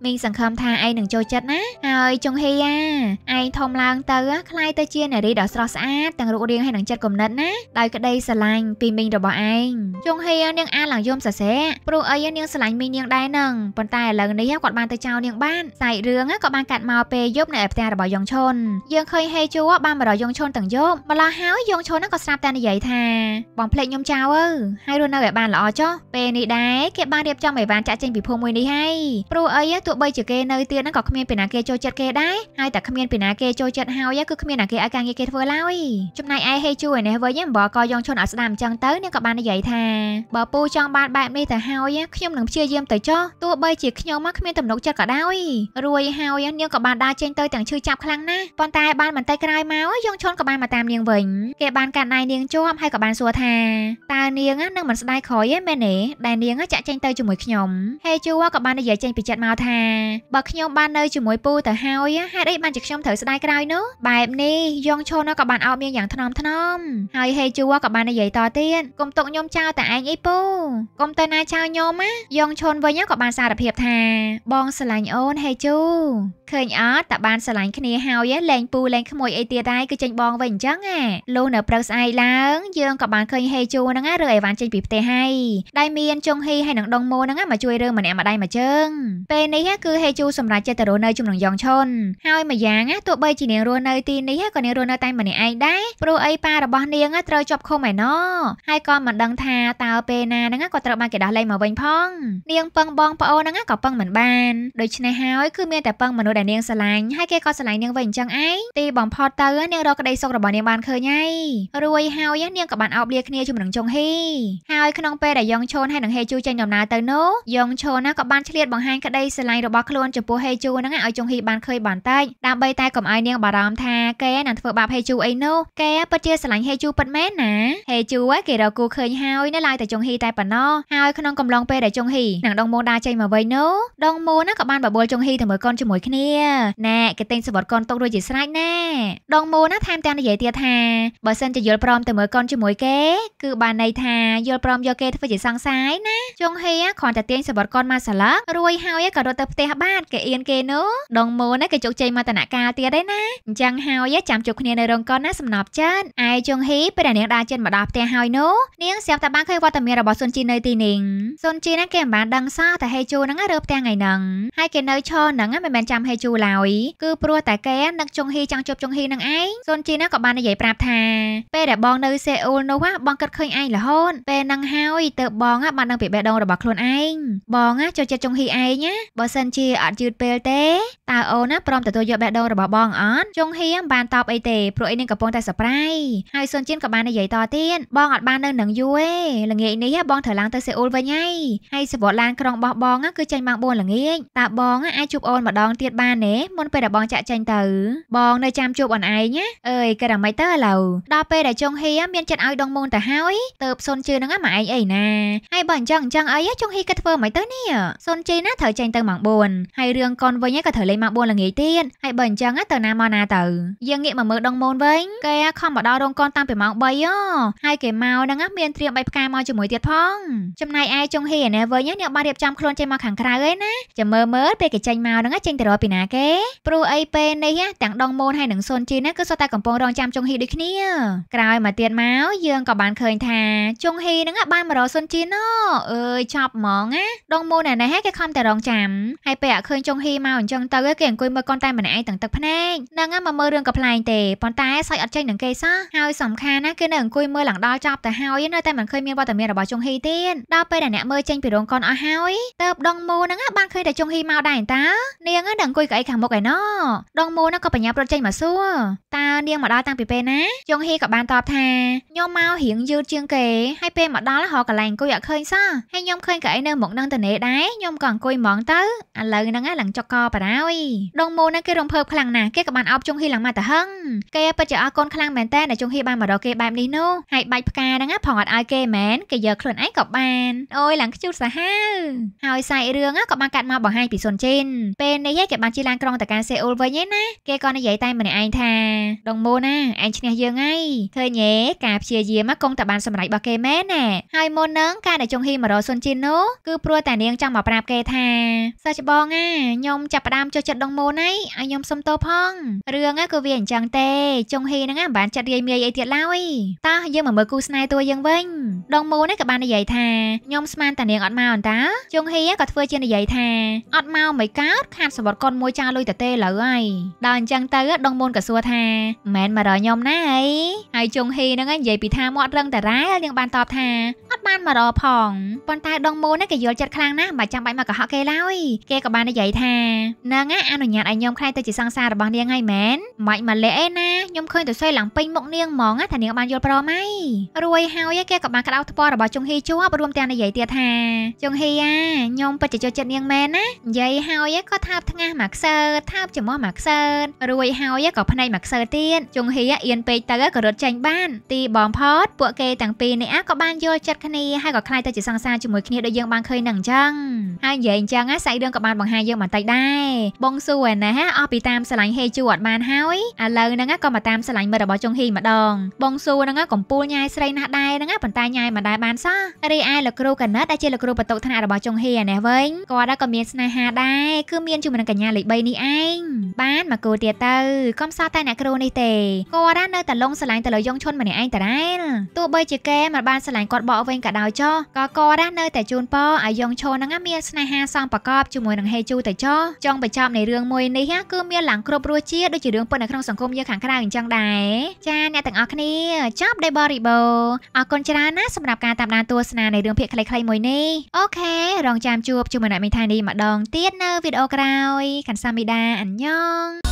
មីងសង្ឃឹមថាឯងនឹងចូលចិត្តណាហើយចុងហ៊ីអាឯងធំឡើងទៅខ្លាយទៅជានារីដ៏ស្រស់ស្អាតទាំងរូបរាងហើយនឹងចិត្តគំនិតណាដោយក្តីស្រឡាញ់ពីមីងរបស់ឯងចុងហ៊ីនាងអាឡើងយំសរសេរព្រោះអីនាងស្រឡាញ់មីងនាងដែរនឹងប៉ុន្តែឥឡូវនេះគាត់បានទៅចោលនាងបានសាច់រឿងក៏បានកាត់មកពេលយប់នៅឯផ្ទះរបស់យងឈុនយើងឃើញហេជូបានបរោយងឈុនទាំងយប់ម្ល៉េះហើយយងឈុនក៏ស្រាប់តែនិយាយថាបងភ្លេចខ្ញុំចោលអើហើយរស់នៅឲ្យបានល្អចុះពេលនេះដែរគេបានរៀបចំអីវ៉ាន់ចាក់ចេញពីភូមិមួយនេះហើយព្រោះអីទោះបីជាគេនៅទៀតហ្នឹងក៏គ្មានពីណាគេចូលចិត្តគេដែរហើយតែគ្មានពីណាគេចូលចិត្តហើយគឺគ្មានណាគេឲ្យការងារគេធ្វើឡើយចំណែកឯហេជូឯនេះវិញបើក៏យងឈុនឲ្យស្ដាប់អញ្ចឹងទៅនាងក៏បាននិយាយថាបើពូចង់បានបែបនេះទៅហើយខ្ញុំនឹងព្យាយាមទៅចុះទោះបីជាខ្ញុំមកគ្មានទំនុកចិត្តក៏ដោយរួយហើយនាងក៏បានដើរចេញទៅទាំងឈឺចាប់ខ្លាំងណាស់ប៉ុន្តែបានបន្តិចក្រោយមកយងឈុនក៏បានមកតាមនាងវិញគេបានកាត់ណៃនាងជាប់ហើយក៏បានសួរថាតើនាងនឹងមិនស្ដាយក្រោយទេមែនទេដែលនាងចាក់ចេញទៅជាមួយខ្ញុំហេជូក៏បាននិយាយចេញពីចិត្តមកថាបើខ្ញុំបាននៅជាមួយពូទៅហើយហេតុអីបានជាខ្ញុំត្រូវស្ដាយក្រោយនោះបែបនេះយ៉ងឈុនក៏បានអោបនាងយ៉ាងថ្នមថ្នមហើយហេជូក៏បាននិយាយតទៀតកុំទុកខ្ញុំចោលតែឯងអីពូកុំទៅណាចោលខ្ញុំណាយ៉ងឈុនវិញក៏បានសារភាពថាបងស្រឡាញ់អូនហេជូឃើញអត់តបានស្រឡាញ់គ្នាហើយលេងពូលេងក្មួយអីទៀតដែរគឺចេញបងវិញអញ្ចឹងណាលុះនៅព្រឹកស្អែកឡើងយើងក៏បានឃើញហេជូហ្នឹងរើអីវ៉ាន់ចេញពីផ្ទះហើយដែលមានចុងហ៊ីហើយនឹងដងម៉ូហ្នឹងមកជួយរើម្នាក់ម្ដាយមួយជើងពេលនេះគឺហេជូសម្រាប់ចិត្តទៅរស់នៅជុំនឹងយ៉ងឆុនហើយមួយយ៉ាងទោះបីជានាងរស់នៅទីនេះក៏នាងរស់នៅតែម្នាក់ឯងដែរព្រោះអីប៉ារបស់នាងត្រូវជាប់ឃុំឯណោះហើយក៏មិនដឹងថាតើពេលណាហ្នឹងក៏ត្រូវបានគេដោះលែងមកវិញផង នាងពឹងបងប្អូនហ្នឹងក៏ពឹងមិនបានដូច្នេះហើយគឺមានតែពឹងមនុស្សដែលនាងស្រឡាញ់ហើយគេក៏ស្រឡាញ់នាងវិញអញ្ចឹងឯងទីបំផុតទៅនាងរកក្តីសុខរបស់នាងបានឃើញហើយរួយហើយហើយនាងក៏បានអោបលាគ្នាជាមួយនឹងចុងហីហើយក្នុងពេលដែលយ៉ងឈូនហើយនឹងហេជូចេញដំណើរទៅនោះយ៉ងឈូនណាក៏បានឆ្លៀតបង្ហាញក្តីស្រឡាញ់របស់ខ្លួនចំពោះហេជូហ្នឹងឲ្យចុងហីបានឃើញបានតិចដើម្បីតែកុំឲ្យនាងបារម្ភថាគេនឹងធ្វើបាបហេជូអីនោះគេពិតជាស្រឡាញ់ហេជូពិតមែនណាហេជូគេរកគូឃើញហើយនៅឡើយតែចុងហីតែប៉ុណ្ណោះហើយក្នុងកំឡុងពេលដែលចុងហីនឹងដងមូដាចេញមកវិញនោះដងមូណាក៏បានបបួលចុងហីទៅមើលកូនជាមួយគ្នាណែគេទិញសវត្តកូនຕົករួចជាស្រេចណែដងមូណាថែមទាំងនិយាយទៀតថាបើសិនជាយល់ព្រមទៅមើលកូនជាមួយគេគឺបានន័យថាយល់ព្រមយកគេធ្វើជាសង្សាយណាចុងហៀគ្រាន់តែទាញសបុតកូនមកសាឡឹករួយហើយក៏រត់ទៅផ្ទះបាទគេអៀនគេនោះដងមូនគេជោគជ័យមតនការទៀតឯណាអញ្ចឹងហើយចាំជួបគ្នានៅរោងកុនណាសំណប់ចិត្តឯចុងហីពេលដែលនាងដើរចេញមកដល់ផ្ទះហើយនោះនាងស្រាប់តែបានឃើញវត្តមានរបស់សុនជីនៅទីនេះសុនជីហ្នឹងគេមិនបានដឹងសោះតែហេជូហ្នឹងរើផ្ទះថ្ងៃហ្នឹងហើយគេនៅឈរហ្នឹងមិនមែនចាំហេជូឡើយគឺព្រោះតែគេនឹកចុងហីចង់ជួបចុងហីហ្នឹងឯងសុនជីហ្នឹងក៏បាននិយាយប្រាប់ថាពេលដែលបងនៅសេអ៊ូលនោះបងគិតឃើញឯងរហូតពេលហ្នឹងហើយទៅ បងបានដឹងពីបេះដូងរបស់ខ្លួនឯងបងចូលចិត្តចុងហ៊ីឯងណាបើសិនជាអត់យឺតពេលទេតើអូនណាព្រមទទួលយកបេះដូងរបស់បងអត់ចុងហ៊ីមិនបានតបអីទេព្រោះអីនឹងកំពុងតែសប្រៃហើយសុនជៀនក៏បាននិយាយតទៀតបងអត់បាននៅនឹងយូរទេល្ងាចនេះបងត្រូវឡើងទៅសេអ៊ូលវិញហើយហើយសវតឡានក្រុងរបស់បងគឺចេញម៉ោង4ល្ងាចតើបងអាចជួបអូនម្ដងទៀតបានទេមុនពេលដែលបងចាក់ចេញទៅបងនៅចាំជួបអូនឯងណាអើយគេរ៉ាមិនទៅឥឡូវដល់ពេលដែលចុងហ៊ីវាមានចិត្តឲ្យដងមូនទៅហើយទៅសុនជឿនឹងមកឯងអីណាហើយបើអញ្ចឹងអញ្ចឹងអីចុងហ៊ីក៏ធ្វើមិនទៅនេះសុនជឿណាត្រូវចេញទៅម៉ោង4ហើយរឿងកូនវិញក៏ត្រូវលេងម៉ោង4ល្ងាចទៀតហើយបើអញ្ចឹងទៅណាមកណាទៅយើងងាកមកមើលដងមូនវិញគេខំមកដល់រោងកុនតាំងពីម៉ោង3ហើយគេមកហ្នឹងមានត្រៀមបៃផ្កាមកជាមួយទៀតផងចំណែកឯចុងហ៊ីឯណែវិញអ្នកបានរៀបចំខ្លួនចេញមកខាងក្រៅឯណាចាំមើលមើលពេលគេចេញមកហ្នឹងចេញទៅរកពីណាគេព្រោះអីពេលនេះទាំងដងមូនហើយនឹងសុនជឿណាគឺសុទ្ធតែកំពុងរងចាំចុងហ៊ីដូចគ្នាក្រោយមកទៀតមកយើងក៏បានឃើញថាជុងហ៊ីនឹងបានមករកសុនជីណូអើយចប់ហ្មងណាដងមូនណែគេខំតែរងចាំហើយពេលអត់ឃើញជុងហ៊ីមកអញ្ចឹងទៅគេអង្គុយមើលកូនតែម្នាក់ឯងទាំងទឹកភ្នែកនឹងមកមើលរឿងកំ pl ែងទេប៉ុន្តែសាច់អត់ចេញនឹងគេសោះហើយសំខាន់ណាគេនៅអង្គុយមើលឡើងដល់ចប់ទៅហើយនៅតែមិនឃើញមានវត្តមានរបស់ជុងហ៊ីទៀតដល់ពេលដែលអ្នកមើលចេញពីរោងកុនអស់ហើយតើបដងមូនឹងបានឃើញតែជុងហ៊ីមកដែរតានាងនឹងអង្គុយកៅអីខាងមុខឯណោះដងមូនឹងក៏បញ្ញាប់រត់ចេញមកសួរតើនាងមកដល់តាំងពីពេលណាជុងហ៊ីក៏បានតបថាណាខ្ញុំមករៀងយឺតជាងគេហើយពេលមកដល់រកកន្លែងអង្គុយអត់ឃើញសោះហើយខ្ញុំឃើញកៅអីនៅមុខនឹងទនេដែរខ្ញុំក៏អង្គុយហ្មងទៅឥឡូវហ្នឹងឡើងចុកកបារោយដងមូនហ្នឹងគេរំភើបខ្លាំងណាស់គេក៏បានអោបជុងហ៊ីឡើងមកតាហឹងគេពិតជាអរគុណខ្លាំងមែនតើដែលជុងហ៊ីបានមករកគេបែបនេះនោះហើយបាច់ផ្កាហ្នឹងផងអត់ឲ្យគេមែនគេយកខ្លួនឯងក៏បានអូយឡើងខ្ជូតសាហាវហើយសាច់រឿងក៏បានកាត់មកបង្ហាញពីសុនជិនពេលនេះគេបានជិះឡានក្រុងទៅកាន់សេអ៊ូលវិញឯណាគេក៏និយាយតែម្នាក់ឯងថាដងមូនណាឯងឈ្នះយើងហើយឃើញទេទេការព្យាយាមគង់តែបានសម្រេចរបស់គេមែនណាហើយមុននឹងការដែលចុងហ៊ីម៉ូរ៉ូសុនជីននោះគឺព្រោះតែនាងចង់មកប្រាប់គេថាសិស្សច្បងអាខ្ញុំចាប់ផ្ដើមចុះចិត្តដងមូនហើយឲ្យខ្ញុំសុំទោសផងរឿងគឺវាអញ្ចឹងទេចុងហ៊ីហ្នឹងមិនបានចិត្តរាយមាយអីទៀតឡើយតោះយើងមកមើលគូស្នេហ៍តួយើងវិញដងមូនក៏បាននិយាយថាខ្ញុំស្មានតែនាងអត់មកអន្តាចុងហ៊ីក៏ធ្វើជានិយាយថាអត់មកមិនកើតខាតសម្បត្តិកូនមួយចាលុយតទេលើហើយដល់អញ្ចឹងទៅដងមូនក៏សួរថាមិនមែនមករកខ្ញុំណាអីហើយចុងហ៊ីធីហ្នឹងឯងនិយាយពីថាមាត់រឹងតារ៉ែលនាងបានតបថាអត់បានមករផងប៉ុន្តែដងមូនហ្នឹងគេយល់ចិត្តខ្លាំងណាស់មិនចាំបាច់មកកុហកគេឡើយគេក៏បាននិយាយថានឹងអនុញ្ញាតឲ្យខ្ញុំខ្លាយទៅជាសង្សាររបស់នាងហើយមែនមិនមកលេអេណាខ្ញុំឃើញទៅស្អីឡើងពេញមុខនាងហ្មងថានាងបានយល់ព្រមហើយរួយហើយគេក៏បានក្តៅថ្ពល់របស់ជុងហ៊ីជាប់រួមទាំងនិយាយទៀតថាជុងហ៊ីអាខ្ញុំពិតជាចូលចិត្តនាងមែនណានិយាយហើយក៏ថាបថ្ងាសមកខ្សើថាបចំោះមកខ្សើរួយហើយក៏ភ្នែកមកខ្សើទៀតជុងហ៊ីអៀនពេកទៅក៏រត់ចេញបានទីបងផតពួកគេទាំងពីរនេះអាក៏បានយល់ចិត្តគ្នាហើយក៏ខ្លាចទៅជាសង្សារជាមួយគ្នាដូចយើងបានឃើញនឹងអញ្ចឹងហើយនិយាយអញ្ចឹងសាច់រឿងក៏បានបង្ហាញយើងបន្តិចដែរបងសួរណាអស់ពីតាមស្រឡាញ់ហេជូអត់បានហើយឥឡូវហ្នឹងក៏មកតាមស្រឡាញ់មិត្តរបស់ចុងហ៊ីម្ដងបងសួរហ្នឹងកំពូលញ៉ាយស្រីណាស់ដែរហ្នឹងប៉ុន្តែញ៉ាយមិនដែរបានសោះរីឯលោកគ្រូកណិតដែលជាលោកគ្រូបន្ទុកថ្នាក់របស់ចុងហ៊ីនេះវិញគាត់ក៏មានស្នេហាដែរគឺមានជាមួយនឹងកញ្ញាលេខ3នេះឯងបានមកគូទៀតទៅកុំសោះតែអ្នកគ្រូនេះទេគាត់នៅតែលងស្រឡាញ់ទៅលើយងឈុនម្ម្នាក់ឯងតារ៉ែលទោះបីជាគេមិនបានស្រឡាញ់គាត់បកវិញក៏ដោយចុះក៏គាត់ណានៅតែជូនពរឲ្យយងឈូហ្នឹងមានស្នេហាសំប្រកបជាមួយនឹងហេជូទៅចុះចង់បញ្ចប់នៃរឿងមួយនេះគឺមានឡើងគ្រប់រសជាតិដូចជារឿងពិតនៅក្នុងសង្គមយើងខាងក្រៅអញ្ចឹងដែរចាអ្នកទាំងអស់គ្នាចប់ដោយបរិបូរអរគុណច្រើនណាសម្រាប់ការតាមដានទស្សនានៃរឿងភាគខ្លីៗមួយនេះអូខេរងចាំជួបជាមួយអ្នកមីថានីម្ដងទៀតនៅវីដេអូក្រោយកាន់សាមីដាអញ្ញង